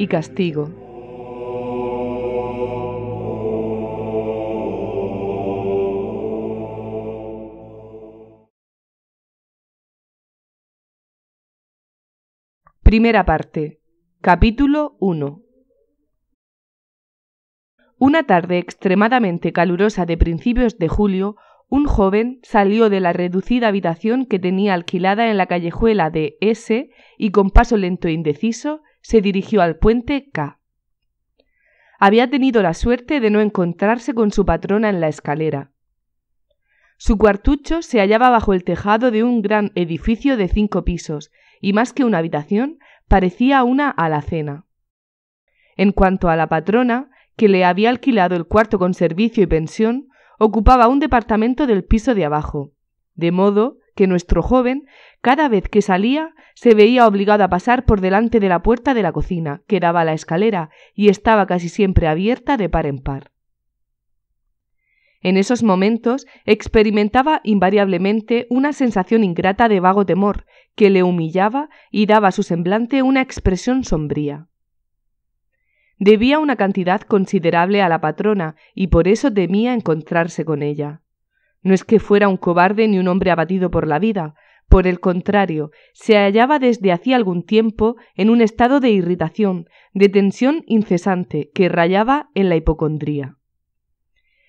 y castigo. Primera parte. Capítulo 1. Una tarde extremadamente calurosa de principios de julio, un joven salió de la reducida habitación que tenía alquilada en la callejuela de S y con paso lento e indeciso se dirigió al puente K. Había tenido la suerte de no encontrarse con su patrona en la escalera. Su cuartucho se hallaba bajo el tejado de un gran edificio de cinco pisos, y más que una habitación, parecía una alacena. En cuanto a la patrona, que le había alquilado el cuarto con servicio y pensión, ocupaba un departamento del piso de abajo, de modo que nuestro joven, cada vez que salía, se veía obligado a pasar por delante de la puerta de la cocina, que daba a la escalera, y estaba casi siempre abierta de par en par. En esos momentos experimentaba invariablemente una sensación ingrata de vago temor, que le humillaba y daba a su semblante una expresión sombría. Debía una cantidad considerable a la patrona y por eso temía encontrarse con ella. No es que fuera un cobarde ni un hombre abatido por la vida, por el contrario, se hallaba desde hacía algún tiempo en un estado de irritación, de tensión incesante, que rayaba en la hipocondría.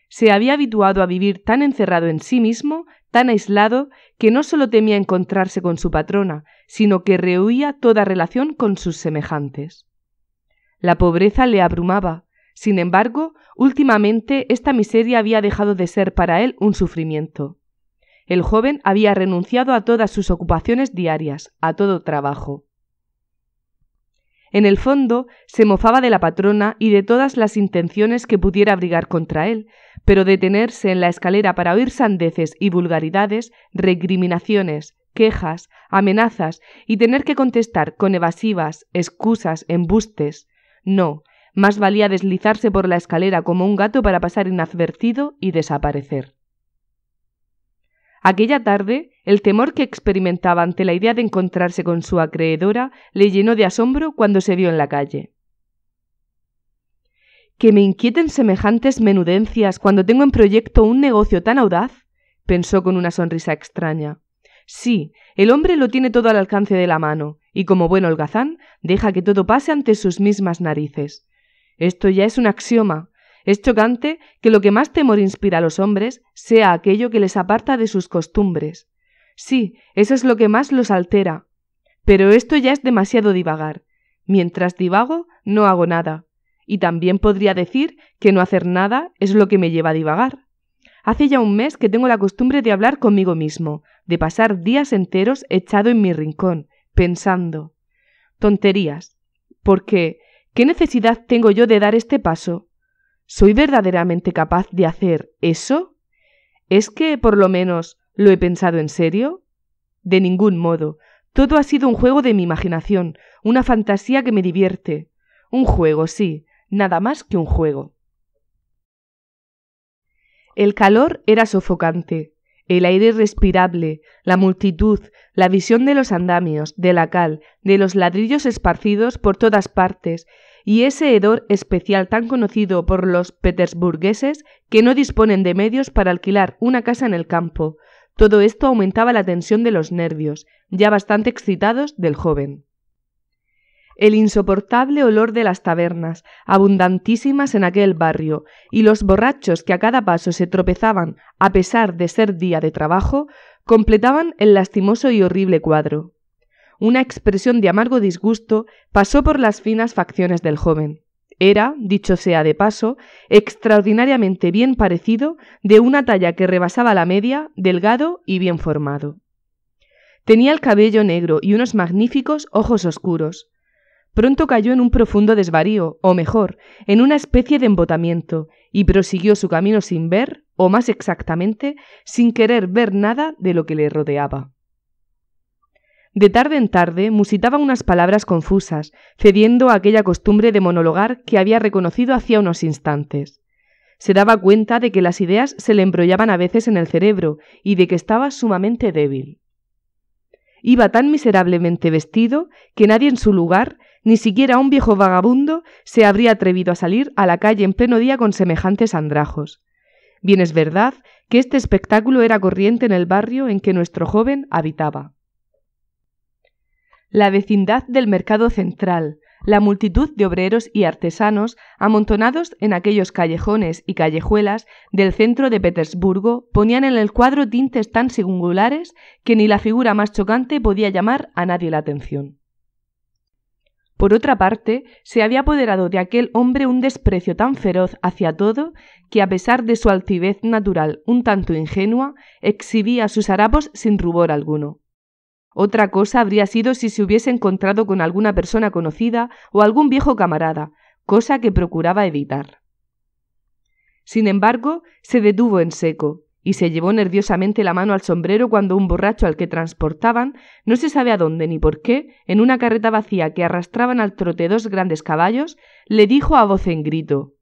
Se había habituado a vivir tan encerrado en sí mismo, tan aislado, que no sólo temía encontrarse con su patrona, sino que rehuía toda relación con sus semejantes. La pobreza le abrumaba, sin embargo, últimamente esta miseria había dejado de ser para él un sufrimiento. El joven había renunciado a todas sus ocupaciones diarias, a todo trabajo. En el fondo, se mofaba de la patrona y de todas las intenciones que pudiera abrigar contra él, pero detenerse en la escalera para oír sandeces y vulgaridades, recriminaciones, quejas, amenazas y tener que contestar con evasivas, excusas, embustes. No, más valía deslizarse por la escalera como un gato para pasar inadvertido y desaparecer. Aquella tarde, el temor que experimentaba ante la idea de encontrarse con su acreedora le llenó de asombro cuando se vio en la calle. Que me inquieten semejantes menudencias cuando tengo en proyecto un negocio tan audaz, pensó con una sonrisa extraña. Sí, el hombre lo tiene todo al alcance de la mano, y como buen holgazán, deja que todo pase ante sus mismas narices. Esto ya es un axioma. Es chocante que lo que más temor inspira a los hombres sea aquello que les aparta de sus costumbres. Sí, eso es lo que más los altera. Pero esto ya es demasiado divagar. Mientras divago, no hago nada. Y también podría decir que no hacer nada es lo que me lleva a divagar. Hace ya un mes que tengo la costumbre de hablar conmigo mismo, de pasar días enteros echado en mi rincón, pensando. Tonterías. Porque ¿Qué necesidad tengo yo de dar este paso? ¿Soy verdaderamente capaz de hacer eso? ¿Es que, por lo menos, lo he pensado en serio? De ningún modo. Todo ha sido un juego de mi imaginación, una fantasía que me divierte. Un juego, sí, nada más que un juego. El calor era sofocante el aire respirable, la multitud, la visión de los andamios, de la cal, de los ladrillos esparcidos por todas partes, y ese hedor especial tan conocido por los petersburgueses que no disponen de medios para alquilar una casa en el campo. Todo esto aumentaba la tensión de los nervios, ya bastante excitados, del joven el insoportable olor de las tabernas, abundantísimas en aquel barrio, y los borrachos que a cada paso se tropezaban, a pesar de ser día de trabajo, completaban el lastimoso y horrible cuadro. Una expresión de amargo disgusto pasó por las finas facciones del joven. Era, dicho sea de paso, extraordinariamente bien parecido, de una talla que rebasaba la media, delgado y bien formado. Tenía el cabello negro y unos magníficos ojos oscuros. Pronto cayó en un profundo desvarío, o mejor, en una especie de embotamiento, y prosiguió su camino sin ver, o más exactamente, sin querer ver nada de lo que le rodeaba. De tarde en tarde musitaba unas palabras confusas, cediendo a aquella costumbre de monologar que había reconocido hacía unos instantes. Se daba cuenta de que las ideas se le embrollaban a veces en el cerebro y de que estaba sumamente débil. Iba tan miserablemente vestido que nadie en su lugar ni siquiera un viejo vagabundo se habría atrevido a salir a la calle en pleno día con semejantes andrajos. Bien es verdad que este espectáculo era corriente en el barrio en que nuestro joven habitaba. La vecindad del mercado central, la multitud de obreros y artesanos amontonados en aquellos callejones y callejuelas del centro de Petersburgo ponían en el cuadro tintes tan singulares que ni la figura más chocante podía llamar a nadie la atención. Por otra parte, se había apoderado de aquel hombre un desprecio tan feroz hacia todo que, a pesar de su altivez natural un tanto ingenua, exhibía sus harapos sin rubor alguno. Otra cosa habría sido si se hubiese encontrado con alguna persona conocida o algún viejo camarada, cosa que procuraba evitar. Sin embargo, se detuvo en seco, y se llevó nerviosamente la mano al sombrero cuando un borracho al que transportaban, no se sabe a dónde ni por qué, en una carreta vacía que arrastraban al trote dos grandes caballos, le dijo a voz en grito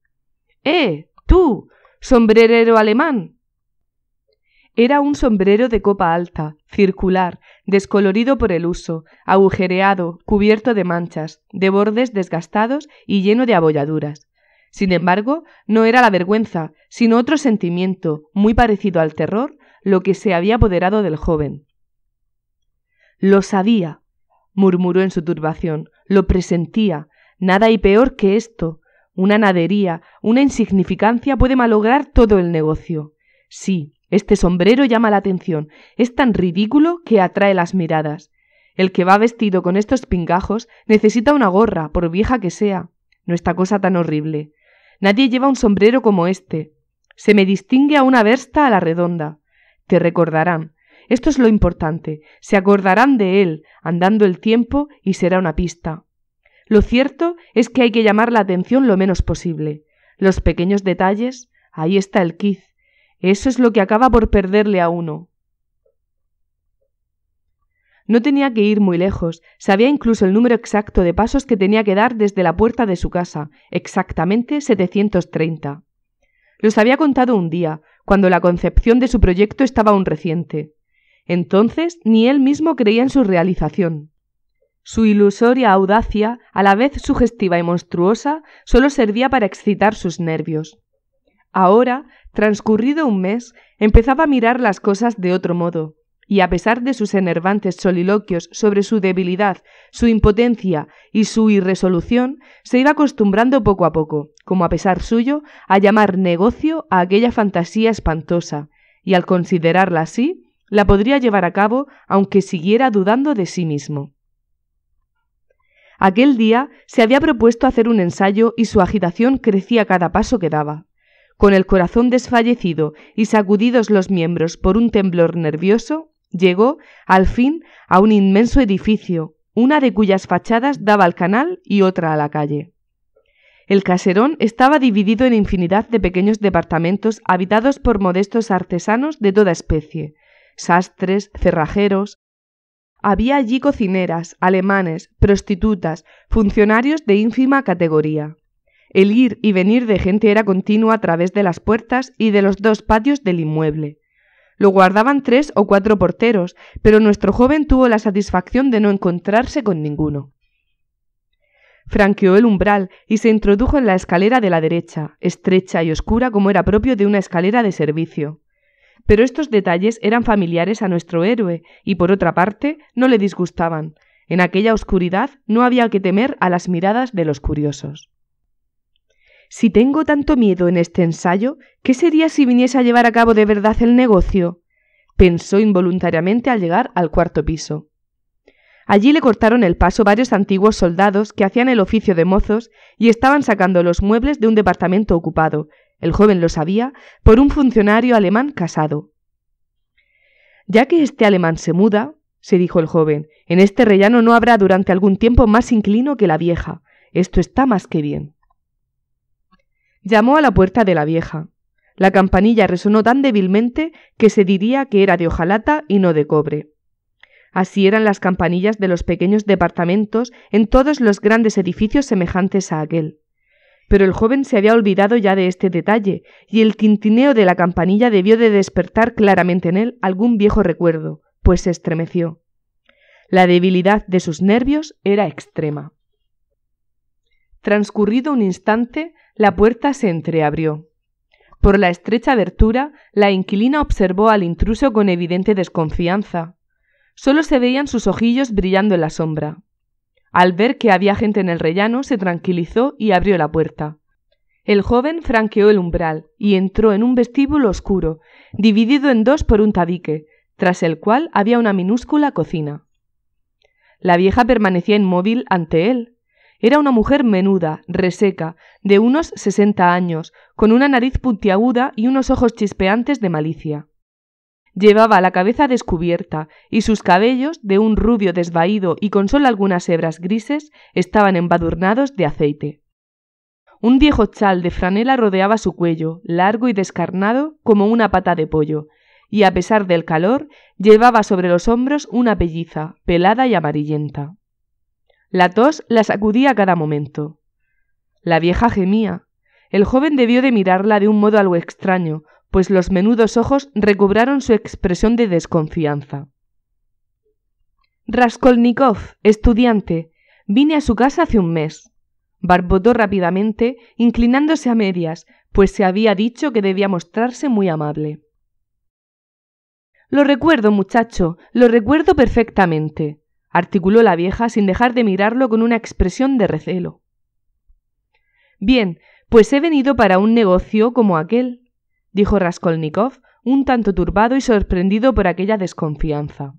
¡Eh! ¡Tú! ¡Sombrerero alemán! Era un sombrero de copa alta, circular, descolorido por el uso, agujereado, cubierto de manchas, de bordes desgastados y lleno de abolladuras. Sin embargo, no era la vergüenza, sino otro sentimiento, muy parecido al terror, lo que se había apoderado del joven. Lo sabía, murmuró en su turbación, lo presentía, nada hay peor que esto. Una nadería, una insignificancia puede malograr todo el negocio. Sí, este sombrero llama la atención, es tan ridículo que atrae las miradas. El que va vestido con estos pingajos necesita una gorra, por vieja que sea. No está cosa tan horrible. Nadie lleva un sombrero como este. Se me distingue a una versta a la redonda. Te recordarán. Esto es lo importante. Se acordarán de él, andando el tiempo, y será una pista. Lo cierto es que hay que llamar la atención lo menos posible. Los pequeños detalles, ahí está el quiz. Eso es lo que acaba por perderle a uno. No tenía que ir muy lejos, sabía incluso el número exacto de pasos que tenía que dar desde la puerta de su casa, exactamente 730. Los había contado un día, cuando la concepción de su proyecto estaba aún reciente. Entonces ni él mismo creía en su realización. Su ilusoria audacia, a la vez sugestiva y monstruosa, solo servía para excitar sus nervios. Ahora, transcurrido un mes, empezaba a mirar las cosas de otro modo y a pesar de sus enervantes soliloquios sobre su debilidad, su impotencia y su irresolución, se iba acostumbrando poco a poco, como a pesar suyo, a llamar negocio a aquella fantasía espantosa, y al considerarla así, la podría llevar a cabo aunque siguiera dudando de sí mismo. Aquel día se había propuesto hacer un ensayo y su agitación crecía cada paso que daba con el corazón desfallecido y sacudidos los miembros por un temblor nervioso, Llegó, al fin, a un inmenso edificio, una de cuyas fachadas daba al canal y otra a la calle. El caserón estaba dividido en infinidad de pequeños departamentos habitados por modestos artesanos de toda especie, sastres, cerrajeros. Había allí cocineras, alemanes, prostitutas, funcionarios de ínfima categoría. El ir y venir de gente era continuo a través de las puertas y de los dos patios del inmueble. Lo guardaban tres o cuatro porteros, pero nuestro joven tuvo la satisfacción de no encontrarse con ninguno. Franqueó el umbral y se introdujo en la escalera de la derecha, estrecha y oscura como era propio de una escalera de servicio. Pero estos detalles eran familiares a nuestro héroe y, por otra parte, no le disgustaban. En aquella oscuridad no había que temer a las miradas de los curiosos. Si tengo tanto miedo en este ensayo, ¿qué sería si viniese a llevar a cabo de verdad el negocio? pensó involuntariamente al llegar al cuarto piso. Allí le cortaron el paso varios antiguos soldados que hacían el oficio de mozos y estaban sacando los muebles de un departamento ocupado, el joven lo sabía, por un funcionario alemán casado. Ya que este alemán se muda, se dijo el joven, en este rellano no habrá durante algún tiempo más inclino que la vieja. Esto está más que bien. Llamó a la puerta de la vieja. La campanilla resonó tan débilmente que se diría que era de hojalata y no de cobre. Así eran las campanillas de los pequeños departamentos en todos los grandes edificios semejantes a aquel. Pero el joven se había olvidado ya de este detalle, y el tintineo de la campanilla debió de despertar claramente en él algún viejo recuerdo, pues se estremeció. La debilidad de sus nervios era extrema. Transcurrido un instante, la puerta se entreabrió. Por la estrecha abertura, la inquilina observó al intruso con evidente desconfianza. Solo se veían sus ojillos brillando en la sombra. Al ver que había gente en el rellano, se tranquilizó y abrió la puerta. El joven franqueó el umbral y entró en un vestíbulo oscuro, dividido en dos por un tabique, tras el cual había una minúscula cocina. La vieja permanecía inmóvil ante él, era una mujer menuda, reseca, de unos sesenta años, con una nariz puntiaguda y unos ojos chispeantes de malicia. Llevaba la cabeza descubierta y sus cabellos, de un rubio desvaído y con solo algunas hebras grises, estaban embadurnados de aceite. Un viejo chal de franela rodeaba su cuello, largo y descarnado como una pata de pollo, y a pesar del calor, llevaba sobre los hombros una pelliza, pelada y amarillenta. La tos la sacudía a cada momento. La vieja gemía. El joven debió de mirarla de un modo algo extraño, pues los menudos ojos recobraron su expresión de desconfianza. Raskolnikov, estudiante, vine a su casa hace un mes. Barbotó rápidamente, inclinándose a medias, pues se había dicho que debía mostrarse muy amable. Lo recuerdo, muchacho, lo recuerdo perfectamente articuló la vieja sin dejar de mirarlo con una expresión de recelo. Bien, pues he venido para un negocio como aquel, dijo Raskolnikov, un tanto turbado y sorprendido por aquella desconfianza.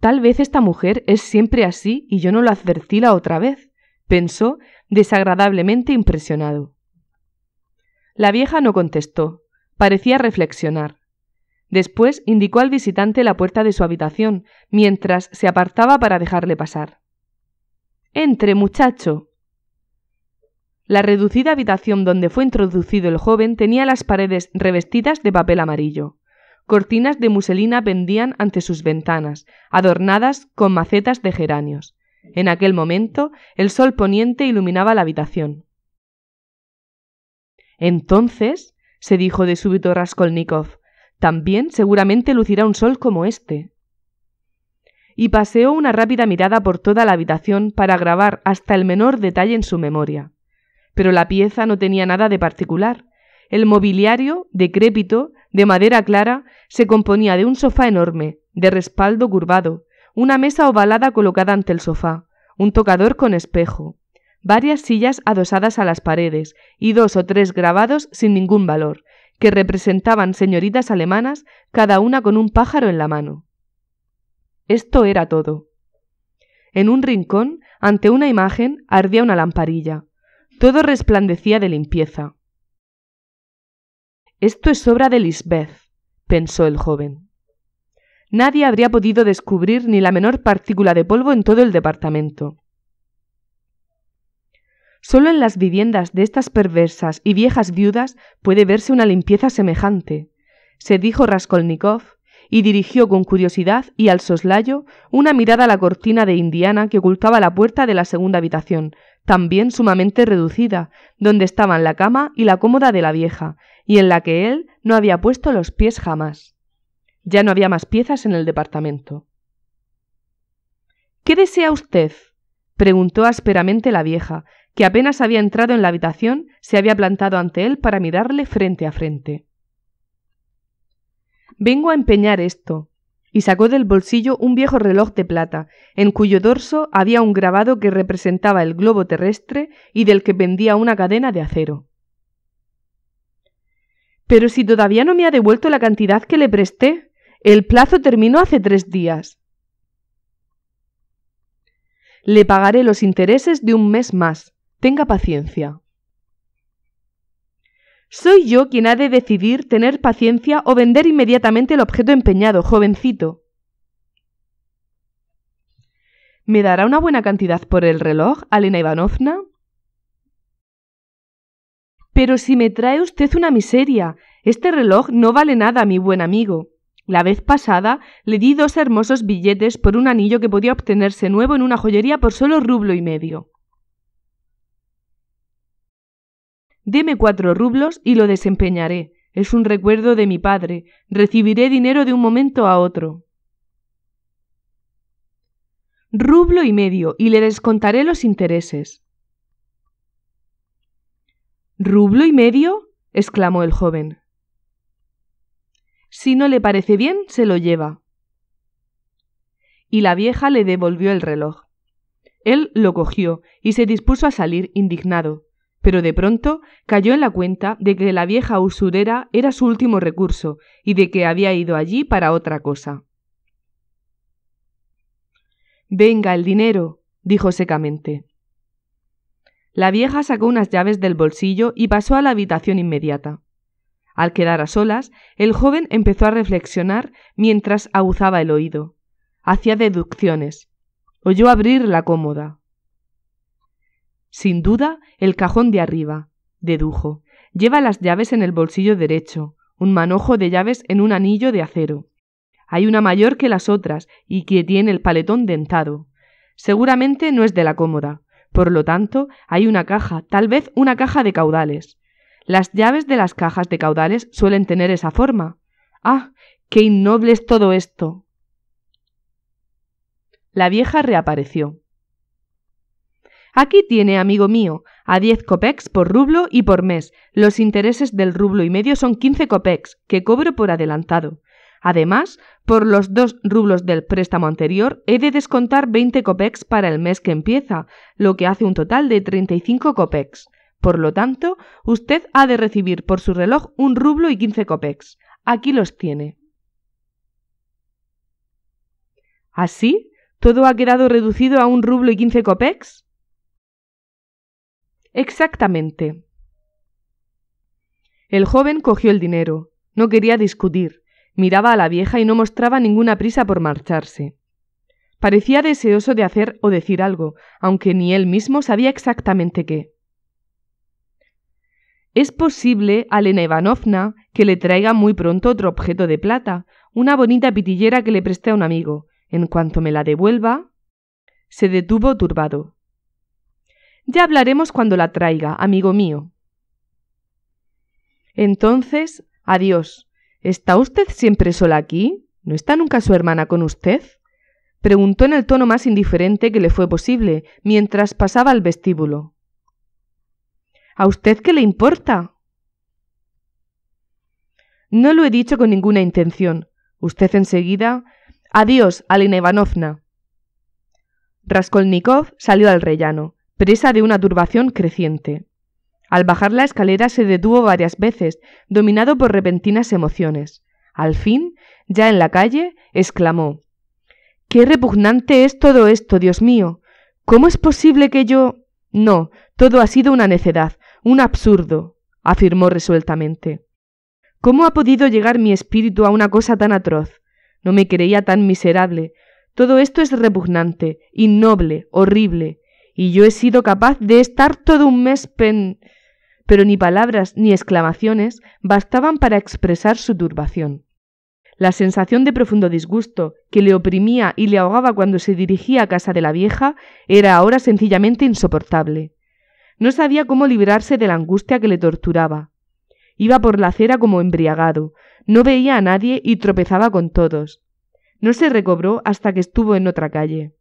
Tal vez esta mujer es siempre así y yo no lo advertí la otra vez, pensó, desagradablemente impresionado. La vieja no contestó, parecía reflexionar. Después indicó al visitante la puerta de su habitación, mientras se apartaba para dejarle pasar. Entre, muchacho. La reducida habitación donde fue introducido el joven tenía las paredes revestidas de papel amarillo. Cortinas de muselina pendían ante sus ventanas, adornadas con macetas de geranios. En aquel momento, el sol poniente iluminaba la habitación. Entonces, se dijo de súbito Raskolnikov, también seguramente lucirá un sol como este. Y paseó una rápida mirada por toda la habitación para grabar hasta el menor detalle en su memoria. Pero la pieza no tenía nada de particular. El mobiliario, decrépito, de madera clara, se componía de un sofá enorme, de respaldo curvado, una mesa ovalada colocada ante el sofá, un tocador con espejo, varias sillas adosadas a las paredes y dos o tres grabados sin ningún valor, que representaban señoritas alemanas, cada una con un pájaro en la mano. Esto era todo. En un rincón, ante una imagen, ardía una lamparilla. Todo resplandecía de limpieza. Esto es obra de Lisbeth, pensó el joven. Nadie habría podido descubrir ni la menor partícula de polvo en todo el departamento. Solo en las viviendas de estas perversas y viejas viudas puede verse una limpieza semejante, se dijo Raskolnikov, y dirigió con curiosidad y al soslayo una mirada a la cortina de indiana que ocultaba la puerta de la segunda habitación, también sumamente reducida, donde estaban la cama y la cómoda de la vieja, y en la que él no había puesto los pies jamás. Ya no había más piezas en el departamento. ¿Qué desea usted? preguntó ásperamente la vieja, que apenas había entrado en la habitación, se había plantado ante él para mirarle frente a frente. Vengo a empeñar esto. Y sacó del bolsillo un viejo reloj de plata, en cuyo dorso había un grabado que representaba el globo terrestre y del que pendía una cadena de acero. Pero si todavía no me ha devuelto la cantidad que le presté, el plazo terminó hace tres días. Le pagaré los intereses de un mes más, Tenga paciencia. Soy yo quien ha de decidir tener paciencia o vender inmediatamente el objeto empeñado, jovencito. ¿Me dará una buena cantidad por el reloj, Alena Ivanovna? Pero si me trae usted una miseria, este reloj no vale nada, mi buen amigo. La vez pasada le di dos hermosos billetes por un anillo que podía obtenerse nuevo en una joyería por solo rublo y medio. Deme cuatro rublos y lo desempeñaré. Es un recuerdo de mi padre. Recibiré dinero de un momento a otro. Rublo y medio, y le descontaré los intereses. ¿Rublo y medio? exclamó el joven. Si no le parece bien, se lo lleva. Y la vieja le devolvió el reloj. Él lo cogió y se dispuso a salir indignado pero de pronto cayó en la cuenta de que la vieja usurera era su último recurso y de que había ido allí para otra cosa. Venga el dinero, dijo secamente. La vieja sacó unas llaves del bolsillo y pasó a la habitación inmediata. Al quedar a solas, el joven empezó a reflexionar mientras aguzaba el oído. Hacía deducciones. Oyó abrir la cómoda. Sin duda, el cajón de arriba, dedujo. Lleva las llaves en el bolsillo derecho, un manojo de llaves en un anillo de acero. Hay una mayor que las otras y que tiene el paletón dentado. Seguramente no es de la cómoda. Por lo tanto, hay una caja, tal vez una caja de caudales. Las llaves de las cajas de caudales suelen tener esa forma. ¡Ah! ¡Qué innoble es todo esto! La vieja reapareció. Aquí tiene, amigo mío, a 10 copex por rublo y por mes. Los intereses del rublo y medio son 15 copex, que cobro por adelantado. Además, por los dos rublos del préstamo anterior he de descontar 20 copex para el mes que empieza, lo que hace un total de 35 copex. Por lo tanto, usted ha de recibir por su reloj un rublo y 15 copex. Aquí los tiene. Así, todo ha quedado reducido a un rublo y 15 copex. Exactamente. El joven cogió el dinero. No quería discutir. Miraba a la vieja y no mostraba ninguna prisa por marcharse. Parecía deseoso de hacer o decir algo, aunque ni él mismo sabía exactamente qué. Es posible, Alena Ivanovna, que le traiga muy pronto otro objeto de plata, una bonita pitillera que le presté a un amigo. En cuanto me la devuelva. Se detuvo turbado. Ya hablaremos cuando la traiga, amigo mío. Entonces, adiós. ¿Está usted siempre sola aquí? ¿No está nunca su hermana con usted? preguntó en el tono más indiferente que le fue posible, mientras pasaba al vestíbulo. ¿A usted qué le importa? No lo he dicho con ninguna intención. Usted enseguida. Adiós, Alina Ivanovna. Raskolnikov salió al rellano presa de una turbación creciente. Al bajar la escalera se detuvo varias veces, dominado por repentinas emociones. Al fin, ya en la calle, exclamó Qué repugnante es todo esto, Dios mío. ¿Cómo es posible que yo... No, todo ha sido una necedad, un absurdo, afirmó resueltamente. ¿Cómo ha podido llegar mi espíritu a una cosa tan atroz? No me creía tan miserable. Todo esto es repugnante, innoble, horrible. Y yo he sido capaz de estar todo un mes pen... Pero ni palabras ni exclamaciones bastaban para expresar su turbación. La sensación de profundo disgusto que le oprimía y le ahogaba cuando se dirigía a casa de la vieja era ahora sencillamente insoportable. No sabía cómo librarse de la angustia que le torturaba. Iba por la acera como embriagado, no veía a nadie y tropezaba con todos. No se recobró hasta que estuvo en otra calle.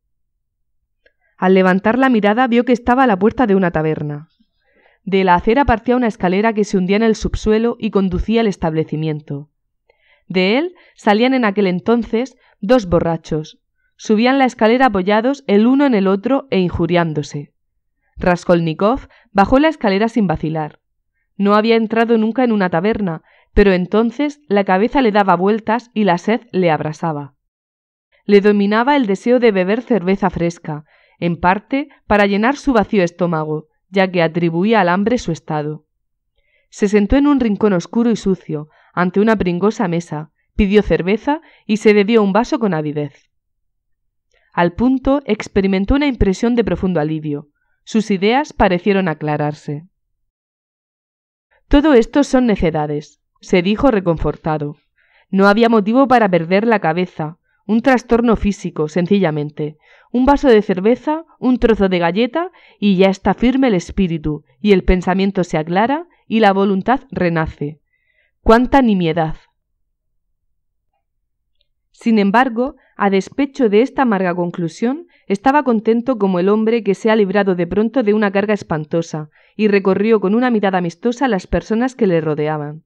Al levantar la mirada vio que estaba a la puerta de una taberna. De la acera partía una escalera que se hundía en el subsuelo y conducía al establecimiento. De él salían en aquel entonces dos borrachos. Subían la escalera apoyados el uno en el otro e injuriándose. Raskolnikov bajó la escalera sin vacilar. No había entrado nunca en una taberna, pero entonces la cabeza le daba vueltas y la sed le abrasaba. Le dominaba el deseo de beber cerveza fresca, en parte para llenar su vacío estómago, ya que atribuía al hambre su estado. Se sentó en un rincón oscuro y sucio, ante una pringosa mesa, pidió cerveza y se bebió un vaso con avidez. Al punto experimentó una impresión de profundo alivio. Sus ideas parecieron aclararse. Todo esto son necedades, se dijo reconfortado. No había motivo para perder la cabeza, un trastorno físico, sencillamente, un vaso de cerveza, un trozo de galleta y ya está firme el espíritu, y el pensamiento se aclara y la voluntad renace. ¡Cuánta nimiedad! Sin embargo, a despecho de esta amarga conclusión, estaba contento como el hombre que se ha librado de pronto de una carga espantosa, y recorrió con una mirada amistosa las personas que le rodeaban.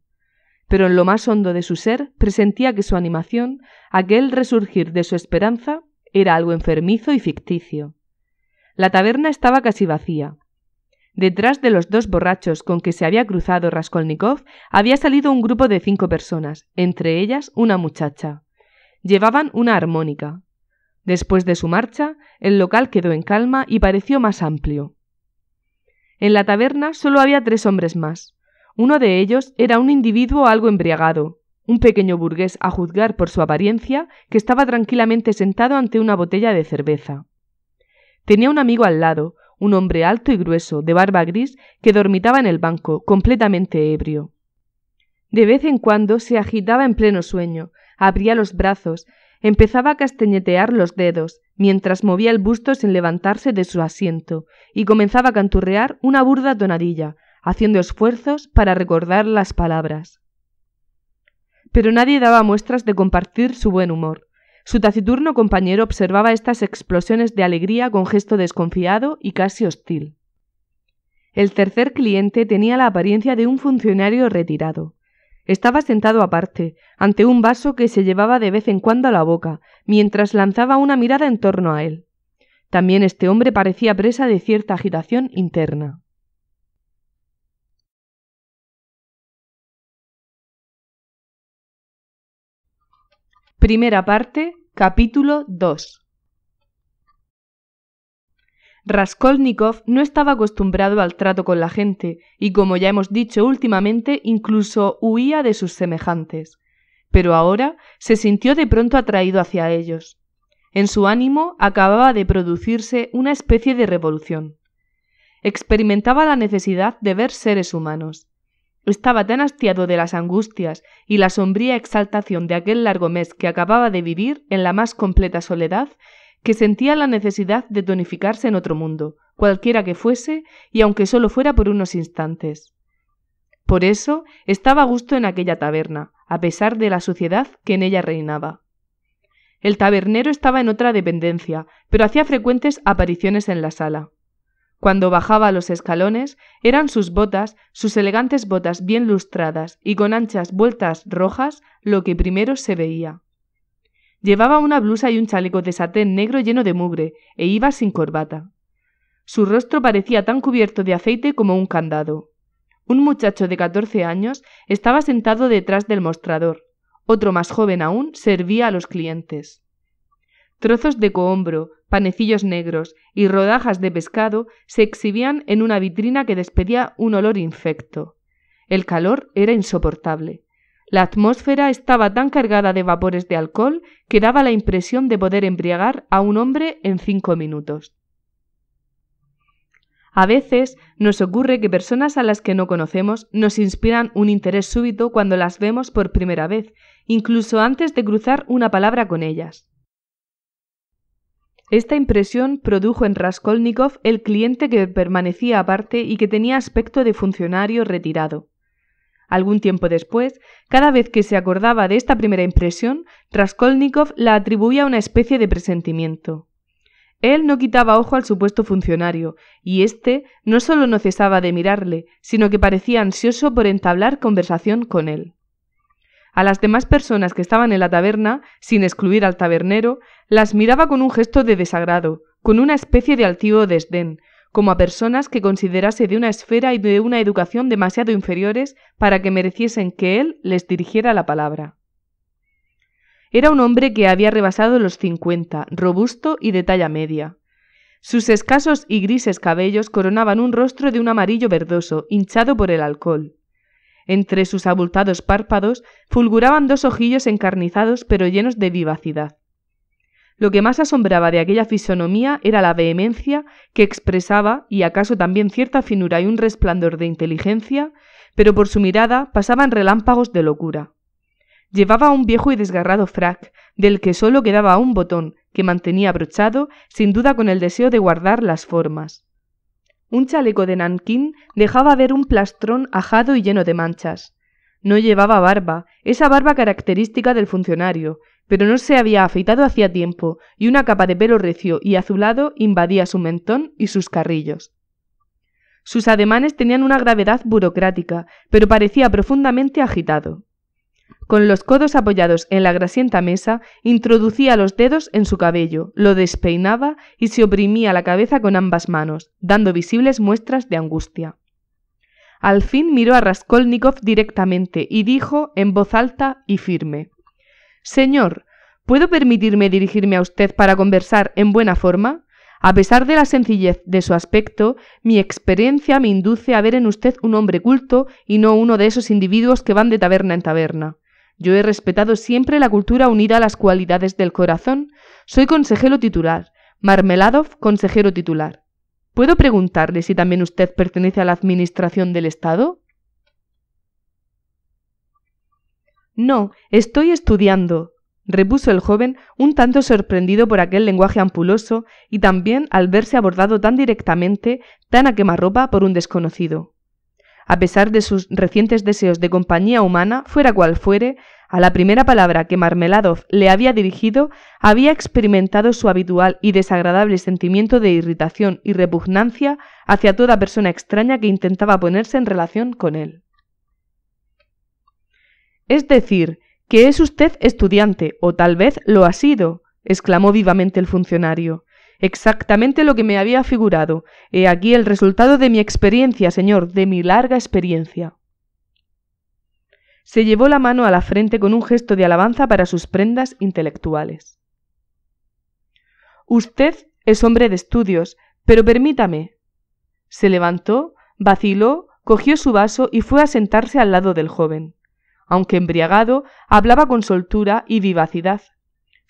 Pero en lo más hondo de su ser presentía que su animación, aquel resurgir de su esperanza, era algo enfermizo y ficticio. La taberna estaba casi vacía. Detrás de los dos borrachos con que se había cruzado Raskolnikov había salido un grupo de cinco personas, entre ellas una muchacha. Llevaban una armónica. Después de su marcha, el local quedó en calma y pareció más amplio. En la taberna solo había tres hombres más. Uno de ellos era un individuo algo embriagado, un pequeño burgués a juzgar por su apariencia, que estaba tranquilamente sentado ante una botella de cerveza. Tenía un amigo al lado, un hombre alto y grueso, de barba gris, que dormitaba en el banco, completamente ebrio. De vez en cuando se agitaba en pleno sueño, abría los brazos, empezaba a castañetear los dedos, mientras movía el busto sin levantarse de su asiento, y comenzaba a canturrear una burda tonadilla, haciendo esfuerzos para recordar las palabras pero nadie daba muestras de compartir su buen humor. Su taciturno compañero observaba estas explosiones de alegría con gesto desconfiado y casi hostil. El tercer cliente tenía la apariencia de un funcionario retirado. Estaba sentado aparte, ante un vaso que se llevaba de vez en cuando a la boca, mientras lanzaba una mirada en torno a él. También este hombre parecía presa de cierta agitación interna. Primera parte, capítulo 2. Raskolnikov no estaba acostumbrado al trato con la gente, y como ya hemos dicho últimamente, incluso huía de sus semejantes. Pero ahora se sintió de pronto atraído hacia ellos. En su ánimo acababa de producirse una especie de revolución. Experimentaba la necesidad de ver seres humanos, estaba tan hastiado de las angustias y la sombría exaltación de aquel largo mes que acababa de vivir en la más completa soledad, que sentía la necesidad de tonificarse en otro mundo, cualquiera que fuese, y aunque solo fuera por unos instantes. Por eso estaba gusto en aquella taberna, a pesar de la suciedad que en ella reinaba. El tabernero estaba en otra dependencia, pero hacía frecuentes apariciones en la sala. Cuando bajaba los escalones, eran sus botas, sus elegantes botas bien lustradas y con anchas vueltas rojas, lo que primero se veía. Llevaba una blusa y un chaleco de satén negro lleno de mugre, e iba sin corbata. Su rostro parecía tan cubierto de aceite como un candado. Un muchacho de catorce años estaba sentado detrás del mostrador. Otro más joven aún servía a los clientes. Trozos de cohombro, panecillos negros y rodajas de pescado se exhibían en una vitrina que despedía un olor infecto. El calor era insoportable. La atmósfera estaba tan cargada de vapores de alcohol que daba la impresión de poder embriagar a un hombre en cinco minutos. A veces nos ocurre que personas a las que no conocemos nos inspiran un interés súbito cuando las vemos por primera vez, incluso antes de cruzar una palabra con ellas. Esta impresión produjo en Raskolnikov el cliente que permanecía aparte y que tenía aspecto de funcionario retirado. Algún tiempo después, cada vez que se acordaba de esta primera impresión, Raskolnikov la atribuía a una especie de presentimiento. Él no quitaba ojo al supuesto funcionario, y éste no solo no cesaba de mirarle, sino que parecía ansioso por entablar conversación con él. A las demás personas que estaban en la taberna, sin excluir al tabernero, las miraba con un gesto de desagrado, con una especie de altivo desdén, como a personas que considerase de una esfera y de una educación demasiado inferiores para que mereciesen que él les dirigiera la palabra. Era un hombre que había rebasado los cincuenta, robusto y de talla media. Sus escasos y grises cabellos coronaban un rostro de un amarillo verdoso, hinchado por el alcohol. Entre sus abultados párpados fulguraban dos ojillos encarnizados pero llenos de vivacidad. Lo que más asombraba de aquella fisonomía era la vehemencia que expresaba y acaso también cierta finura y un resplandor de inteligencia, pero por su mirada pasaban relámpagos de locura. Llevaba un viejo y desgarrado frac, del que sólo quedaba un botón, que mantenía abrochado, sin duda con el deseo de guardar las formas. Un chaleco de nanquín dejaba ver un plastrón ajado y lleno de manchas. No llevaba barba, esa barba característica del funcionario, pero no se había afeitado hacía tiempo, y una capa de pelo recio y azulado invadía su mentón y sus carrillos. Sus ademanes tenían una gravedad burocrática, pero parecía profundamente agitado. Con los codos apoyados en la grasienta mesa, introducía los dedos en su cabello, lo despeinaba y se oprimía la cabeza con ambas manos, dando visibles muestras de angustia. Al fin miró a Raskolnikov directamente y dijo en voz alta y firme Señor, ¿puedo permitirme dirigirme a usted para conversar en buena forma? A pesar de la sencillez de su aspecto, mi experiencia me induce a ver en usted un hombre culto y no uno de esos individuos que van de taberna en taberna. Yo he respetado siempre la cultura unida a las cualidades del corazón. Soy consejero titular. Marmeladov, consejero titular. ¿Puedo preguntarle si también usted pertenece a la Administración del Estado? No, estoy estudiando, repuso el joven, un tanto sorprendido por aquel lenguaje ampuloso y también al verse abordado tan directamente, tan a quemarropa por un desconocido a pesar de sus recientes deseos de compañía humana, fuera cual fuere, a la primera palabra que Marmeladov le había dirigido, había experimentado su habitual y desagradable sentimiento de irritación y repugnancia hacia toda persona extraña que intentaba ponerse en relación con él. Es decir, que es usted estudiante, o tal vez lo ha sido, exclamó vivamente el funcionario. Exactamente lo que me había figurado. He aquí el resultado de mi experiencia, señor, de mi larga experiencia. Se llevó la mano a la frente con un gesto de alabanza para sus prendas intelectuales. Usted es hombre de estudios, pero permítame. Se levantó, vaciló, cogió su vaso y fue a sentarse al lado del joven. Aunque embriagado, hablaba con soltura y vivacidad.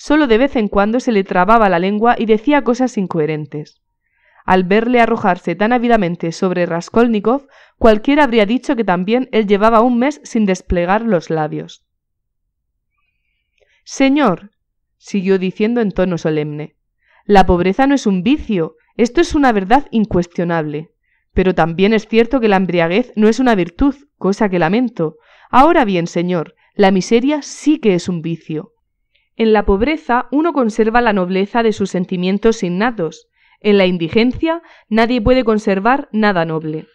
Solo de vez en cuando se le trababa la lengua y decía cosas incoherentes. Al verle arrojarse tan ávidamente sobre Raskolnikov, cualquiera habría dicho que también él llevaba un mes sin desplegar los labios. Señor, siguió diciendo en tono solemne, la pobreza no es un vicio, esto es una verdad incuestionable. Pero también es cierto que la embriaguez no es una virtud, cosa que lamento. Ahora bien, señor, la miseria sí que es un vicio. En la pobreza uno conserva la nobleza de sus sentimientos innatos. En la indigencia nadie puede conservar nada noble.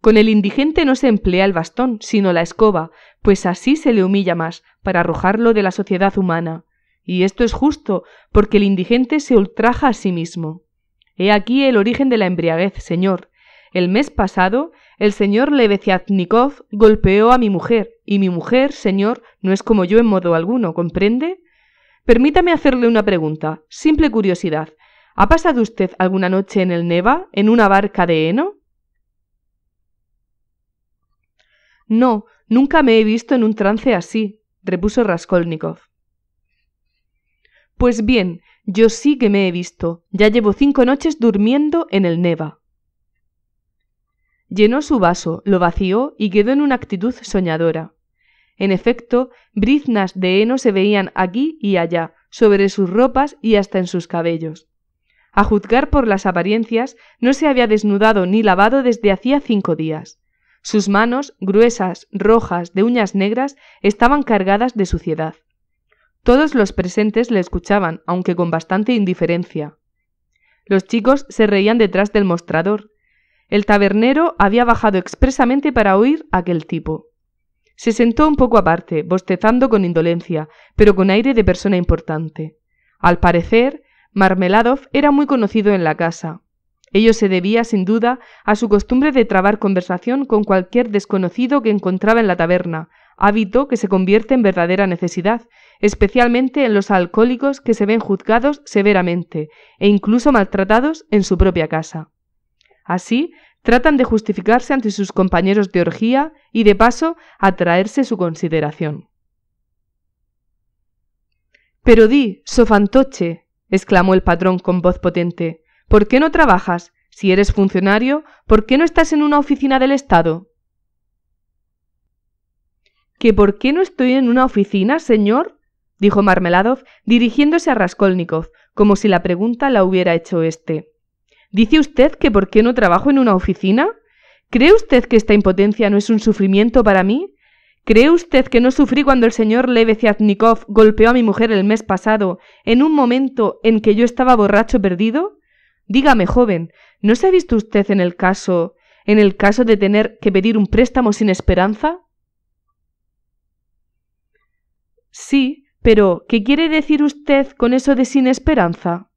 Con el indigente no se emplea el bastón, sino la escoba, pues así se le humilla más, para arrojarlo de la sociedad humana. Y esto es justo, porque el indigente se ultraja a sí mismo. He aquí el origen de la embriaguez, señor. El mes pasado, el señor Lebeziatnikov golpeó a mi mujer, y mi mujer, señor, no es como yo en modo alguno, ¿comprende? Permítame hacerle una pregunta, simple curiosidad. ¿Ha pasado usted alguna noche en el Neva, en una barca de heno? No, nunca me he visto en un trance así, repuso Raskolnikov. Pues bien, yo sí que me he visto. Ya llevo cinco noches durmiendo en el Neva. Llenó su vaso, lo vació y quedó en una actitud soñadora. En efecto, briznas de heno se veían aquí y allá, sobre sus ropas y hasta en sus cabellos. A juzgar por las apariencias, no se había desnudado ni lavado desde hacía cinco días. Sus manos, gruesas, rojas, de uñas negras, estaban cargadas de suciedad. Todos los presentes le escuchaban, aunque con bastante indiferencia. Los chicos se reían detrás del mostrador. El tabernero había bajado expresamente para oír aquel tipo. Se sentó un poco aparte, bostezando con indolencia, pero con aire de persona importante. Al parecer, Marmeladov era muy conocido en la casa. Ello se debía, sin duda, a su costumbre de trabar conversación con cualquier desconocido que encontraba en la taberna, hábito que se convierte en verdadera necesidad, especialmente en los alcohólicos que se ven juzgados severamente e incluso maltratados en su propia casa. Así, Tratan de justificarse ante sus compañeros de orgía y de paso atraerse su consideración. Pero di, sofantoche, exclamó el patrón con voz potente, ¿por qué no trabajas? Si eres funcionario, ¿por qué no estás en una oficina del Estado? ¿Que por qué no estoy en una oficina, señor? dijo Marmeladov, dirigiéndose a Raskolnikov, como si la pregunta la hubiera hecho éste. ¿Dice usted que por qué no trabajo en una oficina? ¿Cree usted que esta impotencia no es un sufrimiento para mí? ¿Cree usted que no sufrí cuando el señor Leveciatnikov golpeó a mi mujer el mes pasado, en un momento en que yo estaba borracho perdido? Dígame, joven, ¿no se ha visto usted en el caso, en el caso de tener que pedir un préstamo sin esperanza? Sí, pero ¿qué quiere decir usted con eso de sin esperanza?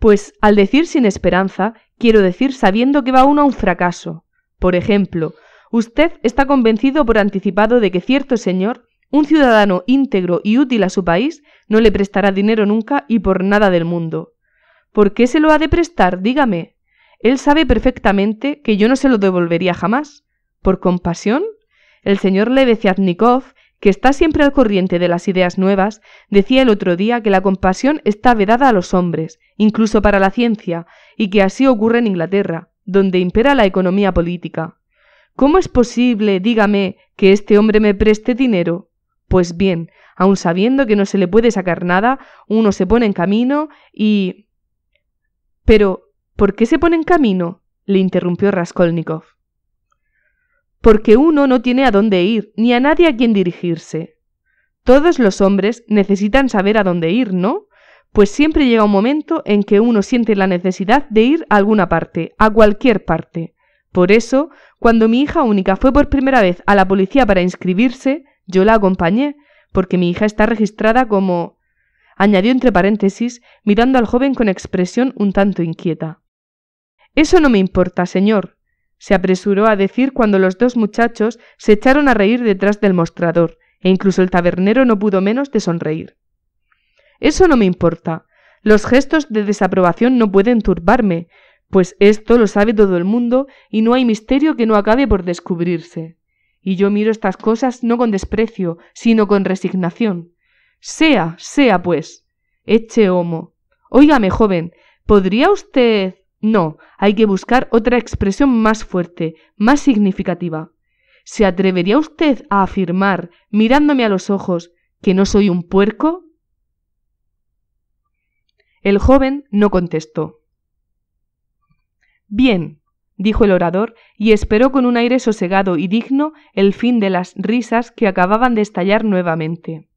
Pues al decir sin esperanza, quiero decir sabiendo que va uno a un fracaso. Por ejemplo, usted está convencido por anticipado de que cierto señor, un ciudadano íntegro y útil a su país, no le prestará dinero nunca y por nada del mundo. ¿Por qué se lo ha de prestar? Dígame. Él sabe perfectamente que yo no se lo devolvería jamás. ¿Por compasión? El señor Lebeziatnikov que está siempre al corriente de las ideas nuevas, decía el otro día que la compasión está vedada a los hombres, incluso para la ciencia, y que así ocurre en Inglaterra, donde impera la economía política. ¿Cómo es posible, dígame, que este hombre me preste dinero? Pues bien, aun sabiendo que no se le puede sacar nada, uno se pone en camino y... Pero, ¿por qué se pone en camino? le interrumpió Raskolnikov porque uno no tiene a dónde ir, ni a nadie a quien dirigirse. Todos los hombres necesitan saber a dónde ir, ¿no? Pues siempre llega un momento en que uno siente la necesidad de ir a alguna parte, a cualquier parte. Por eso, cuando mi hija única fue por primera vez a la policía para inscribirse, yo la acompañé, porque mi hija está registrada como... añadió entre paréntesis, mirando al joven con expresión un tanto inquieta. Eso no me importa, señor, se apresuró a decir cuando los dos muchachos se echaron a reír detrás del mostrador, e incluso el tabernero no pudo menos de sonreír. Eso no me importa. Los gestos de desaprobación no pueden turbarme, pues esto lo sabe todo el mundo y no hay misterio que no acabe por descubrirse. Y yo miro estas cosas no con desprecio, sino con resignación. Sea, sea, pues. Eche homo. Óigame, joven, ¿podría usted? No, hay que buscar otra expresión más fuerte, más significativa. ¿Se atrevería usted a afirmar, mirándome a los ojos, que no soy un puerco? El joven no contestó. Bien, dijo el orador, y esperó con un aire sosegado y digno el fin de las risas que acababan de estallar nuevamente.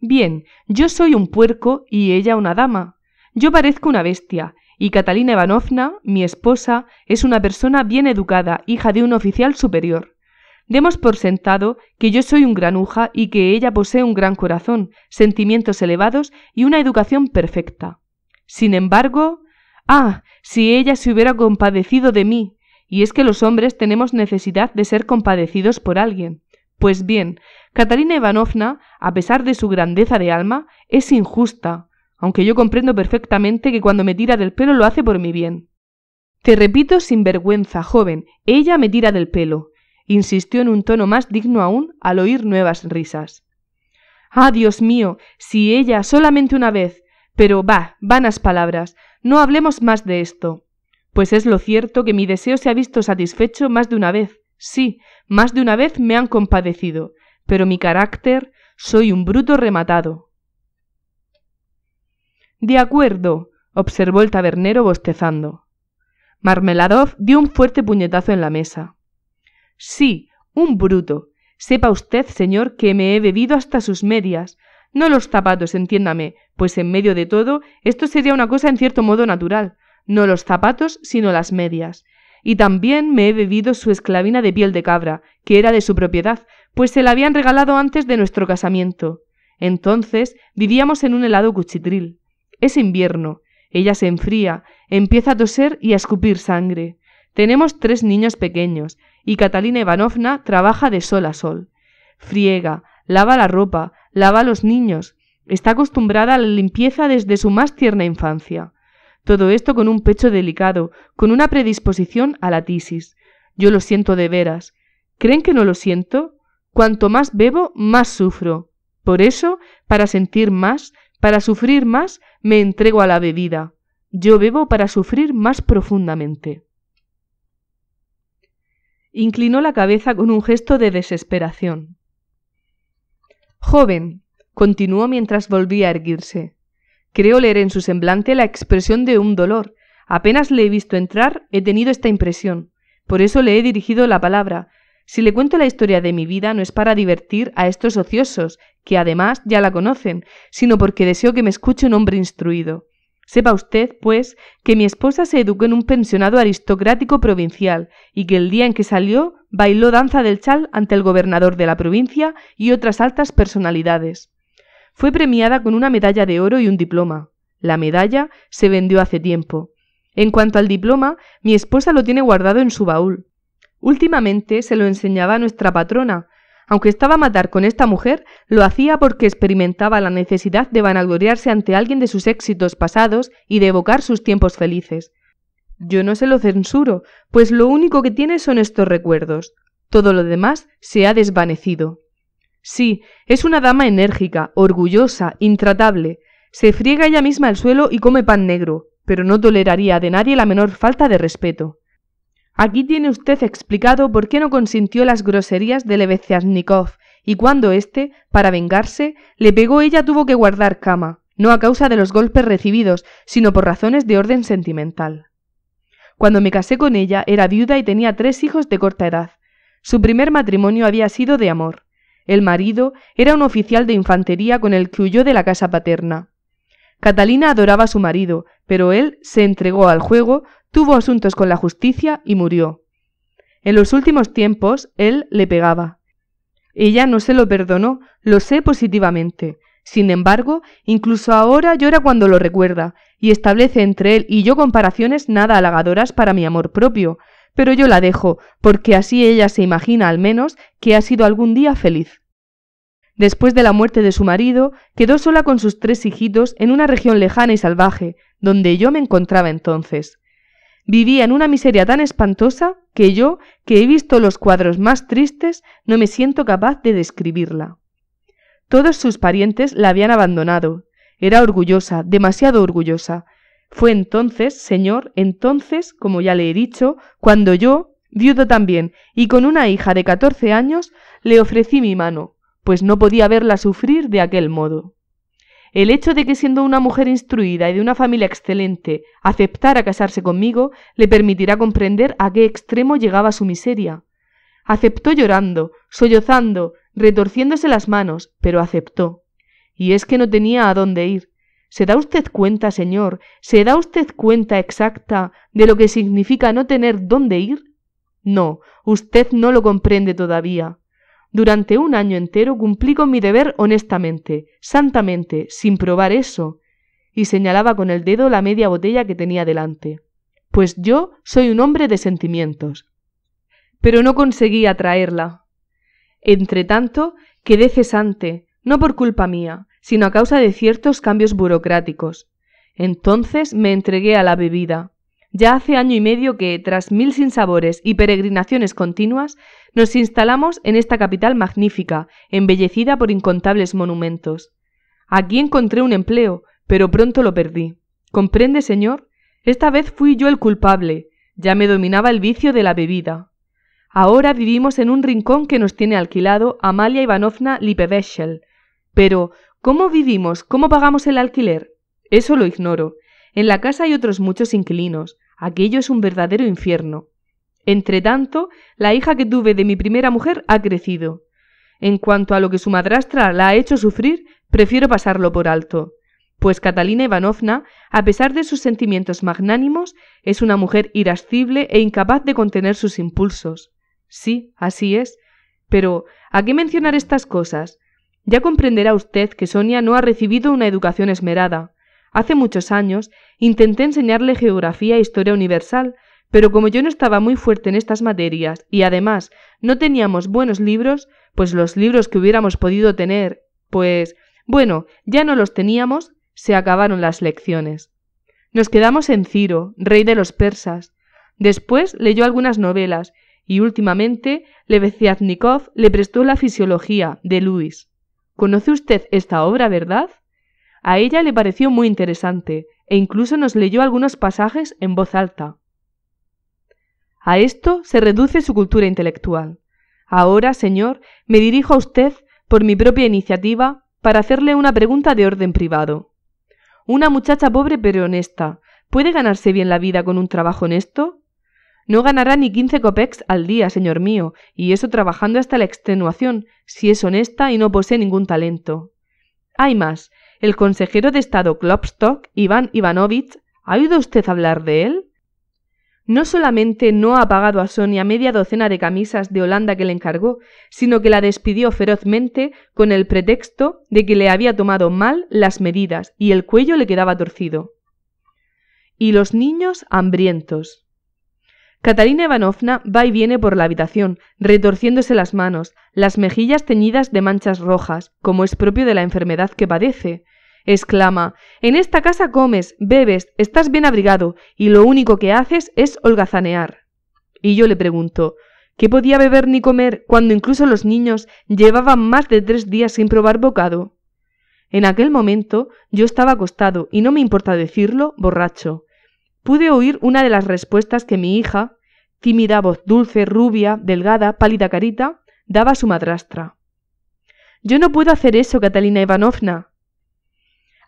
Bien, yo soy un puerco y ella una dama. Yo parezco una bestia, y Catalina Ivanovna, mi esposa, es una persona bien educada, hija de un oficial superior. Demos por sentado que yo soy un granuja y que ella posee un gran corazón, sentimientos elevados y una educación perfecta. Sin embargo, ah, si ella se hubiera compadecido de mí, y es que los hombres tenemos necesidad de ser compadecidos por alguien. Pues bien, Catalina Ivanovna, a pesar de su grandeza de alma, es injusta, aunque yo comprendo perfectamente que cuando me tira del pelo lo hace por mi bien. Te repito sin vergüenza, joven, ella me tira del pelo, insistió en un tono más digno aún al oír nuevas risas. Ah, Dios mío, si ella solamente una vez. Pero bah, vanas palabras, no hablemos más de esto. Pues es lo cierto que mi deseo se ha visto satisfecho más de una vez. Sí, más de una vez me han compadecido, pero mi carácter soy un bruto rematado. De acuerdo, observó el tabernero bostezando. Marmeladov dio un fuerte puñetazo en la mesa. Sí, un bruto. Sepa usted, señor, que me he bebido hasta sus medias. No los zapatos, entiéndame, pues en medio de todo esto sería una cosa en cierto modo natural. No los zapatos, sino las medias. Y también me he bebido su esclavina de piel de cabra, que era de su propiedad, pues se la habían regalado antes de nuestro casamiento. Entonces vivíamos en un helado cuchitril. Es invierno. Ella se enfría, empieza a toser y a escupir sangre. Tenemos tres niños pequeños, y Catalina Ivanovna trabaja de sol a sol. Friega, lava la ropa, lava a los niños. Está acostumbrada a la limpieza desde su más tierna infancia. Todo esto con un pecho delicado, con una predisposición a la tisis. Yo lo siento de veras. ¿Creen que no lo siento? Cuanto más bebo, más sufro. Por eso, para sentir más, para sufrir más me entrego a la bebida. Yo bebo para sufrir más profundamente. Inclinó la cabeza con un gesto de desesperación. Joven, continuó mientras volvía a erguirse. Creo leer en su semblante la expresión de un dolor. Apenas le he visto entrar, he tenido esta impresión. Por eso le he dirigido la palabra. Si le cuento la historia de mi vida no es para divertir a estos ociosos que además ya la conocen, sino porque deseo que me escuche un hombre instruido. Sepa usted, pues, que mi esposa se educó en un pensionado aristocrático provincial y que el día en que salió bailó danza del chal ante el gobernador de la provincia y otras altas personalidades. Fue premiada con una medalla de oro y un diploma. La medalla se vendió hace tiempo. En cuanto al diploma, mi esposa lo tiene guardado en su baúl. Últimamente se lo enseñaba a nuestra patrona, aunque estaba a matar con esta mujer, lo hacía porque experimentaba la necesidad de vanagloriarse ante alguien de sus éxitos pasados y de evocar sus tiempos felices. Yo no se lo censuro, pues lo único que tiene son estos recuerdos. Todo lo demás se ha desvanecido. Sí, es una dama enérgica, orgullosa, intratable. Se friega ella misma el suelo y come pan negro, pero no toleraría de nadie la menor falta de respeto. Aquí tiene usted explicado por qué no consintió las groserías de lebeziatnikov y cuando éste, para vengarse, le pegó ella tuvo que guardar cama, no a causa de los golpes recibidos, sino por razones de orden sentimental. Cuando me casé con ella era viuda y tenía tres hijos de corta edad. Su primer matrimonio había sido de amor. El marido era un oficial de infantería con el que huyó de la casa paterna. Catalina adoraba a su marido, pero él se entregó al juego, tuvo asuntos con la justicia y murió. En los últimos tiempos él le pegaba. Ella no se lo perdonó, lo sé positivamente. Sin embargo, incluso ahora llora cuando lo recuerda, y establece entre él y yo comparaciones nada halagadoras para mi amor propio, pero yo la dejo, porque así ella se imagina al menos que ha sido algún día feliz. Después de la muerte de su marido, quedó sola con sus tres hijitos en una región lejana y salvaje, donde yo me encontraba entonces. Vivía en una miseria tan espantosa que yo, que he visto los cuadros más tristes, no me siento capaz de describirla. Todos sus parientes la habían abandonado. Era orgullosa, demasiado orgullosa. Fue entonces, señor, entonces, como ya le he dicho, cuando yo, viudo también, y con una hija de catorce años, le ofrecí mi mano, pues no podía verla sufrir de aquel modo. El hecho de que siendo una mujer instruida y de una familia excelente aceptara casarse conmigo le permitirá comprender a qué extremo llegaba su miseria. Aceptó llorando, sollozando, retorciéndose las manos, pero aceptó. Y es que no tenía a dónde ir. ¿Se da usted cuenta, señor? ¿Se da usted cuenta exacta de lo que significa no tener dónde ir? No, usted no lo comprende todavía. Durante un año entero cumplí con mi deber honestamente, santamente, sin probar eso, y señalaba con el dedo la media botella que tenía delante. Pues yo soy un hombre de sentimientos. Pero no conseguí atraerla. Entretanto, quedé cesante, no por culpa mía, sino a causa de ciertos cambios burocráticos. Entonces me entregué a la bebida. Ya hace año y medio que, tras mil sinsabores y peregrinaciones continuas, nos instalamos en esta capital magnífica, embellecida por incontables monumentos. Aquí encontré un empleo, pero pronto lo perdí. ¿Comprende, señor? Esta vez fui yo el culpable. Ya me dominaba el vicio de la bebida. Ahora vivimos en un rincón que nos tiene alquilado Amalia Ivanovna Lipeveschel. Pero, ¿cómo vivimos? ¿Cómo pagamos el alquiler? Eso lo ignoro. En la casa hay otros muchos inquilinos. Aquello es un verdadero infierno. Entre tanto, la hija que tuve de mi primera mujer ha crecido. En cuanto a lo que su madrastra la ha hecho sufrir, prefiero pasarlo por alto. Pues Catalina Ivanovna, a pesar de sus sentimientos magnánimos, es una mujer irascible e incapaz de contener sus impulsos. Sí, así es. Pero, ¿a qué mencionar estas cosas? Ya comprenderá usted que Sonia no ha recibido una educación esmerada. Hace muchos años intenté enseñarle geografía e historia universal, pero como yo no estaba muy fuerte en estas materias y además no teníamos buenos libros, pues los libros que hubiéramos podido tener, pues, bueno, ya no los teníamos, se acabaron las lecciones. Nos quedamos en Ciro, rey de los persas. Después leyó algunas novelas y últimamente Lebeziatnikov le prestó la fisiología de Luis. ¿Conoce usted esta obra, verdad? A ella le pareció muy interesante, e incluso nos leyó algunos pasajes en voz alta. A esto se reduce su cultura intelectual. Ahora, señor, me dirijo a usted, por mi propia iniciativa, para hacerle una pregunta de orden privado. Una muchacha pobre pero honesta, ¿puede ganarse bien la vida con un trabajo honesto? No ganará ni quince copex al día, señor mío, y eso trabajando hasta la extenuación, si es honesta y no posee ningún talento. Hay más, el consejero de Estado Klopstock, Iván Ivanovich, ¿ha oído usted hablar de él? No solamente no ha pagado a Sonia media docena de camisas de Holanda que le encargó, sino que la despidió ferozmente con el pretexto de que le había tomado mal las medidas y el cuello le quedaba torcido. Y los niños hambrientos. Catalina Ivanovna va y viene por la habitación, retorciéndose las manos, las mejillas teñidas de manchas rojas, como es propio de la enfermedad que padece. Exclama, En esta casa comes, bebes, estás bien abrigado, y lo único que haces es holgazanear. Y yo le pregunto, ¿qué podía beber ni comer cuando incluso los niños llevaban más de tres días sin probar bocado? En aquel momento yo estaba acostado, y no me importa decirlo, borracho pude oír una de las respuestas que mi hija, tímida voz dulce, rubia, delgada, pálida carita, daba a su madrastra. Yo no puedo hacer eso, Catalina Ivanovna.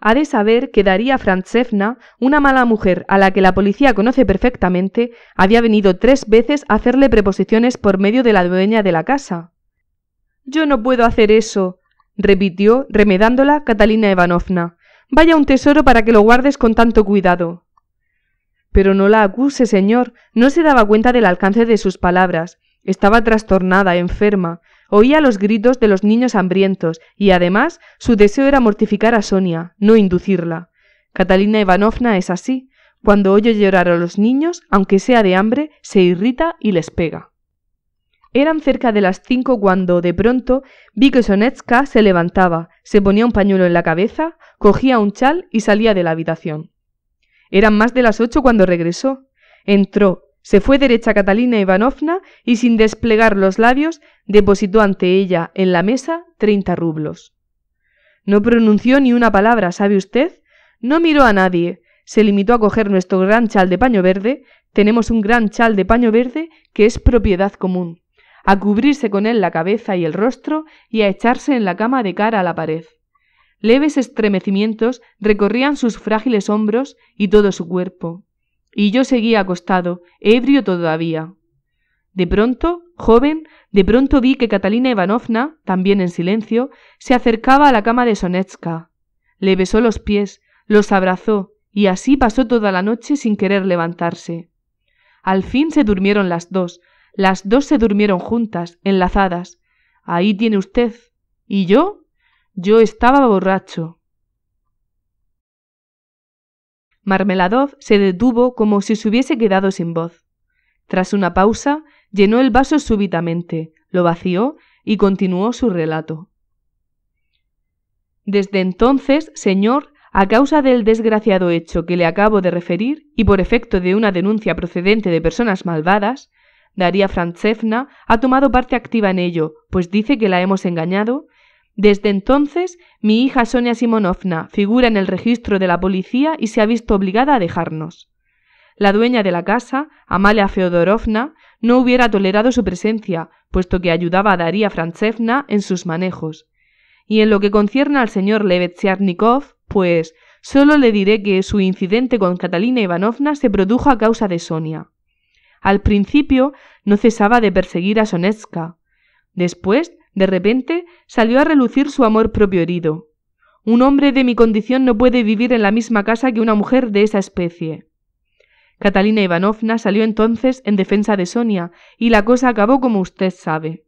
Ha de saber que Daría Franzefna, una mala mujer a la que la policía conoce perfectamente, había venido tres veces a hacerle preposiciones por medio de la dueña de la casa. Yo no puedo hacer eso, repitió, remedándola Catalina Ivanovna. Vaya un tesoro para que lo guardes con tanto cuidado. Pero no la acuse, señor. No se daba cuenta del alcance de sus palabras. Estaba trastornada, enferma. Oía los gritos de los niños hambrientos, y además su deseo era mortificar a Sonia, no inducirla. Catalina Ivanovna es así. Cuando oye llorar a los niños, aunque sea de hambre, se irrita y les pega. Eran cerca de las cinco cuando, de pronto, vi que Sonetska se levantaba, se ponía un pañuelo en la cabeza, cogía un chal y salía de la habitación. Eran más de las ocho cuando regresó. Entró, se fue derecha a Catalina Ivanovna y sin desplegar los labios depositó ante ella en la mesa treinta rublos. No pronunció ni una palabra, ¿sabe usted? No miró a nadie, se limitó a coger nuestro gran chal de paño verde, tenemos un gran chal de paño verde que es propiedad común, a cubrirse con él la cabeza y el rostro y a echarse en la cama de cara a la pared. Leves estremecimientos recorrían sus frágiles hombros y todo su cuerpo. Y yo seguía acostado, ebrio todavía. De pronto, joven, de pronto vi que Catalina Ivanovna, también en silencio, se acercaba a la cama de Sonetska. Le besó los pies, los abrazó, y así pasó toda la noche sin querer levantarse. Al fin se durmieron las dos, las dos se durmieron juntas, enlazadas. Ahí tiene usted. ¿Y yo? Yo estaba borracho. Marmeladov se detuvo como si se hubiese quedado sin voz. Tras una pausa, llenó el vaso súbitamente, lo vació y continuó su relato. Desde entonces, señor, a causa del desgraciado hecho que le acabo de referir y por efecto de una denuncia procedente de personas malvadas, Daría Franzefna ha tomado parte activa en ello, pues dice que la hemos engañado desde entonces, mi hija Sonia Simonovna figura en el registro de la policía y se ha visto obligada a dejarnos. La dueña de la casa, Amalia Feodorovna, no hubiera tolerado su presencia, puesto que ayudaba a Daría Franchevna en sus manejos. Y en lo que concierne al señor Lebetsiarnikov, pues solo le diré que su incidente con Catalina Ivanovna se produjo a causa de Sonia. Al principio no cesaba de perseguir a Sonetska. Después de repente salió a relucir su amor propio herido. Un hombre de mi condición no puede vivir en la misma casa que una mujer de esa especie. Catalina Ivanovna salió entonces en defensa de Sonia, y la cosa acabó como usted sabe.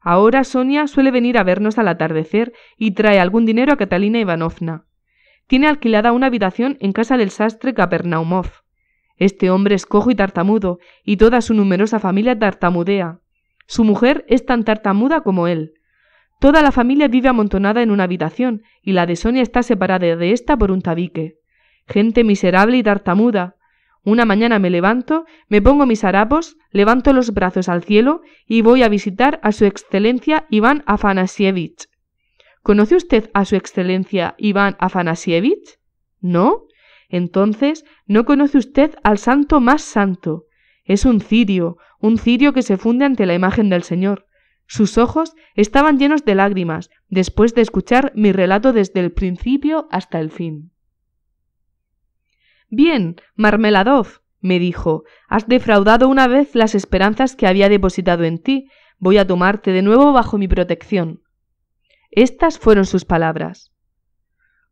Ahora Sonia suele venir a vernos al atardecer y trae algún dinero a Catalina Ivanovna. Tiene alquilada una habitación en casa del sastre Kapernaumov. Este hombre es cojo y tartamudo, y toda su numerosa familia tartamudea. Su mujer es tan tartamuda como él. Toda la familia vive amontonada en una habitación y la de Sonia está separada de esta por un tabique. Gente miserable y tartamuda. Una mañana me levanto, me pongo mis harapos, levanto los brazos al cielo y voy a visitar a su excelencia Iván Afanasievich. ¿Conoce usted a su excelencia Iván Afanasievich? ¿No? Entonces, no conoce usted al santo más santo. Es un cirio, un cirio que se funde ante la imagen del Señor. Sus ojos estaban llenos de lágrimas después de escuchar mi relato desde el principio hasta el fin. Bien, Marmeladov, me dijo, has defraudado una vez las esperanzas que había depositado en ti. Voy a tomarte de nuevo bajo mi protección. Estas fueron sus palabras.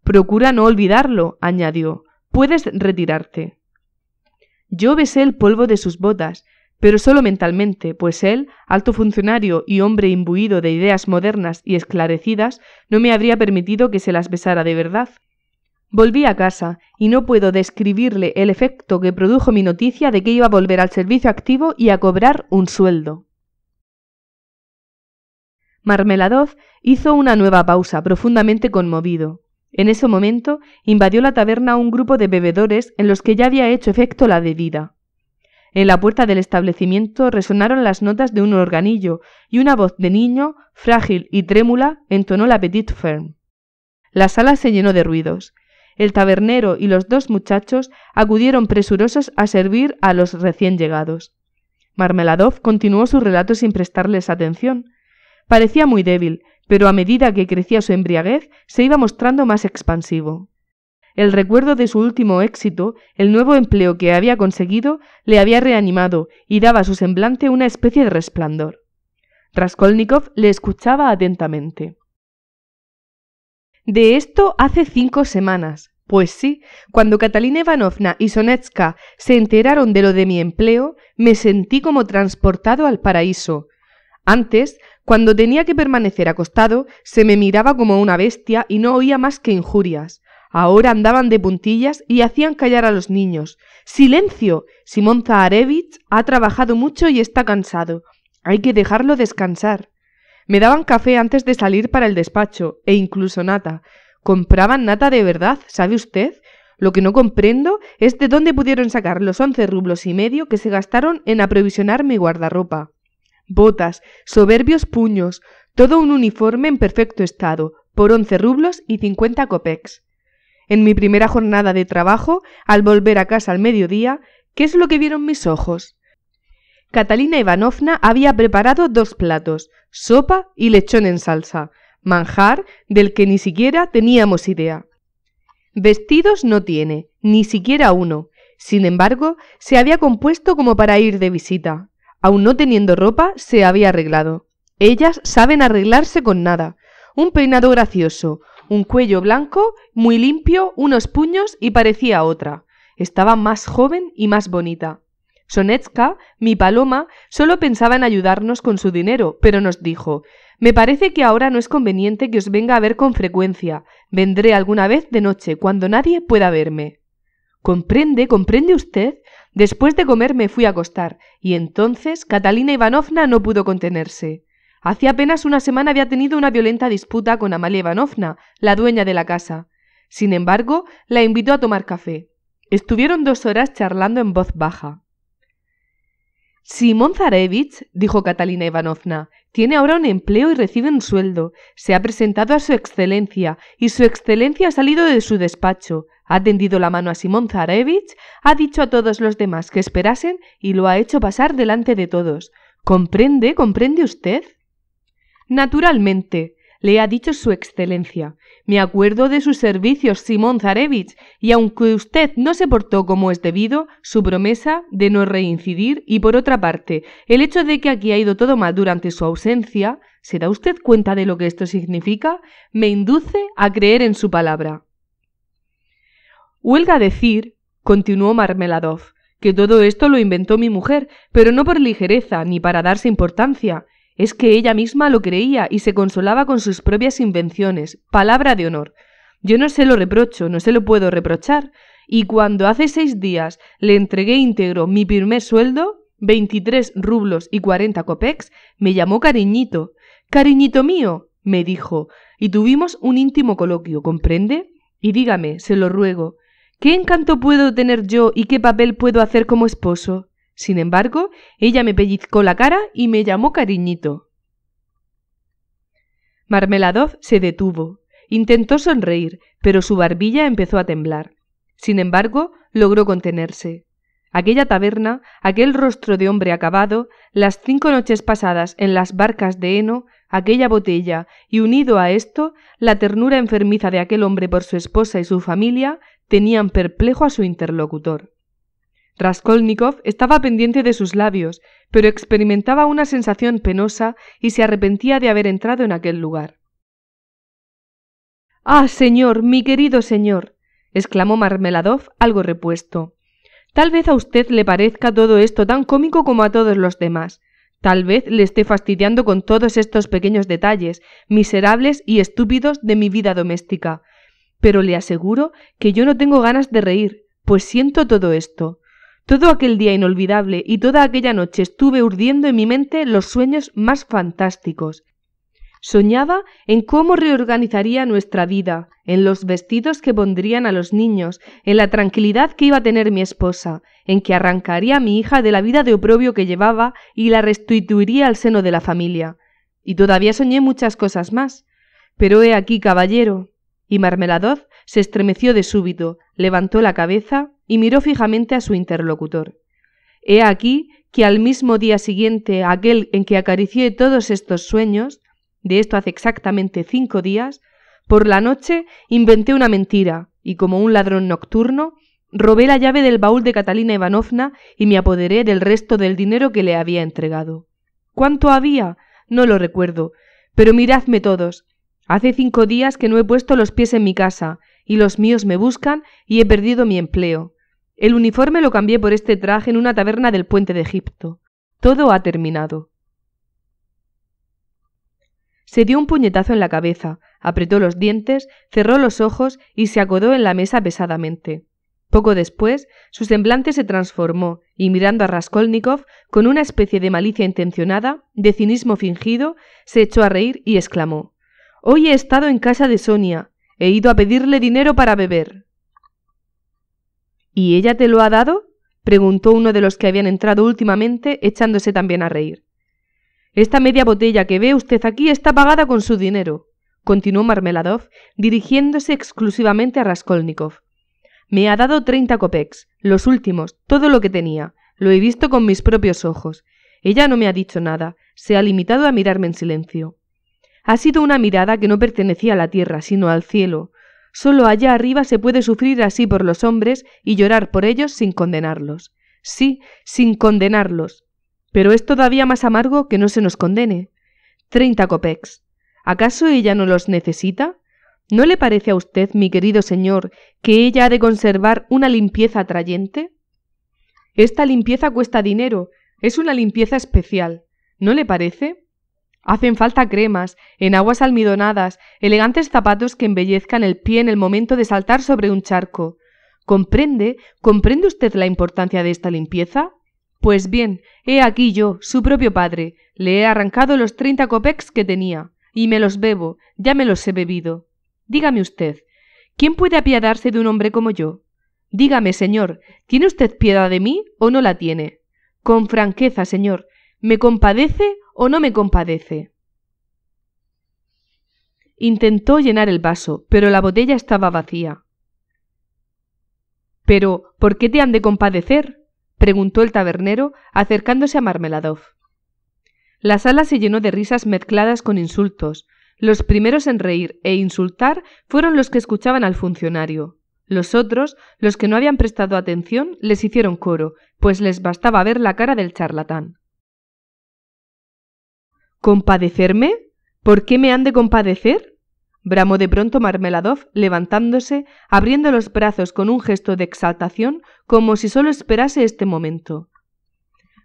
Procura no olvidarlo, añadió. Puedes retirarte. Yo besé el polvo de sus botas, pero solo mentalmente, pues él, alto funcionario y hombre imbuido de ideas modernas y esclarecidas, no me habría permitido que se las besara de verdad. Volví a casa, y no puedo describirle el efecto que produjo mi noticia de que iba a volver al servicio activo y a cobrar un sueldo. Marmeladoz hizo una nueva pausa, profundamente conmovido. En ese momento invadió la taberna un grupo de bebedores en los que ya había hecho efecto la bebida. En la puerta del establecimiento resonaron las notas de un organillo y una voz de niño, frágil y trémula, entonó la Petite Ferme. La sala se llenó de ruidos. El tabernero y los dos muchachos acudieron presurosos a servir a los recién llegados. Marmeladov continuó su relato sin prestarles atención. Parecía muy débil, pero a medida que crecía su embriaguez se iba mostrando más expansivo. El recuerdo de su último éxito, el nuevo empleo que había conseguido, le había reanimado y daba a su semblante una especie de resplandor. Raskolnikov le escuchaba atentamente. De esto hace cinco semanas. Pues sí, cuando Catalina Ivanovna y Sonetska se enteraron de lo de mi empleo, me sentí como transportado al paraíso. Antes cuando tenía que permanecer acostado, se me miraba como una bestia y no oía más que injurias. Ahora andaban de puntillas y hacían callar a los niños. ¡Silencio! Simón Zaharevich ha trabajado mucho y está cansado. Hay que dejarlo descansar. Me daban café antes de salir para el despacho, e incluso nata. Compraban nata de verdad, ¿sabe usted? Lo que no comprendo es de dónde pudieron sacar los once rublos y medio que se gastaron en aprovisionar mi guardarropa botas, soberbios puños, todo un uniforme en perfecto estado, por once rublos y cincuenta copecks. En mi primera jornada de trabajo, al volver a casa al mediodía, ¿qué es lo que vieron mis ojos? Catalina Ivanovna había preparado dos platos, sopa y lechón en salsa, manjar del que ni siquiera teníamos idea. Vestidos no tiene, ni siquiera uno. Sin embargo, se había compuesto como para ir de visita. Aun no teniendo ropa, se había arreglado. Ellas saben arreglarse con nada. Un peinado gracioso, un cuello blanco, muy limpio, unos puños y parecía otra. Estaba más joven y más bonita. Sonetska, mi paloma, solo pensaba en ayudarnos con su dinero, pero nos dijo Me parece que ahora no es conveniente que os venga a ver con frecuencia. Vendré alguna vez de noche, cuando nadie pueda verme. Comprende, comprende usted Después de comer me fui a acostar, y entonces Catalina Ivanovna no pudo contenerse. Hacía apenas una semana había tenido una violenta disputa con Amalia Ivanovna, la dueña de la casa. Sin embargo, la invitó a tomar café. Estuvieron dos horas charlando en voz baja. Simón Zarevich, dijo Catalina Ivanovna, tiene ahora un empleo y recibe un sueldo. Se ha presentado a su excelencia y su excelencia ha salido de su despacho. Ha tendido la mano a Simón Zarevich, ha dicho a todos los demás que esperasen y lo ha hecho pasar delante de todos. ¿Comprende? ¿Comprende usted? Naturalmente le ha dicho su excelencia. Me acuerdo de sus servicios, Simón Zarevich, y aunque usted no se portó como es debido, su promesa de no reincidir y por otra parte, el hecho de que aquí ha ido todo mal durante su ausencia, ¿se da usted cuenta de lo que esto significa? Me induce a creer en su palabra. Huelga decir, continuó Marmeladov, que todo esto lo inventó mi mujer, pero no por ligereza ni para darse importancia. Es que ella misma lo creía y se consolaba con sus propias invenciones. Palabra de honor. Yo no se lo reprocho, no se lo puedo reprochar. Y cuando hace seis días le entregué íntegro mi primer sueldo, veintitrés rublos y cuarenta copex, me llamó cariñito. Cariñito mío, me dijo, y tuvimos un íntimo coloquio, ¿comprende? Y dígame, se lo ruego, ¿qué encanto puedo tener yo y qué papel puedo hacer como esposo? Sin embargo, ella me pellizcó la cara y me llamó cariñito. Marmeladov se detuvo. Intentó sonreír, pero su barbilla empezó a temblar. Sin embargo, logró contenerse. Aquella taberna, aquel rostro de hombre acabado, las cinco noches pasadas en las barcas de heno, aquella botella, y unido a esto, la ternura enfermiza de aquel hombre por su esposa y su familia, tenían perplejo a su interlocutor. Raskolnikov estaba pendiente de sus labios, pero experimentaba una sensación penosa y se arrepentía de haber entrado en aquel lugar. Ah, señor, mi querido señor, exclamó Marmeladov algo repuesto. Tal vez a usted le parezca todo esto tan cómico como a todos los demás. Tal vez le esté fastidiando con todos estos pequeños detalles, miserables y estúpidos de mi vida doméstica. Pero le aseguro que yo no tengo ganas de reír, pues siento todo esto. Todo aquel día inolvidable y toda aquella noche estuve urdiendo en mi mente los sueños más fantásticos. Soñaba en cómo reorganizaría nuestra vida, en los vestidos que pondrían a los niños, en la tranquilidad que iba a tener mi esposa, en que arrancaría a mi hija de la vida de oprobio que llevaba y la restituiría al seno de la familia. Y todavía soñé muchas cosas más. Pero he aquí, caballero, y Marmeladoz se estremeció de súbito, levantó la cabeza y miró fijamente a su interlocutor. He aquí que al mismo día siguiente, aquel en que acaricié todos estos sueños, de esto hace exactamente cinco días, por la noche inventé una mentira y como un ladrón nocturno, robé la llave del baúl de Catalina Ivanovna y me apoderé del resto del dinero que le había entregado. ¿Cuánto había? No lo recuerdo, pero miradme todos. Hace cinco días que no he puesto los pies en mi casa, y los míos me buscan y he perdido mi empleo. El uniforme lo cambié por este traje en una taberna del puente de Egipto. Todo ha terminado. Se dio un puñetazo en la cabeza, apretó los dientes, cerró los ojos y se acodó en la mesa pesadamente. Poco después, su semblante se transformó y mirando a Raskolnikov con una especie de malicia intencionada, de cinismo fingido, se echó a reír y exclamó: Hoy he estado en casa de Sonia. He ido a pedirle dinero para beber. ¿Y ella te lo ha dado? preguntó uno de los que habían entrado últimamente, echándose también a reír. Esta media botella que ve usted aquí está pagada con su dinero, continuó Marmeladov, dirigiéndose exclusivamente a Raskolnikov. Me ha dado treinta copecks, los últimos, todo lo que tenía. Lo he visto con mis propios ojos. Ella no me ha dicho nada, se ha limitado a mirarme en silencio. Ha sido una mirada que no pertenecía a la tierra, sino al cielo. Solo allá arriba se puede sufrir así por los hombres y llorar por ellos sin condenarlos. Sí, sin condenarlos. Pero es todavía más amargo que no se nos condene. Treinta copex. ¿Acaso ella no los necesita? ¿No le parece a usted, mi querido señor, que ella ha de conservar una limpieza atrayente? Esta limpieza cuesta dinero, es una limpieza especial. ¿No le parece? Hacen falta cremas, enaguas almidonadas, elegantes zapatos que embellezcan el pie en el momento de saltar sobre un charco. ¿Comprende? ¿Comprende usted la importancia de esta limpieza? Pues bien, he aquí yo, su propio padre, le he arrancado los treinta copex que tenía, y me los bebo, ya me los he bebido. Dígame usted, ¿quién puede apiadarse de un hombre como yo? Dígame, señor, ¿tiene usted piedad de mí o no la tiene? Con franqueza, señor, ¿me compadece o no me compadece. Intentó llenar el vaso, pero la botella estaba vacía. Pero, ¿por qué te han de compadecer? preguntó el tabernero, acercándose a Marmeladov. La sala se llenó de risas mezcladas con insultos. Los primeros en reír e insultar fueron los que escuchaban al funcionario. Los otros, los que no habían prestado atención, les hicieron coro, pues les bastaba ver la cara del charlatán. ¿Compadecerme? ¿Por qué me han de compadecer? bramó de pronto Marmeladov, levantándose, abriendo los brazos con un gesto de exaltación, como si solo esperase este momento.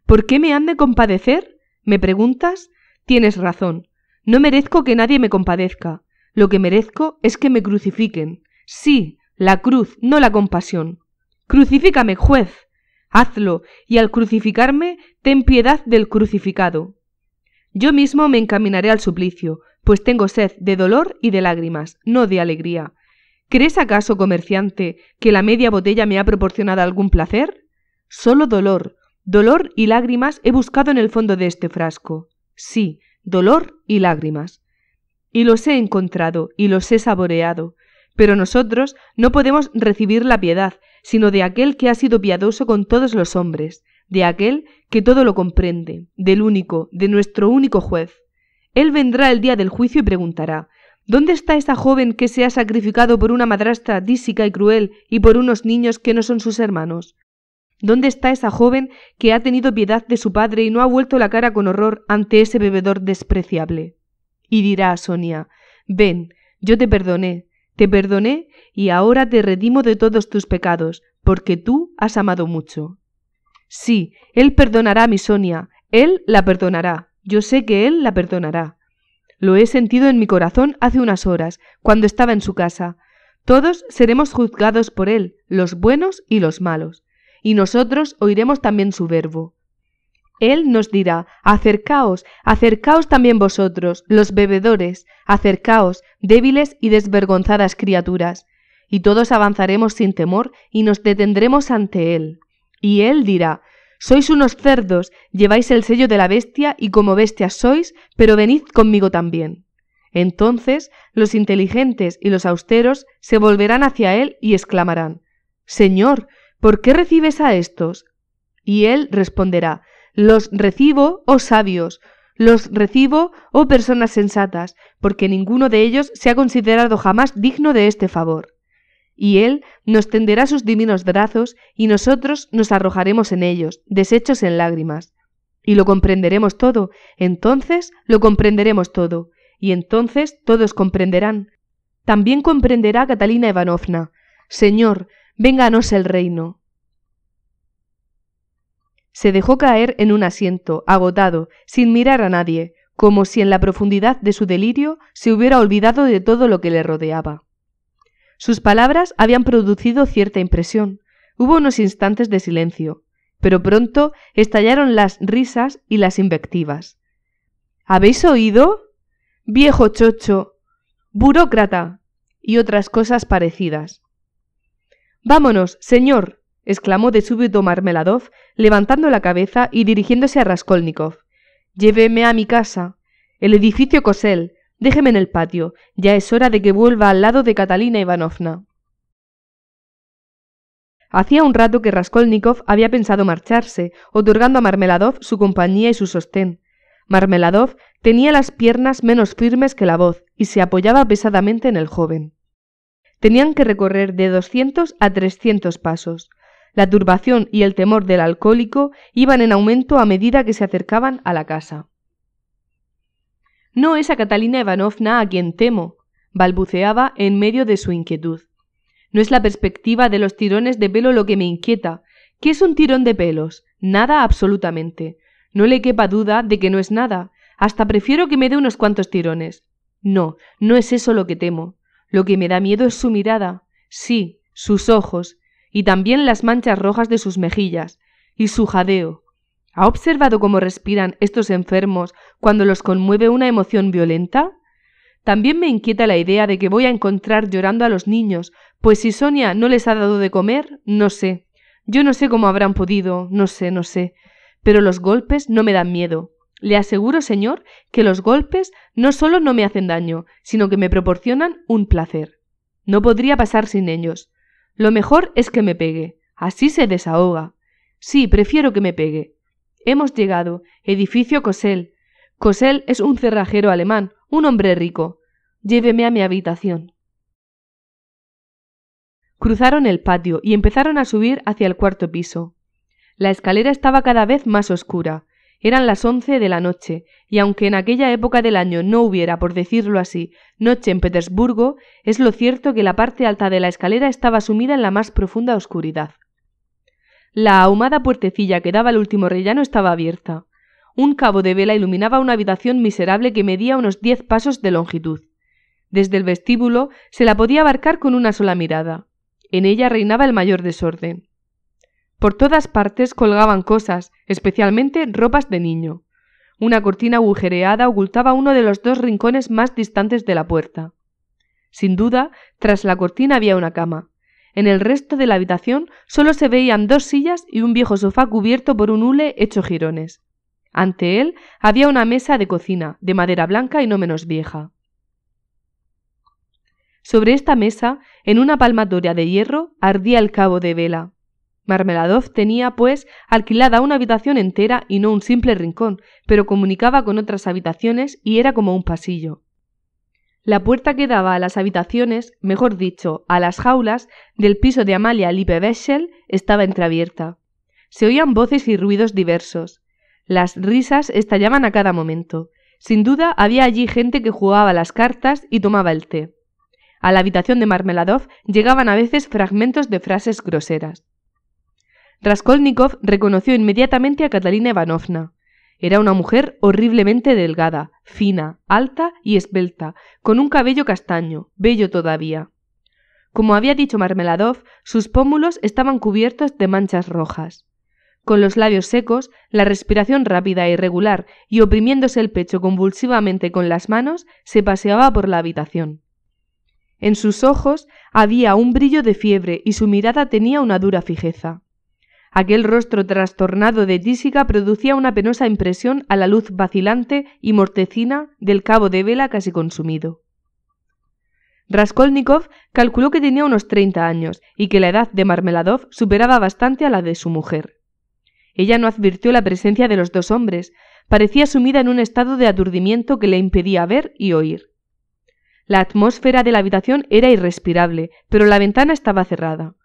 ¿Por qué me han de compadecer? ¿Me preguntas? Tienes razón. No merezco que nadie me compadezca. Lo que merezco es que me crucifiquen. Sí, la cruz, no la compasión. Crucifícame, juez. Hazlo, y al crucificarme, ten piedad del crucificado. Yo mismo me encaminaré al suplicio, pues tengo sed de dolor y de lágrimas, no de alegría. ¿Crees acaso, comerciante, que la media botella me ha proporcionado algún placer? Solo dolor, dolor y lágrimas he buscado en el fondo de este frasco. Sí, dolor y lágrimas. Y los he encontrado y los he saboreado. Pero nosotros no podemos recibir la piedad, sino de aquel que ha sido piadoso con todos los hombres de aquel que todo lo comprende, del único, de nuestro único juez. Él vendrá el día del juicio y preguntará ¿Dónde está esa joven que se ha sacrificado por una madrastra dísica y cruel y por unos niños que no son sus hermanos? ¿Dónde está esa joven que ha tenido piedad de su padre y no ha vuelto la cara con horror ante ese bebedor despreciable? Y dirá a Sonia Ven, yo te perdoné, te perdoné y ahora te redimo de todos tus pecados, porque tú has amado mucho. Sí, Él perdonará a mi Sonia, Él la perdonará, yo sé que Él la perdonará. Lo he sentido en mi corazón hace unas horas, cuando estaba en su casa. Todos seremos juzgados por Él, los buenos y los malos, y nosotros oiremos también su verbo. Él nos dirá, acercaos, acercaos también vosotros, los bebedores, acercaos, débiles y desvergonzadas criaturas, y todos avanzaremos sin temor y nos detendremos ante Él. Y él dirá, sois unos cerdos, lleváis el sello de la bestia y como bestias sois, pero venid conmigo también. Entonces los inteligentes y los austeros se volverán hacia él y exclamarán, Señor, ¿por qué recibes a estos? Y él responderá, Los recibo, oh sabios, los recibo, oh personas sensatas, porque ninguno de ellos se ha considerado jamás digno de este favor y Él nos tenderá sus divinos brazos y nosotros nos arrojaremos en ellos, deshechos en lágrimas. Y lo comprenderemos todo, entonces lo comprenderemos todo, y entonces todos comprenderán. También comprenderá Catalina Ivanovna, Señor, vénganos el reino. Se dejó caer en un asiento, agotado, sin mirar a nadie, como si en la profundidad de su delirio se hubiera olvidado de todo lo que le rodeaba. Sus palabras habían producido cierta impresión. Hubo unos instantes de silencio, pero pronto estallaron las risas y las invectivas. ¿Habéis oído? Viejo chocho, burócrata y otras cosas parecidas. Vámonos, señor, exclamó de súbito Marmeladov, levantando la cabeza y dirigiéndose a Raskolnikov. Lléveme a mi casa. El edificio Cosel, Déjeme en el patio. Ya es hora de que vuelva al lado de Catalina Ivanovna. Hacía un rato que Raskolnikov había pensado marcharse, otorgando a Marmeladov su compañía y su sostén. Marmeladov tenía las piernas menos firmes que la voz y se apoyaba pesadamente en el joven. Tenían que recorrer de doscientos a trescientos pasos. La turbación y el temor del alcohólico iban en aumento a medida que se acercaban a la casa. No es a Catalina Ivanovna a quien temo, balbuceaba en medio de su inquietud. No es la perspectiva de los tirones de pelo lo que me inquieta. ¿Qué es un tirón de pelos? Nada absolutamente. No le quepa duda de que no es nada. Hasta prefiero que me dé unos cuantos tirones. No, no es eso lo que temo. Lo que me da miedo es su mirada. Sí, sus ojos, y también las manchas rojas de sus mejillas, y su jadeo, ¿Ha observado cómo respiran estos enfermos cuando los conmueve una emoción violenta? También me inquieta la idea de que voy a encontrar llorando a los niños, pues si Sonia no les ha dado de comer, no sé. Yo no sé cómo habrán podido, no sé, no sé. Pero los golpes no me dan miedo. Le aseguro, señor, que los golpes no solo no me hacen daño, sino que me proporcionan un placer. No podría pasar sin ellos. Lo mejor es que me pegue. Así se desahoga. Sí, prefiero que me pegue. Hemos llegado. Edificio Cosell. Cosell es un cerrajero alemán, un hombre rico. Lléveme a mi habitación. Cruzaron el patio y empezaron a subir hacia el cuarto piso. La escalera estaba cada vez más oscura. Eran las once de la noche, y aunque en aquella época del año no hubiera, por decirlo así, noche en Petersburgo, es lo cierto que la parte alta de la escalera estaba sumida en la más profunda oscuridad. La ahumada puertecilla que daba al último rellano estaba abierta. Un cabo de vela iluminaba una habitación miserable que medía unos diez pasos de longitud. Desde el vestíbulo se la podía abarcar con una sola mirada. En ella reinaba el mayor desorden. Por todas partes colgaban cosas, especialmente ropas de niño. Una cortina agujereada ocultaba uno de los dos rincones más distantes de la puerta. Sin duda, tras la cortina había una cama, en el resto de la habitación solo se veían dos sillas y un viejo sofá cubierto por un hule hecho jirones. Ante él había una mesa de cocina, de madera blanca y no menos vieja. Sobre esta mesa, en una palmatoria de hierro, ardía el cabo de vela. Marmeladov tenía, pues, alquilada una habitación entera y no un simple rincón, pero comunicaba con otras habitaciones y era como un pasillo. La puerta que daba a las habitaciones, mejor dicho, a las jaulas del piso de Amalia lippe estaba entreabierta. Se oían voces y ruidos diversos. Las risas estallaban a cada momento. Sin duda había allí gente que jugaba las cartas y tomaba el té. A la habitación de Marmeladov llegaban a veces fragmentos de frases groseras. Raskolnikov reconoció inmediatamente a Catalina Ivanovna. Era una mujer horriblemente delgada, fina, alta y esbelta, con un cabello castaño, bello todavía. Como había dicho Marmeladov, sus pómulos estaban cubiertos de manchas rojas. Con los labios secos, la respiración rápida e irregular y oprimiéndose el pecho convulsivamente con las manos, se paseaba por la habitación. En sus ojos había un brillo de fiebre y su mirada tenía una dura fijeza. Aquel rostro trastornado de tísica producía una penosa impresión a la luz vacilante y mortecina del cabo de vela casi consumido. Raskolnikov calculó que tenía unos treinta años y que la edad de Marmeladov superaba bastante a la de su mujer. Ella no advirtió la presencia de los dos hombres, parecía sumida en un estado de aturdimiento que le impedía ver y oír. La atmósfera de la habitación era irrespirable, pero la ventana estaba cerrada.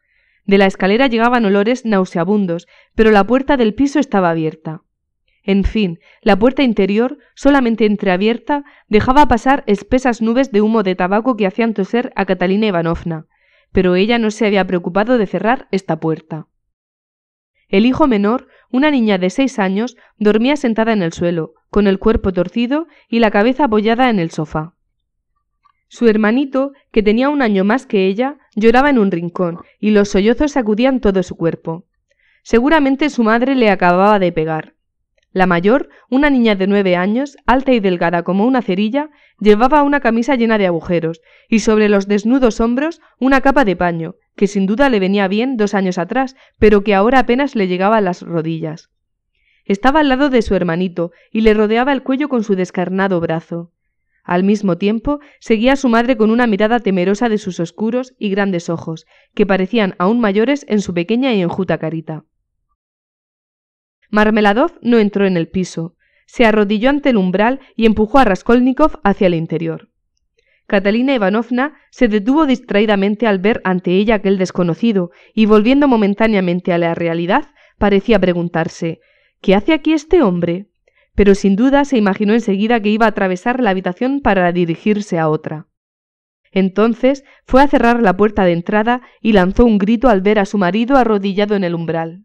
De la escalera llegaban olores nauseabundos, pero la puerta del piso estaba abierta. En fin, la puerta interior, solamente entreabierta, dejaba pasar espesas nubes de humo de tabaco que hacían toser a Catalina Ivanovna, pero ella no se había preocupado de cerrar esta puerta. El hijo menor, una niña de seis años, dormía sentada en el suelo, con el cuerpo torcido y la cabeza apoyada en el sofá. Su hermanito, que tenía un año más que ella, Lloraba en un rincón, y los sollozos sacudían todo su cuerpo. Seguramente su madre le acababa de pegar. La mayor, una niña de nueve años, alta y delgada como una cerilla, llevaba una camisa llena de agujeros, y sobre los desnudos hombros una capa de paño, que sin duda le venía bien dos años atrás, pero que ahora apenas le llegaba a las rodillas. Estaba al lado de su hermanito, y le rodeaba el cuello con su descarnado brazo. Al mismo tiempo, seguía a su madre con una mirada temerosa de sus oscuros y grandes ojos, que parecían aún mayores en su pequeña y enjuta carita. Marmeladov no entró en el piso, se arrodilló ante el umbral y empujó a Raskolnikov hacia el interior. Catalina Ivanovna se detuvo distraídamente al ver ante ella aquel desconocido y volviendo momentáneamente a la realidad, parecía preguntarse ¿Qué hace aquí este hombre? pero sin duda se imaginó enseguida que iba a atravesar la habitación para dirigirse a otra. Entonces fue a cerrar la puerta de entrada y lanzó un grito al ver a su marido arrodillado en el umbral.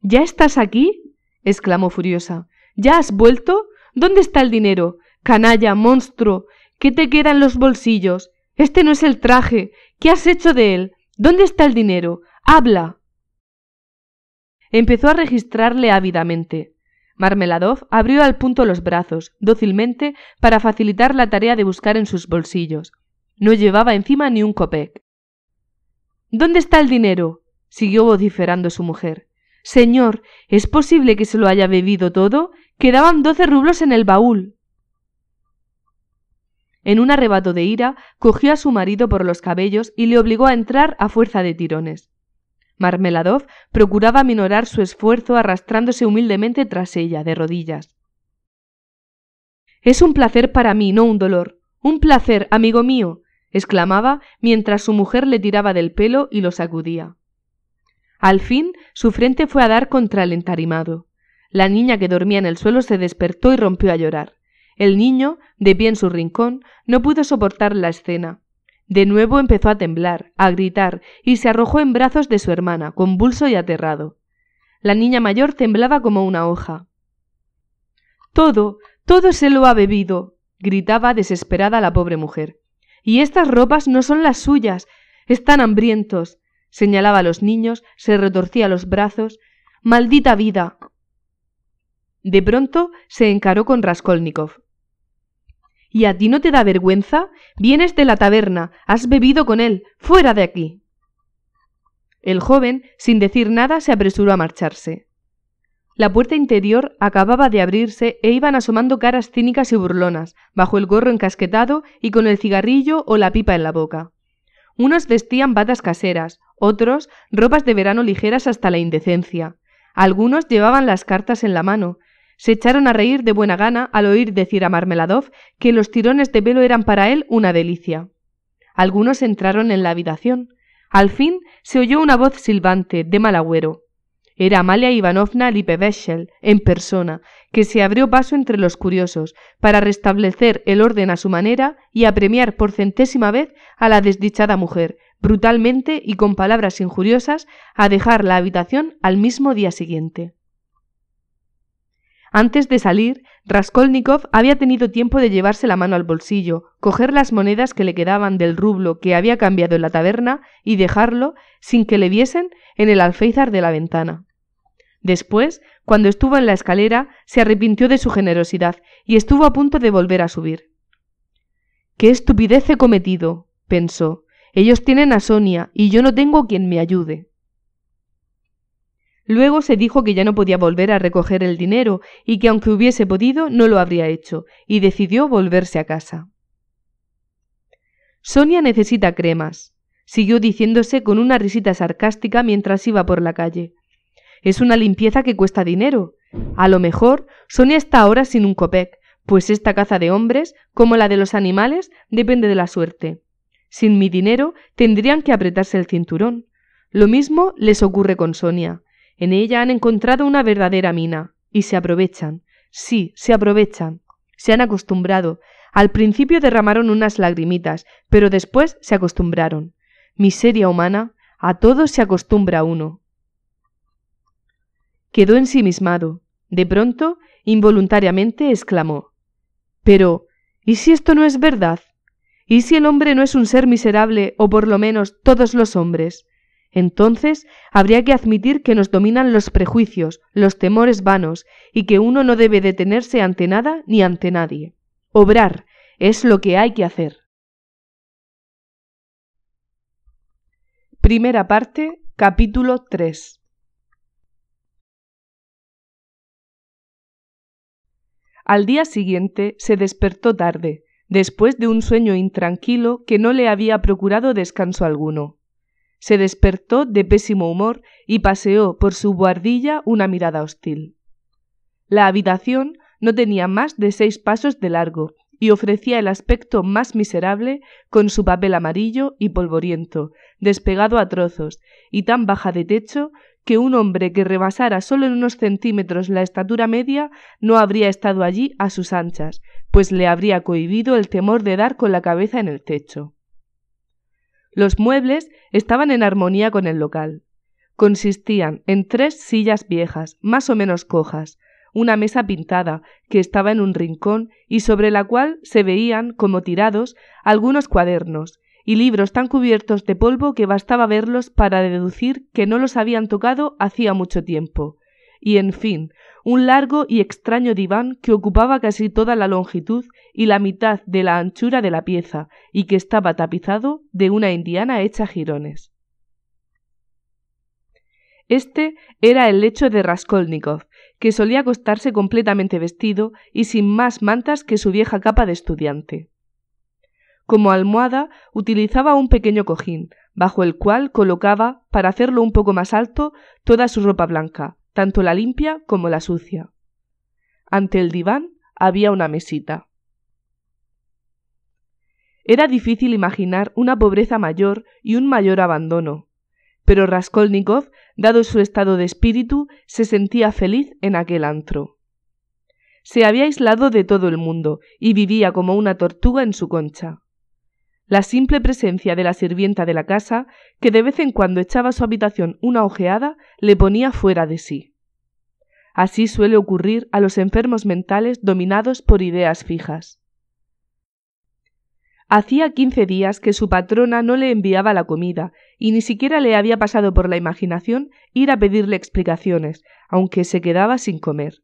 ¿Ya estás aquí? exclamó furiosa. ¿Ya has vuelto? ¿Dónde está el dinero? Canalla, monstruo. ¿Qué te quedan los bolsillos? Este no es el traje. ¿Qué has hecho de él? ¿Dónde está el dinero? Habla. Empezó a registrarle ávidamente. Marmeladov abrió al punto los brazos, dócilmente, para facilitar la tarea de buscar en sus bolsillos. No llevaba encima ni un copec. ¿Dónde está el dinero? siguió vociferando su mujer. Señor, ¿es posible que se lo haya bebido todo? Quedaban doce rublos en el baúl. En un arrebato de ira, cogió a su marido por los cabellos y le obligó a entrar a fuerza de tirones. Marmeladov procuraba minorar su esfuerzo arrastrándose humildemente tras ella, de rodillas. Es un placer para mí, no un dolor. Un placer, amigo mío, exclamaba mientras su mujer le tiraba del pelo y lo sacudía. Al fin su frente fue a dar contra el entarimado. La niña que dormía en el suelo se despertó y rompió a llorar. El niño, de pie en su rincón, no pudo soportar la escena. De nuevo empezó a temblar, a gritar, y se arrojó en brazos de su hermana, convulso y aterrado. La niña mayor temblaba como una hoja. Todo, todo se lo ha bebido, gritaba desesperada la pobre mujer. Y estas ropas no son las suyas. Están hambrientos. señalaba a los niños, se retorcía los brazos. Maldita vida. De pronto se encaró con Raskolnikov. ¿Y a ti no te da vergüenza? Vienes de la taberna, has bebido con él, fuera de aquí. El joven, sin decir nada, se apresuró a marcharse. La puerta interior acababa de abrirse e iban asomando caras cínicas y burlonas, bajo el gorro encasquetado y con el cigarrillo o la pipa en la boca. Unos vestían batas caseras, otros ropas de verano ligeras hasta la indecencia. Algunos llevaban las cartas en la mano, se echaron a reír de buena gana al oír decir a Marmeladov que los tirones de pelo eran para él una delicia. Algunos entraron en la habitación. Al fin se oyó una voz silbante, de mal agüero. Era Amalia Ivanovna Lipeveschel, en persona, que se abrió paso entre los curiosos, para restablecer el orden a su manera y apremiar por centésima vez a la desdichada mujer, brutalmente y con palabras injuriosas, a dejar la habitación al mismo día siguiente. Antes de salir, Raskolnikov había tenido tiempo de llevarse la mano al bolsillo, coger las monedas que le quedaban del rublo que había cambiado en la taberna y dejarlo, sin que le viesen, en el alféizar de la ventana. Después, cuando estuvo en la escalera, se arrepintió de su generosidad y estuvo a punto de volver a subir. ¡Qué estupidez he cometido! pensó. Ellos tienen a Sonia y yo no tengo quien me ayude. Luego se dijo que ya no podía volver a recoger el dinero y que aunque hubiese podido no lo habría hecho, y decidió volverse a casa. Sonia necesita cremas, siguió diciéndose con una risita sarcástica mientras iba por la calle. Es una limpieza que cuesta dinero. A lo mejor Sonia está ahora sin un copec, pues esta caza de hombres, como la de los animales, depende de la suerte. Sin mi dinero tendrían que apretarse el cinturón. Lo mismo les ocurre con Sonia. En ella han encontrado una verdadera mina, y se aprovechan, sí, se aprovechan. Se han acostumbrado. Al principio derramaron unas lagrimitas, pero después se acostumbraron. Miseria humana, a todo se acostumbra uno. Quedó ensimismado. De pronto, involuntariamente, exclamó Pero, ¿y si esto no es verdad? ¿Y si el hombre no es un ser miserable, o por lo menos todos los hombres? Entonces habría que admitir que nos dominan los prejuicios, los temores vanos, y que uno no debe detenerse ante nada ni ante nadie. Obrar es lo que hay que hacer. Primera parte, capítulo 3. Al día siguiente se despertó tarde, después de un sueño intranquilo que no le había procurado descanso alguno. Se despertó de pésimo humor y paseó por su buhardilla una mirada hostil. La habitación no tenía más de seis pasos de largo y ofrecía el aspecto más miserable con su papel amarillo y polvoriento, despegado a trozos y tan baja de techo que un hombre que rebasara solo en unos centímetros la estatura media no habría estado allí a sus anchas, pues le habría cohibido el temor de dar con la cabeza en el techo. Los muebles estaban en armonía con el local. Consistían en tres sillas viejas, más o menos cojas, una mesa pintada que estaba en un rincón y sobre la cual se veían, como tirados, algunos cuadernos y libros tan cubiertos de polvo que bastaba verlos para deducir que no los habían tocado hacía mucho tiempo, y en fin, un largo y extraño diván que ocupaba casi toda la longitud y la mitad de la anchura de la pieza, y que estaba tapizado de una indiana hecha jirones. Este era el lecho de Raskolnikov, que solía acostarse completamente vestido y sin más mantas que su vieja capa de estudiante. Como almohada utilizaba un pequeño cojín, bajo el cual colocaba, para hacerlo un poco más alto, toda su ropa blanca, tanto la limpia como la sucia. Ante el diván había una mesita. Era difícil imaginar una pobreza mayor y un mayor abandono, pero Raskolnikov, dado su estado de espíritu, se sentía feliz en aquel antro. Se había aislado de todo el mundo y vivía como una tortuga en su concha la simple presencia de la sirvienta de la casa, que de vez en cuando echaba a su habitación una ojeada, le ponía fuera de sí. Así suele ocurrir a los enfermos mentales dominados por ideas fijas. Hacía quince días que su patrona no le enviaba la comida, y ni siquiera le había pasado por la imaginación ir a pedirle explicaciones, aunque se quedaba sin comer.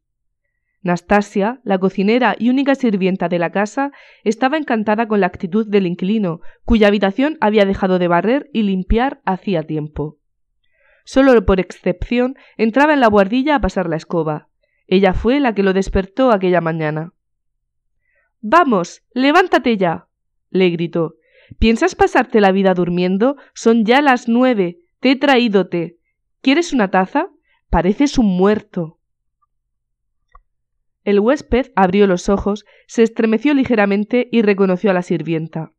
Nastasia, la cocinera y única sirvienta de la casa, estaba encantada con la actitud del inquilino, cuya habitación había dejado de barrer y limpiar hacía tiempo. Solo por excepción entraba en la guardilla a pasar la escoba. Ella fue la que lo despertó aquella mañana. Vamos, levántate ya. le gritó. ¿Piensas pasarte la vida durmiendo? Son ya las nueve. Te he traído té. ¿Quieres una taza? Pareces un muerto. El huésped abrió los ojos, se estremeció ligeramente y reconoció a la sirvienta.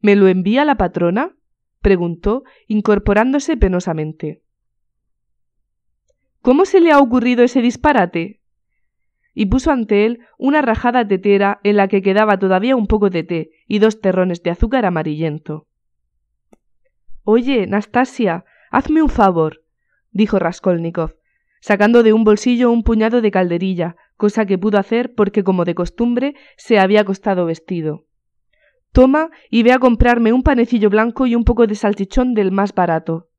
¿Me lo envía la patrona? preguntó, incorporándose penosamente. ¿Cómo se le ha ocurrido ese disparate? Y puso ante él una rajada tetera en la que quedaba todavía un poco de té y dos terrones de azúcar amarillento. Oye, Nastasia, hazme un favor, dijo Raskolnikov, sacando de un bolsillo un puñado de calderilla, cosa que pudo hacer porque, como de costumbre, se había costado vestido. Toma y ve a comprarme un panecillo blanco y un poco de salchichón del más barato.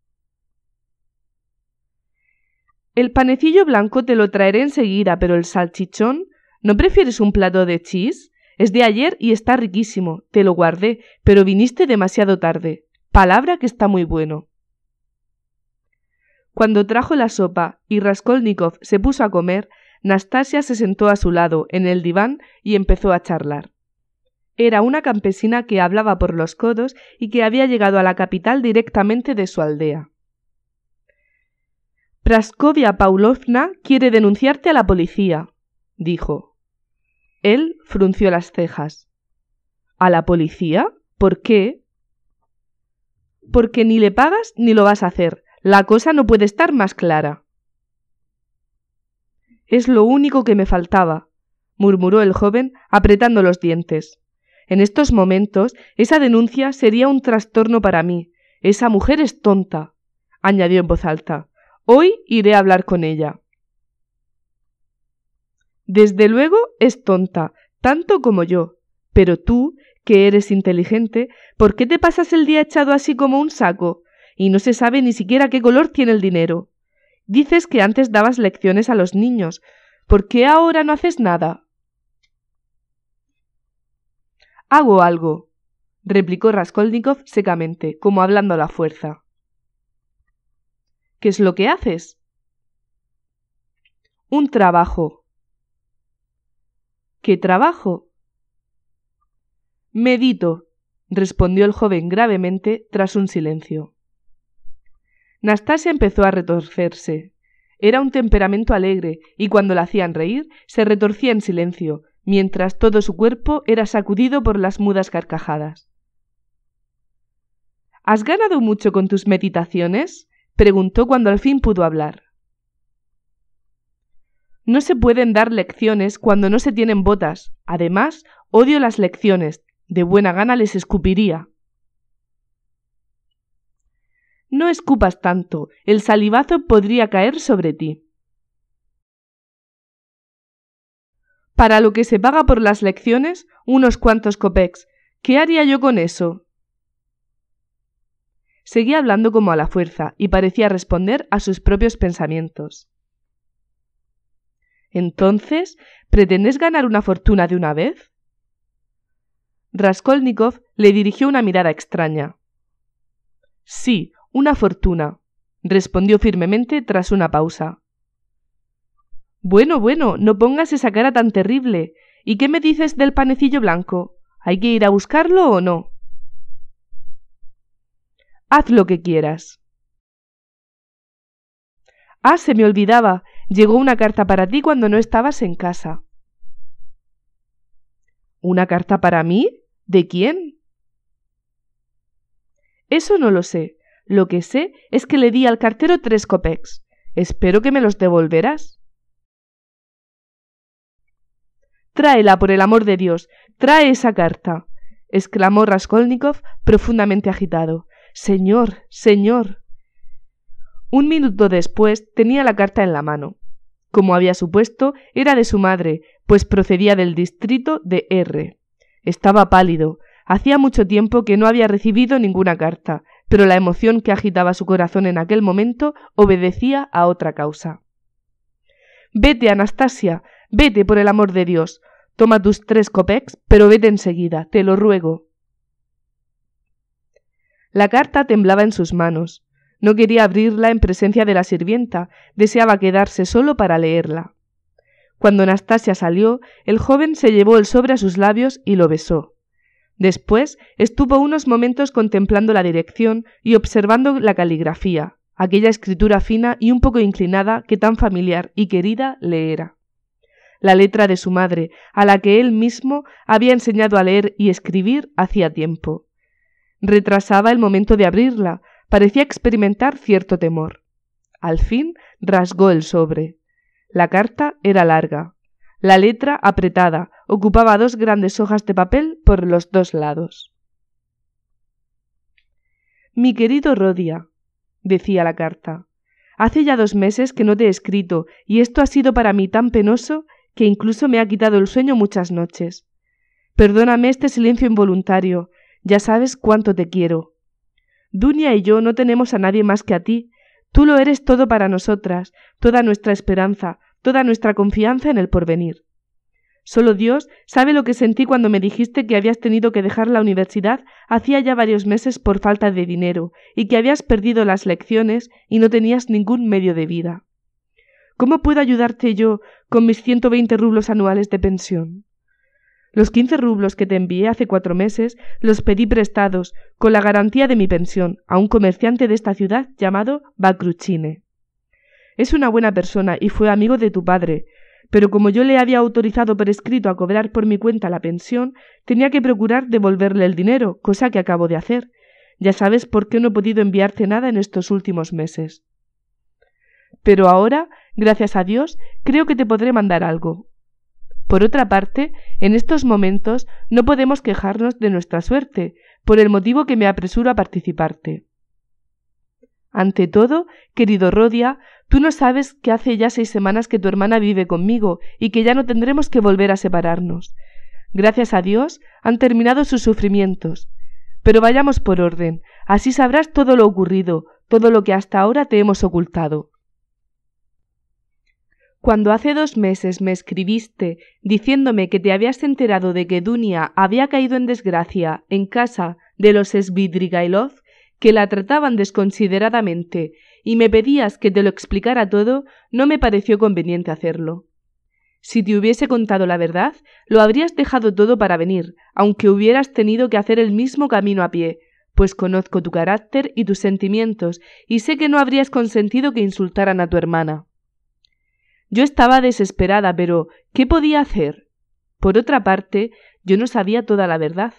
El panecillo blanco te lo traeré enseguida, pero el salchichón, ¿no prefieres un plato de chis? Es de ayer y está riquísimo, te lo guardé, pero viniste demasiado tarde. Palabra que está muy bueno. Cuando trajo la sopa y Raskolnikov se puso a comer, Nastasia se sentó a su lado en el diván y empezó a charlar. Era una campesina que hablaba por los codos y que había llegado a la capital directamente de su aldea. Praskovia Paulovna quiere denunciarte a la policía, dijo. Él frunció las cejas. ¿A la policía? ¿Por qué? Porque ni le pagas ni lo vas a hacer, la cosa no puede estar más clara. Es lo único que me faltaba, murmuró el joven, apretando los dientes. En estos momentos, esa denuncia sería un trastorno para mí. Esa mujer es tonta, añadió en voz alta. Hoy iré a hablar con ella. Desde luego es tonta, tanto como yo. Pero tú, que eres inteligente, ¿por qué te pasas el día echado así como un saco? y no se sabe ni siquiera qué color tiene el dinero. Dices que antes dabas lecciones a los niños. ¿Por qué ahora no haces nada? Hago algo, replicó Raskolnikov secamente, como hablando a la fuerza. ¿Qué es lo que haces? Un trabajo. ¿Qué trabajo? Medito, respondió el joven gravemente tras un silencio. Nastasia empezó a retorcerse. Era un temperamento alegre, y cuando la hacían reír, se retorcía en silencio, mientras todo su cuerpo era sacudido por las mudas carcajadas. ¿Has ganado mucho con tus meditaciones? preguntó cuando al fin pudo hablar. No se pueden dar lecciones cuando no se tienen botas. Además, odio las lecciones. De buena gana les escupiría. No escupas tanto, el salivazo podría caer sobre ti. Para lo que se paga por las lecciones, unos cuantos copex. ¿Qué haría yo con eso? Seguía hablando como a la fuerza y parecía responder a sus propios pensamientos. Entonces, ¿pretendes ganar una fortuna de una vez? Raskolnikov le dirigió una mirada extraña. Sí, una fortuna, respondió firmemente tras una pausa. Bueno, bueno, no pongas esa cara tan terrible. ¿Y qué me dices del panecillo blanco? ¿Hay que ir a buscarlo o no? Haz lo que quieras. Ah, se me olvidaba. Llegó una carta para ti cuando no estabas en casa. ¿Una carta para mí? ¿De quién? Eso no lo sé. Lo que sé es que le di al cartero tres copex. Espero que me los devolverás. Tráela, por el amor de Dios, trae esa carta, exclamó Raskolnikov, profundamente agitado. Señor, señor. Un minuto después tenía la carta en la mano. Como había supuesto, era de su madre, pues procedía del distrito de R. Estaba pálido. Hacía mucho tiempo que no había recibido ninguna carta, pero la emoción que agitaba su corazón en aquel momento obedecía a otra causa. Vete, Anastasia, vete, por el amor de Dios. Toma tus tres copex, pero vete enseguida, te lo ruego. La carta temblaba en sus manos. No quería abrirla en presencia de la sirvienta, deseaba quedarse solo para leerla. Cuando Anastasia salió, el joven se llevó el sobre a sus labios y lo besó. Después estuvo unos momentos contemplando la dirección y observando la caligrafía, aquella escritura fina y un poco inclinada que tan familiar y querida le era. La letra de su madre, a la que él mismo había enseñado a leer y escribir hacía tiempo. Retrasaba el momento de abrirla, parecía experimentar cierto temor. Al fin rasgó el sobre. La carta era larga, la letra apretada, ocupaba dos grandes hojas de papel por los dos lados. Mi querido Rodia, decía la carta, hace ya dos meses que no te he escrito y esto ha sido para mí tan penoso que incluso me ha quitado el sueño muchas noches. Perdóname este silencio involuntario, ya sabes cuánto te quiero. Dunia y yo no tenemos a nadie más que a ti, tú lo eres todo para nosotras, toda nuestra esperanza, toda nuestra confianza en el porvenir. Solo Dios sabe lo que sentí cuando me dijiste que habías tenido que dejar la universidad hacía ya varios meses por falta de dinero, y que habías perdido las lecciones y no tenías ningún medio de vida. ¿Cómo puedo ayudarte yo con mis 120 rublos anuales de pensión? Los quince rublos que te envié hace cuatro meses los pedí prestados, con la garantía de mi pensión, a un comerciante de esta ciudad llamado Bakruchine. Es una buena persona y fue amigo de tu padre, pero como yo le había autorizado por escrito a cobrar por mi cuenta la pensión, tenía que procurar devolverle el dinero, cosa que acabo de hacer. Ya sabes por qué no he podido enviarte nada en estos últimos meses. Pero ahora, gracias a Dios, creo que te podré mandar algo. Por otra parte, en estos momentos no podemos quejarnos de nuestra suerte, por el motivo que me apresuro a participarte. Ante todo, querido Rodia, tú no sabes que hace ya seis semanas que tu hermana vive conmigo y que ya no tendremos que volver a separarnos. Gracias a Dios han terminado sus sufrimientos. Pero vayamos por orden, así sabrás todo lo ocurrido, todo lo que hasta ahora te hemos ocultado. Cuando hace dos meses me escribiste diciéndome que te habías enterado de que Dunia había caído en desgracia en casa de los Svidrigailov, que la trataban desconsideradamente y me pedías que te lo explicara todo, no me pareció conveniente hacerlo. Si te hubiese contado la verdad, lo habrías dejado todo para venir, aunque hubieras tenido que hacer el mismo camino a pie, pues conozco tu carácter y tus sentimientos, y sé que no habrías consentido que insultaran a tu hermana. Yo estaba desesperada, pero ¿qué podía hacer? Por otra parte, yo no sabía toda la verdad.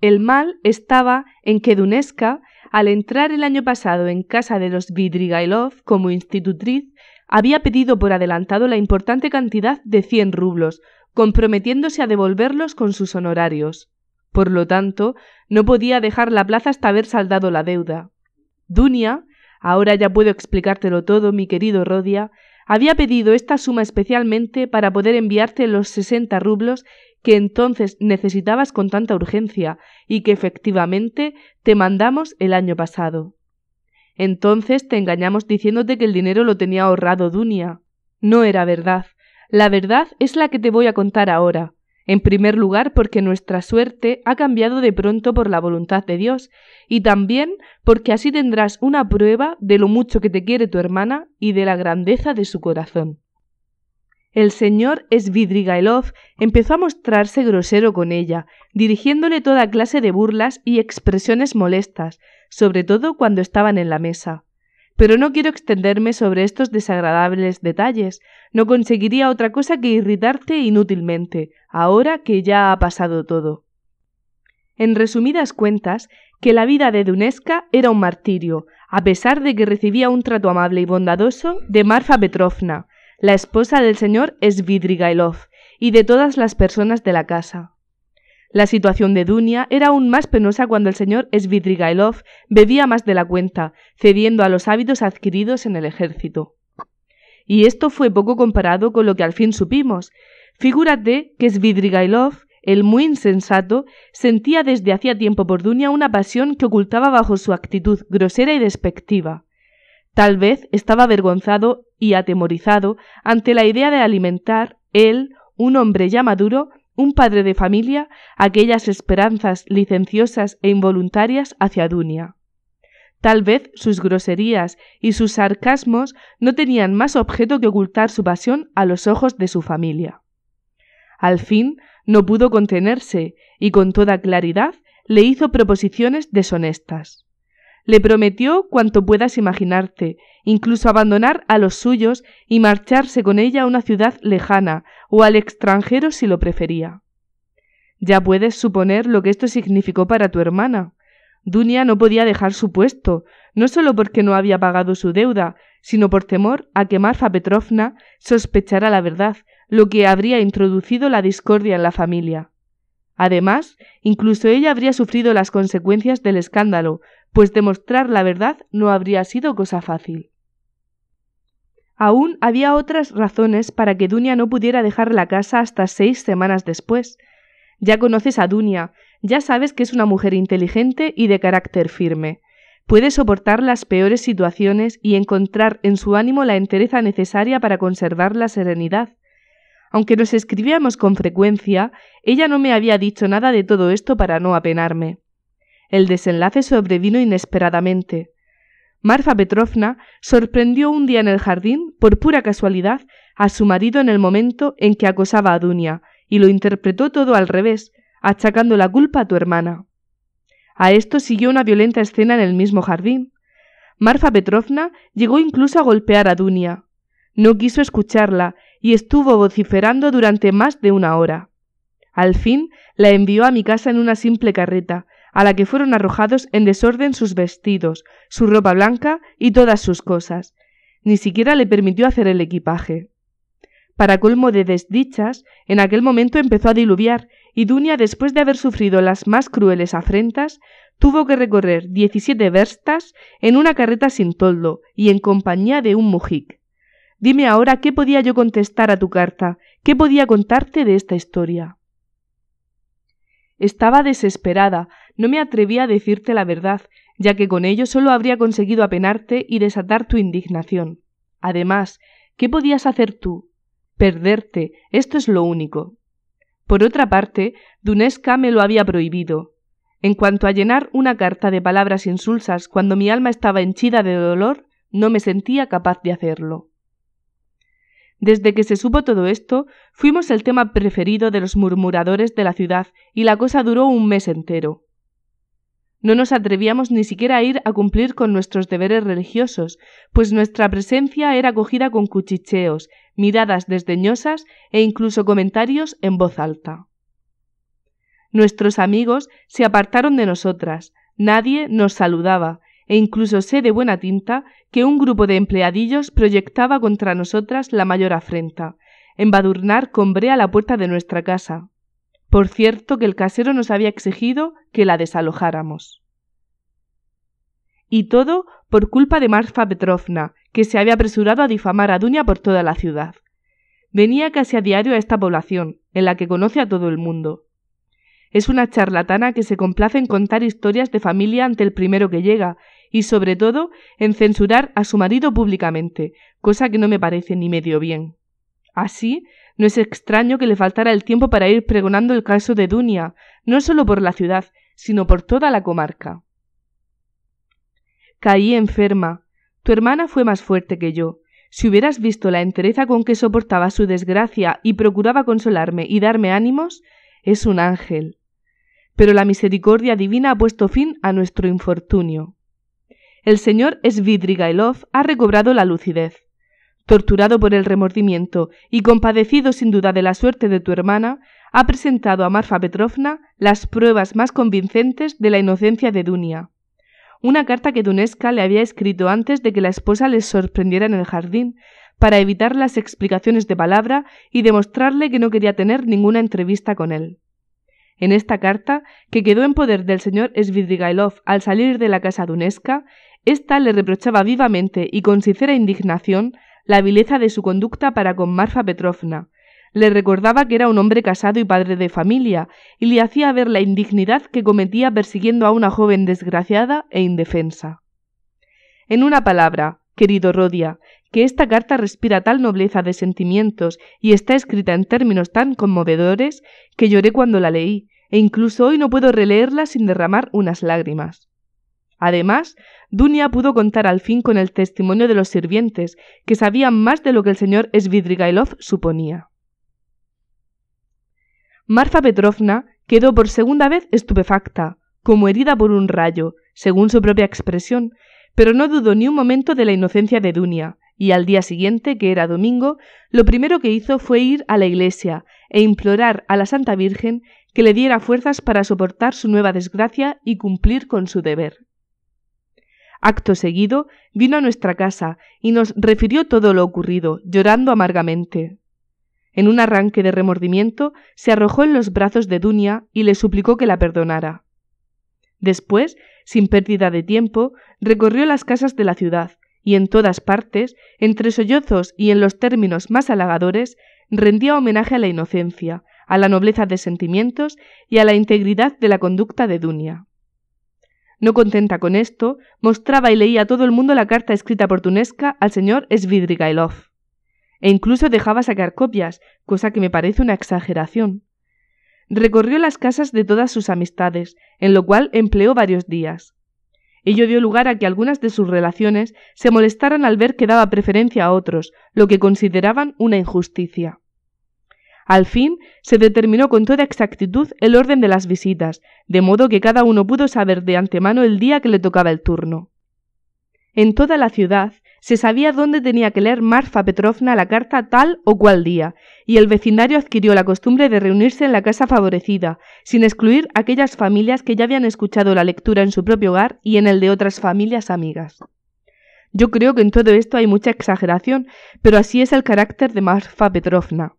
El mal estaba en que Dunesca al entrar el año pasado en casa de los Vidrigailov como institutriz, había pedido por adelantado la importante cantidad de cien rublos, comprometiéndose a devolverlos con sus honorarios. Por lo tanto, no podía dejar la plaza hasta haber saldado la deuda. Dunia, ahora ya puedo explicártelo todo, mi querido Rodia, había pedido esta suma especialmente para poder enviarte los sesenta rublos que entonces necesitabas con tanta urgencia y que efectivamente te mandamos el año pasado. Entonces te engañamos diciéndote que el dinero lo tenía ahorrado Dunia. No era verdad. La verdad es la que te voy a contar ahora. En primer lugar, porque nuestra suerte ha cambiado de pronto por la voluntad de Dios, y también porque así tendrás una prueba de lo mucho que te quiere tu hermana y de la grandeza de su corazón el señor Svidrigailov empezó a mostrarse grosero con ella, dirigiéndole toda clase de burlas y expresiones molestas, sobre todo cuando estaban en la mesa. Pero no quiero extenderme sobre estos desagradables detalles, no conseguiría otra cosa que irritarte inútilmente, ahora que ya ha pasado todo. En resumidas cuentas, que la vida de Duneska era un martirio, a pesar de que recibía un trato amable y bondadoso de Marfa Petrovna, la esposa del señor Svidrigailov y de todas las personas de la casa. La situación de Dunia era aún más penosa cuando el señor Svidrigailov bebía más de la cuenta, cediendo a los hábitos adquiridos en el ejército. Y esto fue poco comparado con lo que al fin supimos. Figúrate que Svidrigailov, el muy insensato, sentía desde hacía tiempo por Dunia una pasión que ocultaba bajo su actitud grosera y despectiva. Tal vez estaba avergonzado y atemorizado ante la idea de alimentar él, un hombre ya maduro, un padre de familia, aquellas esperanzas licenciosas e involuntarias hacia Dunia. Tal vez sus groserías y sus sarcasmos no tenían más objeto que ocultar su pasión a los ojos de su familia. Al fin no pudo contenerse y con toda claridad le hizo proposiciones deshonestas. Le prometió cuanto puedas imaginarte, incluso abandonar a los suyos y marcharse con ella a una ciudad lejana o al extranjero si lo prefería. Ya puedes suponer lo que esto significó para tu hermana. Dunia no podía dejar su puesto, no solo porque no había pagado su deuda, sino por temor a que Marfa Petrovna sospechara la verdad, lo que habría introducido la discordia en la familia. Además, incluso ella habría sufrido las consecuencias del escándalo, pues demostrar la verdad no habría sido cosa fácil. Aún había otras razones para que Dunia no pudiera dejar la casa hasta seis semanas después. Ya conoces a Dunia, ya sabes que es una mujer inteligente y de carácter firme. Puede soportar las peores situaciones y encontrar en su ánimo la entereza necesaria para conservar la serenidad. Aunque nos escribíamos con frecuencia, ella no me había dicho nada de todo esto para no apenarme. El desenlace sobrevino inesperadamente. Marfa Petrovna sorprendió un día en el jardín, por pura casualidad, a su marido en el momento en que acosaba a Dunia, y lo interpretó todo al revés, achacando la culpa a tu hermana. A esto siguió una violenta escena en el mismo jardín. Marfa Petrovna llegó incluso a golpear a Dunia. No quiso escucharla y estuvo vociferando durante más de una hora. Al fin la envió a mi casa en una simple carreta, a la que fueron arrojados en desorden sus vestidos, su ropa blanca y todas sus cosas. Ni siquiera le permitió hacer el equipaje. Para colmo de desdichas, en aquel momento empezó a diluviar, y Dunia, después de haber sufrido las más crueles afrentas, tuvo que recorrer diecisiete verstas en una carreta sin toldo y en compañía de un mujik. Dime ahora qué podía yo contestar a tu carta, qué podía contarte de esta historia. Estaba desesperada, no me atrevía a decirte la verdad, ya que con ello solo habría conseguido apenarte y desatar tu indignación. Además, ¿qué podías hacer tú? Perderte, esto es lo único. Por otra parte, Dunesca me lo había prohibido. En cuanto a llenar una carta de palabras insulsas cuando mi alma estaba henchida de dolor, no me sentía capaz de hacerlo. Desde que se supo todo esto, fuimos el tema preferido de los murmuradores de la ciudad y la cosa duró un mes entero. No nos atrevíamos ni siquiera a ir a cumplir con nuestros deberes religiosos, pues nuestra presencia era acogida con cuchicheos, miradas desdeñosas e incluso comentarios en voz alta. Nuestros amigos se apartaron de nosotras, nadie nos saludaba, e incluso sé de buena tinta que un grupo de empleadillos proyectaba contra nosotras la mayor afrenta, embadurnar con brea la puerta de nuestra casa. Por cierto que el casero nos había exigido que la desalojáramos. Y todo por culpa de Marfa Petrovna, que se había apresurado a difamar a Dunia por toda la ciudad. Venía casi a diario a esta población, en la que conoce a todo el mundo. Es una charlatana que se complace en contar historias de familia ante el primero que llega y sobre todo en censurar a su marido públicamente, cosa que no me parece ni medio bien. Así, no es extraño que le faltara el tiempo para ir pregonando el caso de Dunia, no solo por la ciudad, sino por toda la comarca. Caí enferma. Tu hermana fue más fuerte que yo. Si hubieras visto la entereza con que soportaba su desgracia y procuraba consolarme y darme ánimos, es un ángel. Pero la misericordia divina ha puesto fin a nuestro infortunio el señor Svidrigailov ha recobrado la lucidez. Torturado por el remordimiento y compadecido sin duda de la suerte de tu hermana, ha presentado a Marfa Petrovna las pruebas más convincentes de la inocencia de Dunia. Una carta que Duneska le había escrito antes de que la esposa le sorprendiera en el jardín, para evitar las explicaciones de palabra y demostrarle que no quería tener ninguna entrevista con él. En esta carta, que quedó en poder del señor Svidrigailov al salir de la casa Duneska, esta le reprochaba vivamente y con sincera indignación la vileza de su conducta para con Marfa Petrovna. Le recordaba que era un hombre casado y padre de familia, y le hacía ver la indignidad que cometía persiguiendo a una joven desgraciada e indefensa. En una palabra, querido Rodia, que esta carta respira tal nobleza de sentimientos y está escrita en términos tan conmovedores que lloré cuando la leí, e incluso hoy no puedo releerla sin derramar unas lágrimas. Además, Dunia pudo contar al fin con el testimonio de los sirvientes, que sabían más de lo que el señor Svidrigailov suponía. Marfa Petrovna quedó por segunda vez estupefacta, como herida por un rayo, según su propia expresión, pero no dudó ni un momento de la inocencia de Dunia, y al día siguiente, que era domingo, lo primero que hizo fue ir a la iglesia e implorar a la Santa Virgen que le diera fuerzas para soportar su nueva desgracia y cumplir con su deber. Acto seguido, vino a nuestra casa y nos refirió todo lo ocurrido, llorando amargamente. En un arranque de remordimiento, se arrojó en los brazos de Dunia y le suplicó que la perdonara. Después, sin pérdida de tiempo, recorrió las casas de la ciudad y en todas partes, entre sollozos y en los términos más halagadores, rendía homenaje a la inocencia, a la nobleza de sentimientos y a la integridad de la conducta de Dunia. No contenta con esto, mostraba y leía a todo el mundo la carta escrita por Tunesca al señor Svidrigailov. E incluso dejaba sacar copias, cosa que me parece una exageración. Recorrió las casas de todas sus amistades, en lo cual empleó varios días. Ello dio lugar a que algunas de sus relaciones se molestaran al ver que daba preferencia a otros, lo que consideraban una injusticia. Al fin, se determinó con toda exactitud el orden de las visitas, de modo que cada uno pudo saber de antemano el día que le tocaba el turno. En toda la ciudad se sabía dónde tenía que leer Marfa Petrovna la carta tal o cual día, y el vecindario adquirió la costumbre de reunirse en la casa favorecida, sin excluir aquellas familias que ya habían escuchado la lectura en su propio hogar y en el de otras familias amigas. Yo creo que en todo esto hay mucha exageración, pero así es el carácter de Marfa Petrovna.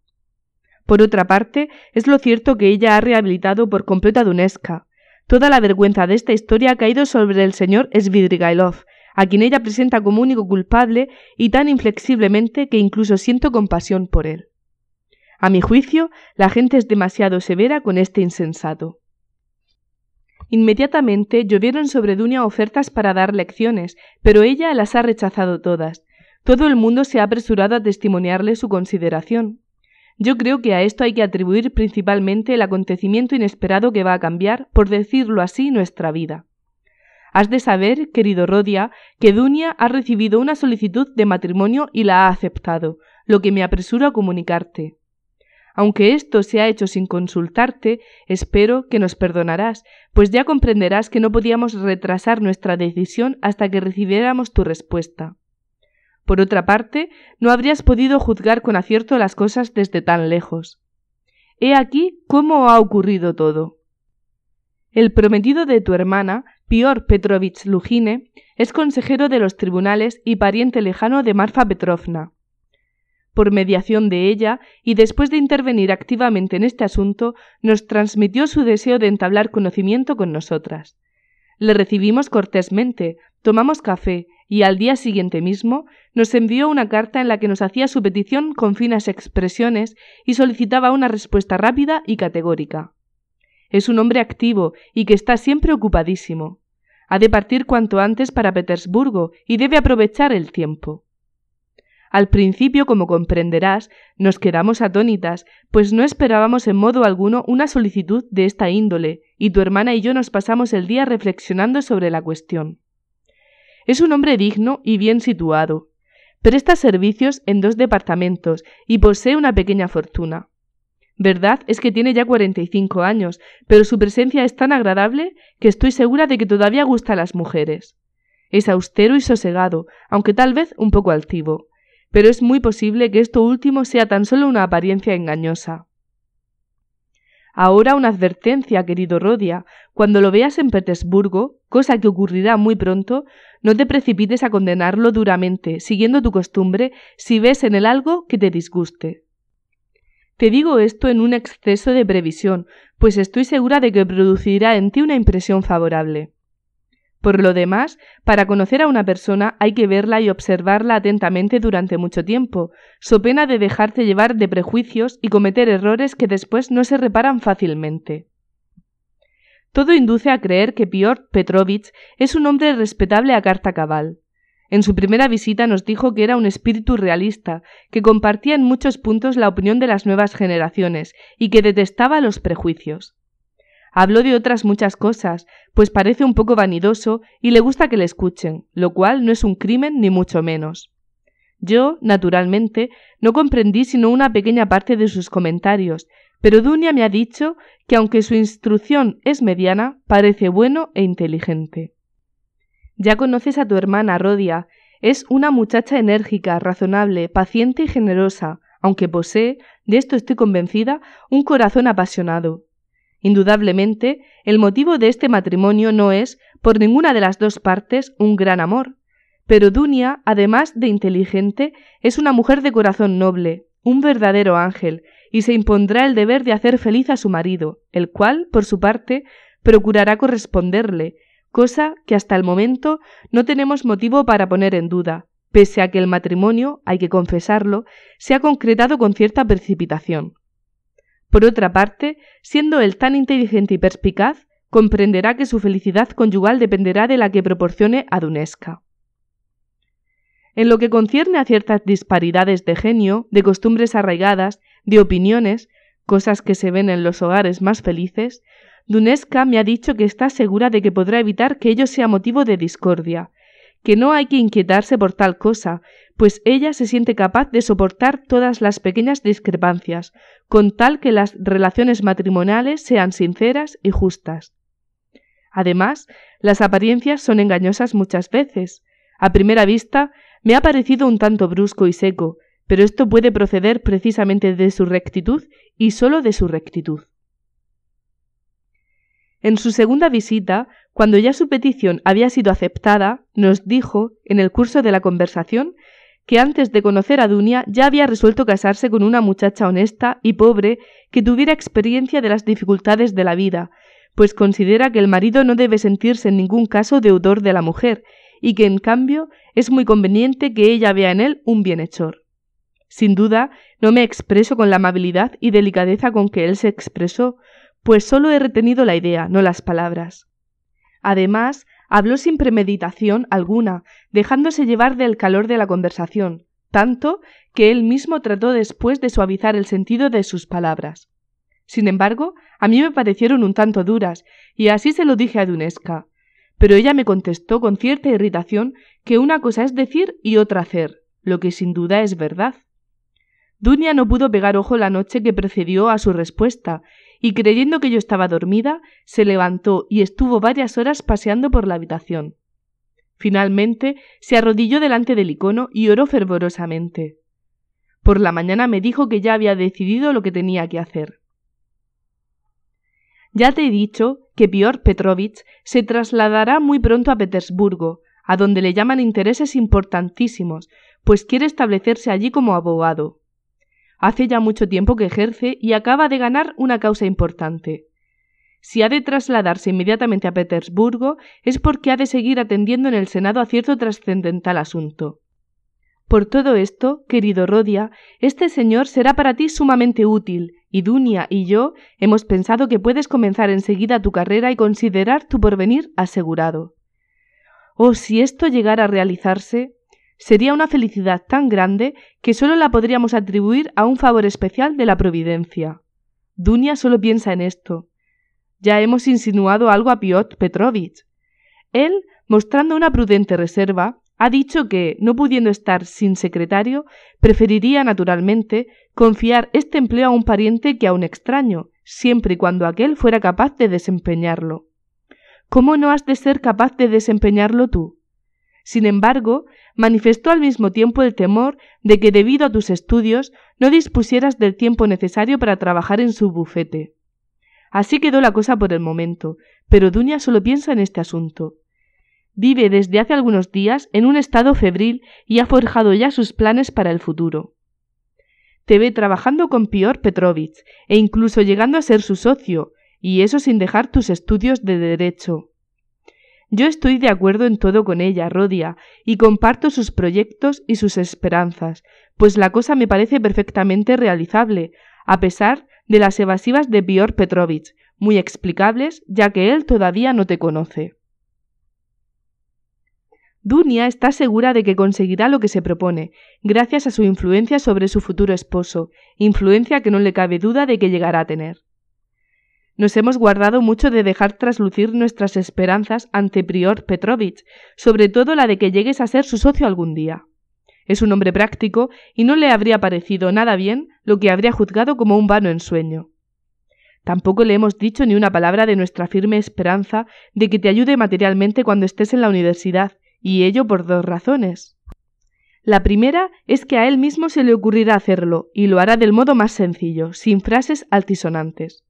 Por otra parte, es lo cierto que ella ha rehabilitado por completo a Dunesca. Toda la vergüenza de esta historia ha caído sobre el señor Svidrigailov, a quien ella presenta como único culpable y tan inflexiblemente que incluso siento compasión por él. A mi juicio, la gente es demasiado severa con este insensato. Inmediatamente llovieron sobre Dunia ofertas para dar lecciones, pero ella las ha rechazado todas. Todo el mundo se ha apresurado a testimoniarle su consideración. Yo creo que a esto hay que atribuir principalmente el acontecimiento inesperado que va a cambiar, por decirlo así, nuestra vida. Has de saber, querido Rodia, que Dunia ha recibido una solicitud de matrimonio y la ha aceptado, lo que me apresuro a comunicarte. Aunque esto se ha hecho sin consultarte, espero que nos perdonarás, pues ya comprenderás que no podíamos retrasar nuestra decisión hasta que recibiéramos tu respuesta. Por otra parte, no habrías podido juzgar con acierto las cosas desde tan lejos. He aquí cómo ha ocurrido todo. El prometido de tu hermana, Pior Petrovich Lujine, es consejero de los tribunales y pariente lejano de Marfa Petrovna. Por mediación de ella, y después de intervenir activamente en este asunto, nos transmitió su deseo de entablar conocimiento con nosotras. Le recibimos cortésmente, tomamos café y al día siguiente mismo nos envió una carta en la que nos hacía su petición con finas expresiones y solicitaba una respuesta rápida y categórica. Es un hombre activo y que está siempre ocupadísimo. Ha de partir cuanto antes para Petersburgo y debe aprovechar el tiempo. Al principio, como comprenderás, nos quedamos atónitas, pues no esperábamos en modo alguno una solicitud de esta índole, y tu hermana y yo nos pasamos el día reflexionando sobre la cuestión. Es un hombre digno y bien situado. Presta servicios en dos departamentos y posee una pequeña fortuna. Verdad es que tiene ya 45 años, pero su presencia es tan agradable que estoy segura de que todavía gusta a las mujeres. Es austero y sosegado, aunque tal vez un poco altivo, pero es muy posible que esto último sea tan solo una apariencia engañosa. Ahora una advertencia, querido Rodia. Cuando lo veas en Petersburgo, cosa que ocurrirá muy pronto, no te precipites a condenarlo duramente, siguiendo tu costumbre, si ves en él algo que te disguste. Te digo esto en un exceso de previsión, pues estoy segura de que producirá en ti una impresión favorable. Por lo demás, para conocer a una persona hay que verla y observarla atentamente durante mucho tiempo, so pena de dejarse llevar de prejuicios y cometer errores que después no se reparan fácilmente. Todo induce a creer que Piotr Petrovich es un hombre respetable a carta cabal. En su primera visita nos dijo que era un espíritu realista, que compartía en muchos puntos la opinión de las nuevas generaciones y que detestaba los prejuicios. Habló de otras muchas cosas, pues parece un poco vanidoso y le gusta que le escuchen, lo cual no es un crimen ni mucho menos. Yo, naturalmente, no comprendí sino una pequeña parte de sus comentarios, pero Dunia me ha dicho que aunque su instrucción es mediana, parece bueno e inteligente. Ya conoces a tu hermana Rodia, es una muchacha enérgica, razonable, paciente y generosa, aunque posee, de esto estoy convencida, un corazón apasionado. Indudablemente, el motivo de este matrimonio no es, por ninguna de las dos partes, un gran amor. Pero Dunia, además de inteligente, es una mujer de corazón noble, un verdadero ángel, y se impondrá el deber de hacer feliz a su marido, el cual, por su parte, procurará corresponderle, cosa que hasta el momento no tenemos motivo para poner en duda, pese a que el matrimonio, hay que confesarlo, se ha concretado con cierta precipitación. Por otra parte, siendo él tan inteligente y perspicaz, comprenderá que su felicidad conyugal dependerá de la que proporcione a Dunesca. En lo que concierne a ciertas disparidades de genio, de costumbres arraigadas, de opiniones, cosas que se ven en los hogares más felices, Dunesca me ha dicho que está segura de que podrá evitar que ello sea motivo de discordia, que no hay que inquietarse por tal cosa, pues ella se siente capaz de soportar todas las pequeñas discrepancias, con tal que las relaciones matrimoniales sean sinceras y justas. Además, las apariencias son engañosas muchas veces. A primera vista, me ha parecido un tanto brusco y seco, pero esto puede proceder precisamente de su rectitud y sólo de su rectitud. En su segunda visita, cuando ya su petición había sido aceptada, nos dijo, en el curso de la conversación, que antes de conocer a Dunia ya había resuelto casarse con una muchacha honesta y pobre que tuviera experiencia de las dificultades de la vida, pues considera que el marido no debe sentirse en ningún caso deudor de la mujer, y que en cambio es muy conveniente que ella vea en él un bienhechor. Sin duda, no me expreso con la amabilidad y delicadeza con que él se expresó, pues solo he retenido la idea, no las palabras. Además, Habló sin premeditación alguna, dejándose llevar del calor de la conversación, tanto que él mismo trató después de suavizar el sentido de sus palabras. Sin embargo, a mí me parecieron un tanto duras, y así se lo dije a Dunesca. Pero ella me contestó con cierta irritación que una cosa es decir y otra hacer, lo que sin duda es verdad. Dunia no pudo pegar ojo la noche que precedió a su respuesta, y creyendo que yo estaba dormida, se levantó y estuvo varias horas paseando por la habitación. Finalmente se arrodilló delante del icono y oró fervorosamente. Por la mañana me dijo que ya había decidido lo que tenía que hacer. Ya te he dicho que Pior Petrovich se trasladará muy pronto a Petersburgo, a donde le llaman intereses importantísimos, pues quiere establecerse allí como abogado. Hace ya mucho tiempo que ejerce y acaba de ganar una causa importante. Si ha de trasladarse inmediatamente a Petersburgo es porque ha de seguir atendiendo en el Senado a cierto trascendental asunto. Por todo esto, querido Rodia, este señor será para ti sumamente útil, y Dunia y yo hemos pensado que puedes comenzar enseguida tu carrera y considerar tu porvenir asegurado. Oh, si esto llegara a realizarse, Sería una felicidad tan grande que solo la podríamos atribuir a un favor especial de la Providencia. Dunia solo piensa en esto. Ya hemos insinuado algo a Piotr Petrovich. Él, mostrando una prudente reserva, ha dicho que, no pudiendo estar sin secretario, preferiría naturalmente confiar este empleo a un pariente que a un extraño, siempre y cuando aquel fuera capaz de desempeñarlo. ¿Cómo no has de ser capaz de desempeñarlo tú? Sin embargo, manifestó al mismo tiempo el temor de que debido a tus estudios no dispusieras del tiempo necesario para trabajar en su bufete. Así quedó la cosa por el momento, pero Dunia solo piensa en este asunto. Vive desde hace algunos días en un estado febril y ha forjado ya sus planes para el futuro. Te ve trabajando con Pior Petrovich e incluso llegando a ser su socio, y eso sin dejar tus estudios de derecho. Yo estoy de acuerdo en todo con ella, Rodia, y comparto sus proyectos y sus esperanzas, pues la cosa me parece perfectamente realizable, a pesar de las evasivas de Pior Petrovich, muy explicables, ya que él todavía no te conoce. Dunia está segura de que conseguirá lo que se propone, gracias a su influencia sobre su futuro esposo, influencia que no le cabe duda de que llegará a tener. Nos hemos guardado mucho de dejar traslucir nuestras esperanzas ante Prior Petrovich, sobre todo la de que llegues a ser su socio algún día. Es un hombre práctico y no le habría parecido nada bien lo que habría juzgado como un vano ensueño. Tampoco le hemos dicho ni una palabra de nuestra firme esperanza de que te ayude materialmente cuando estés en la universidad, y ello por dos razones. La primera es que a él mismo se le ocurrirá hacerlo, y lo hará del modo más sencillo, sin frases altisonantes.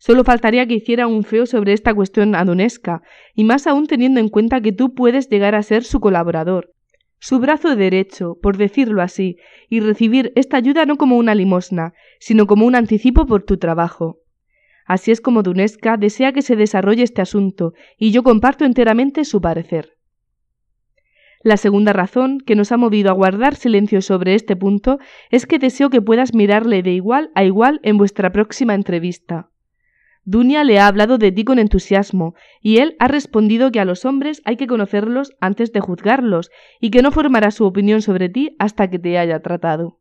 Solo faltaría que hiciera un feo sobre esta cuestión a Dunesca, y más aún teniendo en cuenta que tú puedes llegar a ser su colaborador. Su brazo derecho, por decirlo así, y recibir esta ayuda no como una limosna, sino como un anticipo por tu trabajo. Así es como Dunesca desea que se desarrolle este asunto, y yo comparto enteramente su parecer. La segunda razón que nos ha movido a guardar silencio sobre este punto es que deseo que puedas mirarle de igual a igual en vuestra próxima entrevista. Dunia le ha hablado de ti con entusiasmo, y él ha respondido que a los hombres hay que conocerlos antes de juzgarlos, y que no formará su opinión sobre ti hasta que te haya tratado.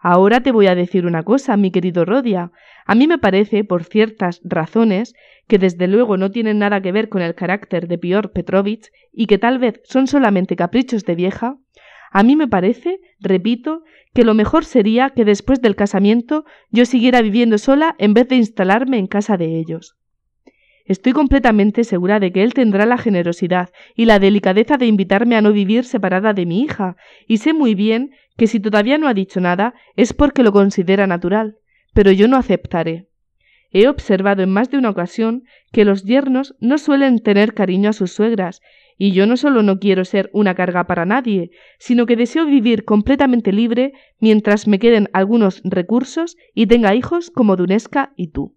Ahora te voy a decir una cosa, mi querido Rodia. A mí me parece, por ciertas razones, que desde luego no tienen nada que ver con el carácter de Pior Petrovich y que tal vez son solamente caprichos de vieja, a mí me parece, repito, que lo mejor sería que después del casamiento yo siguiera viviendo sola en vez de instalarme en casa de ellos. Estoy completamente segura de que él tendrá la generosidad y la delicadeza de invitarme a no vivir separada de mi hija, y sé muy bien que si todavía no ha dicho nada es porque lo considera natural, pero yo no aceptaré. He observado en más de una ocasión que los yernos no suelen tener cariño a sus suegras, y yo no solo no quiero ser una carga para nadie, sino que deseo vivir completamente libre mientras me queden algunos recursos y tenga hijos como Dunesca y tú.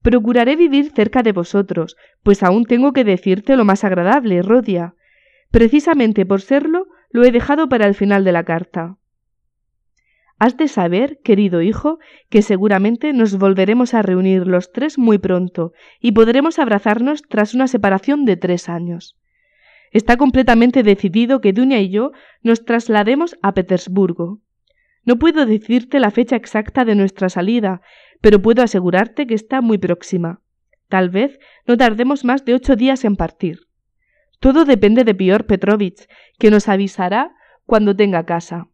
Procuraré vivir cerca de vosotros, pues aún tengo que decirte lo más agradable, Rodia. Precisamente por serlo, lo he dejado para el final de la carta. Has de saber, querido hijo, que seguramente nos volveremos a reunir los tres muy pronto y podremos abrazarnos tras una separación de tres años. Está completamente decidido que Dunia y yo nos traslademos a Petersburgo. No puedo decirte la fecha exacta de nuestra salida, pero puedo asegurarte que está muy próxima. Tal vez no tardemos más de ocho días en partir. Todo depende de Pior Petrovich, que nos avisará cuando tenga casa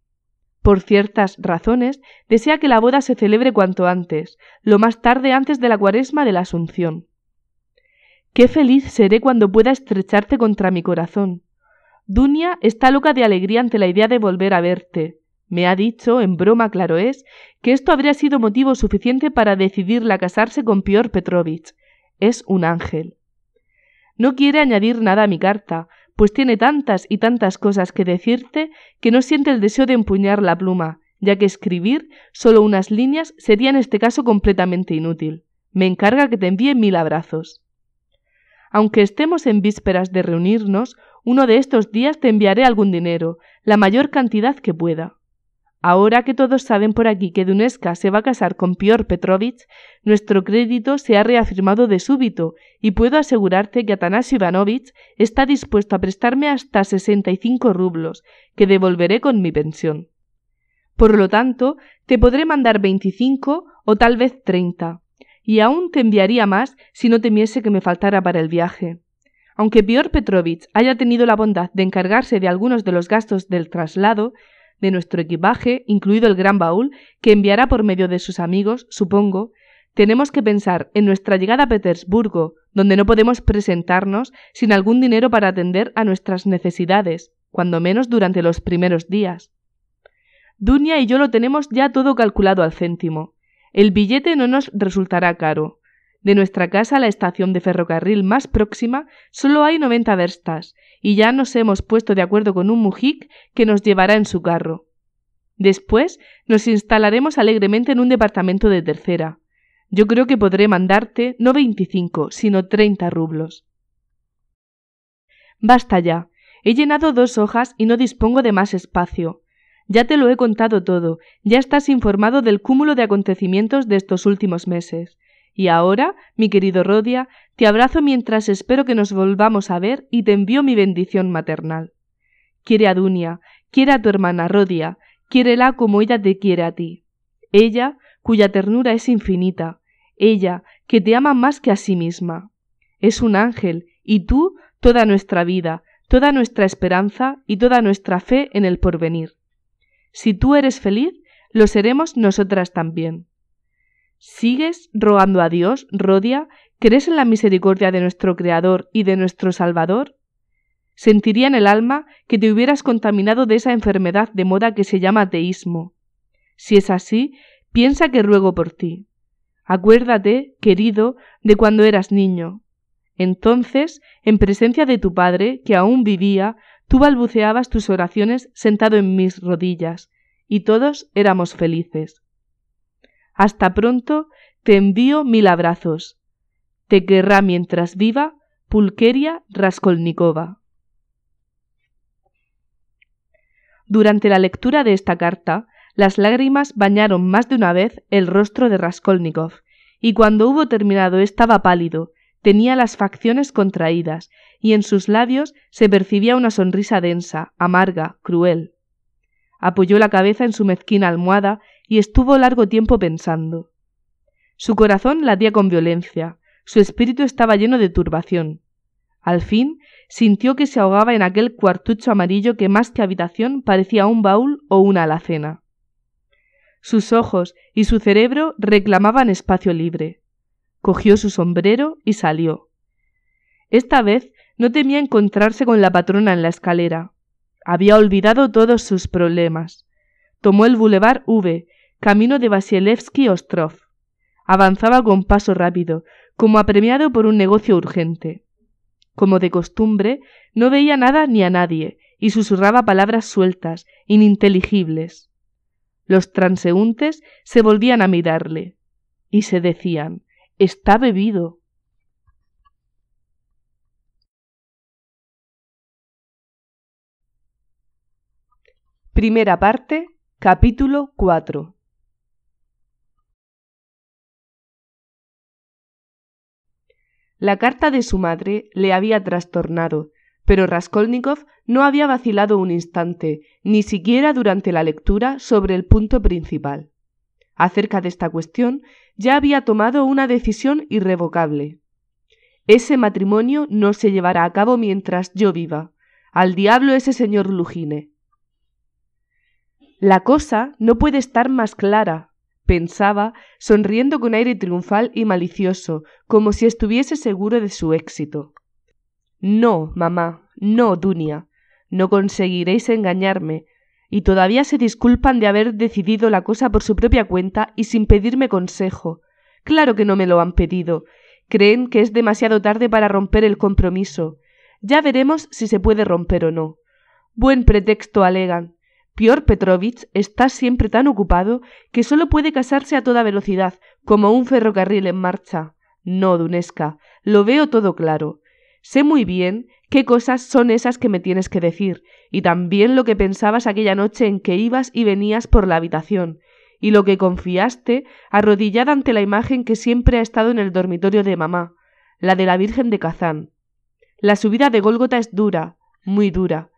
por ciertas razones, desea que la boda se celebre cuanto antes, lo más tarde antes de la cuaresma de la Asunción. Qué feliz seré cuando pueda estrecharte contra mi corazón. Dunia está loca de alegría ante la idea de volver a verte. Me ha dicho, en broma claro es, que esto habría sido motivo suficiente para decidirla casarse con Pior Petrovich. Es un ángel. No quiere añadir nada a mi carta, pues tiene tantas y tantas cosas que decirte que no siente el deseo de empuñar la pluma, ya que escribir solo unas líneas sería en este caso completamente inútil. Me encarga que te envíe mil abrazos. Aunque estemos en vísperas de reunirnos, uno de estos días te enviaré algún dinero, la mayor cantidad que pueda. Ahora que todos saben por aquí que Duneska se va a casar con Pior Petrovich, nuestro crédito se ha reafirmado de súbito y puedo asegurarte que Atanasio Ivanovich está dispuesto a prestarme hasta 65 rublos, que devolveré con mi pensión. Por lo tanto, te podré mandar 25 o tal vez 30, y aún te enviaría más si no temiese que me faltara para el viaje. Aunque Pior Petrovich haya tenido la bondad de encargarse de algunos de los gastos del traslado, de nuestro equipaje, incluido el gran baúl, que enviará por medio de sus amigos, supongo, tenemos que pensar en nuestra llegada a Petersburgo, donde no podemos presentarnos sin algún dinero para atender a nuestras necesidades, cuando menos durante los primeros días. Dunia y yo lo tenemos ya todo calculado al céntimo. El billete no nos resultará caro. De nuestra casa a la estación de ferrocarril más próxima solo hay 90 verstas, y ya nos hemos puesto de acuerdo con un mujik que nos llevará en su carro. Después nos instalaremos alegremente en un departamento de tercera. Yo creo que podré mandarte no 25, sino 30 rublos. Basta ya. He llenado dos hojas y no dispongo de más espacio. Ya te lo he contado todo, ya estás informado del cúmulo de acontecimientos de estos últimos meses. Y ahora, mi querido Rodia, te abrazo mientras espero que nos volvamos a ver y te envío mi bendición maternal. Quiere a Dunia, quiere a tu hermana Rodia, quiérela como ella te quiere a ti. Ella, cuya ternura es infinita, ella, que te ama más que a sí misma. Es un ángel, y tú, toda nuestra vida, toda nuestra esperanza y toda nuestra fe en el porvenir. Si tú eres feliz, lo seremos nosotras también. ¿Sigues rogando a Dios, Rodia? ¿Crees en la misericordia de nuestro Creador y de nuestro Salvador? Sentiría en el alma que te hubieras contaminado de esa enfermedad de moda que se llama ateísmo. Si es así, piensa que ruego por ti. Acuérdate, querido, de cuando eras niño. Entonces, en presencia de tu padre, que aún vivía, tú balbuceabas tus oraciones sentado en mis rodillas, y todos éramos felices. Hasta pronto, te envío mil abrazos. Te querrá mientras viva Pulqueria Raskolnikova. Durante la lectura de esta carta, las lágrimas bañaron más de una vez el rostro de Raskolnikov, y cuando hubo terminado estaba pálido, tenía las facciones contraídas, y en sus labios se percibía una sonrisa densa, amarga, cruel. Apoyó la cabeza en su mezquina almohada y estuvo largo tiempo pensando. Su corazón latía con violencia, su espíritu estaba lleno de turbación. Al fin sintió que se ahogaba en aquel cuartucho amarillo que más que habitación parecía un baúl o una alacena. Sus ojos y su cerebro reclamaban espacio libre. Cogió su sombrero y salió. Esta vez no temía encontrarse con la patrona en la escalera. Había olvidado todos sus problemas. Tomó el bulevar V camino de Vasilevsky Ostrov. Avanzaba con paso rápido, como apremiado por un negocio urgente. Como de costumbre, no veía nada ni a nadie, y susurraba palabras sueltas, ininteligibles. Los transeúntes se volvían a mirarle, y se decían Está bebido. Primera parte, capítulo 4. La carta de su madre le había trastornado, pero Raskolnikov no había vacilado un instante, ni siquiera durante la lectura, sobre el punto principal. Acerca de esta cuestión, ya había tomado una decisión irrevocable. Ese matrimonio no se llevará a cabo mientras yo viva. Al diablo ese señor Lugine. La cosa no puede estar más clara, pensaba, sonriendo con aire triunfal y malicioso, como si estuviese seguro de su éxito. No, mamá, no, Dunia, no conseguiréis engañarme, y todavía se disculpan de haber decidido la cosa por su propia cuenta y sin pedirme consejo. Claro que no me lo han pedido. Creen que es demasiado tarde para romper el compromiso. Ya veremos si se puede romper o no. Buen pretexto alegan, Pior Petrovich está siempre tan ocupado que solo puede casarse a toda velocidad, como un ferrocarril en marcha. No, Dunesca, lo veo todo claro. Sé muy bien qué cosas son esas que me tienes que decir, y también lo que pensabas aquella noche en que ibas y venías por la habitación, y lo que confiaste arrodillada ante la imagen que siempre ha estado en el dormitorio de mamá, la de la Virgen de Kazán. La subida de Gólgota es dura, muy dura,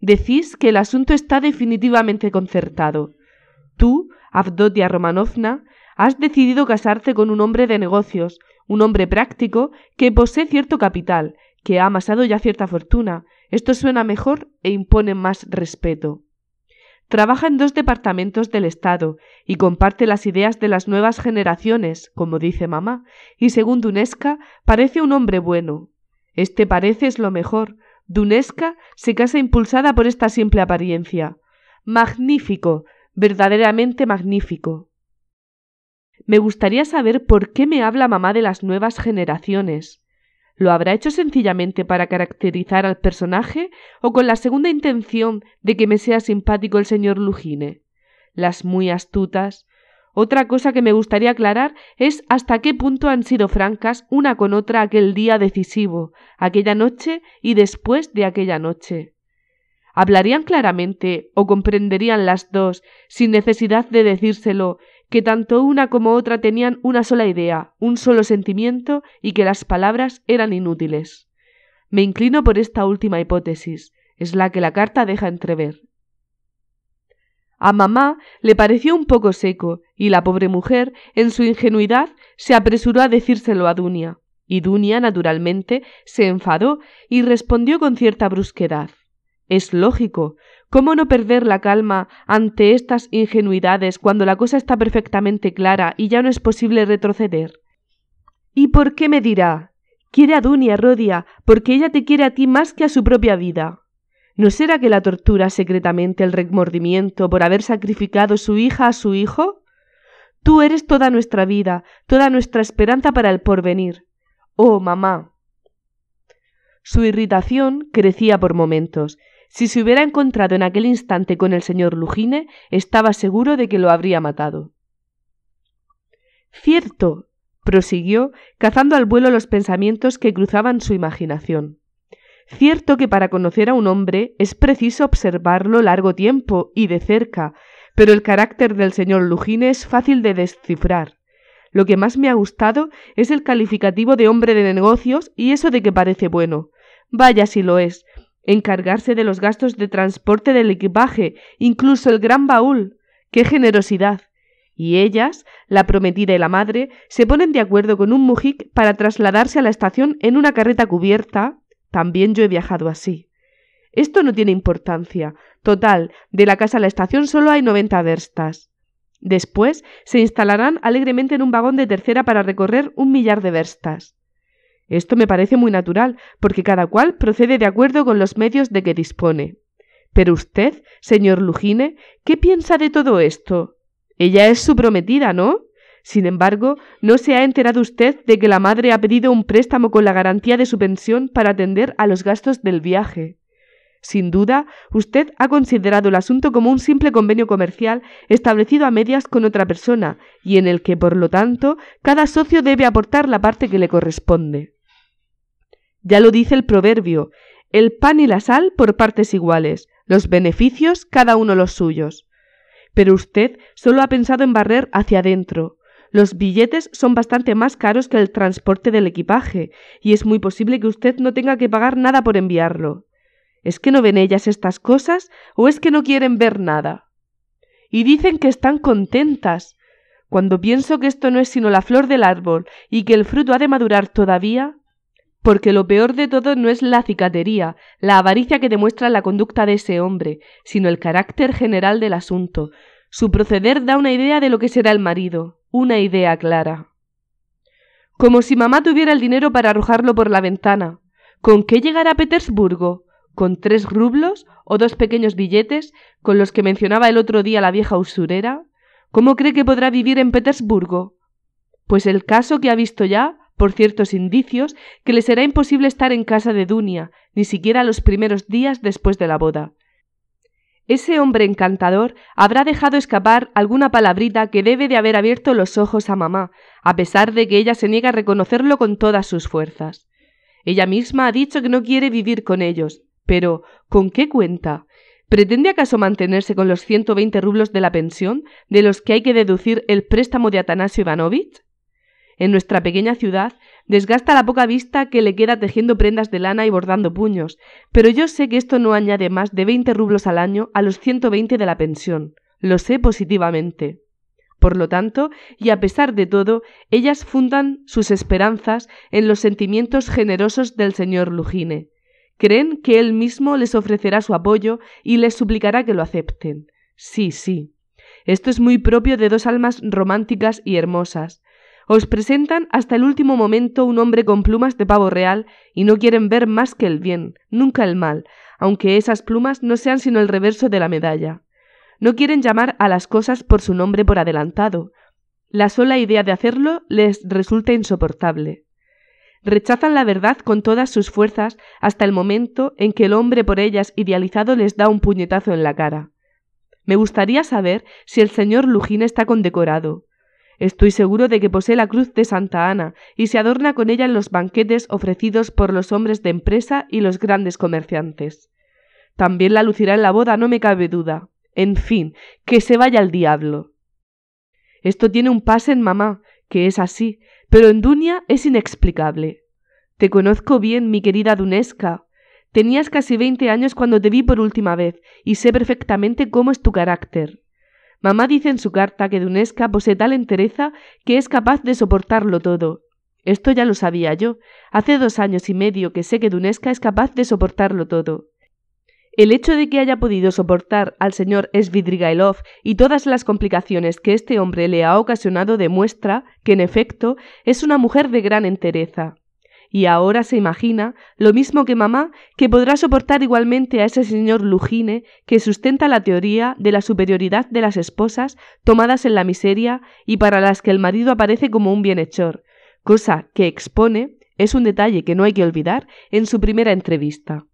Decís que el asunto está definitivamente concertado. Tú, Avdotia Romanovna, has decidido casarte con un hombre de negocios, un hombre práctico que posee cierto capital, que ha amasado ya cierta fortuna. Esto suena mejor e impone más respeto. Trabaja en dos departamentos del Estado y comparte las ideas de las nuevas generaciones, como dice mamá, y según Dunesca, parece un hombre bueno. Este parece es lo mejor, Dunesca se casa impulsada por esta simple apariencia. Magnífico, verdaderamente magnífico. Me gustaría saber por qué me habla mamá de las nuevas generaciones. ¿Lo habrá hecho sencillamente para caracterizar al personaje o con la segunda intención de que me sea simpático el señor Lugine? Las muy astutas, otra cosa que me gustaría aclarar es hasta qué punto han sido francas una con otra aquel día decisivo, aquella noche y después de aquella noche. ¿Hablarían claramente o comprenderían las dos, sin necesidad de decírselo, que tanto una como otra tenían una sola idea, un solo sentimiento y que las palabras eran inútiles? Me inclino por esta última hipótesis, es la que la carta deja entrever. A mamá le pareció un poco seco, y la pobre mujer, en su ingenuidad, se apresuró a decírselo a Dunia. Y Dunia, naturalmente, se enfadó y respondió con cierta brusquedad. Es lógico. ¿Cómo no perder la calma ante estas ingenuidades cuando la cosa está perfectamente clara y ya no es posible retroceder? ¿Y por qué me dirá? Quiere a Dunia, Rodia, porque ella te quiere a ti más que a su propia vida. ¿No será que la tortura secretamente el remordimiento por haber sacrificado su hija a su hijo? Tú eres toda nuestra vida, toda nuestra esperanza para el porvenir. Oh, mamá. Su irritación crecía por momentos. Si se hubiera encontrado en aquel instante con el señor Lujine, estaba seguro de que lo habría matado. Cierto, prosiguió, cazando al vuelo los pensamientos que cruzaban su imaginación. Cierto que para conocer a un hombre es preciso observarlo largo tiempo y de cerca, pero el carácter del señor lujín es fácil de descifrar. Lo que más me ha gustado es el calificativo de hombre de negocios y eso de que parece bueno. Vaya si lo es. Encargarse de los gastos de transporte del equipaje, incluso el gran baúl. ¡Qué generosidad! Y ellas, la prometida y la madre, se ponen de acuerdo con un mujik para trasladarse a la estación en una carreta cubierta también yo he viajado así. Esto no tiene importancia. Total, de la casa a la estación solo hay noventa verstas. Después se instalarán alegremente en un vagón de tercera para recorrer un millar de verstas. Esto me parece muy natural, porque cada cual procede de acuerdo con los medios de que dispone. Pero usted, señor Lugine, ¿qué piensa de todo esto? Ella es su prometida, ¿no? Sin embargo, ¿no se ha enterado usted de que la madre ha pedido un préstamo con la garantía de su pensión para atender a los gastos del viaje? Sin duda, usted ha considerado el asunto como un simple convenio comercial establecido a medias con otra persona y en el que, por lo tanto, cada socio debe aportar la parte que le corresponde. Ya lo dice el proverbio, el pan y la sal por partes iguales, los beneficios cada uno los suyos. Pero usted solo ha pensado en barrer hacia adentro, los billetes son bastante más caros que el transporte del equipaje, y es muy posible que usted no tenga que pagar nada por enviarlo. ¿Es que no ven ellas estas cosas o es que no quieren ver nada? Y dicen que están contentas. Cuando pienso que esto no es sino la flor del árbol y que el fruto ha de madurar todavía, porque lo peor de todo no es la cicatería, la avaricia que demuestra la conducta de ese hombre, sino el carácter general del asunto. Su proceder da una idea de lo que será el marido una idea clara. Como si mamá tuviera el dinero para arrojarlo por la ventana. ¿Con qué llegar a Petersburgo? ¿Con tres rublos o dos pequeños billetes con los que mencionaba el otro día la vieja usurera? ¿Cómo cree que podrá vivir en Petersburgo? Pues el caso que ha visto ya, por ciertos indicios, que le será imposible estar en casa de Dunia, ni siquiera los primeros días después de la boda. Ese hombre encantador habrá dejado escapar alguna palabrita que debe de haber abierto los ojos a mamá, a pesar de que ella se niega a reconocerlo con todas sus fuerzas. Ella misma ha dicho que no quiere vivir con ellos, pero ¿con qué cuenta? ¿Pretende acaso mantenerse con los ciento veinte rublos de la pensión, de los que hay que deducir el préstamo de Atanasio Ivanovich? en nuestra pequeña ciudad, desgasta la poca vista que le queda tejiendo prendas de lana y bordando puños, pero yo sé que esto no añade más de 20 rublos al año a los 120 de la pensión. Lo sé positivamente. Por lo tanto, y a pesar de todo, ellas fundan sus esperanzas en los sentimientos generosos del señor Lugine. Creen que él mismo les ofrecerá su apoyo y les suplicará que lo acepten. Sí, sí. Esto es muy propio de dos almas románticas y hermosas. Os presentan hasta el último momento un hombre con plumas de pavo real y no quieren ver más que el bien, nunca el mal, aunque esas plumas no sean sino el reverso de la medalla. No quieren llamar a las cosas por su nombre por adelantado. La sola idea de hacerlo les resulta insoportable. Rechazan la verdad con todas sus fuerzas hasta el momento en que el hombre por ellas idealizado les da un puñetazo en la cara. Me gustaría saber si el señor Lujín está condecorado. Estoy seguro de que posee la cruz de Santa Ana y se adorna con ella en los banquetes ofrecidos por los hombres de empresa y los grandes comerciantes. También la lucirá en la boda, no me cabe duda. En fin, que se vaya al diablo. Esto tiene un pase en mamá, que es así, pero en Dunia es inexplicable. Te conozco bien, mi querida Dunesca. Tenías casi veinte años cuando te vi por última vez, y sé perfectamente cómo es tu carácter. Mamá dice en su carta que Dunesca posee tal entereza que es capaz de soportarlo todo. Esto ya lo sabía yo. Hace dos años y medio que sé que Dunesca es capaz de soportarlo todo. El hecho de que haya podido soportar al señor Svidrigailov y todas las complicaciones que este hombre le ha ocasionado demuestra que, en efecto, es una mujer de gran entereza y ahora se imagina, lo mismo que mamá, que podrá soportar igualmente a ese señor Lugine que sustenta la teoría de la superioridad de las esposas tomadas en la miseria y para las que el marido aparece como un bienhechor, cosa que expone, es un detalle que no hay que olvidar, en su primera entrevista.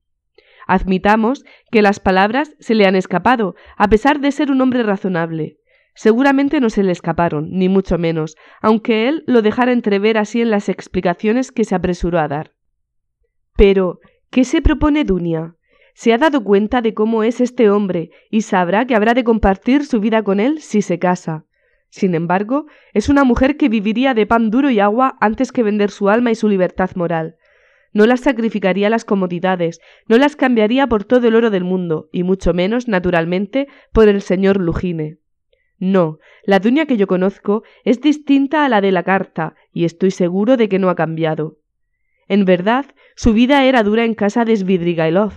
Admitamos que las palabras se le han escapado, a pesar de ser un hombre razonable. Seguramente no se le escaparon, ni mucho menos, aunque él lo dejara entrever así en las explicaciones que se apresuró a dar. Pero, ¿qué se propone Dunia? Se ha dado cuenta de cómo es este hombre y sabrá que habrá de compartir su vida con él si se casa. Sin embargo, es una mujer que viviría de pan duro y agua antes que vender su alma y su libertad moral. No las sacrificaría las comodidades, no las cambiaría por todo el oro del mundo, y mucho menos, naturalmente, por el señor Lugine. No, la duña que yo conozco es distinta a la de la carta, y estoy seguro de que no ha cambiado. En verdad, su vida era dura en casa de Svidrigailov.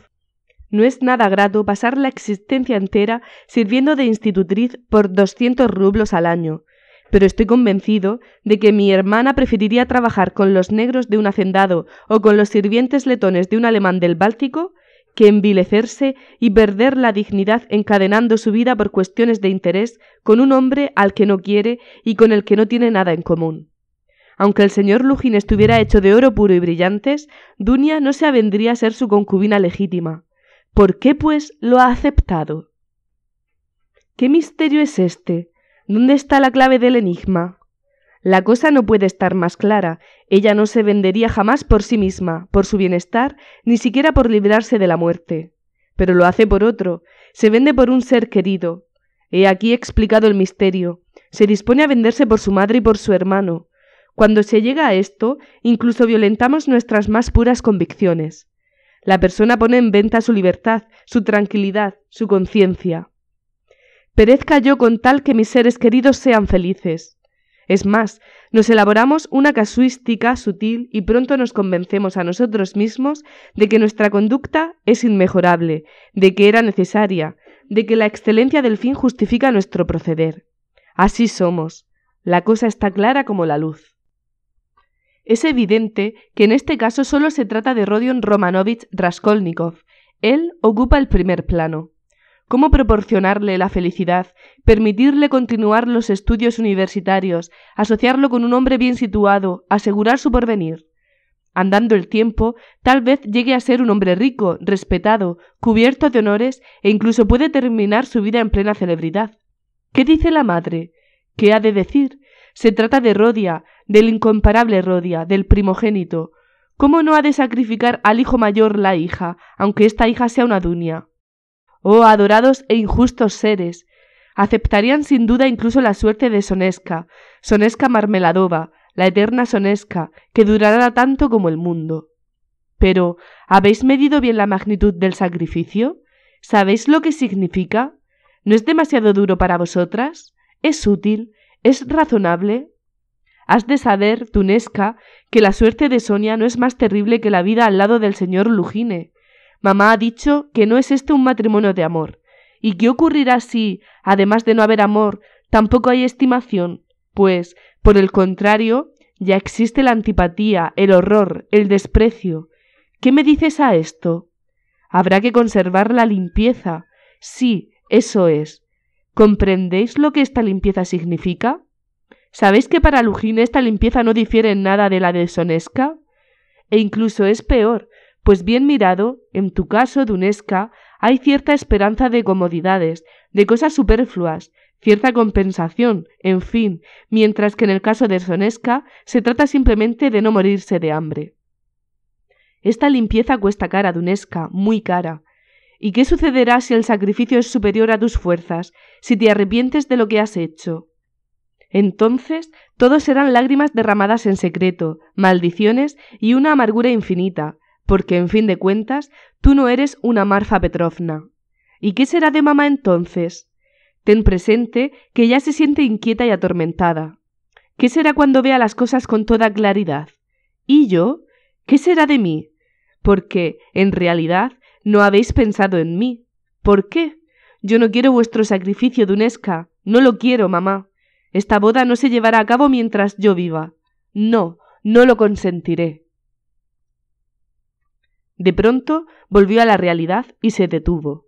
No es nada grato pasar la existencia entera sirviendo de institutriz por doscientos rublos al año, pero estoy convencido de que mi hermana preferiría trabajar con los negros de un hacendado o con los sirvientes letones de un alemán del Báltico que envilecerse y perder la dignidad encadenando su vida por cuestiones de interés con un hombre al que no quiere y con el que no tiene nada en común. Aunque el señor Lujín estuviera hecho de oro puro y brillantes, Dunia no se avendría a ser su concubina legítima. ¿Por qué, pues, lo ha aceptado? ¿Qué misterio es este? ¿Dónde está la clave del enigma? La cosa no puede estar más clara. Ella no se vendería jamás por sí misma, por su bienestar, ni siquiera por librarse de la muerte. Pero lo hace por otro. Se vende por un ser querido. He aquí explicado el misterio. Se dispone a venderse por su madre y por su hermano. Cuando se llega a esto, incluso violentamos nuestras más puras convicciones. La persona pone en venta su libertad, su tranquilidad, su conciencia. Perezca yo con tal que mis seres queridos sean felices. Es más, nos elaboramos una casuística sutil y pronto nos convencemos a nosotros mismos de que nuestra conducta es inmejorable, de que era necesaria, de que la excelencia del fin justifica nuestro proceder. Así somos. La cosa está clara como la luz. Es evidente que en este caso solo se trata de Rodion Romanovich Raskolnikov. Él ocupa el primer plano cómo proporcionarle la felicidad, permitirle continuar los estudios universitarios, asociarlo con un hombre bien situado, asegurar su porvenir. Andando el tiempo, tal vez llegue a ser un hombre rico, respetado, cubierto de honores e incluso puede terminar su vida en plena celebridad. ¿Qué dice la madre? ¿Qué ha de decir? Se trata de Rodia, del incomparable Rodia, del primogénito. ¿Cómo no ha de sacrificar al hijo mayor la hija, aunque esta hija sea una dunia? Oh, adorados e injustos seres. Aceptarían sin duda incluso la suerte de Sonesca, Sonesca Marmeladova, la eterna Sonesca, que durará tanto como el mundo. Pero, ¿habéis medido bien la magnitud del sacrificio? ¿Sabéis lo que significa? ¿No es demasiado duro para vosotras? ¿Es útil? ¿Es razonable? Has de saber, Tunesca, que la suerte de Sonia no es más terrible que la vida al lado del señor Lugine. Mamá ha dicho que no es este un matrimonio de amor. ¿Y qué ocurrirá si, además de no haber amor, tampoco hay estimación? Pues, por el contrario, ya existe la antipatía, el horror, el desprecio. ¿Qué me dices a esto? Habrá que conservar la limpieza. Sí, eso es. ¿Comprendéis lo que esta limpieza significa? ¿Sabéis que para Lujín esta limpieza no difiere en nada de la de E incluso es peor, pues bien mirado, en tu caso, Dunesca, hay cierta esperanza de comodidades, de cosas superfluas, cierta compensación, en fin, mientras que en el caso de Zonesca se trata simplemente de no morirse de hambre. Esta limpieza cuesta cara, Dunesca, muy cara. ¿Y qué sucederá si el sacrificio es superior a tus fuerzas, si te arrepientes de lo que has hecho? Entonces todos serán lágrimas derramadas en secreto, maldiciones y una amargura infinita, porque en fin de cuentas tú no eres una Marfa Petrovna. ¿Y qué será de mamá entonces? Ten presente que ya se siente inquieta y atormentada. ¿Qué será cuando vea las cosas con toda claridad? ¿Y yo? ¿Qué será de mí? Porque, en realidad, no habéis pensado en mí. ¿Por qué? Yo no quiero vuestro sacrificio, de UNESCA. No lo quiero, mamá. Esta boda no se llevará a cabo mientras yo viva. No, no lo consentiré. De pronto volvió a la realidad y se detuvo.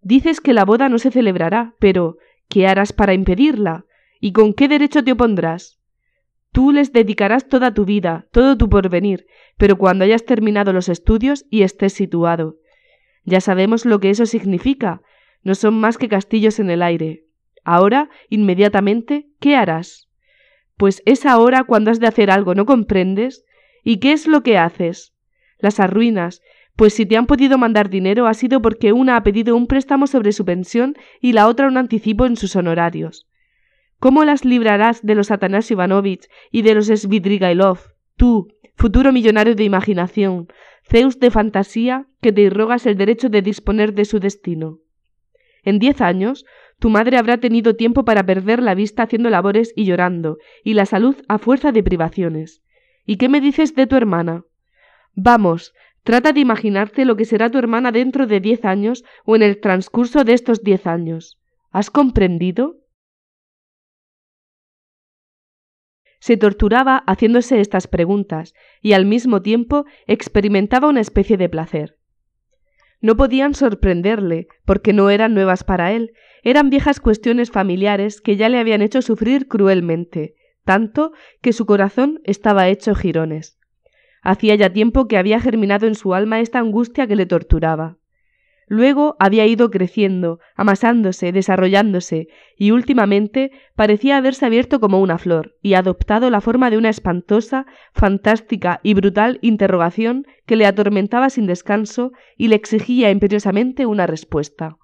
Dices que la boda no se celebrará, pero ¿qué harás para impedirla? ¿Y con qué derecho te opondrás? Tú les dedicarás toda tu vida, todo tu porvenir, pero cuando hayas terminado los estudios y estés situado. Ya sabemos lo que eso significa. No son más que castillos en el aire. Ahora, inmediatamente, ¿qué harás? Pues es ahora cuando has de hacer algo, ¿no comprendes? ¿Y qué es lo que haces? Las arruinas, pues si te han podido mandar dinero ha sido porque una ha pedido un préstamo sobre su pensión y la otra un anticipo en sus honorarios. ¿Cómo las librarás de los Atanas Ivanovich y de los Svidrigailov, tú, futuro millonario de imaginación, Zeus de fantasía, que te irrogas el derecho de disponer de su destino? En diez años, tu madre habrá tenido tiempo para perder la vista haciendo labores y llorando, y la salud a fuerza de privaciones. ¿Y qué me dices de tu hermana? Vamos, trata de imaginarte lo que será tu hermana dentro de diez años o en el transcurso de estos diez años. ¿Has comprendido? Se torturaba haciéndose estas preguntas y al mismo tiempo experimentaba una especie de placer. No podían sorprenderle, porque no eran nuevas para él, eran viejas cuestiones familiares que ya le habían hecho sufrir cruelmente, tanto que su corazón estaba hecho jirones. Hacía ya tiempo que había germinado en su alma esta angustia que le torturaba. Luego había ido creciendo, amasándose, desarrollándose, y últimamente parecía haberse abierto como una flor, y adoptado la forma de una espantosa, fantástica y brutal interrogación que le atormentaba sin descanso y le exigía imperiosamente una respuesta.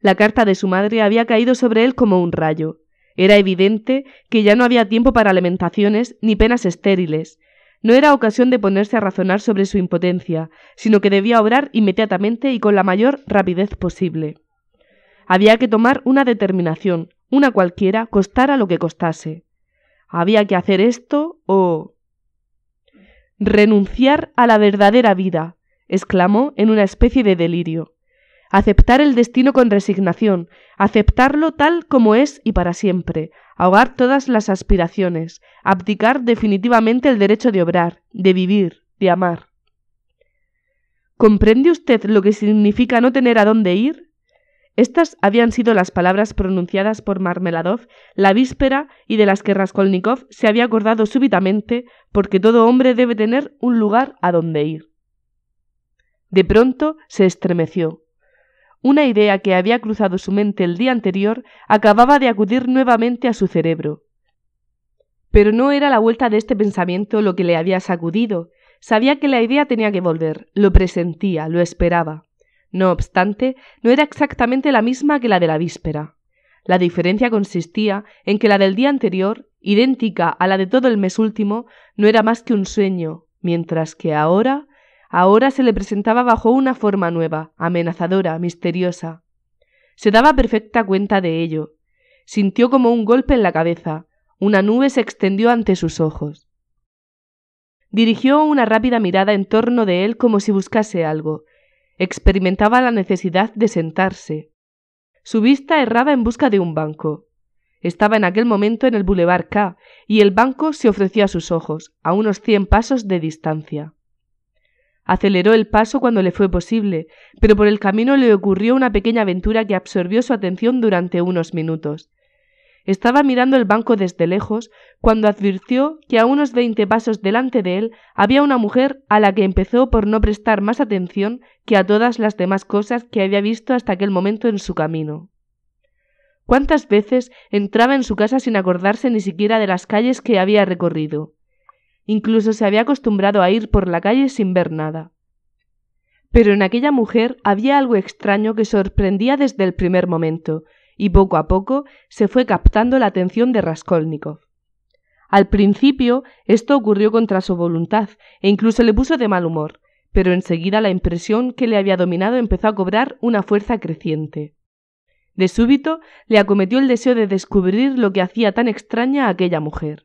La carta de su madre había caído sobre él como un rayo, era evidente que ya no había tiempo para lamentaciones ni penas estériles. No era ocasión de ponerse a razonar sobre su impotencia, sino que debía obrar inmediatamente y con la mayor rapidez posible. Había que tomar una determinación, una cualquiera, costara lo que costase. Había que hacer esto o... renunciar a la verdadera vida, exclamó en una especie de delirio aceptar el destino con resignación, aceptarlo tal como es y para siempre, ahogar todas las aspiraciones, abdicar definitivamente el derecho de obrar, de vivir, de amar. ¿Comprende usted lo que significa no tener a dónde ir? Estas habían sido las palabras pronunciadas por Marmeladov la víspera y de las que Raskolnikov se había acordado súbitamente porque todo hombre debe tener un lugar a dónde ir. De pronto se estremeció. Una idea que había cruzado su mente el día anterior acababa de acudir nuevamente a su cerebro. Pero no era la vuelta de este pensamiento lo que le había sacudido. Sabía que la idea tenía que volver, lo presentía, lo esperaba. No obstante, no era exactamente la misma que la de la víspera. La diferencia consistía en que la del día anterior, idéntica a la de todo el mes último, no era más que un sueño, mientras que ahora ahora se le presentaba bajo una forma nueva, amenazadora, misteriosa. Se daba perfecta cuenta de ello. Sintió como un golpe en la cabeza, una nube se extendió ante sus ojos. Dirigió una rápida mirada en torno de él como si buscase algo. Experimentaba la necesidad de sentarse. Su vista erraba en busca de un banco. Estaba en aquel momento en el Boulevard K y el banco se ofreció a sus ojos, a unos cien pasos de distancia. Aceleró el paso cuando le fue posible, pero por el camino le ocurrió una pequeña aventura que absorbió su atención durante unos minutos. Estaba mirando el banco desde lejos cuando advirtió que a unos veinte pasos delante de él había una mujer a la que empezó por no prestar más atención que a todas las demás cosas que había visto hasta aquel momento en su camino. ¿Cuántas veces entraba en su casa sin acordarse ni siquiera de las calles que había recorrido? Incluso se había acostumbrado a ir por la calle sin ver nada. Pero en aquella mujer había algo extraño que sorprendía desde el primer momento, y poco a poco se fue captando la atención de Raskolnikov. Al principio esto ocurrió contra su voluntad e incluso le puso de mal humor, pero enseguida la impresión que le había dominado empezó a cobrar una fuerza creciente. De súbito le acometió el deseo de descubrir lo que hacía tan extraña a aquella mujer.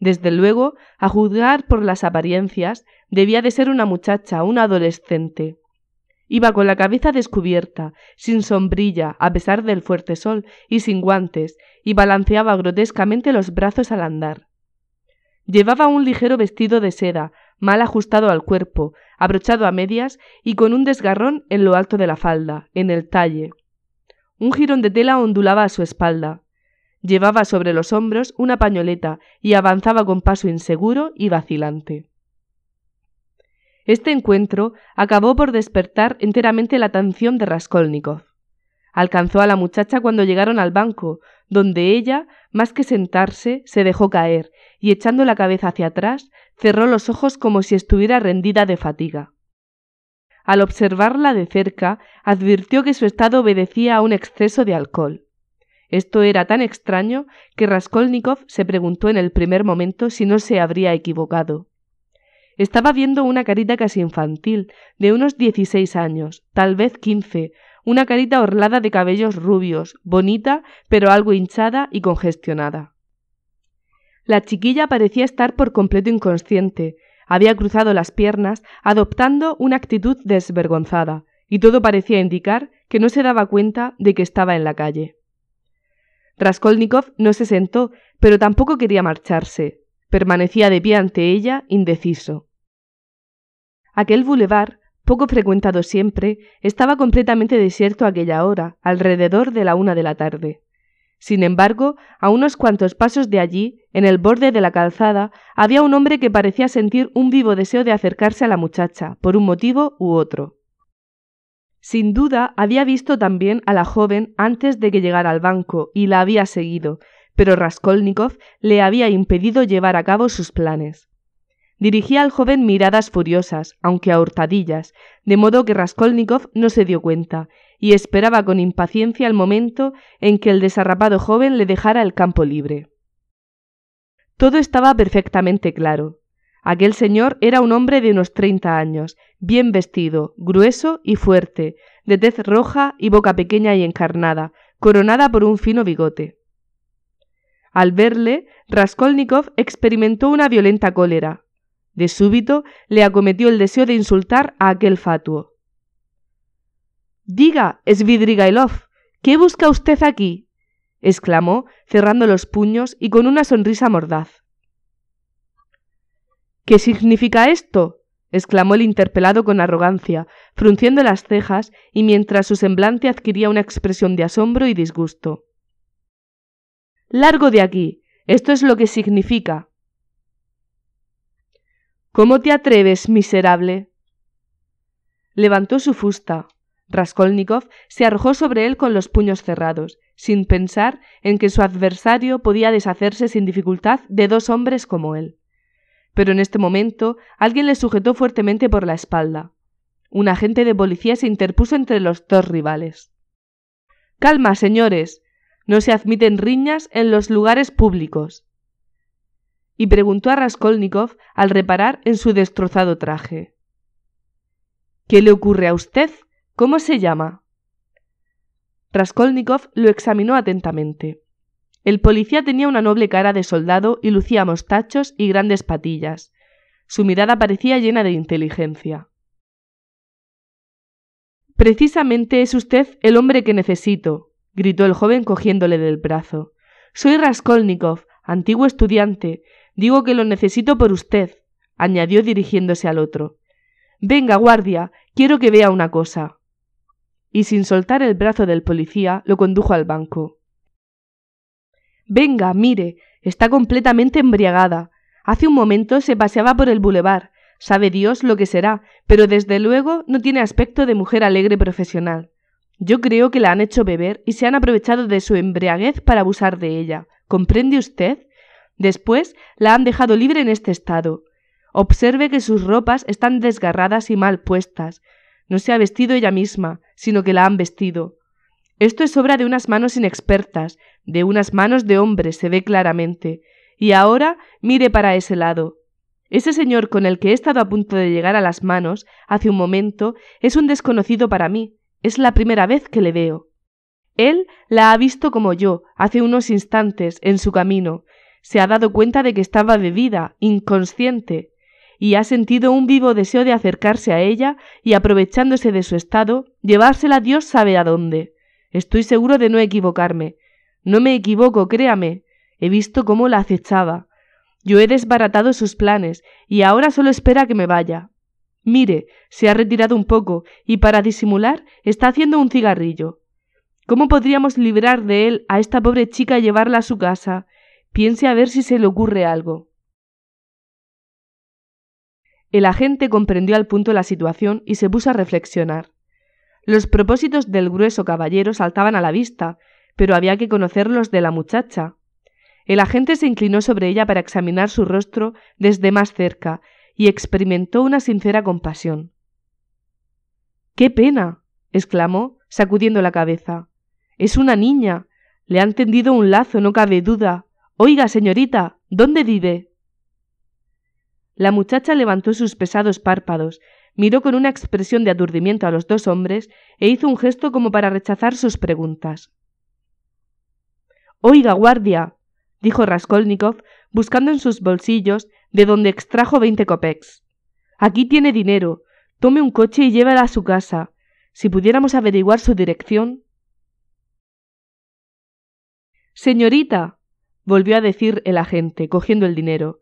Desde luego, a juzgar por las apariencias, debía de ser una muchacha, una adolescente. Iba con la cabeza descubierta, sin sombrilla, a pesar del fuerte sol, y sin guantes, y balanceaba grotescamente los brazos al andar. Llevaba un ligero vestido de seda, mal ajustado al cuerpo, abrochado a medias y con un desgarrón en lo alto de la falda, en el talle. Un jirón de tela ondulaba a su espalda. Llevaba sobre los hombros una pañoleta y avanzaba con paso inseguro y vacilante. Este encuentro acabó por despertar enteramente la atención de Raskolnikov. Alcanzó a la muchacha cuando llegaron al banco, donde ella, más que sentarse, se dejó caer y echando la cabeza hacia atrás, cerró los ojos como si estuviera rendida de fatiga. Al observarla de cerca, advirtió que su estado obedecía a un exceso de alcohol. Esto era tan extraño que Raskolnikov se preguntó en el primer momento si no se habría equivocado. Estaba viendo una carita casi infantil, de unos dieciséis años, tal vez quince, una carita orlada de cabellos rubios, bonita, pero algo hinchada y congestionada. La chiquilla parecía estar por completo inconsciente, había cruzado las piernas, adoptando una actitud desvergonzada, y todo parecía indicar que no se daba cuenta de que estaba en la calle. Raskolnikov no se sentó, pero tampoco quería marcharse. Permanecía de pie ante ella, indeciso. Aquel bulevar, poco frecuentado siempre, estaba completamente desierto a aquella hora, alrededor de la una de la tarde. Sin embargo, a unos cuantos pasos de allí, en el borde de la calzada, había un hombre que parecía sentir un vivo deseo de acercarse a la muchacha, por un motivo u otro. Sin duda había visto también a la joven antes de que llegara al banco y la había seguido, pero Raskolnikov le había impedido llevar a cabo sus planes. Dirigía al joven miradas furiosas, aunque a hurtadillas, de modo que Raskolnikov no se dio cuenta y esperaba con impaciencia el momento en que el desarrapado joven le dejara el campo libre. Todo estaba perfectamente claro. Aquel señor era un hombre de unos treinta años, bien vestido, grueso y fuerte, de tez roja y boca pequeña y encarnada, coronada por un fino bigote. Al verle, Raskolnikov experimentó una violenta cólera. De súbito le acometió el deseo de insultar a aquel fatuo. Diga, Svidrigailov, ¿qué busca usted aquí? exclamó, cerrando los puños y con una sonrisa mordaz. ¿Qué significa esto? exclamó el interpelado con arrogancia, frunciendo las cejas y mientras su semblante adquiría una expresión de asombro y disgusto. Largo de aquí. Esto es lo que significa. ¿Cómo te atreves, miserable? Levantó su fusta. Raskolnikov se arrojó sobre él con los puños cerrados, sin pensar en que su adversario podía deshacerse sin dificultad de dos hombres como él pero en este momento alguien le sujetó fuertemente por la espalda. Un agente de policía se interpuso entre los dos rivales. Calma, señores. No se admiten riñas en los lugares públicos. Y preguntó a Raskolnikov al reparar en su destrozado traje. ¿Qué le ocurre a usted? ¿Cómo se llama? Raskolnikov lo examinó atentamente. El policía tenía una noble cara de soldado y lucía mostachos y grandes patillas. Su mirada parecía llena de inteligencia. Precisamente es usted el hombre que necesito, gritó el joven cogiéndole del brazo. Soy Raskolnikov, antiguo estudiante. Digo que lo necesito por usted, añadió dirigiéndose al otro. Venga, guardia, quiero que vea una cosa. Y sin soltar el brazo del policía, lo condujo al banco. Venga, mire, está completamente embriagada. Hace un momento se paseaba por el bulevar. Sabe Dios lo que será, pero desde luego no tiene aspecto de mujer alegre profesional. Yo creo que la han hecho beber y se han aprovechado de su embriaguez para abusar de ella. ¿Comprende usted? Después la han dejado libre en este estado. Observe que sus ropas están desgarradas y mal puestas. No se ha vestido ella misma, sino que la han vestido. Esto es obra de unas manos inexpertas, de unas manos de hombres, se ve claramente. Y ahora mire para ese lado. Ese señor con el que he estado a punto de llegar a las manos hace un momento es un desconocido para mí. Es la primera vez que le veo. Él la ha visto como yo, hace unos instantes, en su camino. Se ha dado cuenta de que estaba bebida, inconsciente, y ha sentido un vivo deseo de acercarse a ella y, aprovechándose de su estado, llevársela Dios sabe a dónde. Estoy seguro de no equivocarme. No me equivoco, créame. He visto cómo la acechaba. Yo he desbaratado sus planes, y ahora solo espera que me vaya. Mire, se ha retirado un poco, y para disimular está haciendo un cigarrillo. ¿Cómo podríamos librar de él a esta pobre chica y llevarla a su casa? Piense a ver si se le ocurre algo. El agente comprendió al punto la situación y se puso a reflexionar. Los propósitos del grueso caballero saltaban a la vista, pero había que conocer los de la muchacha. El agente se inclinó sobre ella para examinar su rostro desde más cerca y experimentó una sincera compasión. ¡Qué pena! exclamó, sacudiendo la cabeza. Es una niña. Le han tendido un lazo, no cabe duda. Oiga, señorita, ¿dónde vive? La muchacha levantó sus pesados párpados Miró con una expresión de aturdimiento a los dos hombres e hizo un gesto como para rechazar sus preguntas. Oiga, guardia, dijo Raskolnikov, buscando en sus bolsillos, de donde extrajo veinte copecks. Aquí tiene dinero. Tome un coche y llévala a su casa. Si pudiéramos averiguar su dirección. Señorita, volvió a decir el agente, cogiendo el dinero.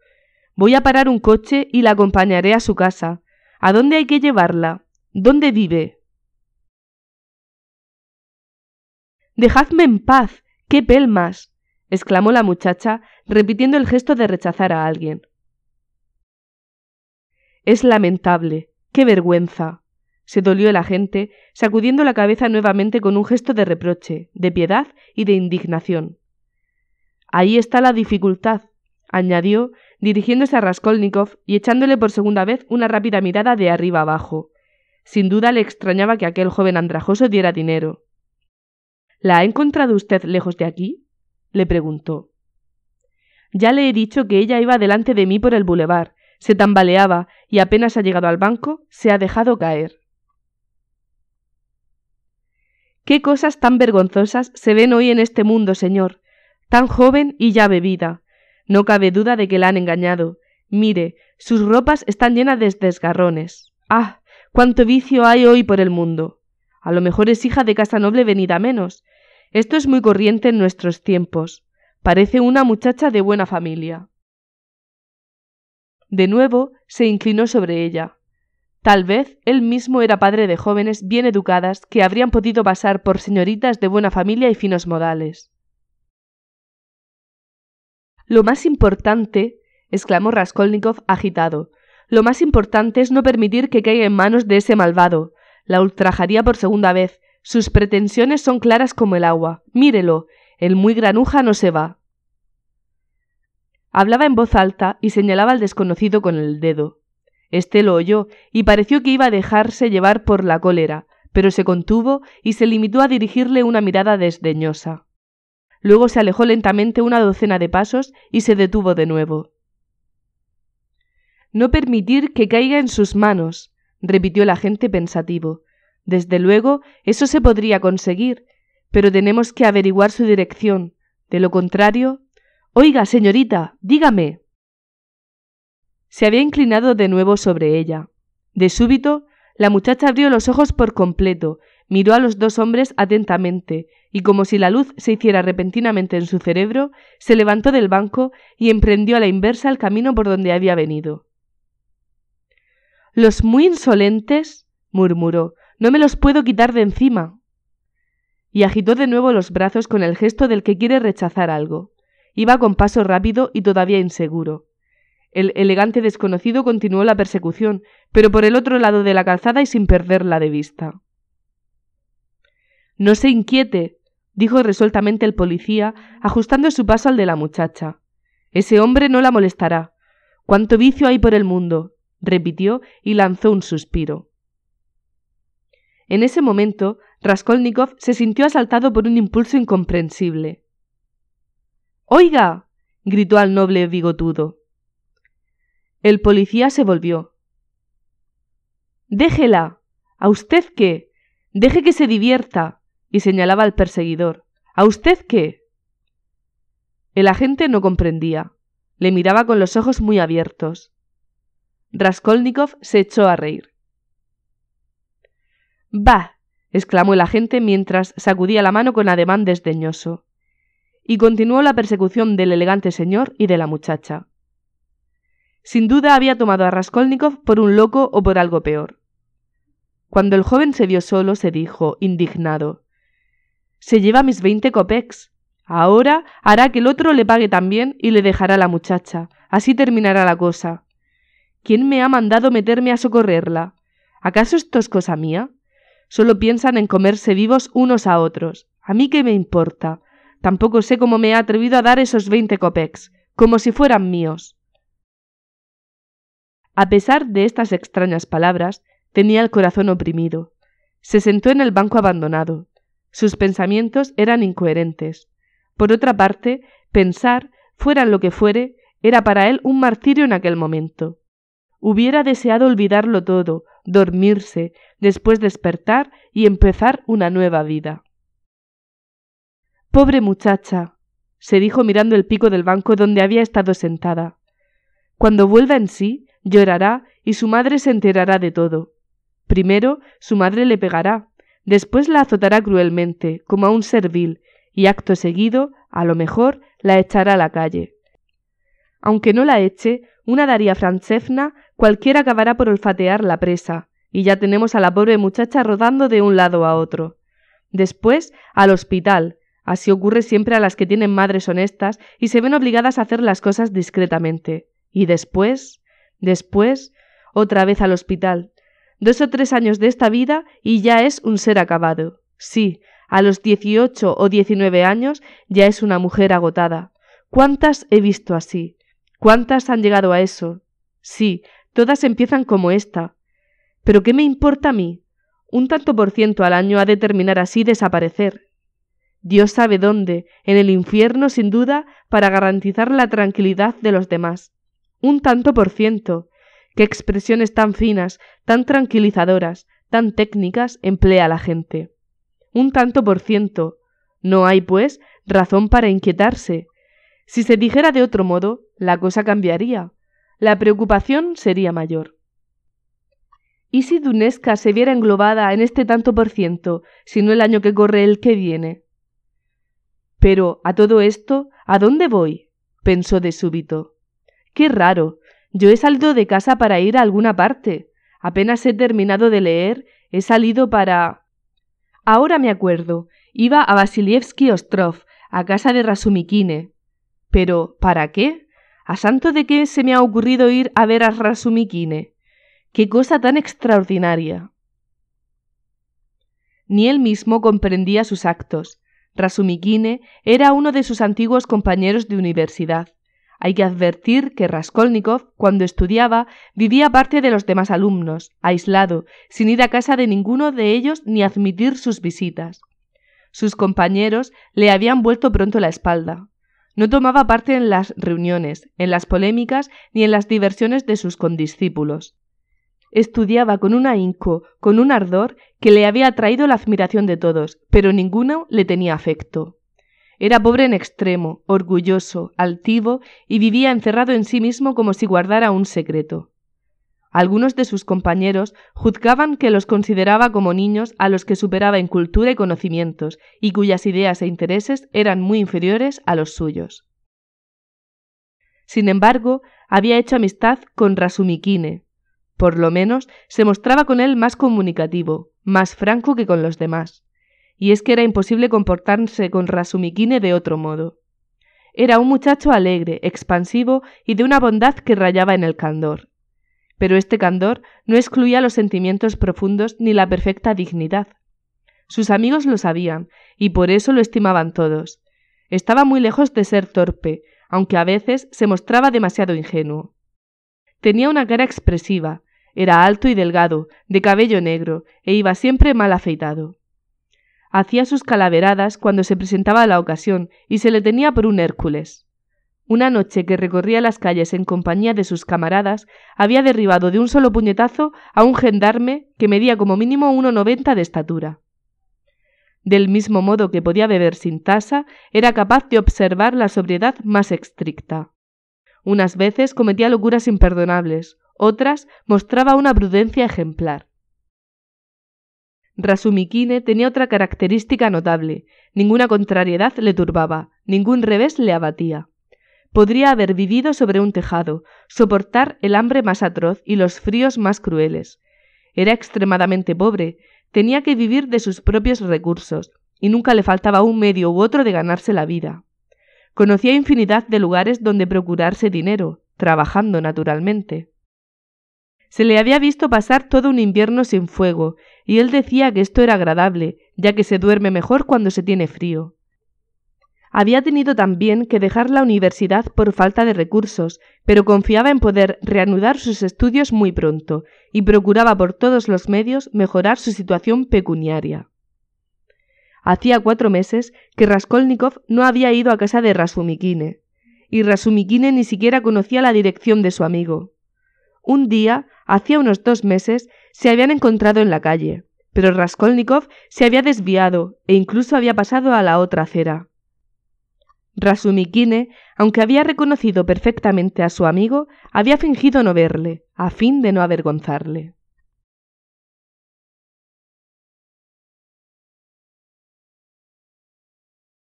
Voy a parar un coche y la acompañaré a su casa. ¿A dónde hay que llevarla? ¿Dónde vive? Dejadme en paz. ¡Qué pelmas! exclamó la muchacha, repitiendo el gesto de rechazar a alguien. Es lamentable. ¡Qué vergüenza! se dolió el agente, sacudiendo la cabeza nuevamente con un gesto de reproche, de piedad y de indignación. Ahí está la dificultad añadió, dirigiéndose a Raskolnikov y echándole por segunda vez una rápida mirada de arriba abajo. Sin duda le extrañaba que aquel joven andrajoso diera dinero. ¿La ha encontrado usted lejos de aquí? le preguntó. Ya le he dicho que ella iba delante de mí por el bulevar, se tambaleaba y apenas ha llegado al banco se ha dejado caer. Qué cosas tan vergonzosas se ven hoy en este mundo, señor. Tan joven y ya bebida. No cabe duda de que la han engañado. Mire, sus ropas están llenas de desgarrones. Ah, cuánto vicio hay hoy por el mundo. A lo mejor es hija de casa noble venida menos. Esto es muy corriente en nuestros tiempos. Parece una muchacha de buena familia. De nuevo se inclinó sobre ella. Tal vez él mismo era padre de jóvenes bien educadas que habrían podido pasar por señoritas de buena familia y finos modales. Lo más importante, exclamó Raskolnikov agitado, lo más importante es no permitir que caiga en manos de ese malvado. La ultrajaría por segunda vez. Sus pretensiones son claras como el agua. Mírelo, el muy granuja no se va. Hablaba en voz alta y señalaba al desconocido con el dedo. Este lo oyó y pareció que iba a dejarse llevar por la cólera, pero se contuvo y se limitó a dirigirle una mirada desdeñosa. Luego se alejó lentamente una docena de pasos y se detuvo de nuevo. No permitir que caiga en sus manos, repitió el agente pensativo. Desde luego, eso se podría conseguir, pero tenemos que averiguar su dirección. De lo contrario. Oiga, señorita, dígame. Se había inclinado de nuevo sobre ella. De súbito, la muchacha abrió los ojos por completo, miró a los dos hombres atentamente y como si la luz se hiciera repentinamente en su cerebro, se levantó del banco y emprendió a la inversa el camino por donde había venido. Los muy insolentes, murmuró, no me los puedo quitar de encima. Y agitó de nuevo los brazos con el gesto del que quiere rechazar algo. Iba con paso rápido y todavía inseguro. El elegante desconocido continuó la persecución, pero por el otro lado de la calzada y sin perderla de vista. No se inquiete, dijo resueltamente el policía, ajustando su paso al de la muchacha. Ese hombre no la molestará. Cuánto vicio hay por el mundo, repitió y lanzó un suspiro. En ese momento, Raskolnikov se sintió asaltado por un impulso incomprensible. Oiga. gritó al noble bigotudo. El policía se volvió. Déjela. ¿A usted qué? Deje que se divierta y señalaba al perseguidor. ¿A usted qué? El agente no comprendía. Le miraba con los ojos muy abiertos. Raskolnikov se echó a reír. ¡Bah! exclamó el agente mientras sacudía la mano con ademán desdeñoso. Y continuó la persecución del elegante señor y de la muchacha. Sin duda había tomado a Raskolnikov por un loco o por algo peor. Cuando el joven se vio solo, se dijo, indignado se lleva mis veinte copex. Ahora hará que el otro le pague también y le dejará la muchacha. Así terminará la cosa. ¿Quién me ha mandado meterme a socorrerla? ¿Acaso esto es cosa mía? Solo piensan en comerse vivos unos a otros. ¿A mí qué me importa? Tampoco sé cómo me he atrevido a dar esos veinte copex, como si fueran míos. A pesar de estas extrañas palabras, tenía el corazón oprimido. Se sentó en el banco abandonado. Sus pensamientos eran incoherentes. Por otra parte, pensar, fuera lo que fuere, era para él un martirio en aquel momento. Hubiera deseado olvidarlo todo, dormirse, después despertar y empezar una nueva vida. Pobre muchacha, se dijo mirando el pico del banco donde había estado sentada. Cuando vuelva en sí, llorará y su madre se enterará de todo. Primero, su madre le pegará, Después la azotará cruelmente, como a un servil, y acto seguido, a lo mejor, la echará a la calle. Aunque no la eche, una Daría Francefna cualquiera acabará por olfatear la presa, y ya tenemos a la pobre muchacha rodando de un lado a otro. Después, al hospital. Así ocurre siempre a las que tienen madres honestas y se ven obligadas a hacer las cosas discretamente. Y después, después, otra vez al hospital, Dos o tres años de esta vida y ya es un ser acabado. Sí, a los dieciocho o diecinueve años ya es una mujer agotada. ¿Cuántas he visto así? ¿Cuántas han llegado a eso? Sí, todas empiezan como esta. Pero ¿qué me importa a mí? Un tanto por ciento al año ha de terminar así desaparecer. Dios sabe dónde, en el infierno sin duda, para garantizar la tranquilidad de los demás. Un tanto por ciento qué expresiones tan finas, tan tranquilizadoras, tan técnicas emplea la gente. Un tanto por ciento. No hay, pues, razón para inquietarse. Si se dijera de otro modo, la cosa cambiaría. La preocupación sería mayor. ¿Y si Dunesca se viera englobada en este tanto por ciento, si no el año que corre el que viene? Pero, a todo esto, ¿a dónde voy? pensó de súbito. Qué raro, yo he salido de casa para ir a alguna parte. Apenas he terminado de leer, he salido para... Ahora me acuerdo. Iba a Vasilievsky Ostrov, a casa de Rasumikine. Pero, ¿para qué? ¿A santo de qué se me ha ocurrido ir a ver a Rasumikine? ¡Qué cosa tan extraordinaria! Ni él mismo comprendía sus actos. Rasumikine era uno de sus antiguos compañeros de universidad. Hay que advertir que Raskolnikov, cuando estudiaba, vivía aparte de los demás alumnos, aislado, sin ir a casa de ninguno de ellos ni admitir sus visitas. Sus compañeros le habían vuelto pronto la espalda. No tomaba parte en las reuniones, en las polémicas ni en las diversiones de sus condiscípulos. Estudiaba con un ahínco, con un ardor que le había atraído la admiración de todos, pero ninguno le tenía afecto. Era pobre en extremo, orgulloso, altivo y vivía encerrado en sí mismo como si guardara un secreto. Algunos de sus compañeros juzgaban que los consideraba como niños a los que superaba en cultura y conocimientos, y cuyas ideas e intereses eran muy inferiores a los suyos. Sin embargo, había hecho amistad con Rasumikine. Por lo menos se mostraba con él más comunicativo, más franco que con los demás y es que era imposible comportarse con Rasumikine de otro modo. Era un muchacho alegre, expansivo y de una bondad que rayaba en el candor. Pero este candor no excluía los sentimientos profundos ni la perfecta dignidad. Sus amigos lo sabían, y por eso lo estimaban todos. Estaba muy lejos de ser torpe, aunque a veces se mostraba demasiado ingenuo. Tenía una cara expresiva, era alto y delgado, de cabello negro, e iba siempre mal afeitado. Hacía sus calaveradas cuando se presentaba la ocasión y se le tenía por un Hércules. Una noche que recorría las calles en compañía de sus camaradas, había derribado de un solo puñetazo a un gendarme que medía como mínimo 1,90 de estatura. Del mismo modo que podía beber sin tasa, era capaz de observar la sobriedad más estricta. Unas veces cometía locuras imperdonables, otras mostraba una prudencia ejemplar. Rasumikine tenía otra característica notable. Ninguna contrariedad le turbaba, ningún revés le abatía. Podría haber vivido sobre un tejado, soportar el hambre más atroz y los fríos más crueles. Era extremadamente pobre, tenía que vivir de sus propios recursos, y nunca le faltaba un medio u otro de ganarse la vida. Conocía infinidad de lugares donde procurarse dinero, trabajando naturalmente. Se le había visto pasar todo un invierno sin fuego, y él decía que esto era agradable, ya que se duerme mejor cuando se tiene frío. Había tenido también que dejar la universidad por falta de recursos, pero confiaba en poder reanudar sus estudios muy pronto, y procuraba por todos los medios mejorar su situación pecuniaria. Hacía cuatro meses que Raskolnikov no había ido a casa de Rasumikine, y Rasumikine ni siquiera conocía la dirección de su amigo. Un día, hacía unos dos meses, se habían encontrado en la calle, pero Raskolnikov se había desviado e incluso había pasado a la otra acera. Rasumikine, aunque había reconocido perfectamente a su amigo, había fingido no verle, a fin de no avergonzarle.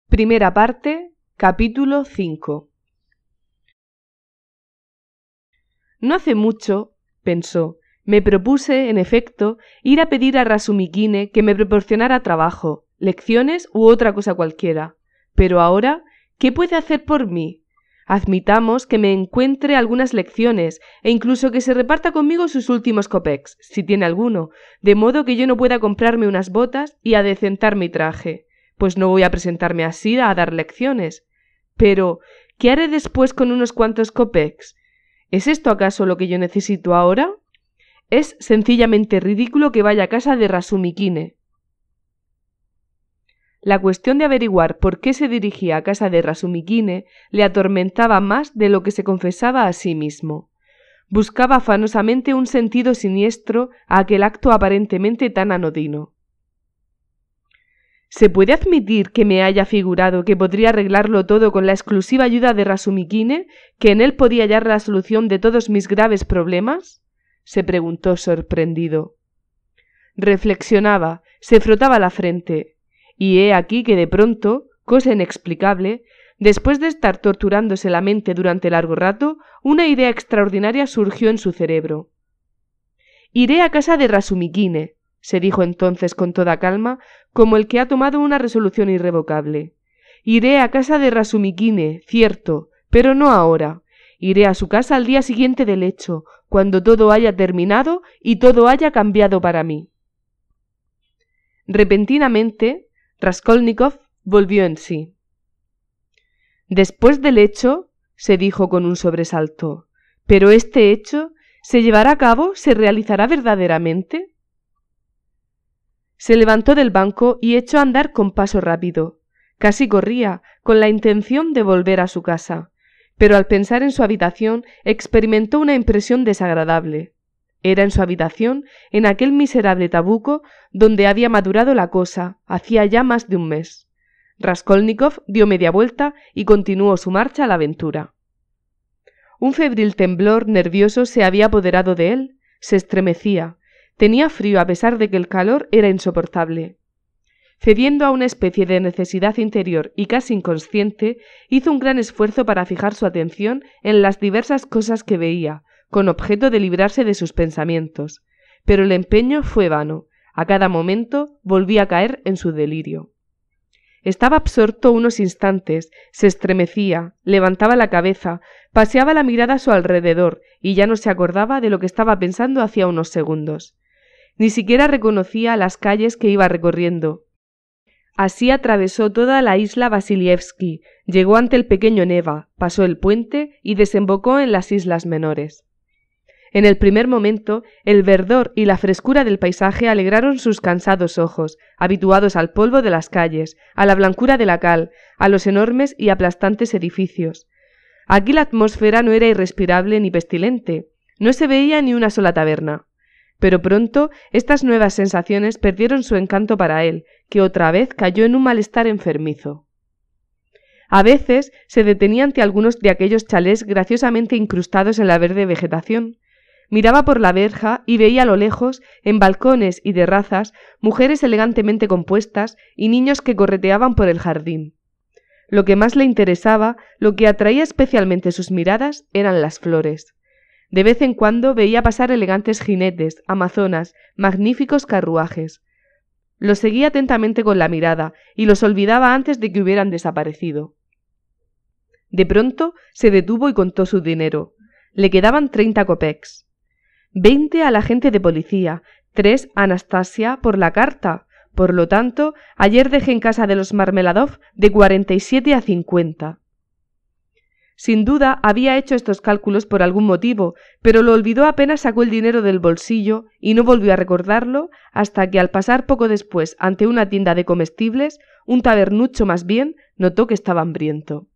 Primera parte, capítulo 5. No hace mucho, pensó, me propuse, en efecto, ir a pedir a Rasumikine que me proporcionara trabajo, lecciones u otra cosa cualquiera. Pero ahora, ¿qué puede hacer por mí? Admitamos que me encuentre algunas lecciones e incluso que se reparta conmigo sus últimos copex, si tiene alguno, de modo que yo no pueda comprarme unas botas y adecentar mi traje, pues no voy a presentarme así a dar lecciones. Pero, ¿qué haré después con unos cuantos copex? ¿Es esto acaso lo que yo necesito ahora? Es sencillamente ridículo que vaya a casa de Rasumikine. La cuestión de averiguar por qué se dirigía a casa de Rasumikine le atormentaba más de lo que se confesaba a sí mismo. Buscaba afanosamente un sentido siniestro a aquel acto aparentemente tan anodino. ¿Se puede admitir que me haya figurado que podría arreglarlo todo con la exclusiva ayuda de Rasumikine, que en él podía hallar la solución de todos mis graves problemas? se preguntó sorprendido. Reflexionaba, se frotaba la frente, y he aquí que de pronto, cosa inexplicable, después de estar torturándose la mente durante largo rato, una idea extraordinaria surgió en su cerebro. Iré a casa de Rasumikine, se dijo entonces con toda calma, como el que ha tomado una resolución irrevocable. Iré a casa de Rasumikine, cierto, pero no ahora. Iré a su casa al día siguiente del hecho, cuando todo haya terminado y todo haya cambiado para mí. Repentinamente, Raskolnikov volvió en sí. Después del hecho, se dijo con un sobresalto, pero este hecho se llevará a cabo, se realizará verdaderamente. Se levantó del banco y echó a andar con paso rápido. Casi corría, con la intención de volver a su casa, pero al pensar en su habitación experimentó una impresión desagradable. Era en su habitación, en aquel miserable tabuco, donde había madurado la cosa, hacía ya más de un mes. Raskolnikov dio media vuelta y continuó su marcha a la aventura. Un febril temblor nervioso se había apoderado de él, se estremecía, Tenía frío a pesar de que el calor era insoportable. Cediendo a una especie de necesidad interior y casi inconsciente, hizo un gran esfuerzo para fijar su atención en las diversas cosas que veía, con objeto de librarse de sus pensamientos. Pero el empeño fue vano. A cada momento volvía a caer en su delirio. Estaba absorto unos instantes, se estremecía, levantaba la cabeza, paseaba la mirada a su alrededor y ya no se acordaba de lo que estaba pensando hacía unos segundos. Ni siquiera reconocía las calles que iba recorriendo. Así atravesó toda la isla Vasilievsky, llegó ante el pequeño Neva, pasó el puente y desembocó en las islas menores. En el primer momento, el verdor y la frescura del paisaje alegraron sus cansados ojos, habituados al polvo de las calles, a la blancura de la cal, a los enormes y aplastantes edificios. Aquí la atmósfera no era irrespirable ni pestilente. No se veía ni una sola taberna. Pero pronto estas nuevas sensaciones perdieron su encanto para él, que otra vez cayó en un malestar enfermizo. A veces se detenía ante algunos de aquellos chalés graciosamente incrustados en la verde vegetación. Miraba por la verja y veía a lo lejos, en balcones y terrazas, mujeres elegantemente compuestas y niños que correteaban por el jardín. Lo que más le interesaba, lo que atraía especialmente sus miradas, eran las flores. De vez en cuando veía pasar elegantes jinetes, amazonas, magníficos carruajes. Los seguía atentamente con la mirada y los olvidaba antes de que hubieran desaparecido. De pronto se detuvo y contó su dinero. Le quedaban treinta copex. Veinte al gente de policía, tres a Anastasia por la carta. Por lo tanto, ayer dejé en casa de los Marmeladov de cuarenta y siete a cincuenta. Sin duda había hecho estos cálculos por algún motivo, pero lo olvidó apenas sacó el dinero del bolsillo y no volvió a recordarlo hasta que al pasar poco después ante una tienda de comestibles, un tabernucho más bien, notó que estaba hambriento.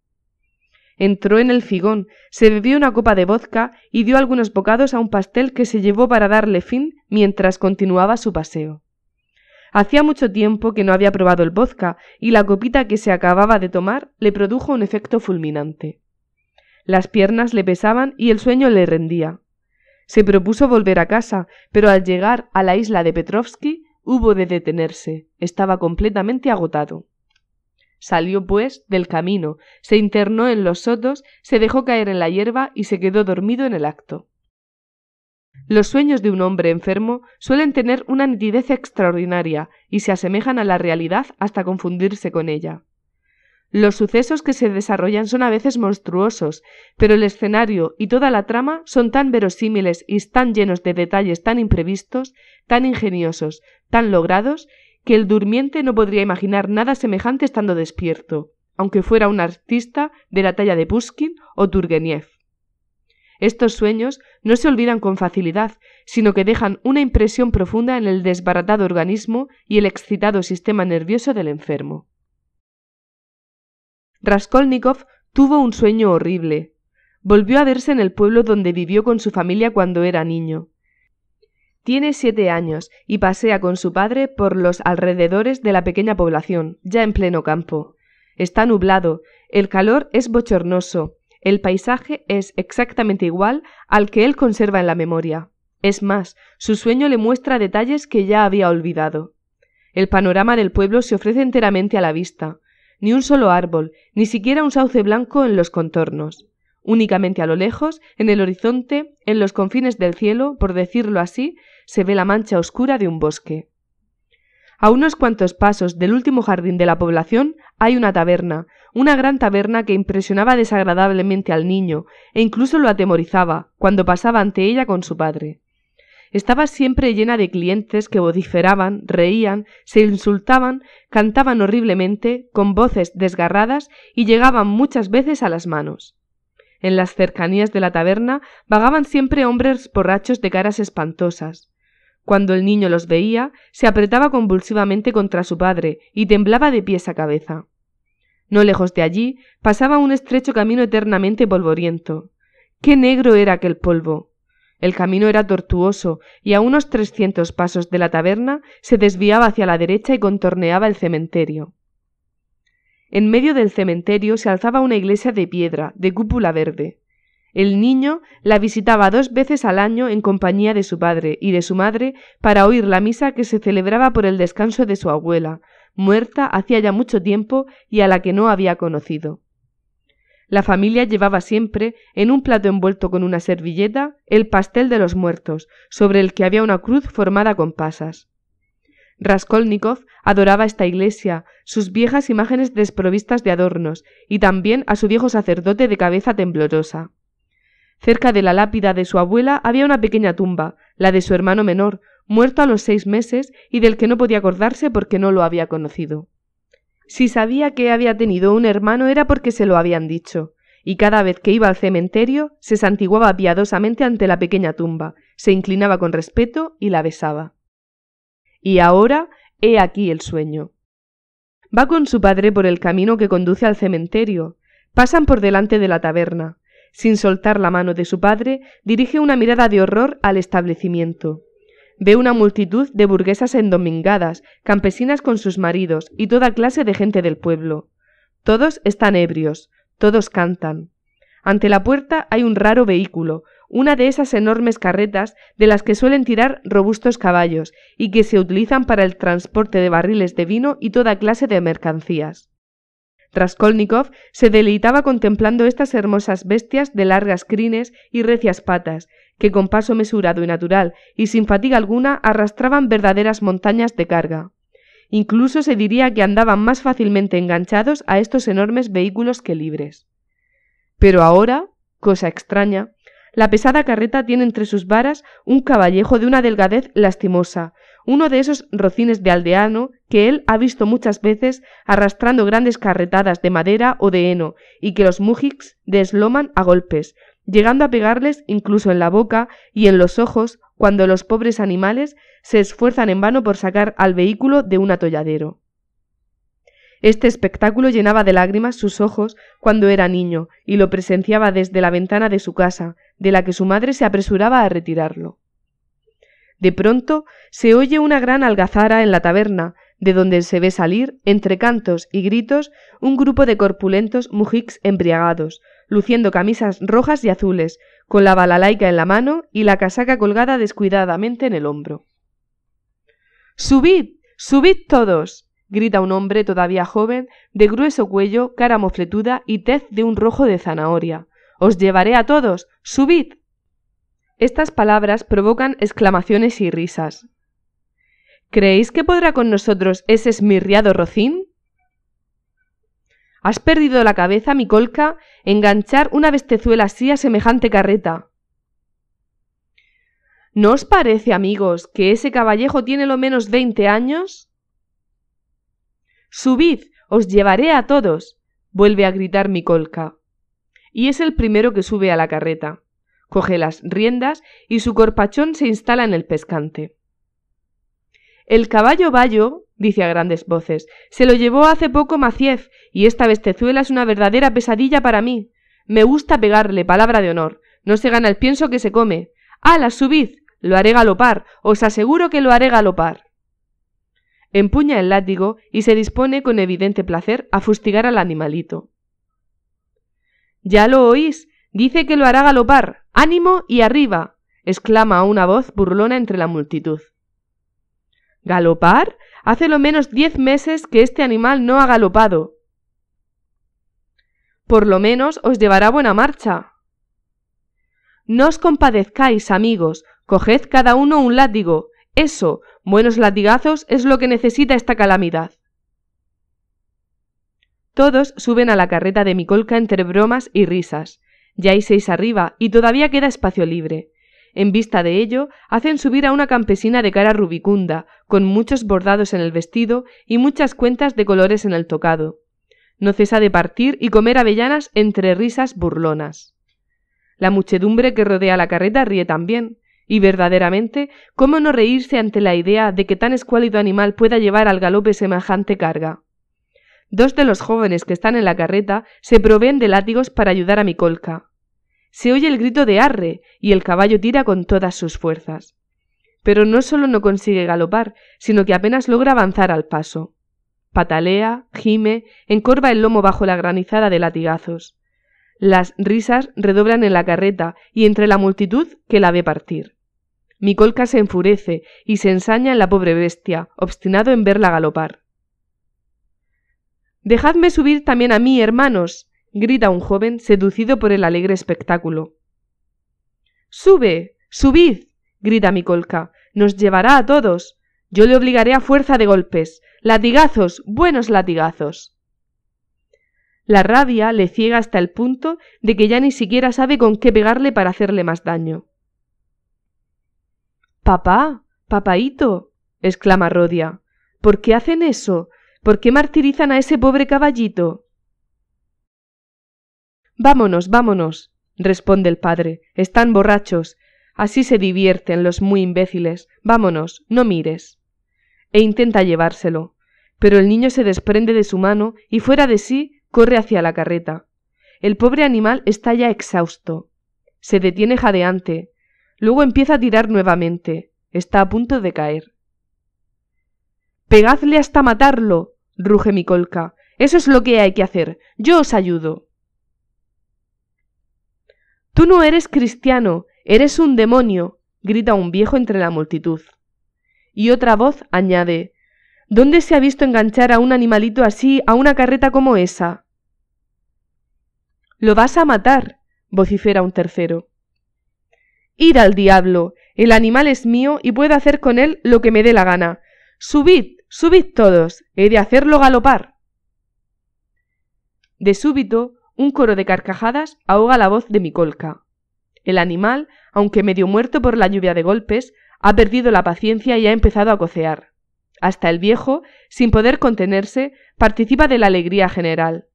Entró en el figón, se bebió una copa de vodka y dio algunos bocados a un pastel que se llevó para darle fin mientras continuaba su paseo. Hacía mucho tiempo que no había probado el vodka y la copita que se acababa de tomar le produjo un efecto fulminante. Las piernas le pesaban y el sueño le rendía. Se propuso volver a casa, pero al llegar a la isla de Petrovsky hubo de detenerse. Estaba completamente agotado. Salió, pues, del camino, se internó en los sotos, se dejó caer en la hierba y se quedó dormido en el acto. Los sueños de un hombre enfermo suelen tener una nitidez extraordinaria y se asemejan a la realidad hasta confundirse con ella. Los sucesos que se desarrollan son a veces monstruosos, pero el escenario y toda la trama son tan verosímiles y están llenos de detalles tan imprevistos, tan ingeniosos, tan logrados, que el durmiente no podría imaginar nada semejante estando despierto, aunque fuera un artista de la talla de Pushkin o Turgeniev. Estos sueños no se olvidan con facilidad, sino que dejan una impresión profunda en el desbaratado organismo y el excitado sistema nervioso del enfermo. Raskolnikov tuvo un sueño horrible. Volvió a verse en el pueblo donde vivió con su familia cuando era niño. Tiene siete años y pasea con su padre por los alrededores de la pequeña población, ya en pleno campo. Está nublado, el calor es bochornoso, el paisaje es exactamente igual al que él conserva en la memoria. Es más, su sueño le muestra detalles que ya había olvidado. El panorama del pueblo se ofrece enteramente a la vista ni un solo árbol, ni siquiera un sauce blanco en los contornos. Únicamente a lo lejos, en el horizonte, en los confines del cielo, por decirlo así, se ve la mancha oscura de un bosque. A unos cuantos pasos del último jardín de la población hay una taberna, una gran taberna que impresionaba desagradablemente al niño e incluso lo atemorizaba cuando pasaba ante ella con su padre. Estaba siempre llena de clientes que vociferaban, reían, se insultaban, cantaban horriblemente, con voces desgarradas y llegaban muchas veces a las manos. En las cercanías de la taberna vagaban siempre hombres borrachos de caras espantosas. Cuando el niño los veía, se apretaba convulsivamente contra su padre y temblaba de pies a cabeza. No lejos de allí pasaba un estrecho camino eternamente polvoriento. ¡Qué negro era aquel polvo! El camino era tortuoso y a unos trescientos pasos de la taberna se desviaba hacia la derecha y contorneaba el cementerio. En medio del cementerio se alzaba una iglesia de piedra, de cúpula verde. El niño la visitaba dos veces al año en compañía de su padre y de su madre para oír la misa que se celebraba por el descanso de su abuela, muerta hacía ya mucho tiempo y a la que no había conocido. La familia llevaba siempre, en un plato envuelto con una servilleta, el pastel de los muertos, sobre el que había una cruz formada con pasas. Raskolnikov adoraba esta iglesia, sus viejas imágenes desprovistas de adornos, y también a su viejo sacerdote de cabeza temblorosa. Cerca de la lápida de su abuela había una pequeña tumba, la de su hermano menor, muerto a los seis meses y del que no podía acordarse porque no lo había conocido. Si sabía que había tenido un hermano era porque se lo habían dicho, y cada vez que iba al cementerio se santiguaba piadosamente ante la pequeña tumba, se inclinaba con respeto y la besaba. Y ahora he aquí el sueño. Va con su padre por el camino que conduce al cementerio. Pasan por delante de la taberna. Sin soltar la mano de su padre, dirige una mirada de horror al establecimiento. Ve una multitud de burguesas endomingadas, campesinas con sus maridos y toda clase de gente del pueblo. Todos están ebrios, todos cantan. Ante la puerta hay un raro vehículo, una de esas enormes carretas de las que suelen tirar robustos caballos y que se utilizan para el transporte de barriles de vino y toda clase de mercancías. Raskolnikov se deleitaba contemplando estas hermosas bestias de largas crines y recias patas, que con paso mesurado y natural y sin fatiga alguna arrastraban verdaderas montañas de carga. Incluso se diría que andaban más fácilmente enganchados a estos enormes vehículos que libres. Pero ahora, cosa extraña, la pesada carreta tiene entre sus varas un caballejo de una delgadez lastimosa, uno de esos rocines de aldeano que él ha visto muchas veces arrastrando grandes carretadas de madera o de heno y que los mujiks desloman a golpes, llegando a pegarles incluso en la boca y en los ojos cuando los pobres animales se esfuerzan en vano por sacar al vehículo de un atolladero. Este espectáculo llenaba de lágrimas sus ojos cuando era niño y lo presenciaba desde la ventana de su casa, de la que su madre se apresuraba a retirarlo. De pronto se oye una gran algazara en la taberna, de donde se ve salir, entre cantos y gritos, un grupo de corpulentos mujiks embriagados, luciendo camisas rojas y azules, con la balalaika en la mano y la casaca colgada descuidadamente en el hombro. ¡Subid! ¡Subid todos! grita un hombre todavía joven, de grueso cuello, cara mofletuda y tez de un rojo de zanahoria. Os llevaré a todos. Subid. Estas palabras provocan exclamaciones y risas. ¿Creéis que podrá con nosotros ese esmirriado rocín? ¿Has perdido la cabeza, mi colca? Enganchar una bestezuela así a semejante carreta. ¿No os parece, amigos, que ese caballejo tiene lo menos veinte años? Subid, os llevaré a todos, vuelve a gritar mi colca. Y es el primero que sube a la carreta. Coge las riendas y su corpachón se instala en el pescante. El caballo bayo dice a grandes voces. Se lo llevó hace poco Maciez y esta bestezuela es una verdadera pesadilla para mí. Me gusta pegarle, palabra de honor. No se gana el pienso que se come. ¡Hala, subid! Lo haré galopar, os aseguro que lo haré galopar. Empuña el látigo y se dispone con evidente placer a fustigar al animalito. Ya lo oís, dice que lo hará galopar. ¡Ánimo y arriba! exclama una voz burlona entre la multitud. ¿Galopar? Hace lo menos diez meses que este animal no ha galopado. Por lo menos os llevará buena marcha. No os compadezcáis, amigos, coged cada uno un látigo. Eso, buenos latigazos, es lo que necesita esta calamidad. Todos suben a la carreta de Micolca entre bromas y risas. Ya hay seis arriba y todavía queda espacio libre. En vista de ello, hacen subir a una campesina de cara rubicunda, con muchos bordados en el vestido y muchas cuentas de colores en el tocado. No cesa de partir y comer avellanas entre risas burlonas. La muchedumbre que rodea la carreta ríe también, y verdaderamente, ¿cómo no reírse ante la idea de que tan escuálido animal pueda llevar al galope semejante carga? Dos de los jóvenes que están en la carreta se proveen de látigos para ayudar a Micolca. Se oye el grito de arre y el caballo tira con todas sus fuerzas. Pero no solo no consigue galopar, sino que apenas logra avanzar al paso. Patalea, gime, encorva el lomo bajo la granizada de latigazos. Las risas redoblan en la carreta y entre la multitud que la ve partir. Micolca se enfurece y se ensaña en la pobre bestia, obstinado en verla galopar. Dejadme subir también a mí, hermanos, grita un joven seducido por el alegre espectáculo. Sube. subid. grita Mikolka. Nos llevará a todos. Yo le obligaré a fuerza de golpes. Latigazos. buenos latigazos. La rabia le ciega hasta el punto de que ya ni siquiera sabe con qué pegarle para hacerle más daño. Papá, papaíto, exclama Rodia, ¿por qué hacen eso? ¿Por qué martirizan a ese pobre caballito? Vámonos, vámonos, responde el padre. Están borrachos. Así se divierten los muy imbéciles. Vámonos, no mires. E intenta llevárselo. Pero el niño se desprende de su mano y fuera de sí corre hacia la carreta. El pobre animal está ya exhausto. Se detiene jadeante. Luego empieza a tirar nuevamente. Está a punto de caer. Pegadle hasta matarlo. ruge mi colca. Eso es lo que hay que hacer. Yo os ayudo. Tú no eres cristiano, eres un demonio, grita un viejo entre la multitud. Y otra voz añade, ¿Dónde se ha visto enganchar a un animalito así a una carreta como esa? Lo vas a matar, vocifera un tercero. Id al diablo, el animal es mío y puedo hacer con él lo que me dé la gana. Subid, subid todos, he de hacerlo galopar. De súbito, un coro de carcajadas ahoga la voz de mi colca. El animal, aunque medio muerto por la lluvia de golpes, ha perdido la paciencia y ha empezado a cocear. Hasta el viejo, sin poder contenerse, participa de la alegría general.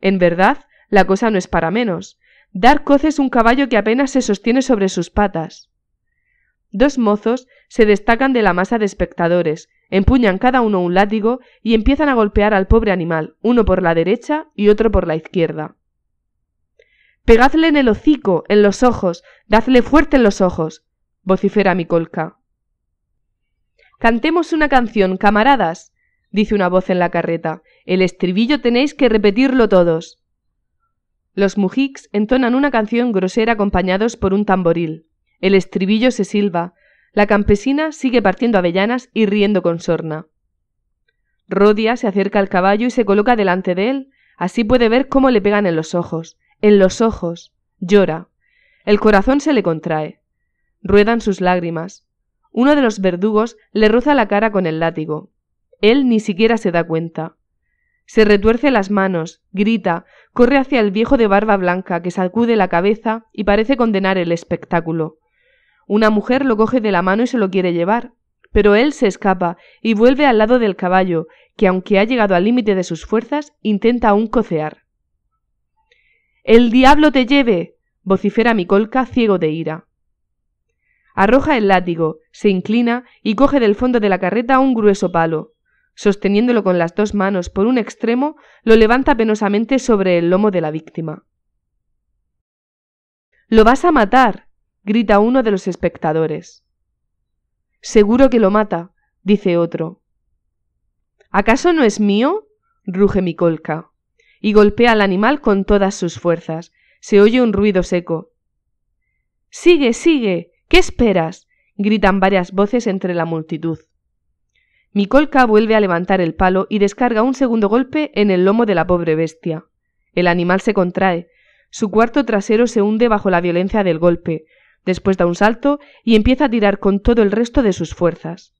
En verdad, la cosa no es para menos. Dar coces un caballo que apenas se sostiene sobre sus patas. Dos mozos se destacan de la masa de espectadores, empuñan cada uno un látigo y empiezan a golpear al pobre animal, uno por la derecha y otro por la izquierda. Pegadle en el hocico, en los ojos, dadle fuerte en los ojos, vocifera colca. Cantemos una canción, camaradas, dice una voz en la carreta. El estribillo tenéis que repetirlo todos. Los mujiks entonan una canción grosera acompañados por un tamboril. El estribillo se silba. La campesina sigue partiendo avellanas y riendo con sorna. Rodia se acerca al caballo y se coloca delante de él. Así puede ver cómo le pegan en los ojos en los ojos, llora, el corazón se le contrae, ruedan sus lágrimas, uno de los verdugos le roza la cara con el látigo, él ni siquiera se da cuenta. Se retuerce las manos, grita, corre hacia el viejo de barba blanca que sacude la cabeza y parece condenar el espectáculo. Una mujer lo coge de la mano y se lo quiere llevar, pero él se escapa y vuelve al lado del caballo, que aunque ha llegado al límite de sus fuerzas, intenta aún cocear. ¡El diablo te lleve! vocifera Micolca, ciego de ira. Arroja el látigo, se inclina y coge del fondo de la carreta un grueso palo. Sosteniéndolo con las dos manos por un extremo, lo levanta penosamente sobre el lomo de la víctima. ¡Lo vas a matar! grita uno de los espectadores. Seguro que lo mata, dice otro. ¿Acaso no es mío? ruge Micolca y golpea al animal con todas sus fuerzas. Se oye un ruido seco. Sigue, sigue. ¿Qué esperas? gritan varias voces entre la multitud. Mikolka vuelve a levantar el palo y descarga un segundo golpe en el lomo de la pobre bestia. El animal se contrae, su cuarto trasero se hunde bajo la violencia del golpe, después da un salto y empieza a tirar con todo el resto de sus fuerzas.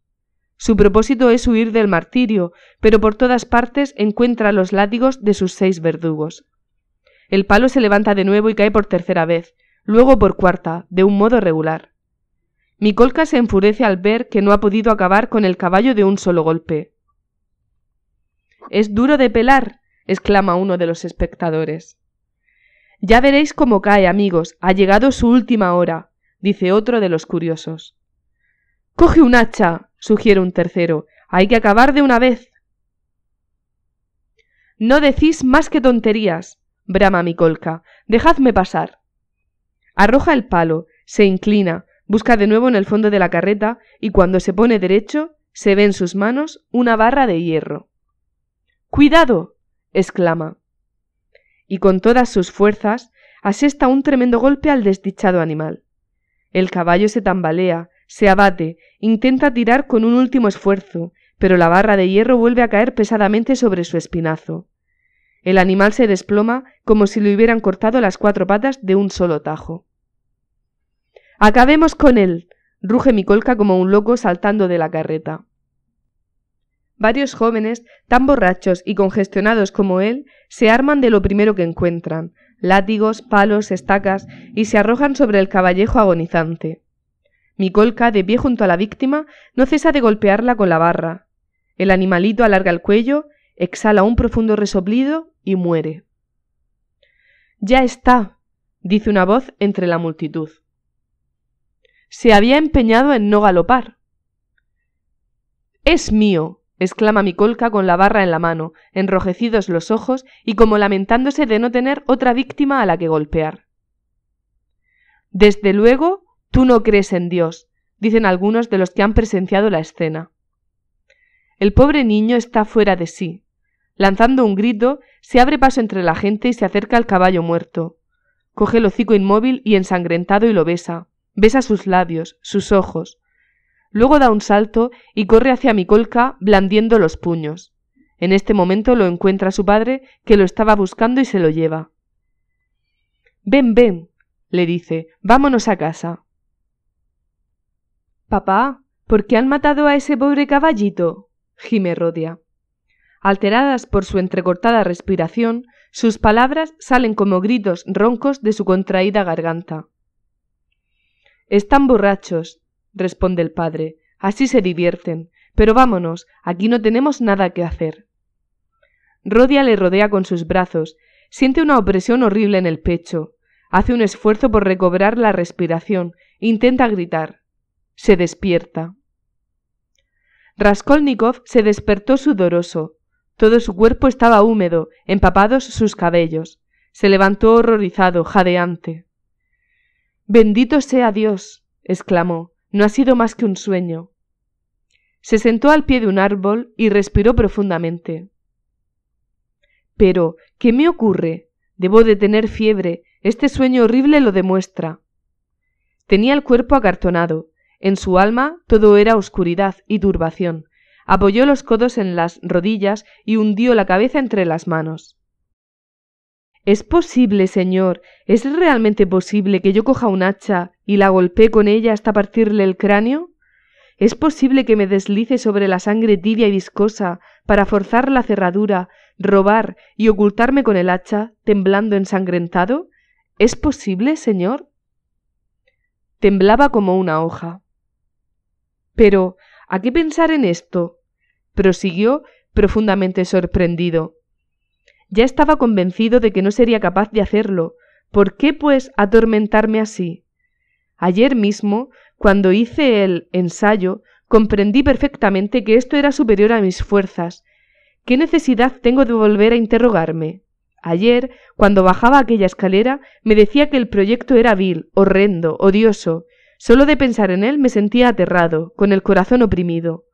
Su propósito es huir del martirio, pero por todas partes encuentra los látigos de sus seis verdugos. El palo se levanta de nuevo y cae por tercera vez, luego por cuarta, de un modo regular. Micolca se enfurece al ver que no ha podido acabar con el caballo de un solo golpe. Es duro de pelar, exclama uno de los espectadores. Ya veréis cómo cae, amigos, ha llegado su última hora, dice otro de los curiosos. Coge un hacha, sugiere un tercero. Hay que acabar de una vez. No decís más que tonterías, brama colca. Dejadme pasar. Arroja el palo, se inclina, busca de nuevo en el fondo de la carreta y cuando se pone derecho, se ve en sus manos una barra de hierro. ¡Cuidado! exclama. Y con todas sus fuerzas asesta un tremendo golpe al desdichado animal. El caballo se tambalea, se abate, intenta tirar con un último esfuerzo, pero la barra de hierro vuelve a caer pesadamente sobre su espinazo. El animal se desploma como si le hubieran cortado las cuatro patas de un solo tajo. ¡Acabemos con él! ruge Micolca como un loco saltando de la carreta. Varios jóvenes, tan borrachos y congestionados como él, se arman de lo primero que encuentran, látigos, palos, estacas, y se arrojan sobre el caballejo agonizante colca de pie junto a la víctima, no cesa de golpearla con la barra. El animalito alarga el cuello, exhala un profundo resoplido y muere. Ya está, dice una voz entre la multitud. Se había empeñado en no galopar. Es mío, exclama colca con la barra en la mano, enrojecidos los ojos y como lamentándose de no tener otra víctima a la que golpear. Desde luego, Tú no crees en Dios, dicen algunos de los que han presenciado la escena. El pobre niño está fuera de sí. Lanzando un grito, se abre paso entre la gente y se acerca al caballo muerto. Coge el hocico inmóvil y ensangrentado y lo besa. Besa sus labios, sus ojos. Luego da un salto y corre hacia Micolca blandiendo los puños. En este momento lo encuentra su padre, que lo estaba buscando y se lo lleva. Ven, ven, le dice, vámonos a casa. Papá, ¿por qué han matado a ese pobre caballito? gime Rodia. Alteradas por su entrecortada respiración, sus palabras salen como gritos roncos de su contraída garganta. Están borrachos, responde el padre. Así se divierten. Pero vámonos, aquí no tenemos nada que hacer. Rodia le rodea con sus brazos. Siente una opresión horrible en el pecho. Hace un esfuerzo por recobrar la respiración. Intenta gritar se despierta. Raskolnikov se despertó sudoroso. Todo su cuerpo estaba húmedo, empapados sus cabellos. Se levantó horrorizado, jadeante. Bendito sea Dios, exclamó. No ha sido más que un sueño. Se sentó al pie de un árbol y respiró profundamente. Pero, ¿qué me ocurre? Debo de tener fiebre. Este sueño horrible lo demuestra. Tenía el cuerpo acartonado, en su alma todo era oscuridad y turbación. Apoyó los codos en las rodillas y hundió la cabeza entre las manos. ¿Es posible, señor? ¿Es realmente posible que yo coja un hacha y la golpee con ella hasta partirle el cráneo? ¿Es posible que me deslice sobre la sangre tibia y viscosa para forzar la cerradura, robar y ocultarme con el hacha, temblando ensangrentado? ¿Es posible, señor? Temblaba como una hoja. Pero, ¿a qué pensar en esto? prosiguió, profundamente sorprendido. Ya estaba convencido de que no sería capaz de hacerlo. ¿Por qué, pues, atormentarme así? Ayer mismo, cuando hice el ensayo, comprendí perfectamente que esto era superior a mis fuerzas. ¿Qué necesidad tengo de volver a interrogarme? Ayer, cuando bajaba aquella escalera, me decía que el proyecto era vil, horrendo, odioso, Solo de pensar en él me sentía aterrado, con el corazón oprimido.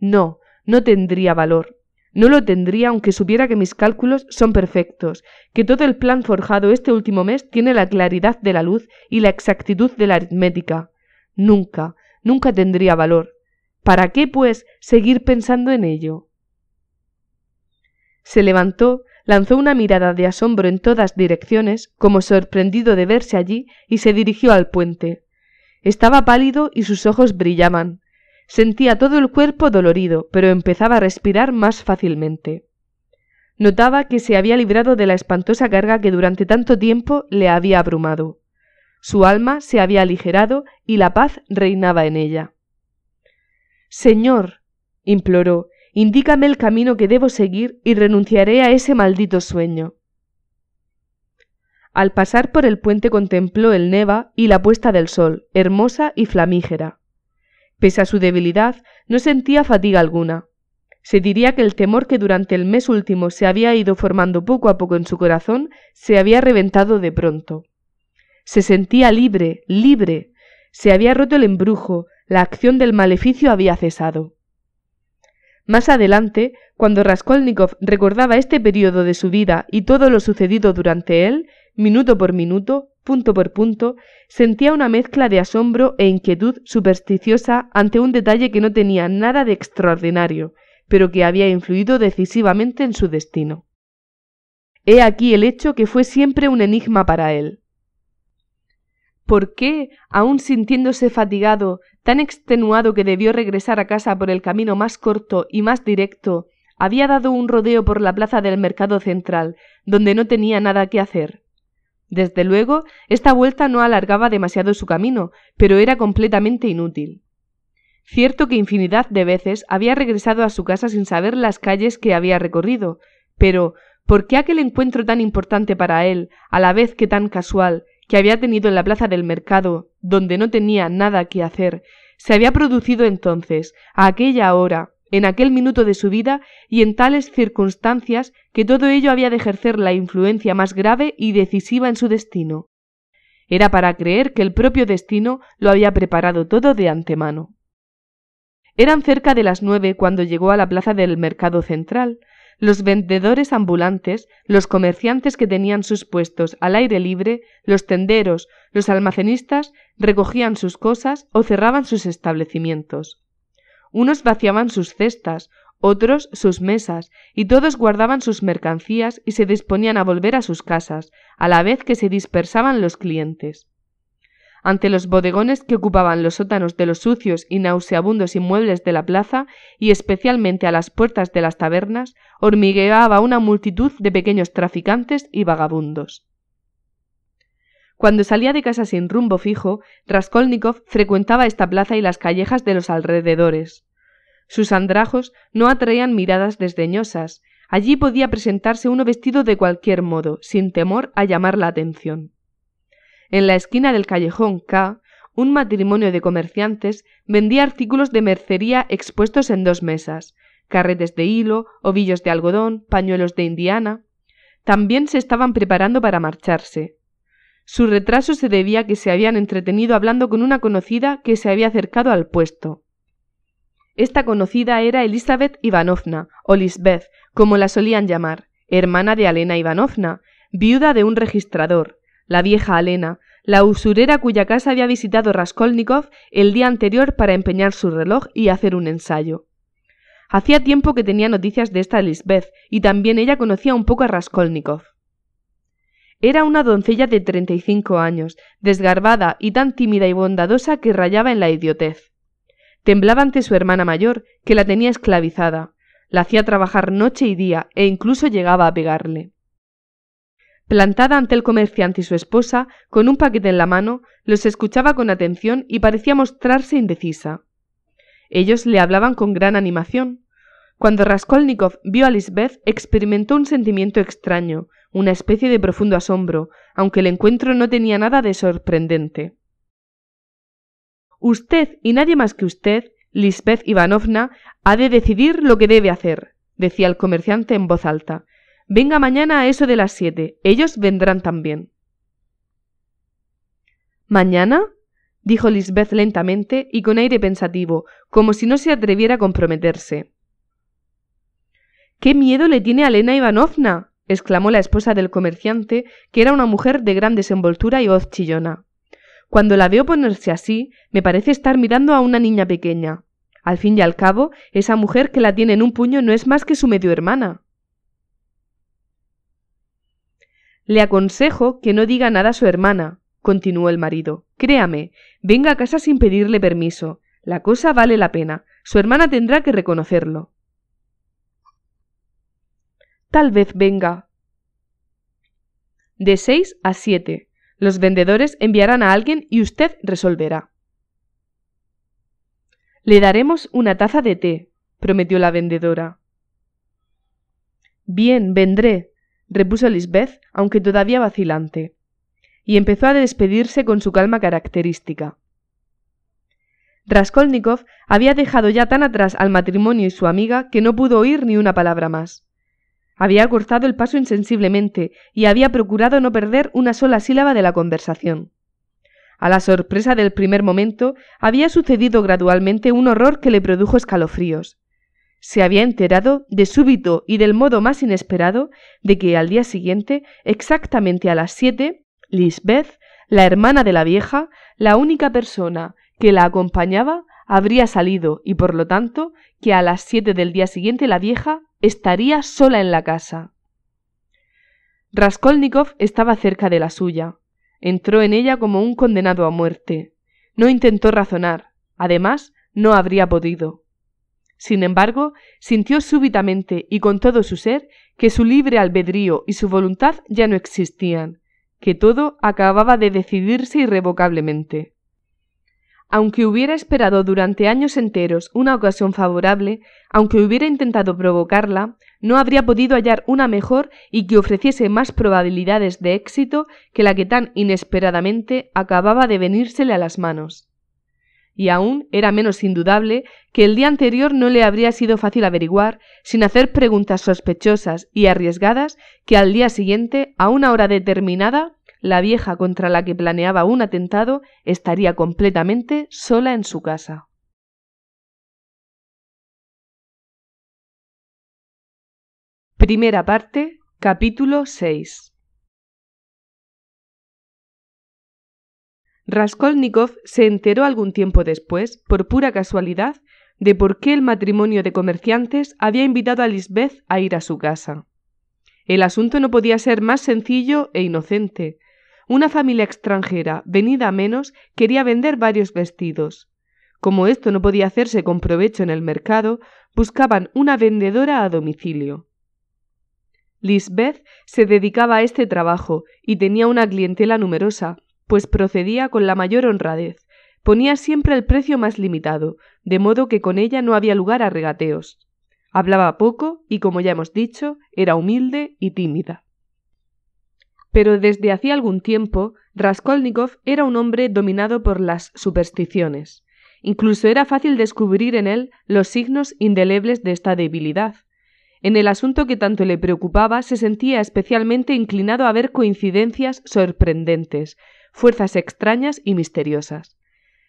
No, no tendría valor. No lo tendría aunque supiera que mis cálculos son perfectos, que todo el plan forjado este último mes tiene la claridad de la luz y la exactitud de la aritmética. Nunca, nunca tendría valor. ¿Para qué, pues, seguir pensando en ello? Se levantó, lanzó una mirada de asombro en todas direcciones, como sorprendido de verse allí, y se dirigió al puente. Estaba pálido y sus ojos brillaban. Sentía todo el cuerpo dolorido, pero empezaba a respirar más fácilmente. Notaba que se había librado de la espantosa carga que durante tanto tiempo le había abrumado. Su alma se había aligerado y la paz reinaba en ella. Señor, imploró, indícame el camino que debo seguir y renunciaré a ese maldito sueño. Al pasar por el puente contempló el neva y la puesta del sol, hermosa y flamígera. Pese a su debilidad, no sentía fatiga alguna. Se diría que el temor que durante el mes último se había ido formando poco a poco en su corazón se había reventado de pronto. Se sentía libre, libre. Se había roto el embrujo, la acción del maleficio había cesado. Más adelante, cuando Raskolnikov recordaba este periodo de su vida y todo lo sucedido durante él, minuto por minuto, punto por punto, sentía una mezcla de asombro e inquietud supersticiosa ante un detalle que no tenía nada de extraordinario, pero que había influido decisivamente en su destino. He aquí el hecho que fue siempre un enigma para él. ¿Por qué, aun sintiéndose fatigado, tan extenuado que debió regresar a casa por el camino más corto y más directo, había dado un rodeo por la plaza del mercado central, donde no tenía nada que hacer? Desde luego, esta vuelta no alargaba demasiado su camino, pero era completamente inútil. Cierto que infinidad de veces había regresado a su casa sin saber las calles que había recorrido, pero ¿por qué aquel encuentro tan importante para él, a la vez que tan casual, que había tenido en la plaza del mercado, donde no tenía nada que hacer, se había producido entonces, a aquella hora, en aquel minuto de su vida y en tales circunstancias que todo ello había de ejercer la influencia más grave y decisiva en su destino. Era para creer que el propio destino lo había preparado todo de antemano. Eran cerca de las nueve cuando llegó a la plaza del mercado central. Los vendedores ambulantes, los comerciantes que tenían sus puestos al aire libre, los tenderos, los almacenistas recogían sus cosas o cerraban sus establecimientos. Unos vaciaban sus cestas, otros sus mesas, y todos guardaban sus mercancías y se disponían a volver a sus casas, a la vez que se dispersaban los clientes. Ante los bodegones que ocupaban los sótanos de los sucios y nauseabundos inmuebles de la plaza, y especialmente a las puertas de las tabernas, hormigueaba una multitud de pequeños traficantes y vagabundos. Cuando salía de casa sin rumbo fijo, Raskolnikov frecuentaba esta plaza y las callejas de los alrededores. Sus andrajos no atraían miradas desdeñosas. Allí podía presentarse uno vestido de cualquier modo, sin temor a llamar la atención. En la esquina del callejón K, un matrimonio de comerciantes vendía artículos de mercería expuestos en dos mesas, carretes de hilo, ovillos de algodón, pañuelos de Indiana. También se estaban preparando para marcharse. Su retraso se debía a que se habían entretenido hablando con una conocida que se había acercado al puesto. Esta conocida era Elizabeth Ivanovna, o Lisbeth, como la solían llamar, hermana de Alena Ivanovna, viuda de un registrador, la vieja Alena, la usurera cuya casa había visitado Raskolnikov el día anterior para empeñar su reloj y hacer un ensayo. Hacía tiempo que tenía noticias de esta Lisbeth, y también ella conocía un poco a Raskolnikov. Era una doncella de treinta y cinco años, desgarbada y tan tímida y bondadosa que rayaba en la idiotez. Temblaba ante su hermana mayor, que la tenía esclavizada, la hacía trabajar noche y día e incluso llegaba a pegarle. Plantada ante el comerciante y su esposa, con un paquete en la mano, los escuchaba con atención y parecía mostrarse indecisa. Ellos le hablaban con gran animación. Cuando Raskolnikov vio a Lisbeth, experimentó un sentimiento extraño, una especie de profundo asombro, aunque el encuentro no tenía nada de sorprendente. Usted y nadie más que usted, Lisbeth Ivanovna, ha de decidir lo que debe hacer, decía el comerciante en voz alta. Venga mañana a eso de las siete. Ellos vendrán también. ¿Mañana? dijo Lisbeth lentamente y con aire pensativo, como si no se atreviera a comprometerse. ¡Qué miedo le tiene a Elena Ivanovna! exclamó la esposa del comerciante, que era una mujer de gran desenvoltura y voz chillona. Cuando la veo ponerse así, me parece estar mirando a una niña pequeña. Al fin y al cabo, esa mujer que la tiene en un puño no es más que su medio hermana. Le aconsejo que no diga nada a su hermana, continuó el marido. Créame, venga a casa sin pedirle permiso. La cosa vale la pena. Su hermana tendrá que reconocerlo. Tal vez venga. De seis a siete. Los vendedores enviarán a alguien y usted resolverá. Le daremos una taza de té, prometió la vendedora. Bien, vendré, repuso Lisbeth, aunque todavía vacilante, y empezó a despedirse con su calma característica. Raskolnikov había dejado ya tan atrás al matrimonio y su amiga que no pudo oír ni una palabra más. Había cortado el paso insensiblemente y había procurado no perder una sola sílaba de la conversación. A la sorpresa del primer momento había sucedido gradualmente un horror que le produjo escalofríos. Se había enterado, de súbito y del modo más inesperado, de que al día siguiente, exactamente a las siete, Lisbeth, la hermana de la vieja, la única persona que la acompañaba, habría salido y por lo tanto que a las siete del día siguiente la vieja estaría sola en la casa. Raskolnikov estaba cerca de la suya. Entró en ella como un condenado a muerte. No intentó razonar. Además, no habría podido. Sin embargo, sintió súbitamente y con todo su ser que su libre albedrío y su voluntad ya no existían, que todo acababa de decidirse irrevocablemente aunque hubiera esperado durante años enteros una ocasión favorable, aunque hubiera intentado provocarla, no habría podido hallar una mejor y que ofreciese más probabilidades de éxito que la que tan inesperadamente acababa de venírsele a las manos. Y aún era menos indudable que el día anterior no le habría sido fácil averiguar, sin hacer preguntas sospechosas y arriesgadas, que al día siguiente, a una hora determinada, la vieja contra la que planeaba un atentado estaría completamente sola en su casa. Primera parte, capítulo 6. Raskolnikov se enteró algún tiempo después, por pura casualidad, de por qué el matrimonio de comerciantes había invitado a Lisbeth a ir a su casa. El asunto no podía ser más sencillo e inocente, una familia extranjera, venida a menos, quería vender varios vestidos. Como esto no podía hacerse con provecho en el mercado, buscaban una vendedora a domicilio. Lisbeth se dedicaba a este trabajo y tenía una clientela numerosa, pues procedía con la mayor honradez. Ponía siempre el precio más limitado, de modo que con ella no había lugar a regateos. Hablaba poco y, como ya hemos dicho, era humilde y tímida pero desde hacía algún tiempo Raskolnikov era un hombre dominado por las supersticiones. Incluso era fácil descubrir en él los signos indelebles de esta debilidad. En el asunto que tanto le preocupaba se sentía especialmente inclinado a ver coincidencias sorprendentes, fuerzas extrañas y misteriosas.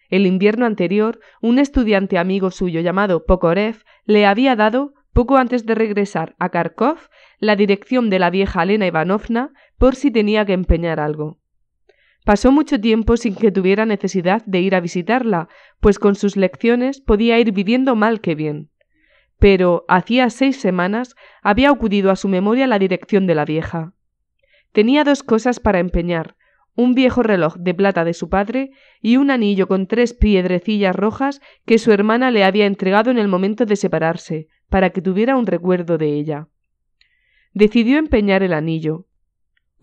El invierno anterior, un estudiante amigo suyo llamado Pokorev le había dado, poco antes de regresar a Kharkov, la dirección de la vieja Elena Ivanovna, por si tenía que empeñar algo. Pasó mucho tiempo sin que tuviera necesidad de ir a visitarla, pues con sus lecciones podía ir viviendo mal que bien. Pero hacía seis semanas había acudido a su memoria la dirección de la vieja. Tenía dos cosas para empeñar, un viejo reloj de plata de su padre y un anillo con tres piedrecillas rojas que su hermana le había entregado en el momento de separarse, para que tuviera un recuerdo de ella. Decidió empeñar el anillo,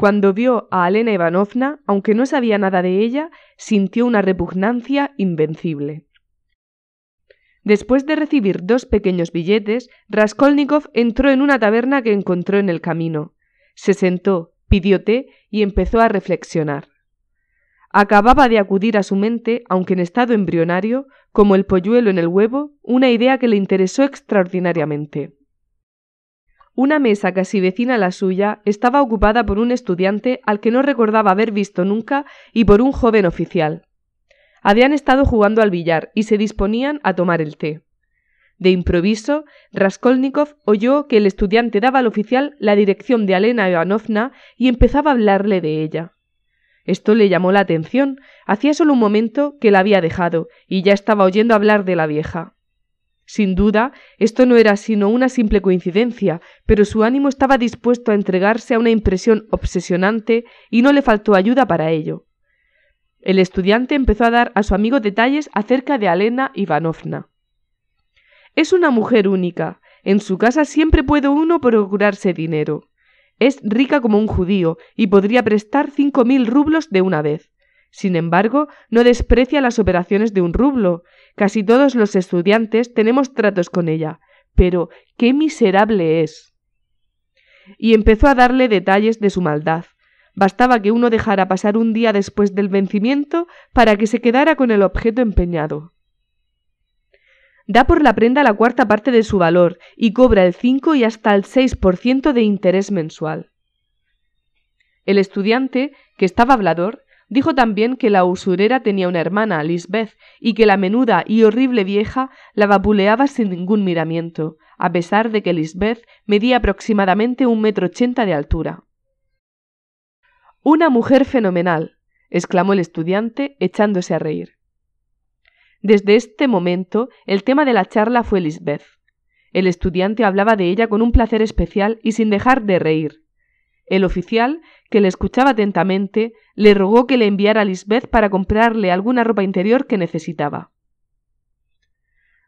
cuando vio a Alena Ivanovna, aunque no sabía nada de ella, sintió una repugnancia invencible. Después de recibir dos pequeños billetes, Raskolnikov entró en una taberna que encontró en el camino. Se sentó, pidió té y empezó a reflexionar. Acababa de acudir a su mente, aunque en estado embrionario, como el polluelo en el huevo, una idea que le interesó extraordinariamente. Una mesa casi vecina a la suya estaba ocupada por un estudiante al que no recordaba haber visto nunca y por un joven oficial. Habían estado jugando al billar y se disponían a tomar el té. De improviso, Raskolnikov oyó que el estudiante daba al oficial la dirección de Alena Ivanovna y empezaba a hablarle de ella. Esto le llamó la atención. Hacía solo un momento que la había dejado y ya estaba oyendo hablar de la vieja. Sin duda, esto no era sino una simple coincidencia, pero su ánimo estaba dispuesto a entregarse a una impresión obsesionante y no le faltó ayuda para ello. El estudiante empezó a dar a su amigo detalles acerca de Alena Ivanovna. Es una mujer única. En su casa siempre puede uno procurarse dinero. Es rica como un judío y podría prestar cinco mil rublos de una vez. Sin embargo, no desprecia las operaciones de un rublo Casi todos los estudiantes tenemos tratos con ella, pero qué miserable es. Y empezó a darle detalles de su maldad. Bastaba que uno dejara pasar un día después del vencimiento para que se quedara con el objeto empeñado. Da por la prenda la cuarta parte de su valor y cobra el cinco y hasta el seis por ciento de interés mensual. El estudiante, que estaba hablador, Dijo también que la usurera tenía una hermana, Lisbeth, y que la menuda y horrible vieja la vapuleaba sin ningún miramiento, a pesar de que Lisbeth medía aproximadamente un metro ochenta de altura. Una mujer fenomenal, exclamó el estudiante, echándose a reír. Desde este momento, el tema de la charla fue Lisbeth. El estudiante hablaba de ella con un placer especial y sin dejar de reír. El oficial, que le escuchaba atentamente, le rogó que le enviara a Lisbeth para comprarle alguna ropa interior que necesitaba.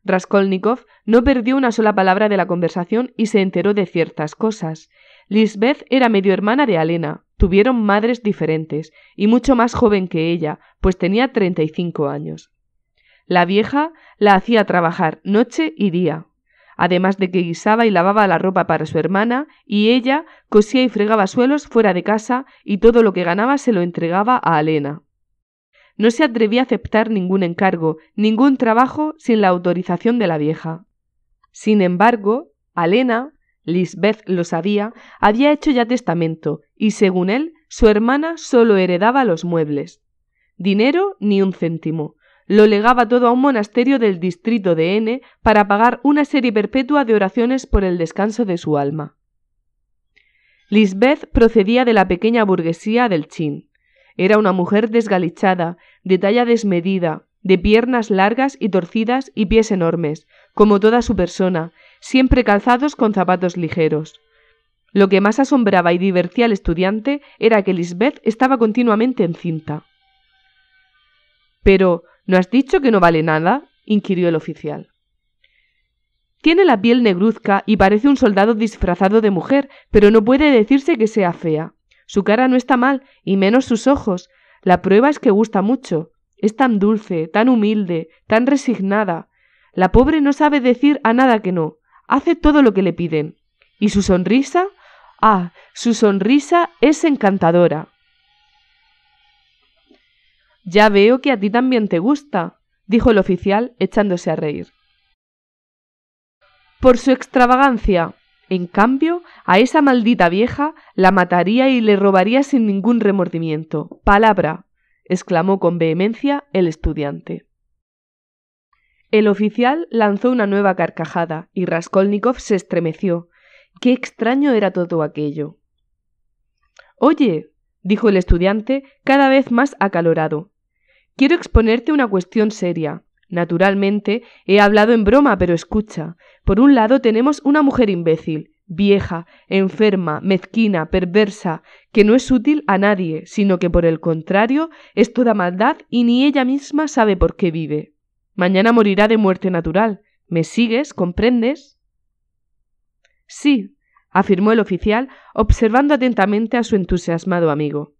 Raskolnikov no perdió una sola palabra de la conversación y se enteró de ciertas cosas. Lisbeth era medio hermana de Alena, tuvieron madres diferentes, y mucho más joven que ella, pues tenía treinta y cinco años. La vieja la hacía trabajar noche y día, además de que guisaba y lavaba la ropa para su hermana, y ella cosía y fregaba suelos fuera de casa, y todo lo que ganaba se lo entregaba a Alena. No se atrevía a aceptar ningún encargo, ningún trabajo sin la autorización de la vieja. Sin embargo, Alena, Lisbeth lo sabía, había hecho ya testamento, y según él, su hermana solo heredaba los muebles. Dinero ni un céntimo, lo legaba todo a un monasterio del distrito de N para pagar una serie perpetua de oraciones por el descanso de su alma. Lisbeth procedía de la pequeña burguesía del Chin. Era una mujer desgalichada, de talla desmedida, de piernas largas y torcidas y pies enormes, como toda su persona, siempre calzados con zapatos ligeros. Lo que más asombraba y divertía al estudiante era que Lisbeth estaba continuamente encinta. Pero, ¿No has dicho que no vale nada? inquirió el oficial. Tiene la piel negruzca y parece un soldado disfrazado de mujer, pero no puede decirse que sea fea. Su cara no está mal, y menos sus ojos. La prueba es que gusta mucho. Es tan dulce, tan humilde, tan resignada. La pobre no sabe decir a nada que no. Hace todo lo que le piden. ¿Y su sonrisa? Ah, su sonrisa es encantadora. Ya veo que a ti también te gusta, dijo el oficial, echándose a reír. Por su extravagancia. En cambio, a esa maldita vieja la mataría y le robaría sin ningún remordimiento. Palabra. exclamó con vehemencia el estudiante. El oficial lanzó una nueva carcajada y Raskolnikov se estremeció. Qué extraño era todo aquello. Oye, dijo el estudiante, cada vez más acalorado, Quiero exponerte una cuestión seria. Naturalmente, he hablado en broma, pero escucha. Por un lado tenemos una mujer imbécil, vieja, enferma, mezquina, perversa, que no es útil a nadie, sino que por el contrario es toda maldad y ni ella misma sabe por qué vive. Mañana morirá de muerte natural. ¿Me sigues? ¿Comprendes? Sí, afirmó el oficial, observando atentamente a su entusiasmado amigo.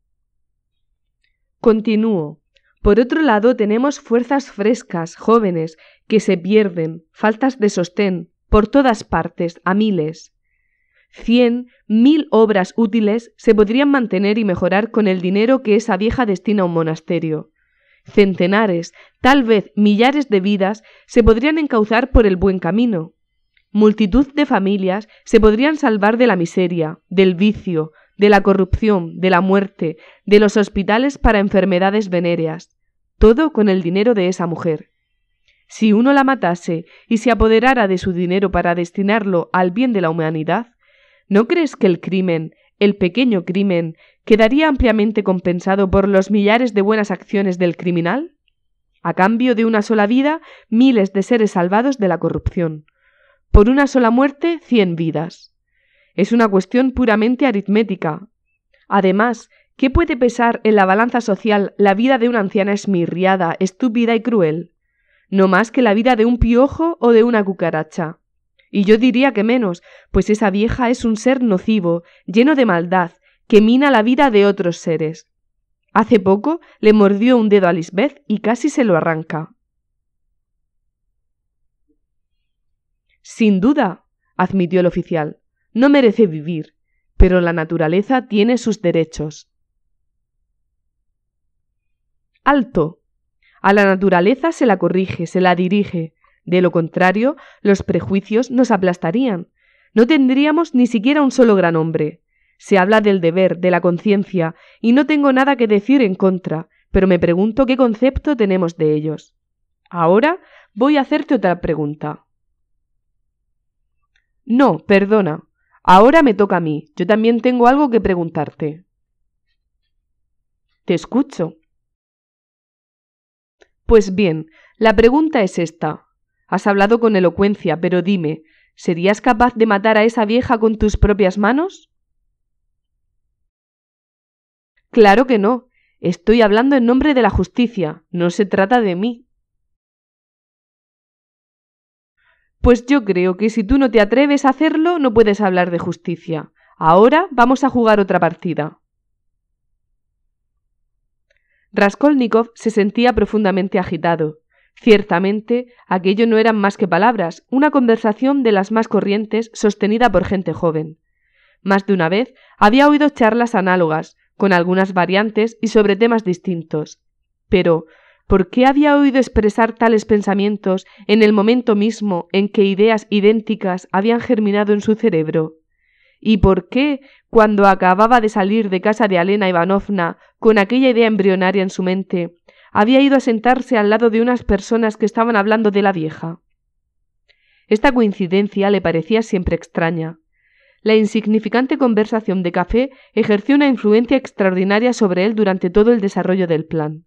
Continúo. Por otro lado, tenemos fuerzas frescas, jóvenes, que se pierden, faltas de sostén, por todas partes, a miles. Cien, mil obras útiles se podrían mantener y mejorar con el dinero que esa vieja destina a un monasterio. Centenares, tal vez millares de vidas se podrían encauzar por el buen camino. Multitud de familias se podrían salvar de la miseria, del vicio, de la corrupción, de la muerte, de los hospitales para enfermedades venéreas, todo con el dinero de esa mujer. Si uno la matase y se apoderara de su dinero para destinarlo al bien de la humanidad, ¿no crees que el crimen, el pequeño crimen, quedaría ampliamente compensado por los millares de buenas acciones del criminal? A cambio de una sola vida, miles de seres salvados de la corrupción. Por una sola muerte, cien vidas. Es una cuestión puramente aritmética. Además, ¿qué puede pesar en la balanza social la vida de una anciana esmirriada, estúpida y cruel? No más que la vida de un piojo o de una cucaracha. Y yo diría que menos, pues esa vieja es un ser nocivo, lleno de maldad, que mina la vida de otros seres. Hace poco le mordió un dedo a Lisbeth y casi se lo arranca. Sin duda, admitió el oficial. No merece vivir, pero la naturaleza tiene sus derechos. Alto. A la naturaleza se la corrige, se la dirige. De lo contrario, los prejuicios nos aplastarían. No tendríamos ni siquiera un solo gran hombre. Se habla del deber, de la conciencia, y no tengo nada que decir en contra, pero me pregunto qué concepto tenemos de ellos. Ahora voy a hacerte otra pregunta. No, perdona. Ahora me toca a mí. Yo también tengo algo que preguntarte. Te escucho. Pues bien, la pregunta es esta. Has hablado con elocuencia, pero dime, ¿serías capaz de matar a esa vieja con tus propias manos? Claro que no. Estoy hablando en nombre de la justicia. No se trata de mí. Pues yo creo que si tú no te atreves a hacerlo, no puedes hablar de justicia. Ahora vamos a jugar otra partida. Raskolnikov se sentía profundamente agitado. Ciertamente, aquello no eran más que palabras, una conversación de las más corrientes sostenida por gente joven. Más de una vez había oído charlas análogas, con algunas variantes y sobre temas distintos. Pero ¿Por qué había oído expresar tales pensamientos en el momento mismo en que ideas idénticas habían germinado en su cerebro? ¿Y por qué, cuando acababa de salir de casa de Alena Ivanovna con aquella idea embrionaria en su mente, había ido a sentarse al lado de unas personas que estaban hablando de la vieja? Esta coincidencia le parecía siempre extraña. La insignificante conversación de café ejerció una influencia extraordinaria sobre él durante todo el desarrollo del plan.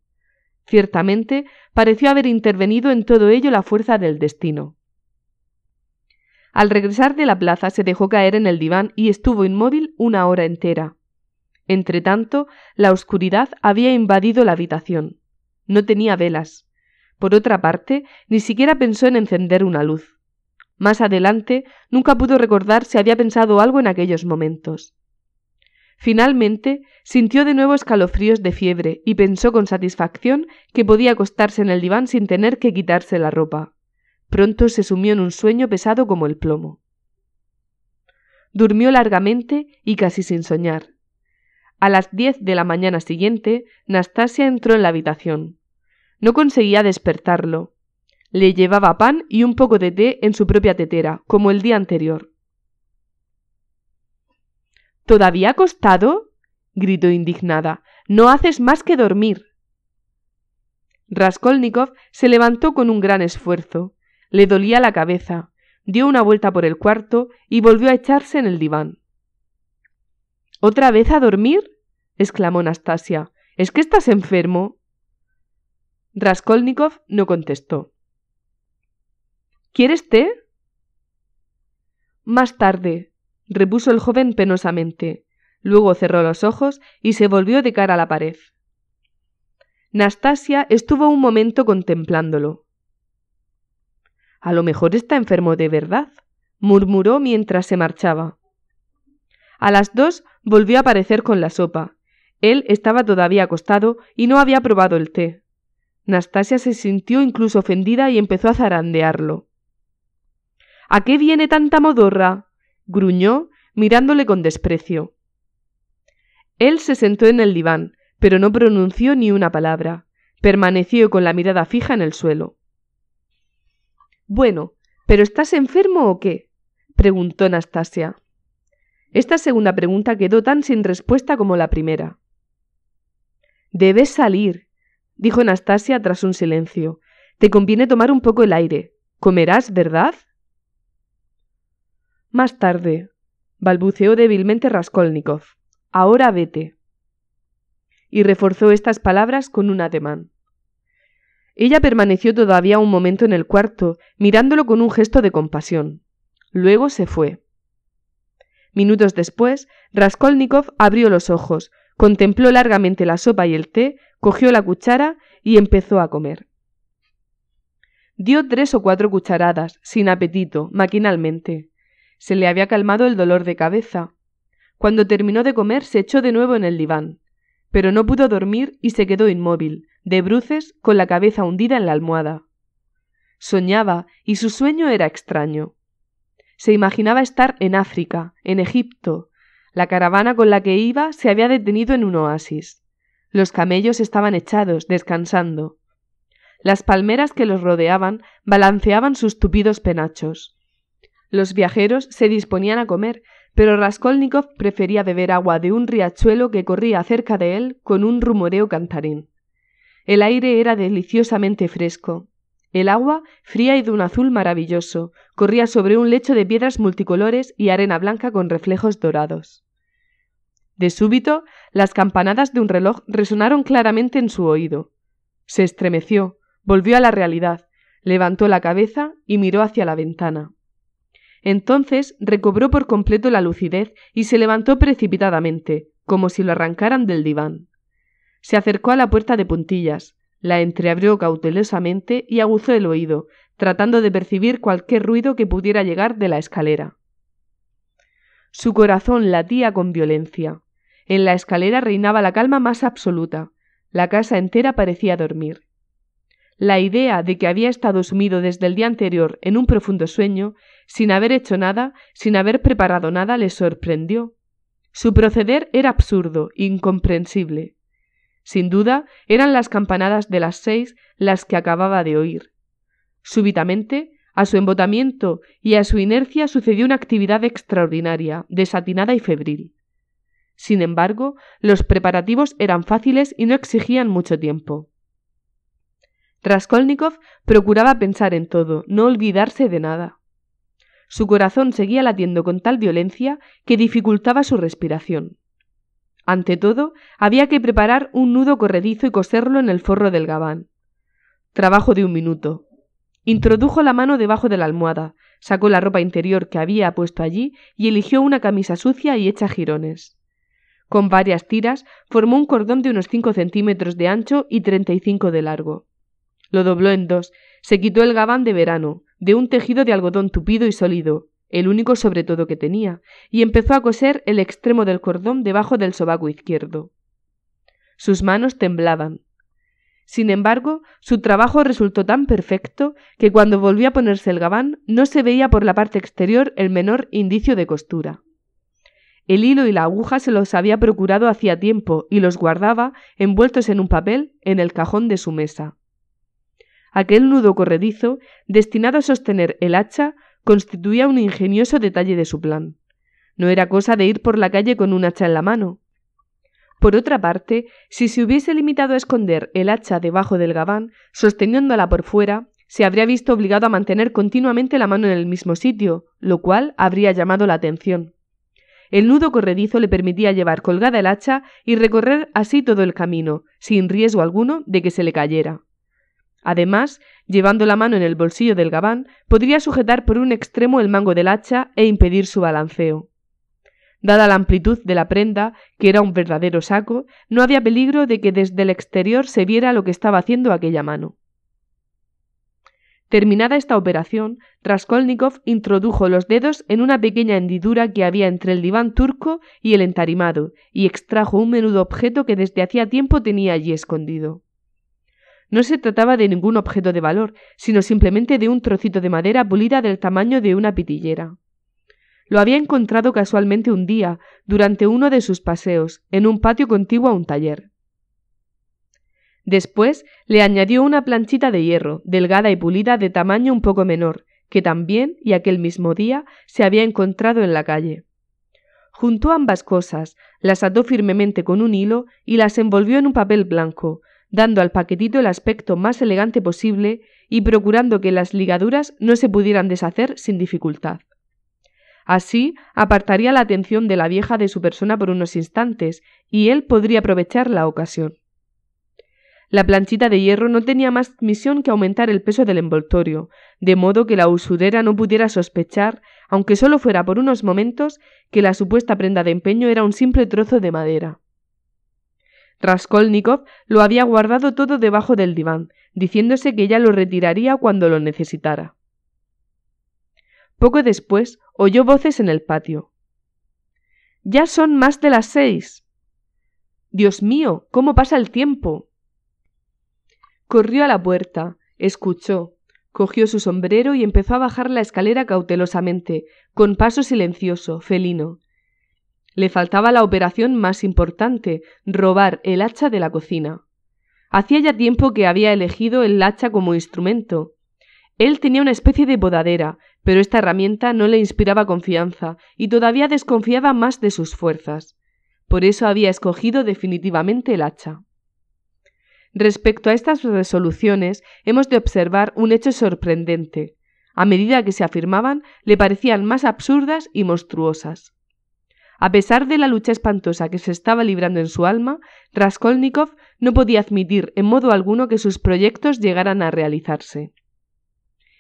Ciertamente, pareció haber intervenido en todo ello la fuerza del destino. Al regresar de la plaza se dejó caer en el diván y estuvo inmóvil una hora entera. Entretanto, la oscuridad había invadido la habitación. No tenía velas. Por otra parte, ni siquiera pensó en encender una luz. Más adelante, nunca pudo recordar si había pensado algo en aquellos momentos. Finalmente, Sintió de nuevo escalofríos de fiebre y pensó con satisfacción que podía acostarse en el diván sin tener que quitarse la ropa. Pronto se sumió en un sueño pesado como el plomo. Durmió largamente y casi sin soñar. A las diez de la mañana siguiente, Nastasia entró en la habitación. No conseguía despertarlo. Le llevaba pan y un poco de té en su propia tetera, como el día anterior. ¿Todavía acostado? gritó indignada. No haces más que dormir. Raskolnikov se levantó con un gran esfuerzo. Le dolía la cabeza, dio una vuelta por el cuarto y volvió a echarse en el diván. ¿Otra vez a dormir? exclamó Nastasia. ¿Es que estás enfermo? Raskolnikov no contestó. ¿Quieres té? Más tarde, repuso el joven penosamente. Luego cerró los ojos y se volvió de cara a la pared. Nastasia estuvo un momento contemplándolo. A lo mejor está enfermo de verdad, murmuró mientras se marchaba. A las dos volvió a aparecer con la sopa. Él estaba todavía acostado y no había probado el té. Nastasia se sintió incluso ofendida y empezó a zarandearlo. ¿A qué viene tanta modorra? gruñó, mirándole con desprecio. Él se sentó en el diván, pero no pronunció ni una palabra. Permaneció con la mirada fija en el suelo. Bueno, ¿pero estás enfermo o qué? preguntó Anastasia. Esta segunda pregunta quedó tan sin respuesta como la primera. Debes salir, dijo Anastasia tras un silencio. Te conviene tomar un poco el aire. ¿Comerás, verdad? Más tarde, balbuceó débilmente Raskolnikov. Ahora vete. Y reforzó estas palabras con un ademán. Ella permaneció todavía un momento en el cuarto, mirándolo con un gesto de compasión. Luego se fue. Minutos después, Raskolnikov abrió los ojos, contempló largamente la sopa y el té, cogió la cuchara y empezó a comer. Dio tres o cuatro cucharadas, sin apetito, maquinalmente. Se le había calmado el dolor de cabeza, cuando terminó de comer se echó de nuevo en el diván, pero no pudo dormir y se quedó inmóvil, de bruces, con la cabeza hundida en la almohada. Soñaba, y su sueño era extraño. Se imaginaba estar en África, en Egipto. La caravana con la que iba se había detenido en un oasis. Los camellos estaban echados, descansando. Las palmeras que los rodeaban balanceaban sus tupidos penachos. Los viajeros se disponían a comer pero Raskolnikov prefería beber agua de un riachuelo que corría cerca de él con un rumoreo cantarín. El aire era deliciosamente fresco. El agua, fría y de un azul maravilloso, corría sobre un lecho de piedras multicolores y arena blanca con reflejos dorados. De súbito, las campanadas de un reloj resonaron claramente en su oído. Se estremeció, volvió a la realidad, levantó la cabeza y miró hacia la ventana. Entonces recobró por completo la lucidez y se levantó precipitadamente, como si lo arrancaran del diván. Se acercó a la puerta de puntillas, la entreabrió cautelosamente y aguzó el oído, tratando de percibir cualquier ruido que pudiera llegar de la escalera. Su corazón latía con violencia. En la escalera reinaba la calma más absoluta. La casa entera parecía dormir. La idea de que había estado sumido desde el día anterior en un profundo sueño sin haber hecho nada, sin haber preparado nada, le sorprendió. Su proceder era absurdo, incomprensible. Sin duda, eran las campanadas de las seis las que acababa de oír. Súbitamente, a su embotamiento y a su inercia sucedió una actividad extraordinaria, desatinada y febril. Sin embargo, los preparativos eran fáciles y no exigían mucho tiempo. Raskolnikov procuraba pensar en todo, no olvidarse de nada. Su corazón seguía latiendo con tal violencia que dificultaba su respiración. Ante todo, había que preparar un nudo corredizo y coserlo en el forro del gabán. Trabajo de un minuto. Introdujo la mano debajo de la almohada, sacó la ropa interior que había puesto allí y eligió una camisa sucia y hecha jirones. Con varias tiras formó un cordón de unos cinco centímetros de ancho y treinta y cinco de largo. Lo dobló en dos se quitó el gabán de verano, de un tejido de algodón tupido y sólido, el único sobre todo que tenía, y empezó a coser el extremo del cordón debajo del sobaco izquierdo. Sus manos temblaban. Sin embargo, su trabajo resultó tan perfecto que cuando volvió a ponerse el gabán no se veía por la parte exterior el menor indicio de costura. El hilo y la aguja se los había procurado hacía tiempo y los guardaba, envueltos en un papel, en el cajón de su mesa. Aquel nudo corredizo, destinado a sostener el hacha, constituía un ingenioso detalle de su plan. No era cosa de ir por la calle con un hacha en la mano. Por otra parte, si se hubiese limitado a esconder el hacha debajo del gabán, sosteniéndola por fuera, se habría visto obligado a mantener continuamente la mano en el mismo sitio, lo cual habría llamado la atención. El nudo corredizo le permitía llevar colgada el hacha y recorrer así todo el camino, sin riesgo alguno de que se le cayera. Además, llevando la mano en el bolsillo del gabán, podría sujetar por un extremo el mango del hacha e impedir su balanceo. Dada la amplitud de la prenda, que era un verdadero saco, no había peligro de que desde el exterior se viera lo que estaba haciendo aquella mano. Terminada esta operación, Raskolnikov introdujo los dedos en una pequeña hendidura que había entre el diván turco y el entarimado, y extrajo un menudo objeto que desde hacía tiempo tenía allí escondido. No se trataba de ningún objeto de valor, sino simplemente de un trocito de madera pulida del tamaño de una pitillera. Lo había encontrado casualmente un día, durante uno de sus paseos, en un patio contiguo a un taller. Después le añadió una planchita de hierro, delgada y pulida de tamaño un poco menor, que también, y aquel mismo día, se había encontrado en la calle. Juntó ambas cosas, las ató firmemente con un hilo y las envolvió en un papel blanco, dando al paquetito el aspecto más elegante posible y procurando que las ligaduras no se pudieran deshacer sin dificultad. Así apartaría la atención de la vieja de su persona por unos instantes, y él podría aprovechar la ocasión. La planchita de hierro no tenía más misión que aumentar el peso del envoltorio, de modo que la usurera no pudiera sospechar, aunque solo fuera por unos momentos, que la supuesta prenda de empeño era un simple trozo de madera. Raskolnikov lo había guardado todo debajo del diván, diciéndose que ya lo retiraría cuando lo necesitara. Poco después oyó voces en el patio. Ya son más de las seis. Dios mío, ¿cómo pasa el tiempo? Corrió a la puerta, escuchó, cogió su sombrero y empezó a bajar la escalera cautelosamente, con paso silencioso, felino, le faltaba la operación más importante, robar el hacha de la cocina. Hacía ya tiempo que había elegido el hacha como instrumento. Él tenía una especie de bodadera, pero esta herramienta no le inspiraba confianza y todavía desconfiaba más de sus fuerzas. Por eso había escogido definitivamente el hacha. Respecto a estas resoluciones, hemos de observar un hecho sorprendente. A medida que se afirmaban, le parecían más absurdas y monstruosas. A pesar de la lucha espantosa que se estaba librando en su alma, Raskolnikov no podía admitir en modo alguno que sus proyectos llegaran a realizarse.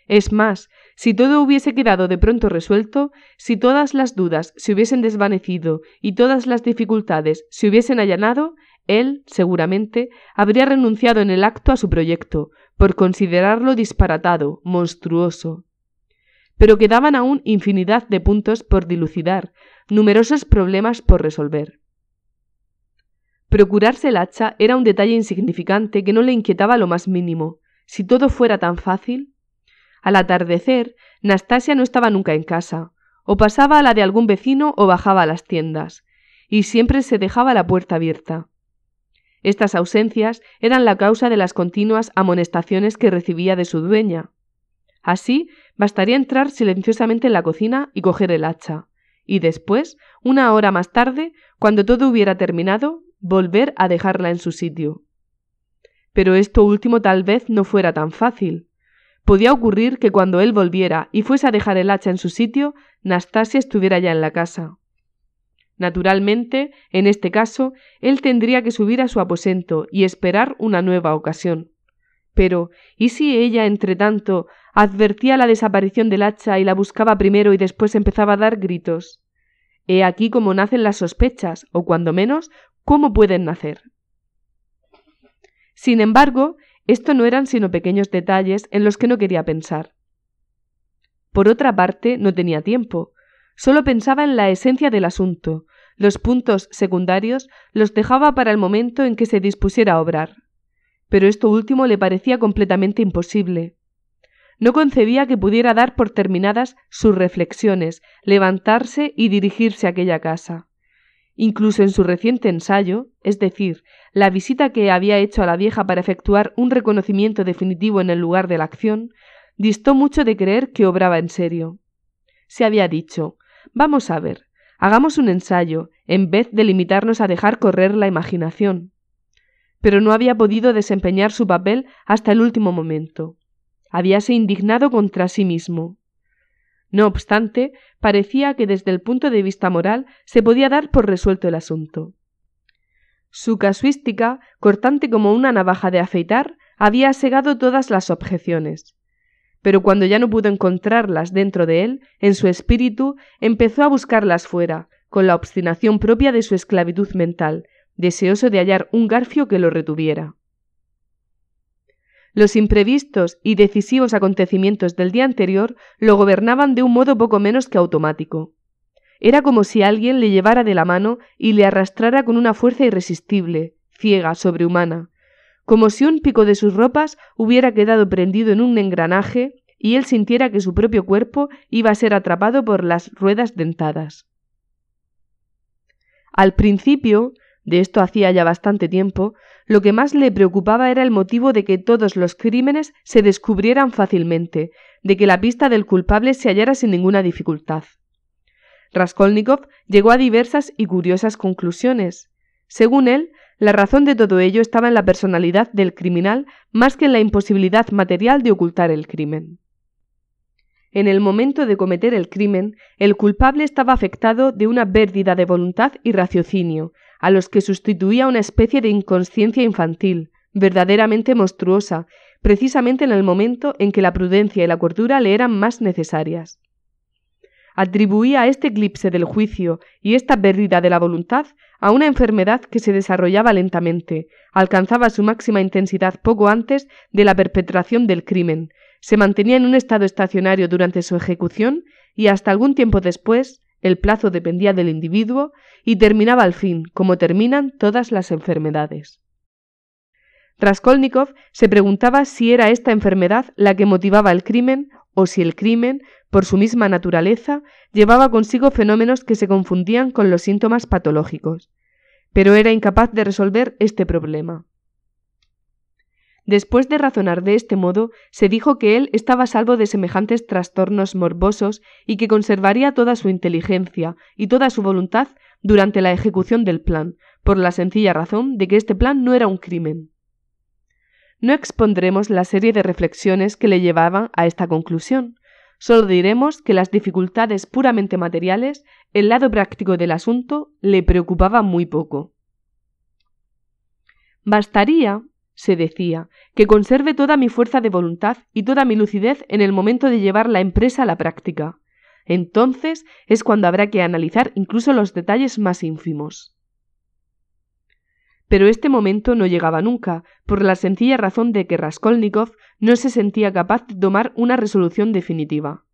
Es más, si todo hubiese quedado de pronto resuelto, si todas las dudas se hubiesen desvanecido y todas las dificultades se hubiesen allanado, él, seguramente, habría renunciado en el acto a su proyecto, por considerarlo disparatado, monstruoso. Pero quedaban aún infinidad de puntos por dilucidar, numerosos problemas por resolver. Procurarse el hacha era un detalle insignificante que no le inquietaba lo más mínimo. Si todo fuera tan fácil. Al atardecer, Nastasia no estaba nunca en casa, o pasaba a la de algún vecino o bajaba a las tiendas, y siempre se dejaba la puerta abierta. Estas ausencias eran la causa de las continuas amonestaciones que recibía de su dueña. Así, bastaría entrar silenciosamente en la cocina y coger el hacha, y después, una hora más tarde, cuando todo hubiera terminado, volver a dejarla en su sitio. Pero esto último tal vez no fuera tan fácil. Podía ocurrir que cuando él volviera y fuese a dejar el hacha en su sitio, Nastasia estuviera ya en la casa. Naturalmente, en este caso, él tendría que subir a su aposento y esperar una nueva ocasión. Pero, ¿y si ella, entretanto, advertía la desaparición del hacha y la buscaba primero y después empezaba a dar gritos? He aquí cómo nacen las sospechas, o cuando menos, cómo pueden nacer. Sin embargo, esto no eran sino pequeños detalles en los que no quería pensar. Por otra parte, no tenía tiempo. Solo pensaba en la esencia del asunto. Los puntos secundarios los dejaba para el momento en que se dispusiera a obrar pero esto último le parecía completamente imposible. No concebía que pudiera dar por terminadas sus reflexiones, levantarse y dirigirse a aquella casa. Incluso en su reciente ensayo, es decir, la visita que había hecho a la vieja para efectuar un reconocimiento definitivo en el lugar de la acción, distó mucho de creer que obraba en serio. Se había dicho Vamos a ver, hagamos un ensayo, en vez de limitarnos a dejar correr la imaginación pero no había podido desempeñar su papel hasta el último momento. Habíase indignado contra sí mismo. No obstante, parecía que desde el punto de vista moral se podía dar por resuelto el asunto. Su casuística, cortante como una navaja de afeitar, había asegado todas las objeciones. Pero cuando ya no pudo encontrarlas dentro de él, en su espíritu, empezó a buscarlas fuera, con la obstinación propia de su esclavitud mental, deseoso de hallar un garfio que lo retuviera. Los imprevistos y decisivos acontecimientos del día anterior lo gobernaban de un modo poco menos que automático. Era como si alguien le llevara de la mano y le arrastrara con una fuerza irresistible, ciega, sobrehumana, como si un pico de sus ropas hubiera quedado prendido en un engranaje y él sintiera que su propio cuerpo iba a ser atrapado por las ruedas dentadas. Al principio, de esto hacía ya bastante tiempo, lo que más le preocupaba era el motivo de que todos los crímenes se descubrieran fácilmente, de que la pista del culpable se hallara sin ninguna dificultad. Raskolnikov llegó a diversas y curiosas conclusiones. Según él, la razón de todo ello estaba en la personalidad del criminal más que en la imposibilidad material de ocultar el crimen. En el momento de cometer el crimen, el culpable estaba afectado de una pérdida de voluntad y raciocinio, a los que sustituía una especie de inconsciencia infantil, verdaderamente monstruosa, precisamente en el momento en que la prudencia y la cordura le eran más necesarias. Atribuía este eclipse del juicio y esta pérdida de la voluntad a una enfermedad que se desarrollaba lentamente, alcanzaba su máxima intensidad poco antes de la perpetración del crimen, se mantenía en un estado estacionario durante su ejecución y hasta algún tiempo después el plazo dependía del individuo y terminaba al fin, como terminan todas las enfermedades. Raskolnikov se preguntaba si era esta enfermedad la que motivaba el crimen o si el crimen, por su misma naturaleza, llevaba consigo fenómenos que se confundían con los síntomas patológicos, pero era incapaz de resolver este problema. Después de razonar de este modo, se dijo que él estaba salvo de semejantes trastornos morbosos y que conservaría toda su inteligencia y toda su voluntad durante la ejecución del plan, por la sencilla razón de que este plan no era un crimen. No expondremos la serie de reflexiones que le llevaban a esta conclusión, solo diremos que las dificultades puramente materiales, el lado práctico del asunto, le preocupaba muy poco. Bastaría, se decía, que conserve toda mi fuerza de voluntad y toda mi lucidez en el momento de llevar la empresa a la práctica. Entonces es cuando habrá que analizar incluso los detalles más ínfimos. Pero este momento no llegaba nunca, por la sencilla razón de que Raskolnikov no se sentía capaz de tomar una resolución definitiva.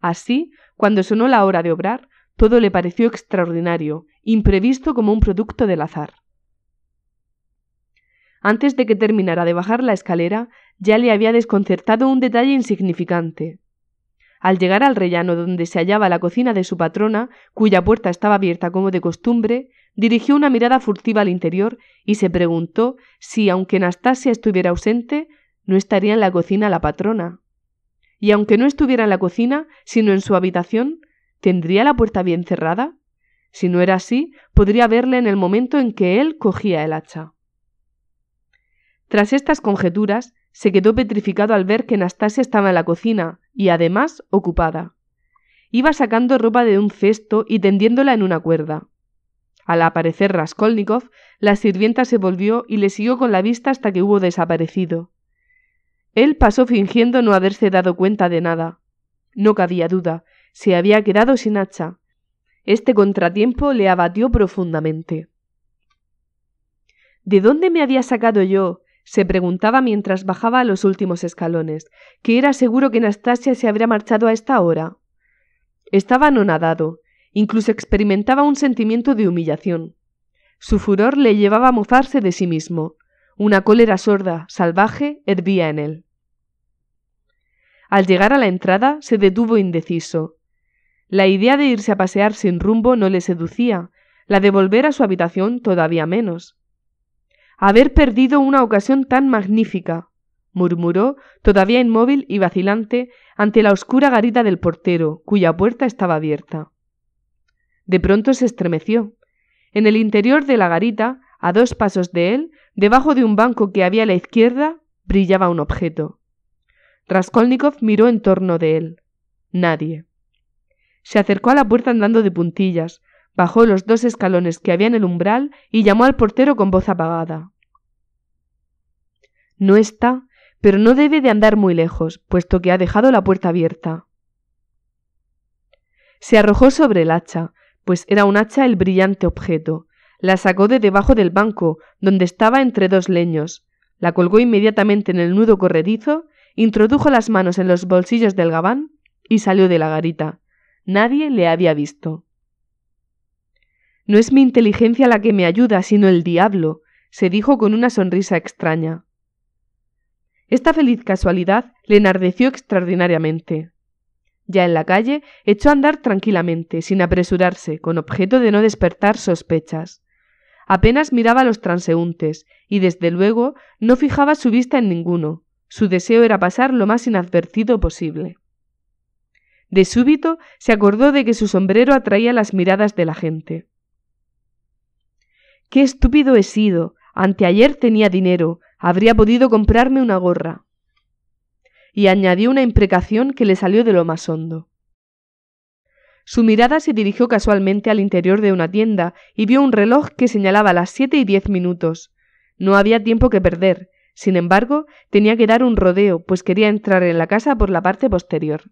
Así, cuando sonó la hora de obrar, todo le pareció extraordinario, imprevisto como un producto del azar. Antes de que terminara de bajar la escalera, ya le había desconcertado un detalle insignificante. Al llegar al rellano donde se hallaba la cocina de su patrona, cuya puerta estaba abierta como de costumbre, dirigió una mirada furtiva al interior y se preguntó si, aunque Nastasia estuviera ausente, no estaría en la cocina la patrona. Y aunque no estuviera en la cocina, sino en su habitación, ¿tendría la puerta bien cerrada? Si no era así, podría verle en el momento en que él cogía el hacha. Tras estas conjeturas, se quedó petrificado al ver que Anastasia estaba en la cocina y además ocupada. Iba sacando ropa de un cesto y tendiéndola en una cuerda. Al aparecer Raskolnikov, la sirvienta se volvió y le siguió con la vista hasta que hubo desaparecido. Él pasó fingiendo no haberse dado cuenta de nada. No cabía duda, se había quedado sin hacha. Este contratiempo le abatió profundamente. ¿De dónde me había sacado yo se preguntaba mientras bajaba a los últimos escalones, que era seguro que Nastasia se habría marchado a esta hora. Estaba anonadado, incluso experimentaba un sentimiento de humillación. Su furor le llevaba a mozarse de sí mismo. Una cólera sorda, salvaje, hervía en él. Al llegar a la entrada se detuvo indeciso. La idea de irse a pasear sin rumbo no le seducía, la de volver a su habitación todavía menos haber perdido una ocasión tan magnífica, murmuró, todavía inmóvil y vacilante, ante la oscura garita del portero, cuya puerta estaba abierta. De pronto se estremeció. En el interior de la garita, a dos pasos de él, debajo de un banco que había a la izquierda, brillaba un objeto. Raskolnikov miró en torno de él. Nadie. Se acercó a la puerta andando de puntillas, Bajó los dos escalones que había en el umbral y llamó al portero con voz apagada. No está, pero no debe de andar muy lejos, puesto que ha dejado la puerta abierta. Se arrojó sobre el hacha, pues era un hacha el brillante objeto. La sacó de debajo del banco, donde estaba entre dos leños. La colgó inmediatamente en el nudo corredizo, introdujo las manos en los bolsillos del gabán y salió de la garita. Nadie le había visto. No es mi inteligencia la que me ayuda, sino el diablo, se dijo con una sonrisa extraña. Esta feliz casualidad le enardeció extraordinariamente. Ya en la calle, echó a andar tranquilamente, sin apresurarse, con objeto de no despertar sospechas. Apenas miraba a los transeúntes, y desde luego no fijaba su vista en ninguno. Su deseo era pasar lo más inadvertido posible. De súbito se acordó de que su sombrero atraía las miradas de la gente. Qué estúpido he sido. Anteayer tenía dinero. Habría podido comprarme una gorra. Y añadió una imprecación que le salió de lo más hondo. Su mirada se dirigió casualmente al interior de una tienda y vio un reloj que señalaba las siete y diez minutos. No había tiempo que perder. Sin embargo, tenía que dar un rodeo, pues quería entrar en la casa por la parte posterior.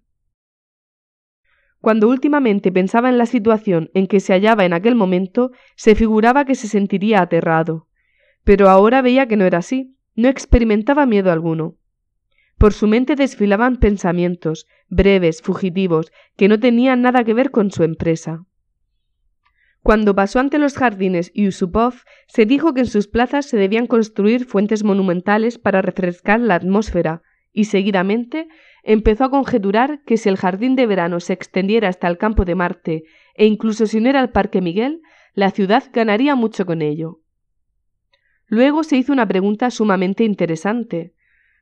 Cuando últimamente pensaba en la situación en que se hallaba en aquel momento, se figuraba que se sentiría aterrado. Pero ahora veía que no era así, no experimentaba miedo alguno. Por su mente desfilaban pensamientos, breves, fugitivos, que no tenían nada que ver con su empresa. Cuando pasó ante los jardines y Usupov, se dijo que en sus plazas se debían construir fuentes monumentales para refrescar la atmósfera, y seguidamente empezó a conjeturar que si el jardín de verano se extendiera hasta el campo de Marte e incluso si no era el Parque Miguel, la ciudad ganaría mucho con ello. Luego se hizo una pregunta sumamente interesante.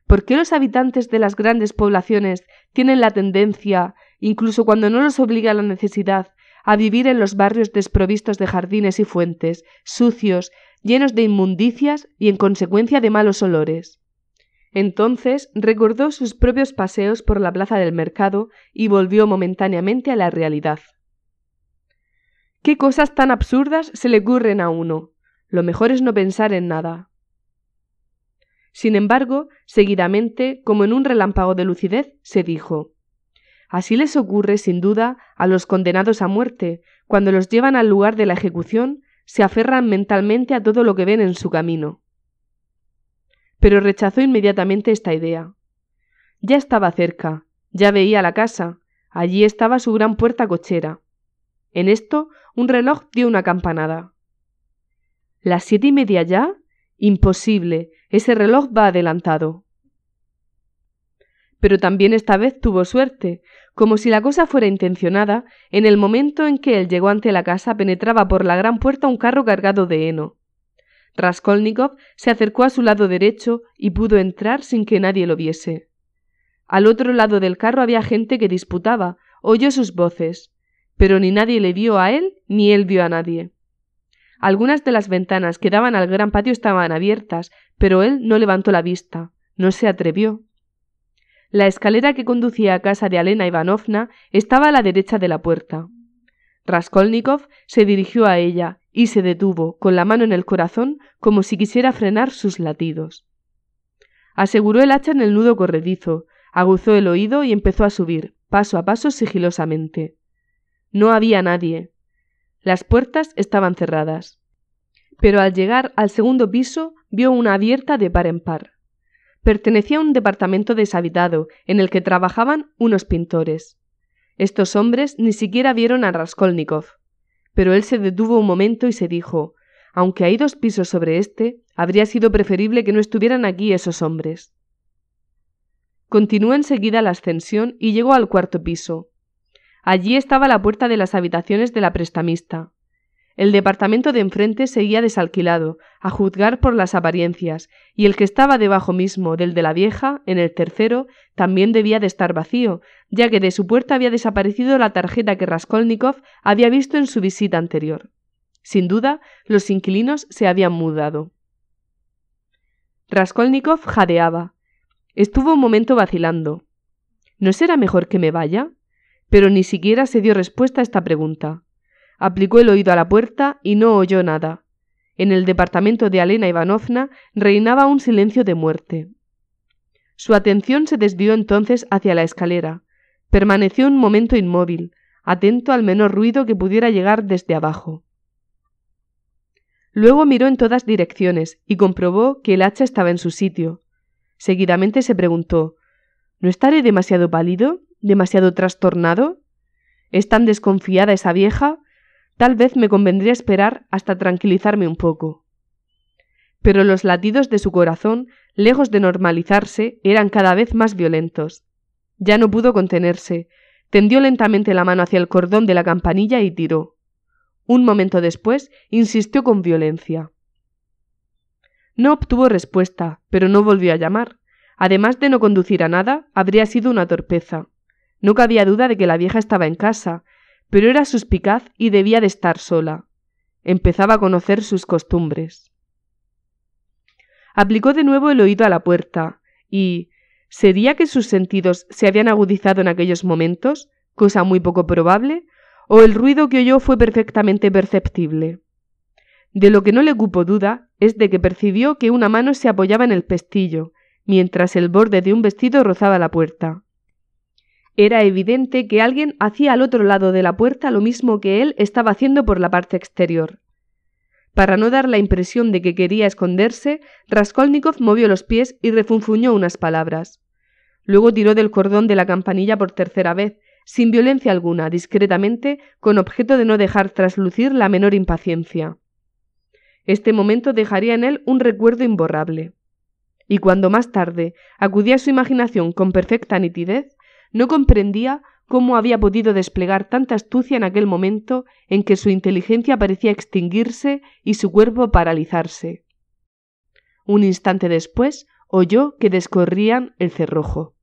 ¿Por qué los habitantes de las grandes poblaciones tienen la tendencia, incluso cuando no los obliga la necesidad, a vivir en los barrios desprovistos de jardines y fuentes, sucios, llenos de inmundicias y en consecuencia de malos olores? Entonces recordó sus propios paseos por la plaza del mercado y volvió momentáneamente a la realidad. ¿Qué cosas tan absurdas se le ocurren a uno? Lo mejor es no pensar en nada. Sin embargo, seguidamente, como en un relámpago de lucidez, se dijo Así les ocurre, sin duda, a los condenados a muerte, cuando los llevan al lugar de la ejecución, se aferran mentalmente a todo lo que ven en su camino pero rechazó inmediatamente esta idea. Ya estaba cerca, ya veía la casa, allí estaba su gran puerta cochera. En esto un reloj dio una campanada. ¿Las siete y media ya? Imposible, ese reloj va adelantado. Pero también esta vez tuvo suerte, como si la cosa fuera intencionada, en el momento en que él llegó ante la casa penetraba por la gran puerta un carro cargado de heno. Raskolnikov se acercó a su lado derecho y pudo entrar sin que nadie lo viese. Al otro lado del carro había gente que disputaba, oyó sus voces, pero ni nadie le vio a él ni él vio a nadie. Algunas de las ventanas que daban al gran patio estaban abiertas, pero él no levantó la vista, no se atrevió. La escalera que conducía a casa de Alena Ivanovna estaba a la derecha de la puerta. Raskolnikov se dirigió a ella y se detuvo, con la mano en el corazón, como si quisiera frenar sus latidos. Aseguró el hacha en el nudo corredizo, aguzó el oído y empezó a subir, paso a paso sigilosamente. No había nadie. Las puertas estaban cerradas. Pero al llegar al segundo piso vio una abierta de par en par. Pertenecía a un departamento deshabitado en el que trabajaban unos pintores. Estos hombres ni siquiera vieron a Raskolnikov pero él se detuvo un momento y se dijo aunque hay dos pisos sobre este, habría sido preferible que no estuvieran aquí esos hombres. Continuó enseguida la ascensión y llegó al cuarto piso. Allí estaba la puerta de las habitaciones de la prestamista. El departamento de enfrente seguía desalquilado, a juzgar por las apariencias, y el que estaba debajo mismo del de la vieja, en el tercero, también debía de estar vacío, ya que de su puerta había desaparecido la tarjeta que Raskolnikov había visto en su visita anterior. Sin duda, los inquilinos se habían mudado. Raskolnikov jadeaba. Estuvo un momento vacilando. ¿No será mejor que me vaya? Pero ni siquiera se dio respuesta a esta pregunta aplicó el oído a la puerta y no oyó nada. En el departamento de Elena Ivanovna reinaba un silencio de muerte. Su atención se desvió entonces hacia la escalera. Permaneció un momento inmóvil, atento al menor ruido que pudiera llegar desde abajo. Luego miró en todas direcciones y comprobó que el hacha estaba en su sitio. Seguidamente se preguntó ¿No estaré demasiado pálido? ¿Demasiado trastornado? ¿Es tan desconfiada esa vieja? Tal vez me convendría esperar hasta tranquilizarme un poco. Pero los latidos de su corazón, lejos de normalizarse, eran cada vez más violentos. Ya no pudo contenerse, tendió lentamente la mano hacia el cordón de la campanilla y tiró. Un momento después insistió con violencia. No obtuvo respuesta, pero no volvió a llamar. Además de no conducir a nada, habría sido una torpeza. No cabía duda de que la vieja estaba en casa, pero era suspicaz y debía de estar sola. Empezaba a conocer sus costumbres. Aplicó de nuevo el oído a la puerta, y ¿sería que sus sentidos se habían agudizado en aquellos momentos, cosa muy poco probable, o el ruido que oyó fue perfectamente perceptible? De lo que no le cupo duda es de que percibió que una mano se apoyaba en el pestillo, mientras el borde de un vestido rozaba la puerta. Era evidente que alguien hacía al otro lado de la puerta lo mismo que él estaba haciendo por la parte exterior. Para no dar la impresión de que quería esconderse, Raskolnikov movió los pies y refunfuñó unas palabras. Luego tiró del cordón de la campanilla por tercera vez, sin violencia alguna, discretamente, con objeto de no dejar traslucir la menor impaciencia. Este momento dejaría en él un recuerdo imborrable. Y cuando más tarde acudía a su imaginación con perfecta nitidez, no comprendía cómo había podido desplegar tanta astucia en aquel momento en que su inteligencia parecía extinguirse y su cuerpo paralizarse. Un instante después oyó que descorrían el cerrojo.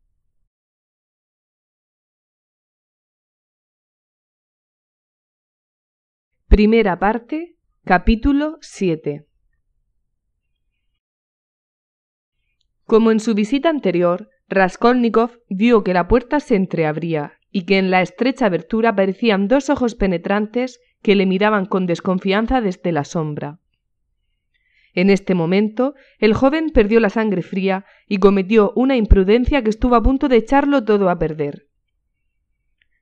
Primera parte, capítulo 7. Como en su visita anterior, Raskolnikov vio que la puerta se entreabría y que en la estrecha abertura parecían dos ojos penetrantes que le miraban con desconfianza desde la sombra. En este momento, el joven perdió la sangre fría y cometió una imprudencia que estuvo a punto de echarlo todo a perder.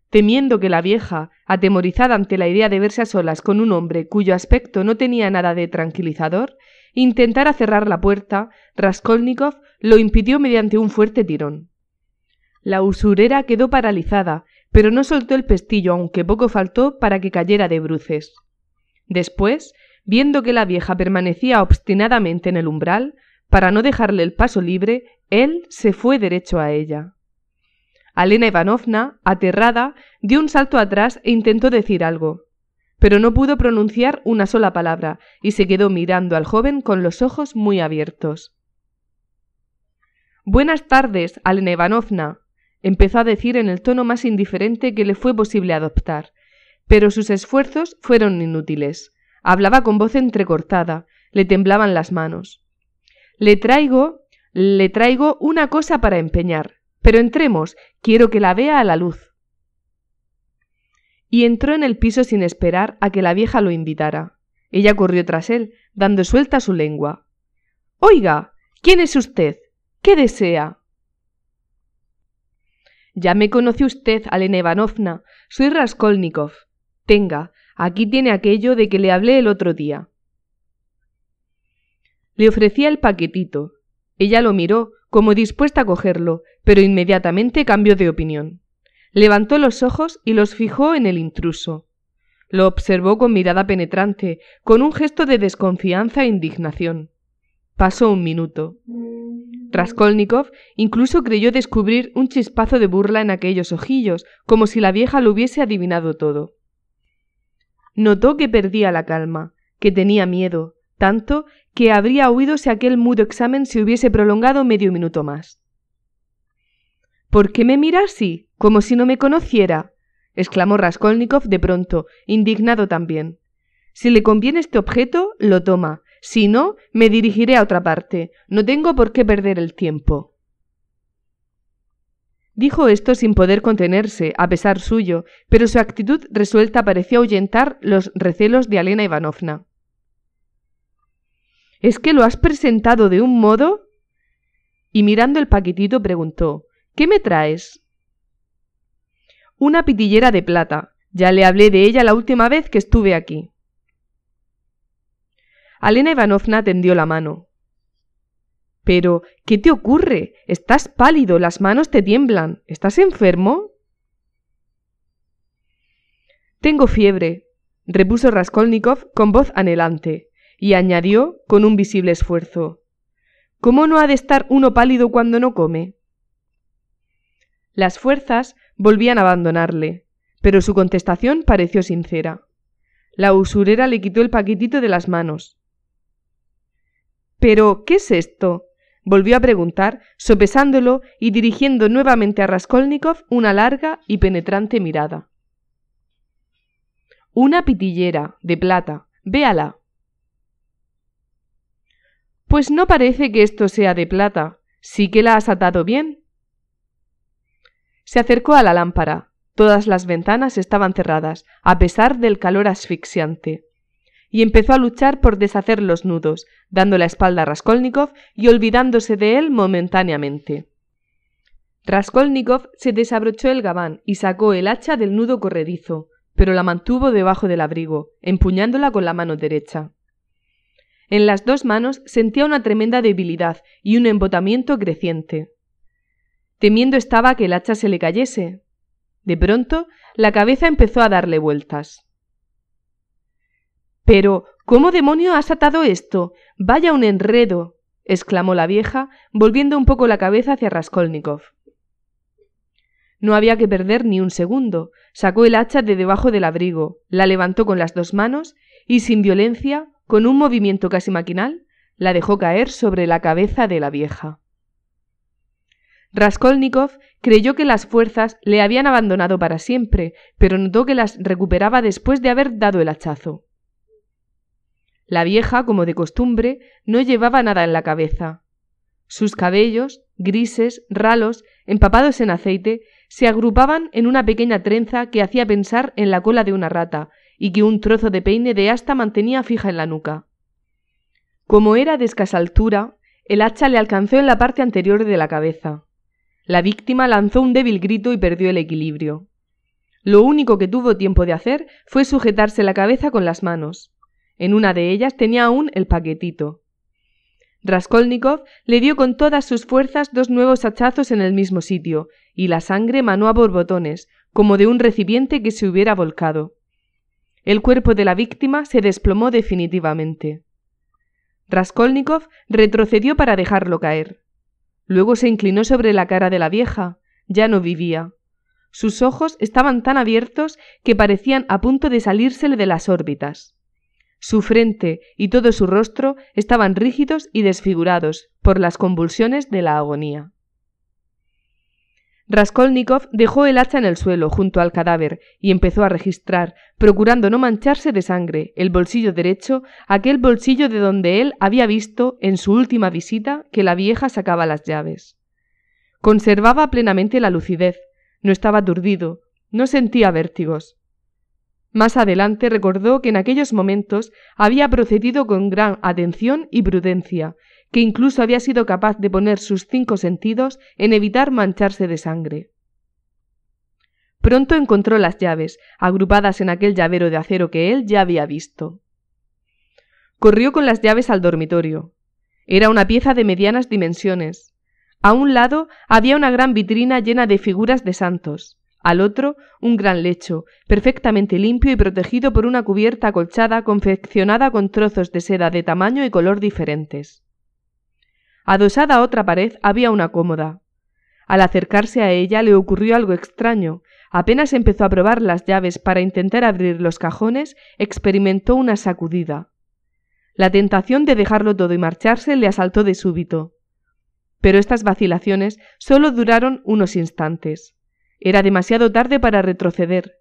Temiendo que la vieja, atemorizada ante la idea de verse a solas con un hombre cuyo aspecto no tenía nada de tranquilizador, intentara cerrar la puerta, Raskolnikov lo impidió mediante un fuerte tirón. La usurera quedó paralizada, pero no soltó el pestillo, aunque poco faltó para que cayera de bruces. Después, viendo que la vieja permanecía obstinadamente en el umbral, para no dejarle el paso libre, él se fue derecho a ella. Alena Ivanovna, aterrada, dio un salto atrás e intentó decir algo, pero no pudo pronunciar una sola palabra, y se quedó mirando al joven con los ojos muy abiertos. Buenas tardes, Alena Ivanovna, empezó a decir en el tono más indiferente que le fue posible adoptar, pero sus esfuerzos fueron inútiles. Hablaba con voz entrecortada, le temblaban las manos. Le traigo, le traigo una cosa para empeñar, pero entremos, quiero que la vea a la luz y entró en el piso sin esperar a que la vieja lo invitara. Ella corrió tras él, dando suelta su lengua. Oiga, ¿quién es usted? ¿Qué desea? Ya me conoce usted, Alena Ivanovna. Soy Raskolnikov. Tenga, aquí tiene aquello de que le hablé el otro día. Le ofrecía el paquetito. Ella lo miró, como dispuesta a cogerlo, pero inmediatamente cambió de opinión. Levantó los ojos y los fijó en el intruso. Lo observó con mirada penetrante, con un gesto de desconfianza e indignación. Pasó un minuto. Raskolnikov incluso creyó descubrir un chispazo de burla en aquellos ojillos, como si la vieja lo hubiese adivinado todo. Notó que perdía la calma, que tenía miedo, tanto que habría huido si aquel mudo examen se hubiese prolongado medio minuto más. ¿Por qué me mira así? Como si no me conociera, exclamó Raskolnikov de pronto, indignado también. Si le conviene este objeto, lo toma. Si no, me dirigiré a otra parte. No tengo por qué perder el tiempo. Dijo esto sin poder contenerse, a pesar suyo, pero su actitud resuelta pareció ahuyentar los recelos de Alena Ivanovna. ¿Es que lo has presentado de un modo? Y mirando el paquetito preguntó ¿Qué me traes? Una pitillera de plata. Ya le hablé de ella la última vez que estuve aquí. Alena Ivanovna tendió la mano. Pero, ¿qué te ocurre? Estás pálido, las manos te tiemblan. ¿Estás enfermo? Tengo fiebre, repuso Raskolnikov con voz anhelante, y añadió con un visible esfuerzo. ¿Cómo no ha de estar uno pálido cuando no come? Las fuerzas volvían a abandonarle, pero su contestación pareció sincera. La usurera le quitó el paquetito de las manos. ¿Pero qué es esto? volvió a preguntar, sopesándolo y dirigiendo nuevamente a Raskolnikov una larga y penetrante mirada. Una pitillera de plata. Véala. Pues no parece que esto sea de plata. Sí que la has atado bien, se acercó a la lámpara. Todas las ventanas estaban cerradas, a pesar del calor asfixiante. Y empezó a luchar por deshacer los nudos, dando la espalda a Raskolnikov y olvidándose de él momentáneamente. Raskolnikov se desabrochó el gabán y sacó el hacha del nudo corredizo, pero la mantuvo debajo del abrigo, empuñándola con la mano derecha. En las dos manos sentía una tremenda debilidad y un embotamiento creciente. Temiendo estaba que el hacha se le cayese. De pronto, la cabeza empezó a darle vueltas. Pero, ¿cómo demonio has atado esto? Vaya un enredo. exclamó la vieja, volviendo un poco la cabeza hacia Raskolnikov. No había que perder ni un segundo. Sacó el hacha de debajo del abrigo, la levantó con las dos manos y, sin violencia, con un movimiento casi maquinal, la dejó caer sobre la cabeza de la vieja. Raskolnikov creyó que las fuerzas le habían abandonado para siempre, pero notó que las recuperaba después de haber dado el hachazo. La vieja, como de costumbre, no llevaba nada en la cabeza. Sus cabellos, grises, ralos, empapados en aceite, se agrupaban en una pequeña trenza que hacía pensar en la cola de una rata y que un trozo de peine de asta mantenía fija en la nuca. Como era de escasa altura, el hacha le alcanzó en la parte anterior de la cabeza. La víctima lanzó un débil grito y perdió el equilibrio. Lo único que tuvo tiempo de hacer fue sujetarse la cabeza con las manos. En una de ellas tenía aún el paquetito. Raskolnikov le dio con todas sus fuerzas dos nuevos hachazos en el mismo sitio, y la sangre manó a borbotones, como de un recipiente que se hubiera volcado. El cuerpo de la víctima se desplomó definitivamente. Raskolnikov retrocedió para dejarlo caer. Luego se inclinó sobre la cara de la vieja. Ya no vivía. Sus ojos estaban tan abiertos que parecían a punto de salírsele de las órbitas. Su frente y todo su rostro estaban rígidos y desfigurados por las convulsiones de la agonía. Raskolnikov dejó el hacha en el suelo junto al cadáver y empezó a registrar, procurando no mancharse de sangre, el bolsillo derecho, aquel bolsillo de donde él había visto, en su última visita, que la vieja sacaba las llaves. Conservaba plenamente la lucidez, no estaba aturdido, no sentía vértigos. Más adelante recordó que en aquellos momentos había procedido con gran atención y prudencia, que incluso había sido capaz de poner sus cinco sentidos en evitar mancharse de sangre. Pronto encontró las llaves, agrupadas en aquel llavero de acero que él ya había visto. Corrió con las llaves al dormitorio. Era una pieza de medianas dimensiones. A un lado había una gran vitrina llena de figuras de santos. Al otro, un gran lecho, perfectamente limpio y protegido por una cubierta acolchada confeccionada con trozos de seda de tamaño y color diferentes. Adosada a otra pared había una cómoda. Al acercarse a ella le ocurrió algo extraño. Apenas empezó a probar las llaves para intentar abrir los cajones, experimentó una sacudida. La tentación de dejarlo todo y marcharse le asaltó de súbito. Pero estas vacilaciones solo duraron unos instantes. Era demasiado tarde para retroceder.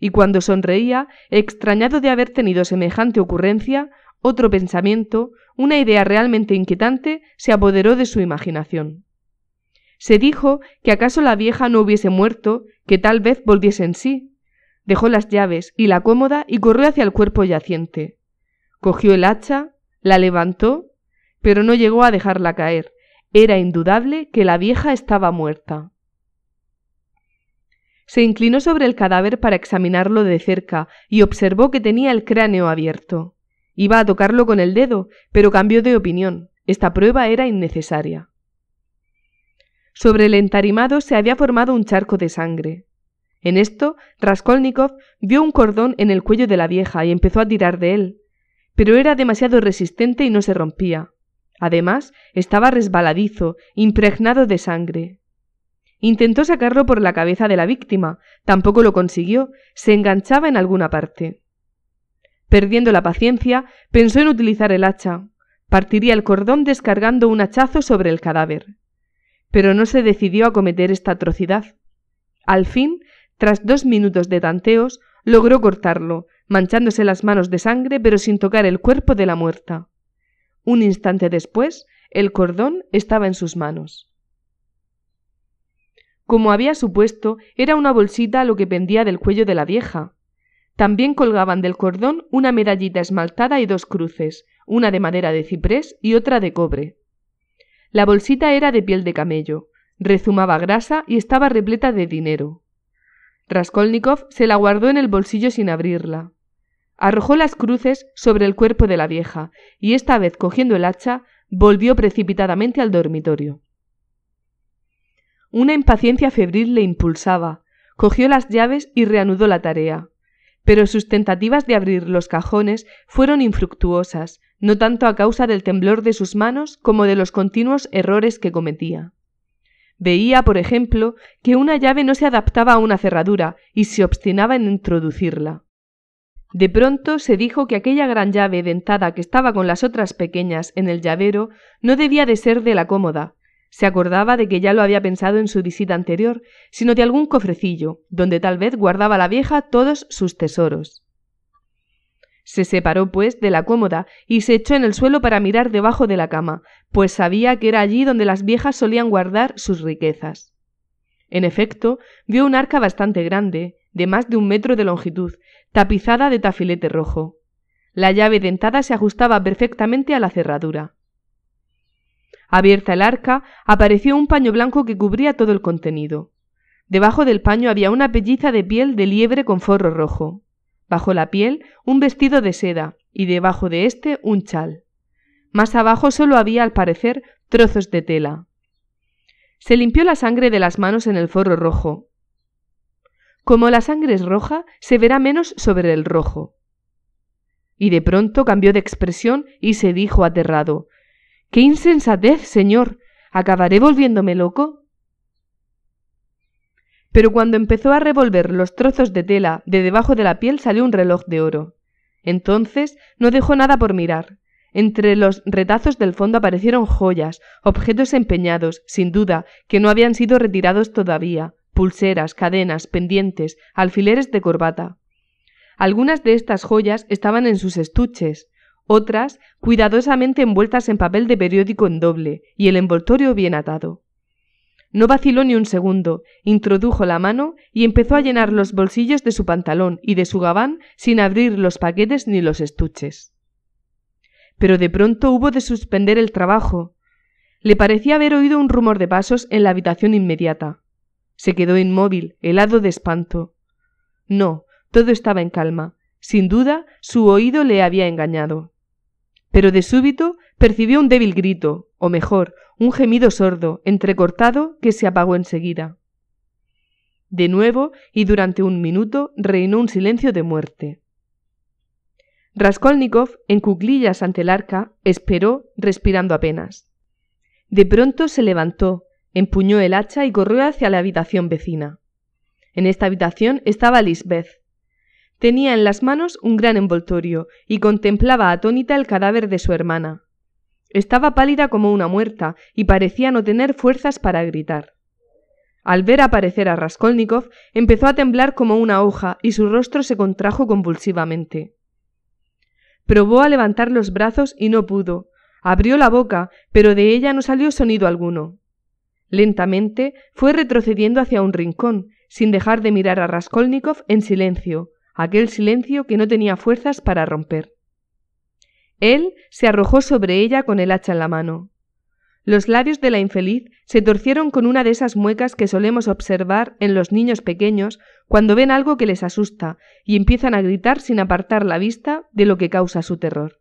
Y cuando sonreía, extrañado de haber tenido semejante ocurrencia, otro pensamiento, una idea realmente inquietante se apoderó de su imaginación. Se dijo que acaso la vieja no hubiese muerto, que tal vez volviese en sí. Dejó las llaves y la cómoda y corrió hacia el cuerpo yaciente. Cogió el hacha, la levantó, pero no llegó a dejarla caer. Era indudable que la vieja estaba muerta. Se inclinó sobre el cadáver para examinarlo de cerca y observó que tenía el cráneo abierto. Iba a tocarlo con el dedo, pero cambió de opinión. Esta prueba era innecesaria. Sobre el entarimado se había formado un charco de sangre. En esto, Raskolnikov vio un cordón en el cuello de la vieja y empezó a tirar de él, pero era demasiado resistente y no se rompía. Además, estaba resbaladizo, impregnado de sangre. Intentó sacarlo por la cabeza de la víctima, tampoco lo consiguió, se enganchaba en alguna parte. Perdiendo la paciencia, pensó en utilizar el hacha. Partiría el cordón descargando un hachazo sobre el cadáver. Pero no se decidió a cometer esta atrocidad. Al fin, tras dos minutos de tanteos, logró cortarlo, manchándose las manos de sangre pero sin tocar el cuerpo de la muerta. Un instante después, el cordón estaba en sus manos. Como había supuesto, era una bolsita lo que pendía del cuello de la vieja, también colgaban del cordón una medallita esmaltada y dos cruces, una de madera de ciprés y otra de cobre. La bolsita era de piel de camello, rezumaba grasa y estaba repleta de dinero. Raskolnikov se la guardó en el bolsillo sin abrirla. Arrojó las cruces sobre el cuerpo de la vieja y esta vez cogiendo el hacha volvió precipitadamente al dormitorio. Una impaciencia febril le impulsaba, cogió las llaves y reanudó la tarea pero sus tentativas de abrir los cajones fueron infructuosas, no tanto a causa del temblor de sus manos como de los continuos errores que cometía. Veía, por ejemplo, que una llave no se adaptaba a una cerradura y se obstinaba en introducirla. De pronto se dijo que aquella gran llave dentada que estaba con las otras pequeñas en el llavero no debía de ser de la cómoda, se acordaba de que ya lo había pensado en su visita anterior, sino de algún cofrecillo, donde tal vez guardaba la vieja todos sus tesoros. Se separó, pues, de la cómoda y se echó en el suelo para mirar debajo de la cama, pues sabía que era allí donde las viejas solían guardar sus riquezas. En efecto, vio un arca bastante grande, de más de un metro de longitud, tapizada de tafilete rojo. La llave dentada se ajustaba perfectamente a la cerradura. Abierta el arca, apareció un paño blanco que cubría todo el contenido. Debajo del paño había una pelliza de piel de liebre con forro rojo. Bajo la piel, un vestido de seda, y debajo de éste un chal. Más abajo solo había, al parecer, trozos de tela. Se limpió la sangre de las manos en el forro rojo. Como la sangre es roja, se verá menos sobre el rojo. Y de pronto cambió de expresión y se dijo aterrado ¡Qué insensatez, señor! ¿Acabaré volviéndome loco? Pero cuando empezó a revolver los trozos de tela de debajo de la piel salió un reloj de oro. Entonces no dejó nada por mirar. Entre los retazos del fondo aparecieron joyas, objetos empeñados, sin duda, que no habían sido retirados todavía, pulseras, cadenas, pendientes, alfileres de corbata. Algunas de estas joyas estaban en sus estuches, otras cuidadosamente envueltas en papel de periódico en doble y el envoltorio bien atado. No vaciló ni un segundo, introdujo la mano y empezó a llenar los bolsillos de su pantalón y de su gabán sin abrir los paquetes ni los estuches. Pero de pronto hubo de suspender el trabajo. Le parecía haber oído un rumor de pasos en la habitación inmediata. Se quedó inmóvil, helado de espanto. No, todo estaba en calma. Sin duda, su oído le había engañado pero de súbito percibió un débil grito, o mejor, un gemido sordo, entrecortado, que se apagó enseguida. De nuevo, y durante un minuto, reinó un silencio de muerte. Raskolnikov, en cuclillas ante el arca, esperó, respirando apenas. De pronto se levantó, empuñó el hacha y corrió hacia la habitación vecina. En esta habitación estaba Lisbeth, Tenía en las manos un gran envoltorio y contemplaba atónita el cadáver de su hermana. Estaba pálida como una muerta y parecía no tener fuerzas para gritar. Al ver aparecer a Raskolnikov, empezó a temblar como una hoja y su rostro se contrajo convulsivamente. Probó a levantar los brazos y no pudo. Abrió la boca, pero de ella no salió sonido alguno. Lentamente fue retrocediendo hacia un rincón, sin dejar de mirar a Raskolnikov en silencio, aquel silencio que no tenía fuerzas para romper. Él se arrojó sobre ella con el hacha en la mano. Los labios de la infeliz se torcieron con una de esas muecas que solemos observar en los niños pequeños cuando ven algo que les asusta y empiezan a gritar sin apartar la vista de lo que causa su terror.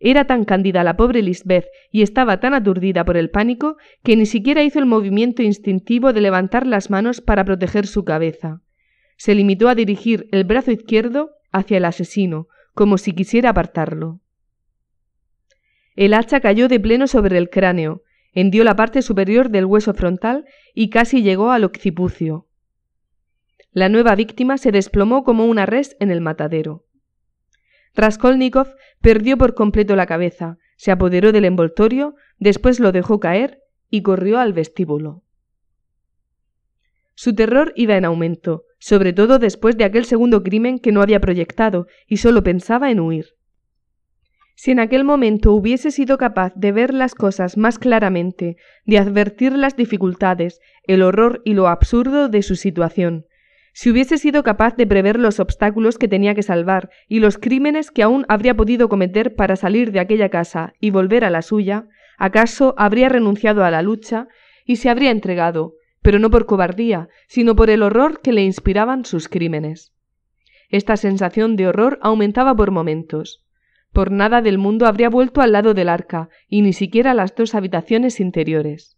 Era tan cándida la pobre Lisbeth y estaba tan aturdida por el pánico que ni siquiera hizo el movimiento instintivo de levantar las manos para proteger su cabeza se limitó a dirigir el brazo izquierdo hacia el asesino, como si quisiera apartarlo. El hacha cayó de pleno sobre el cráneo, hendió la parte superior del hueso frontal y casi llegó al occipucio. La nueva víctima se desplomó como una res en el matadero. Raskolnikov perdió por completo la cabeza, se apoderó del envoltorio, después lo dejó caer y corrió al vestíbulo. Su terror iba en aumento, sobre todo después de aquel segundo crimen que no había proyectado y solo pensaba en huir. Si en aquel momento hubiese sido capaz de ver las cosas más claramente, de advertir las dificultades, el horror y lo absurdo de su situación, si hubiese sido capaz de prever los obstáculos que tenía que salvar y los crímenes que aún habría podido cometer para salir de aquella casa y volver a la suya, ¿acaso habría renunciado a la lucha y se habría entregado, pero no por cobardía, sino por el horror que le inspiraban sus crímenes. Esta sensación de horror aumentaba por momentos. Por nada del mundo habría vuelto al lado del arca, y ni siquiera a las dos habitaciones interiores.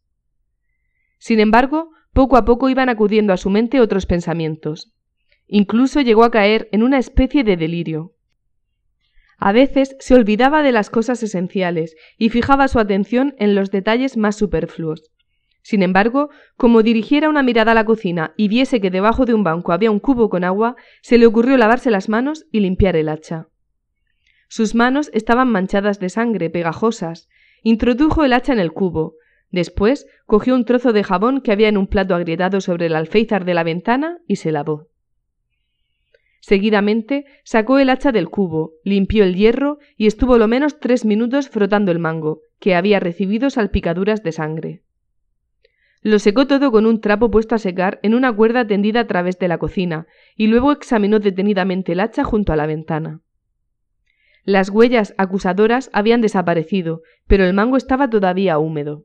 Sin embargo, poco a poco iban acudiendo a su mente otros pensamientos. Incluso llegó a caer en una especie de delirio. A veces se olvidaba de las cosas esenciales y fijaba su atención en los detalles más superfluos, sin embargo, como dirigiera una mirada a la cocina y viese que debajo de un banco había un cubo con agua, se le ocurrió lavarse las manos y limpiar el hacha. Sus manos estaban manchadas de sangre, pegajosas. Introdujo el hacha en el cubo. Después cogió un trozo de jabón que había en un plato agrietado sobre el alféizar de la ventana y se lavó. Seguidamente sacó el hacha del cubo, limpió el hierro y estuvo lo menos tres minutos frotando el mango, que había recibido salpicaduras de sangre. Lo secó todo con un trapo puesto a secar en una cuerda tendida a través de la cocina, y luego examinó detenidamente el hacha junto a la ventana. Las huellas acusadoras habían desaparecido, pero el mango estaba todavía húmedo.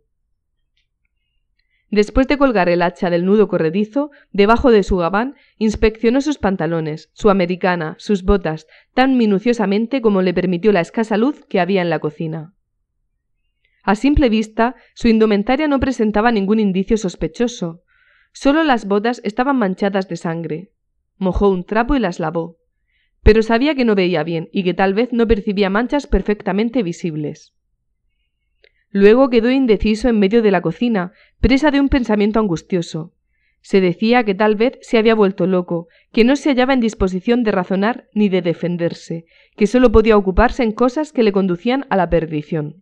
Después de colgar el hacha del nudo corredizo, debajo de su gabán, inspeccionó sus pantalones, su americana, sus botas, tan minuciosamente como le permitió la escasa luz que había en la cocina. A simple vista, su indumentaria no presentaba ningún indicio sospechoso. Solo las botas estaban manchadas de sangre. Mojó un trapo y las lavó. Pero sabía que no veía bien y que tal vez no percibía manchas perfectamente visibles. Luego quedó indeciso en medio de la cocina, presa de un pensamiento angustioso. Se decía que tal vez se había vuelto loco, que no se hallaba en disposición de razonar ni de defenderse, que solo podía ocuparse en cosas que le conducían a la perdición.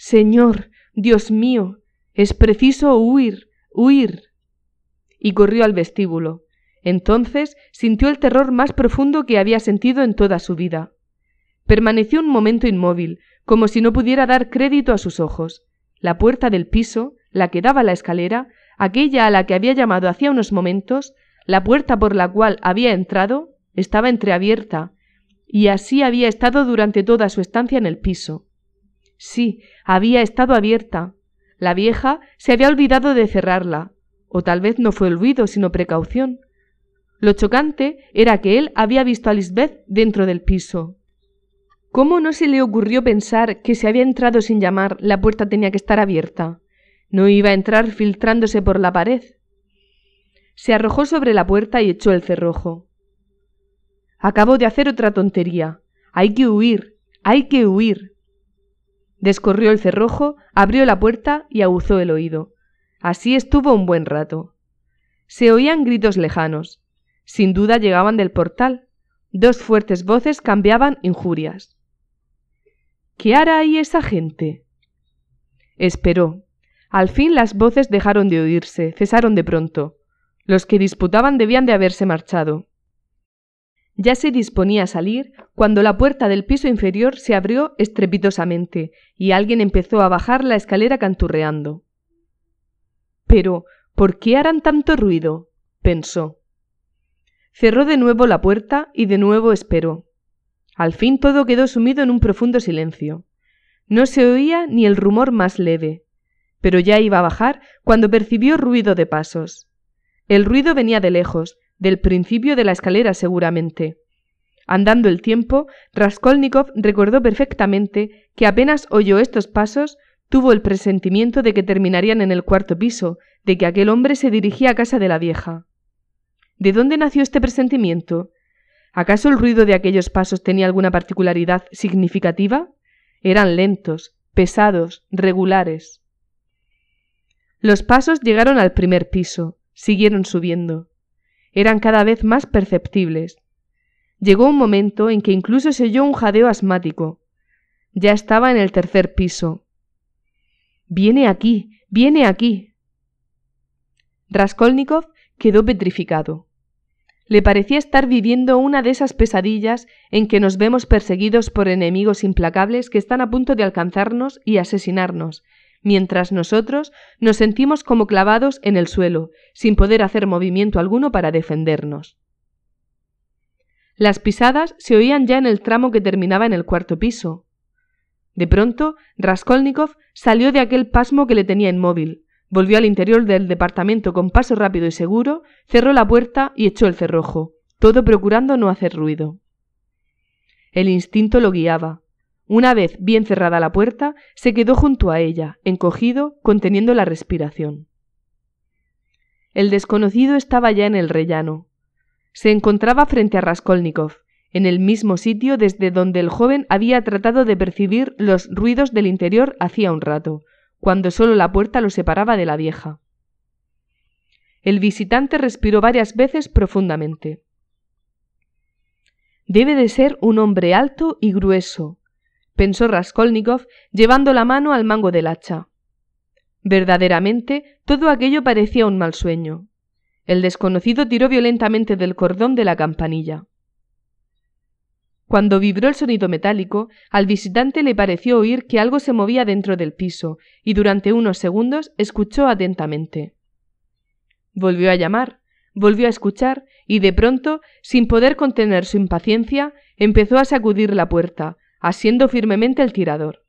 Señor, Dios mío, es preciso huir, huir. Y corrió al vestíbulo. Entonces sintió el terror más profundo que había sentido en toda su vida. Permaneció un momento inmóvil, como si no pudiera dar crédito a sus ojos. La puerta del piso, la que daba la escalera, aquella a la que había llamado hacía unos momentos, la puerta por la cual había entrado, estaba entreabierta, y así había estado durante toda su estancia en el piso. Sí, había estado abierta. La vieja se había olvidado de cerrarla, o tal vez no fue olvido, sino precaución. Lo chocante era que él había visto a Lisbeth dentro del piso. ¿Cómo no se le ocurrió pensar que si había entrado sin llamar, la puerta tenía que estar abierta? No iba a entrar filtrándose por la pared. Se arrojó sobre la puerta y echó el cerrojo. Acabo de hacer otra tontería. Hay que huir, hay que huir. Descorrió el cerrojo, abrió la puerta y aguzó el oído. Así estuvo un buen rato. Se oían gritos lejanos. Sin duda llegaban del portal. Dos fuertes voces cambiaban injurias. ¿Qué hará ahí esa gente? Esperó. Al fin las voces dejaron de oírse, cesaron de pronto. Los que disputaban debían de haberse marchado. Ya se disponía a salir cuando la puerta del piso inferior se abrió estrepitosamente y alguien empezó a bajar la escalera canturreando. Pero, ¿por qué harán tanto ruido? pensó. Cerró de nuevo la puerta y de nuevo esperó. Al fin todo quedó sumido en un profundo silencio. No se oía ni el rumor más leve, pero ya iba a bajar cuando percibió ruido de pasos. El ruido venía de lejos, del principio de la escalera seguramente. Andando el tiempo, Raskolnikov recordó perfectamente que apenas oyó estos pasos, tuvo el presentimiento de que terminarían en el cuarto piso, de que aquel hombre se dirigía a casa de la vieja. ¿De dónde nació este presentimiento? ¿Acaso el ruido de aquellos pasos tenía alguna particularidad significativa? Eran lentos, pesados, regulares. Los pasos llegaron al primer piso, siguieron subiendo eran cada vez más perceptibles. Llegó un momento en que incluso se oyó un jadeo asmático. Ya estaba en el tercer piso. Viene aquí, viene aquí. Raskolnikov quedó petrificado. Le parecía estar viviendo una de esas pesadillas en que nos vemos perseguidos por enemigos implacables que están a punto de alcanzarnos y asesinarnos, mientras nosotros nos sentimos como clavados en el suelo, sin poder hacer movimiento alguno para defendernos. Las pisadas se oían ya en el tramo que terminaba en el cuarto piso. De pronto, Raskolnikov salió de aquel pasmo que le tenía inmóvil, volvió al interior del departamento con paso rápido y seguro, cerró la puerta y echó el cerrojo, todo procurando no hacer ruido. El instinto lo guiaba. Una vez bien cerrada la puerta, se quedó junto a ella, encogido, conteniendo la respiración. El desconocido estaba ya en el rellano. Se encontraba frente a Raskolnikov, en el mismo sitio desde donde el joven había tratado de percibir los ruidos del interior hacía un rato, cuando solo la puerta lo separaba de la vieja. El visitante respiró varias veces profundamente. Debe de ser un hombre alto y grueso, pensó Raskolnikov, llevando la mano al mango del hacha. Verdaderamente, todo aquello parecía un mal sueño. El desconocido tiró violentamente del cordón de la campanilla. Cuando vibró el sonido metálico, al visitante le pareció oír que algo se movía dentro del piso, y durante unos segundos escuchó atentamente. Volvió a llamar, volvió a escuchar, y de pronto, sin poder contener su impaciencia, empezó a sacudir la puerta, asiendo firmemente el tirador.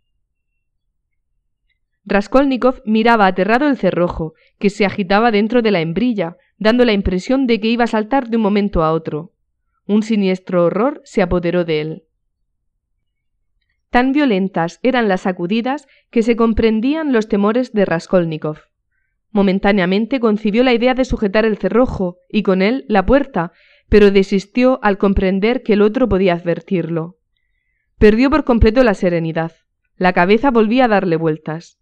Raskolnikov miraba aterrado el cerrojo, que se agitaba dentro de la hembrilla, dando la impresión de que iba a saltar de un momento a otro. Un siniestro horror se apoderó de él. Tan violentas eran las sacudidas que se comprendían los temores de Raskolnikov. Momentáneamente concibió la idea de sujetar el cerrojo y con él la puerta, pero desistió al comprender que el otro podía advertirlo. Perdió por completo la serenidad. La cabeza volvía a darle vueltas.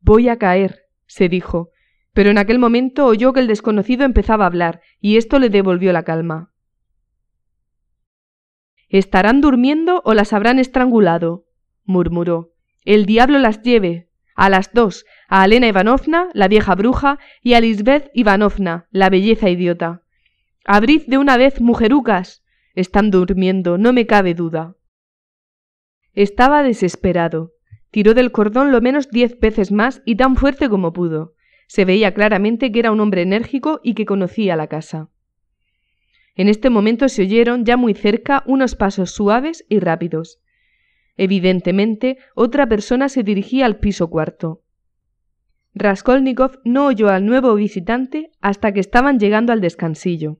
Voy a caer, se dijo, pero en aquel momento oyó que el desconocido empezaba a hablar, y esto le devolvió la calma. ¿Estarán durmiendo o las habrán estrangulado? murmuró. El diablo las lleve. A las dos, a Elena Ivanovna, la vieja bruja, y a Lisbeth Ivanovna, la belleza idiota. Abrid de una vez, mujerucas. Están durmiendo, no me cabe duda. Estaba desesperado. Tiró del cordón lo menos diez veces más y tan fuerte como pudo. Se veía claramente que era un hombre enérgico y que conocía la casa. En este momento se oyeron ya muy cerca unos pasos suaves y rápidos. Evidentemente, otra persona se dirigía al piso cuarto. Raskolnikov no oyó al nuevo visitante hasta que estaban llegando al descansillo.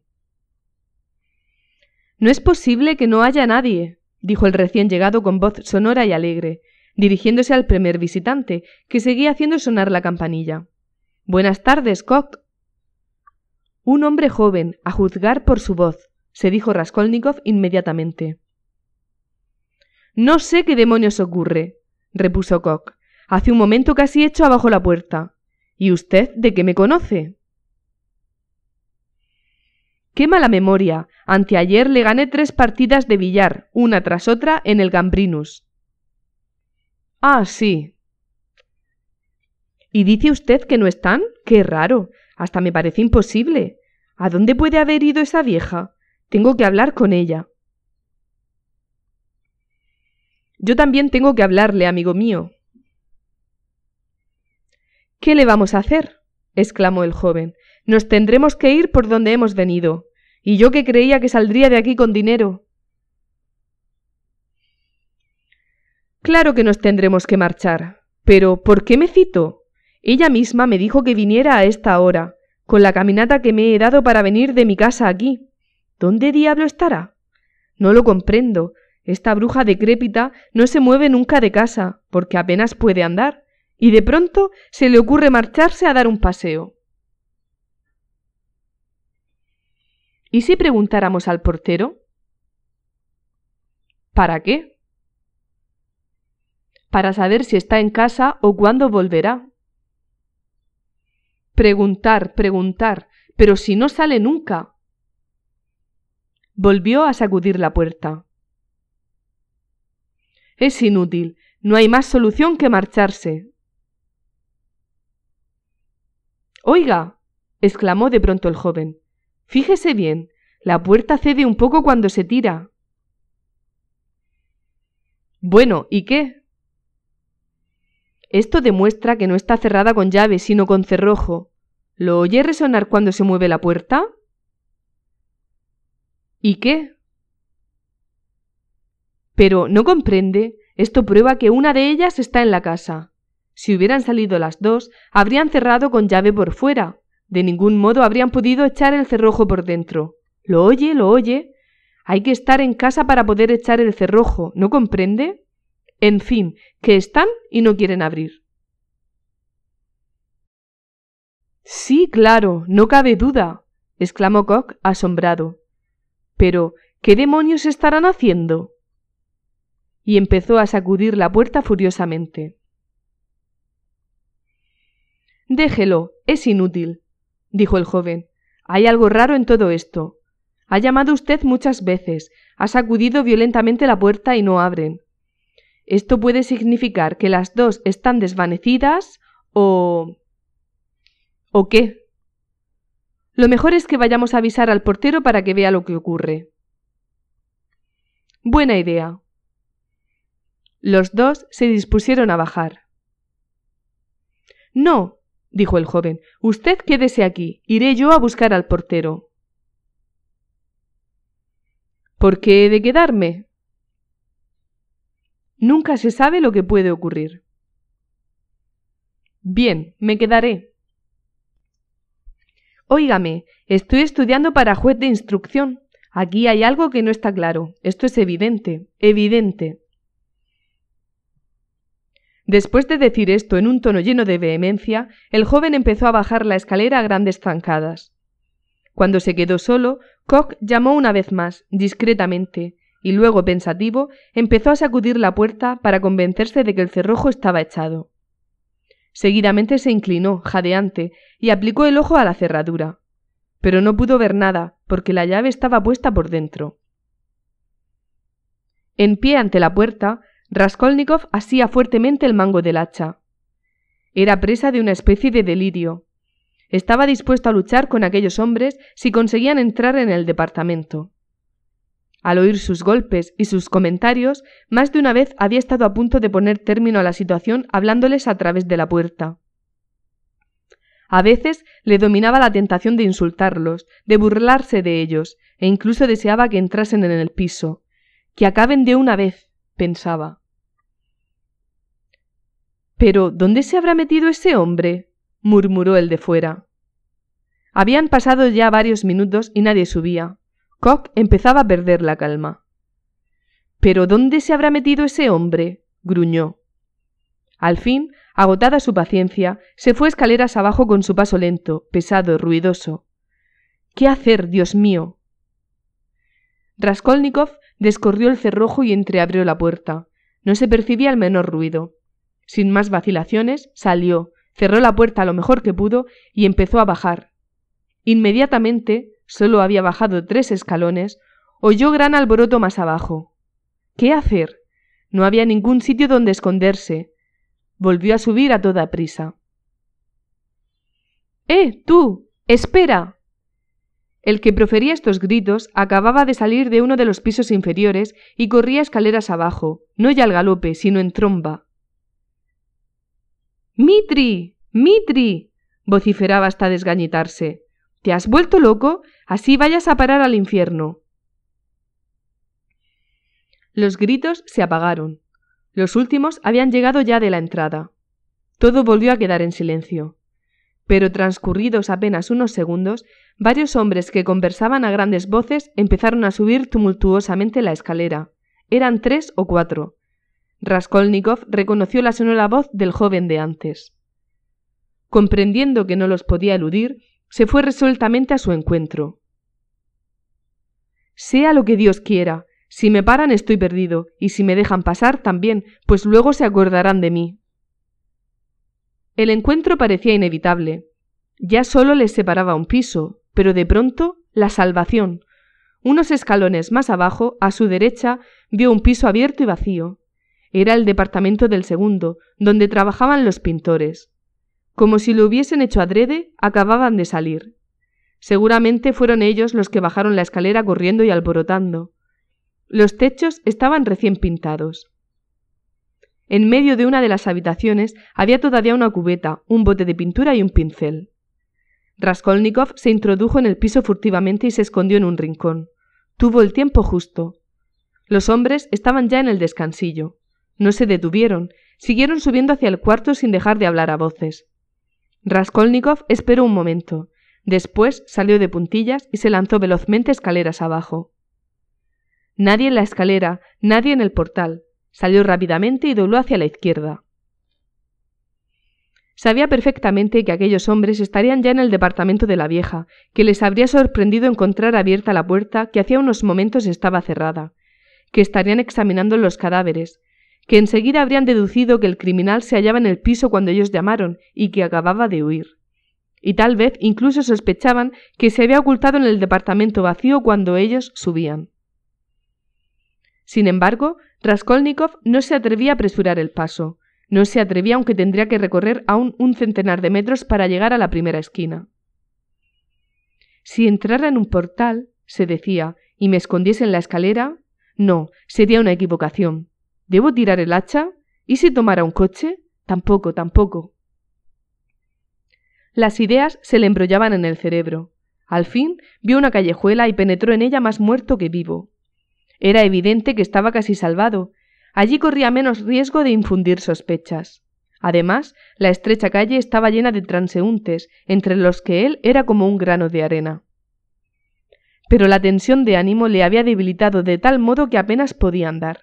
No es posible que no haya nadie, dijo el recién llegado con voz sonora y alegre, dirigiéndose al primer visitante, que seguía haciendo sonar la campanilla. Buenas tardes, Koch. Un hombre joven, a juzgar por su voz, se dijo Raskolnikov inmediatamente. No sé qué demonios ocurre, repuso Koch. Hace un momento casi hecho abajo la puerta. ¿Y usted de qué me conoce? ¡Qué mala memoria! Anteayer le gané tres partidas de billar, una tras otra, en el Gambrinus. Ah, sí. ¿Y dice usted que no están? ¡Qué raro! Hasta me parece imposible. ¿A dónde puede haber ido esa vieja? Tengo que hablar con ella. Yo también tengo que hablarle, amigo mío. ¿Qué le vamos a hacer? exclamó el joven. Nos tendremos que ir por donde hemos venido. Y yo que creía que saldría de aquí con dinero. Claro que nos tendremos que marchar. Pero ¿por qué me cito? Ella misma me dijo que viniera a esta hora, con la caminata que me he dado para venir de mi casa aquí. ¿Dónde diablo estará? No lo comprendo. Esta bruja decrépita no se mueve nunca de casa, porque apenas puede andar, y de pronto se le ocurre marcharse a dar un paseo. ¿Y si preguntáramos al portero? ¿Para qué? Para saber si está en casa o cuándo volverá. Preguntar, preguntar, pero si no sale nunca. Volvió a sacudir la puerta. Es inútil, no hay más solución que marcharse. Oiga, exclamó de pronto el joven, Fíjese bien, la puerta cede un poco cuando se tira. Bueno, ¿y qué? Esto demuestra que no está cerrada con llave, sino con cerrojo. ¿Lo oye resonar cuando se mueve la puerta? ¿Y qué? Pero no comprende, esto prueba que una de ellas está en la casa. Si hubieran salido las dos, habrían cerrado con llave por fuera, de ningún modo habrían podido echar el cerrojo por dentro. ¿Lo oye? ¿Lo oye? Hay que estar en casa para poder echar el cerrojo, ¿no comprende? En fin, que están y no quieren abrir. Sí, claro, no cabe duda, exclamó Cock asombrado. Pero, ¿qué demonios estarán haciendo? Y empezó a sacudir la puerta furiosamente. Déjelo, es inútil dijo el joven. Hay algo raro en todo esto. Ha llamado usted muchas veces, ha sacudido violentamente la puerta y no abren. Esto puede significar que las dos están desvanecidas o... ¿O qué? Lo mejor es que vayamos a avisar al portero para que vea lo que ocurre. Buena idea. Los dos se dispusieron a bajar. No, dijo el joven. Usted quédese aquí. Iré yo a buscar al portero. ¿Por qué he de quedarme? Nunca se sabe lo que puede ocurrir. Bien, me quedaré. Óigame, estoy estudiando para juez de instrucción. Aquí hay algo que no está claro. Esto es evidente, evidente. Después de decir esto en un tono lleno de vehemencia, el joven empezó a bajar la escalera a grandes zancadas. Cuando se quedó solo, Koch llamó una vez más, discretamente, y luego, pensativo, empezó a sacudir la puerta para convencerse de que el cerrojo estaba echado. Seguidamente se inclinó, jadeante, y aplicó el ojo a la cerradura. Pero no pudo ver nada, porque la llave estaba puesta por dentro. En pie ante la puerta, Raskolnikov asía fuertemente el mango del hacha. Era presa de una especie de delirio. Estaba dispuesto a luchar con aquellos hombres si conseguían entrar en el departamento. Al oír sus golpes y sus comentarios, más de una vez había estado a punto de poner término a la situación hablándoles a través de la puerta. A veces le dominaba la tentación de insultarlos, de burlarse de ellos, e incluso deseaba que entrasen en el piso. Que acaben de una vez pensaba. Pero, ¿dónde se habrá metido ese hombre? murmuró el de fuera. Habían pasado ya varios minutos y nadie subía. Koch empezaba a perder la calma. Pero ¿dónde se habrá metido ese hombre? gruñó. Al fin, agotada su paciencia, se fue escaleras abajo con su paso lento, pesado, ruidoso. ¿Qué hacer, Dios mío? Raskolnikov descorrió el cerrojo y entreabrió la puerta. No se percibía el menor ruido. Sin más vacilaciones, salió, cerró la puerta lo mejor que pudo y empezó a bajar. Inmediatamente, solo había bajado tres escalones, oyó gran alboroto más abajo. ¿Qué hacer? No había ningún sitio donde esconderse. Volvió a subir a toda prisa. ¡Eh, tú! ¡Espera! El que profería estos gritos acababa de salir de uno de los pisos inferiores y corría escaleras abajo, no ya al galope, sino en tromba. Mitri. Mitri. vociferaba hasta desgañitarse. ¿Te has vuelto loco? Así vayas a parar al infierno. Los gritos se apagaron. Los últimos habían llegado ya de la entrada. Todo volvió a quedar en silencio. Pero transcurridos apenas unos segundos, Varios hombres que conversaban a grandes voces empezaron a subir tumultuosamente la escalera. Eran tres o cuatro. Raskolnikov reconoció la sonora voz del joven de antes. Comprendiendo que no los podía eludir, se fue resueltamente a su encuentro. Sea lo que Dios quiera, si me paran estoy perdido, y si me dejan pasar también, pues luego se acordarán de mí. El encuentro parecía inevitable. Ya solo les separaba un piso, pero de pronto la salvación. Unos escalones más abajo, a su derecha, vio un piso abierto y vacío. Era el departamento del segundo, donde trabajaban los pintores. Como si lo hubiesen hecho adrede, acababan de salir. Seguramente fueron ellos los que bajaron la escalera corriendo y alborotando. Los techos estaban recién pintados. En medio de una de las habitaciones había todavía una cubeta, un bote de pintura y un pincel. Raskolnikov se introdujo en el piso furtivamente y se escondió en un rincón. Tuvo el tiempo justo. Los hombres estaban ya en el descansillo. No se detuvieron, siguieron subiendo hacia el cuarto sin dejar de hablar a voces. Raskolnikov esperó un momento. Después salió de puntillas y se lanzó velozmente escaleras abajo. Nadie en la escalera, nadie en el portal. Salió rápidamente y dobló hacia la izquierda. Sabía perfectamente que aquellos hombres estarían ya en el departamento de la vieja, que les habría sorprendido encontrar abierta la puerta que hacía unos momentos estaba cerrada, que estarían examinando los cadáveres, que enseguida habrían deducido que el criminal se hallaba en el piso cuando ellos llamaron y que acababa de huir. Y tal vez incluso sospechaban que se había ocultado en el departamento vacío cuando ellos subían. Sin embargo, Raskolnikov no se atrevía a apresurar el paso. No se atrevía aunque tendría que recorrer aún un centenar de metros para llegar a la primera esquina. Si entrara en un portal, se decía, y me escondiese en la escalera, no, sería una equivocación. ¿Debo tirar el hacha? ¿Y si tomara un coche? Tampoco, tampoco. Las ideas se le embrollaban en el cerebro. Al fin vio una callejuela y penetró en ella más muerto que vivo. Era evidente que estaba casi salvado, Allí corría menos riesgo de infundir sospechas. Además, la estrecha calle estaba llena de transeúntes, entre los que él era como un grano de arena. Pero la tensión de ánimo le había debilitado de tal modo que apenas podía andar.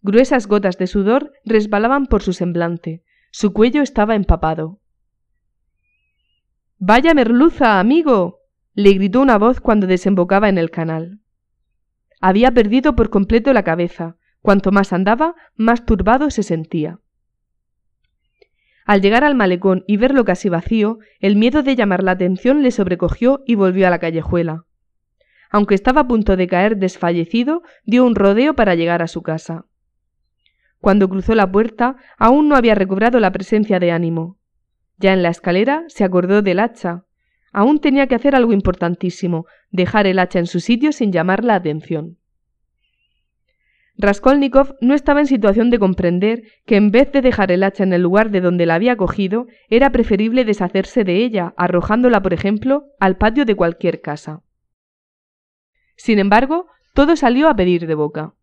Gruesas gotas de sudor resbalaban por su semblante. Su cuello estaba empapado. Vaya merluza, amigo. le gritó una voz cuando desembocaba en el canal. Había perdido por completo la cabeza, Cuanto más andaba, más turbado se sentía. Al llegar al malecón y verlo casi vacío, el miedo de llamar la atención le sobrecogió y volvió a la callejuela. Aunque estaba a punto de caer desfallecido, dio un rodeo para llegar a su casa. Cuando cruzó la puerta, aún no había recobrado la presencia de ánimo. Ya en la escalera se acordó del hacha. Aún tenía que hacer algo importantísimo, dejar el hacha en su sitio sin llamar la atención. Raskolnikov no estaba en situación de comprender que en vez de dejar el hacha en el lugar de donde la había cogido, era preferible deshacerse de ella, arrojándola, por ejemplo, al patio de cualquier casa. Sin embargo, todo salió a pedir de boca.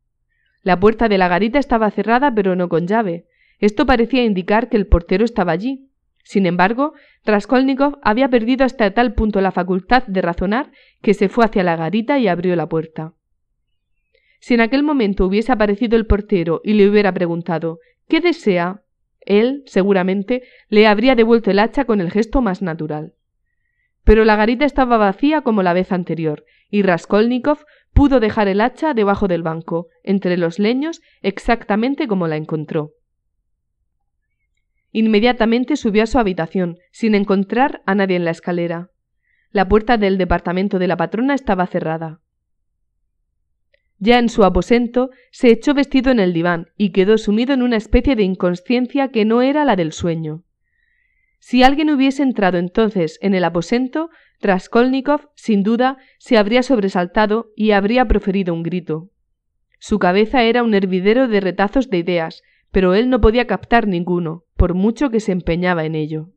La puerta de la garita estaba cerrada, pero no con llave. Esto parecía indicar que el portero estaba allí. Sin embargo, Raskolnikov había perdido hasta tal punto la facultad de razonar que se fue hacia la garita y abrió la puerta. Si en aquel momento hubiese aparecido el portero y le hubiera preguntado ¿Qué desea? Él, seguramente, le habría devuelto el hacha con el gesto más natural. Pero la garita estaba vacía como la vez anterior, y Raskolnikov pudo dejar el hacha debajo del banco, entre los leños, exactamente como la encontró. Inmediatamente subió a su habitación, sin encontrar a nadie en la escalera. La puerta del departamento de la patrona estaba cerrada. Ya en su aposento, se echó vestido en el diván y quedó sumido en una especie de inconsciencia que no era la del sueño. Si alguien hubiese entrado entonces en el aposento, Raskolnikov, sin duda, se habría sobresaltado y habría proferido un grito. Su cabeza era un hervidero de retazos de ideas, pero él no podía captar ninguno, por mucho que se empeñaba en ello.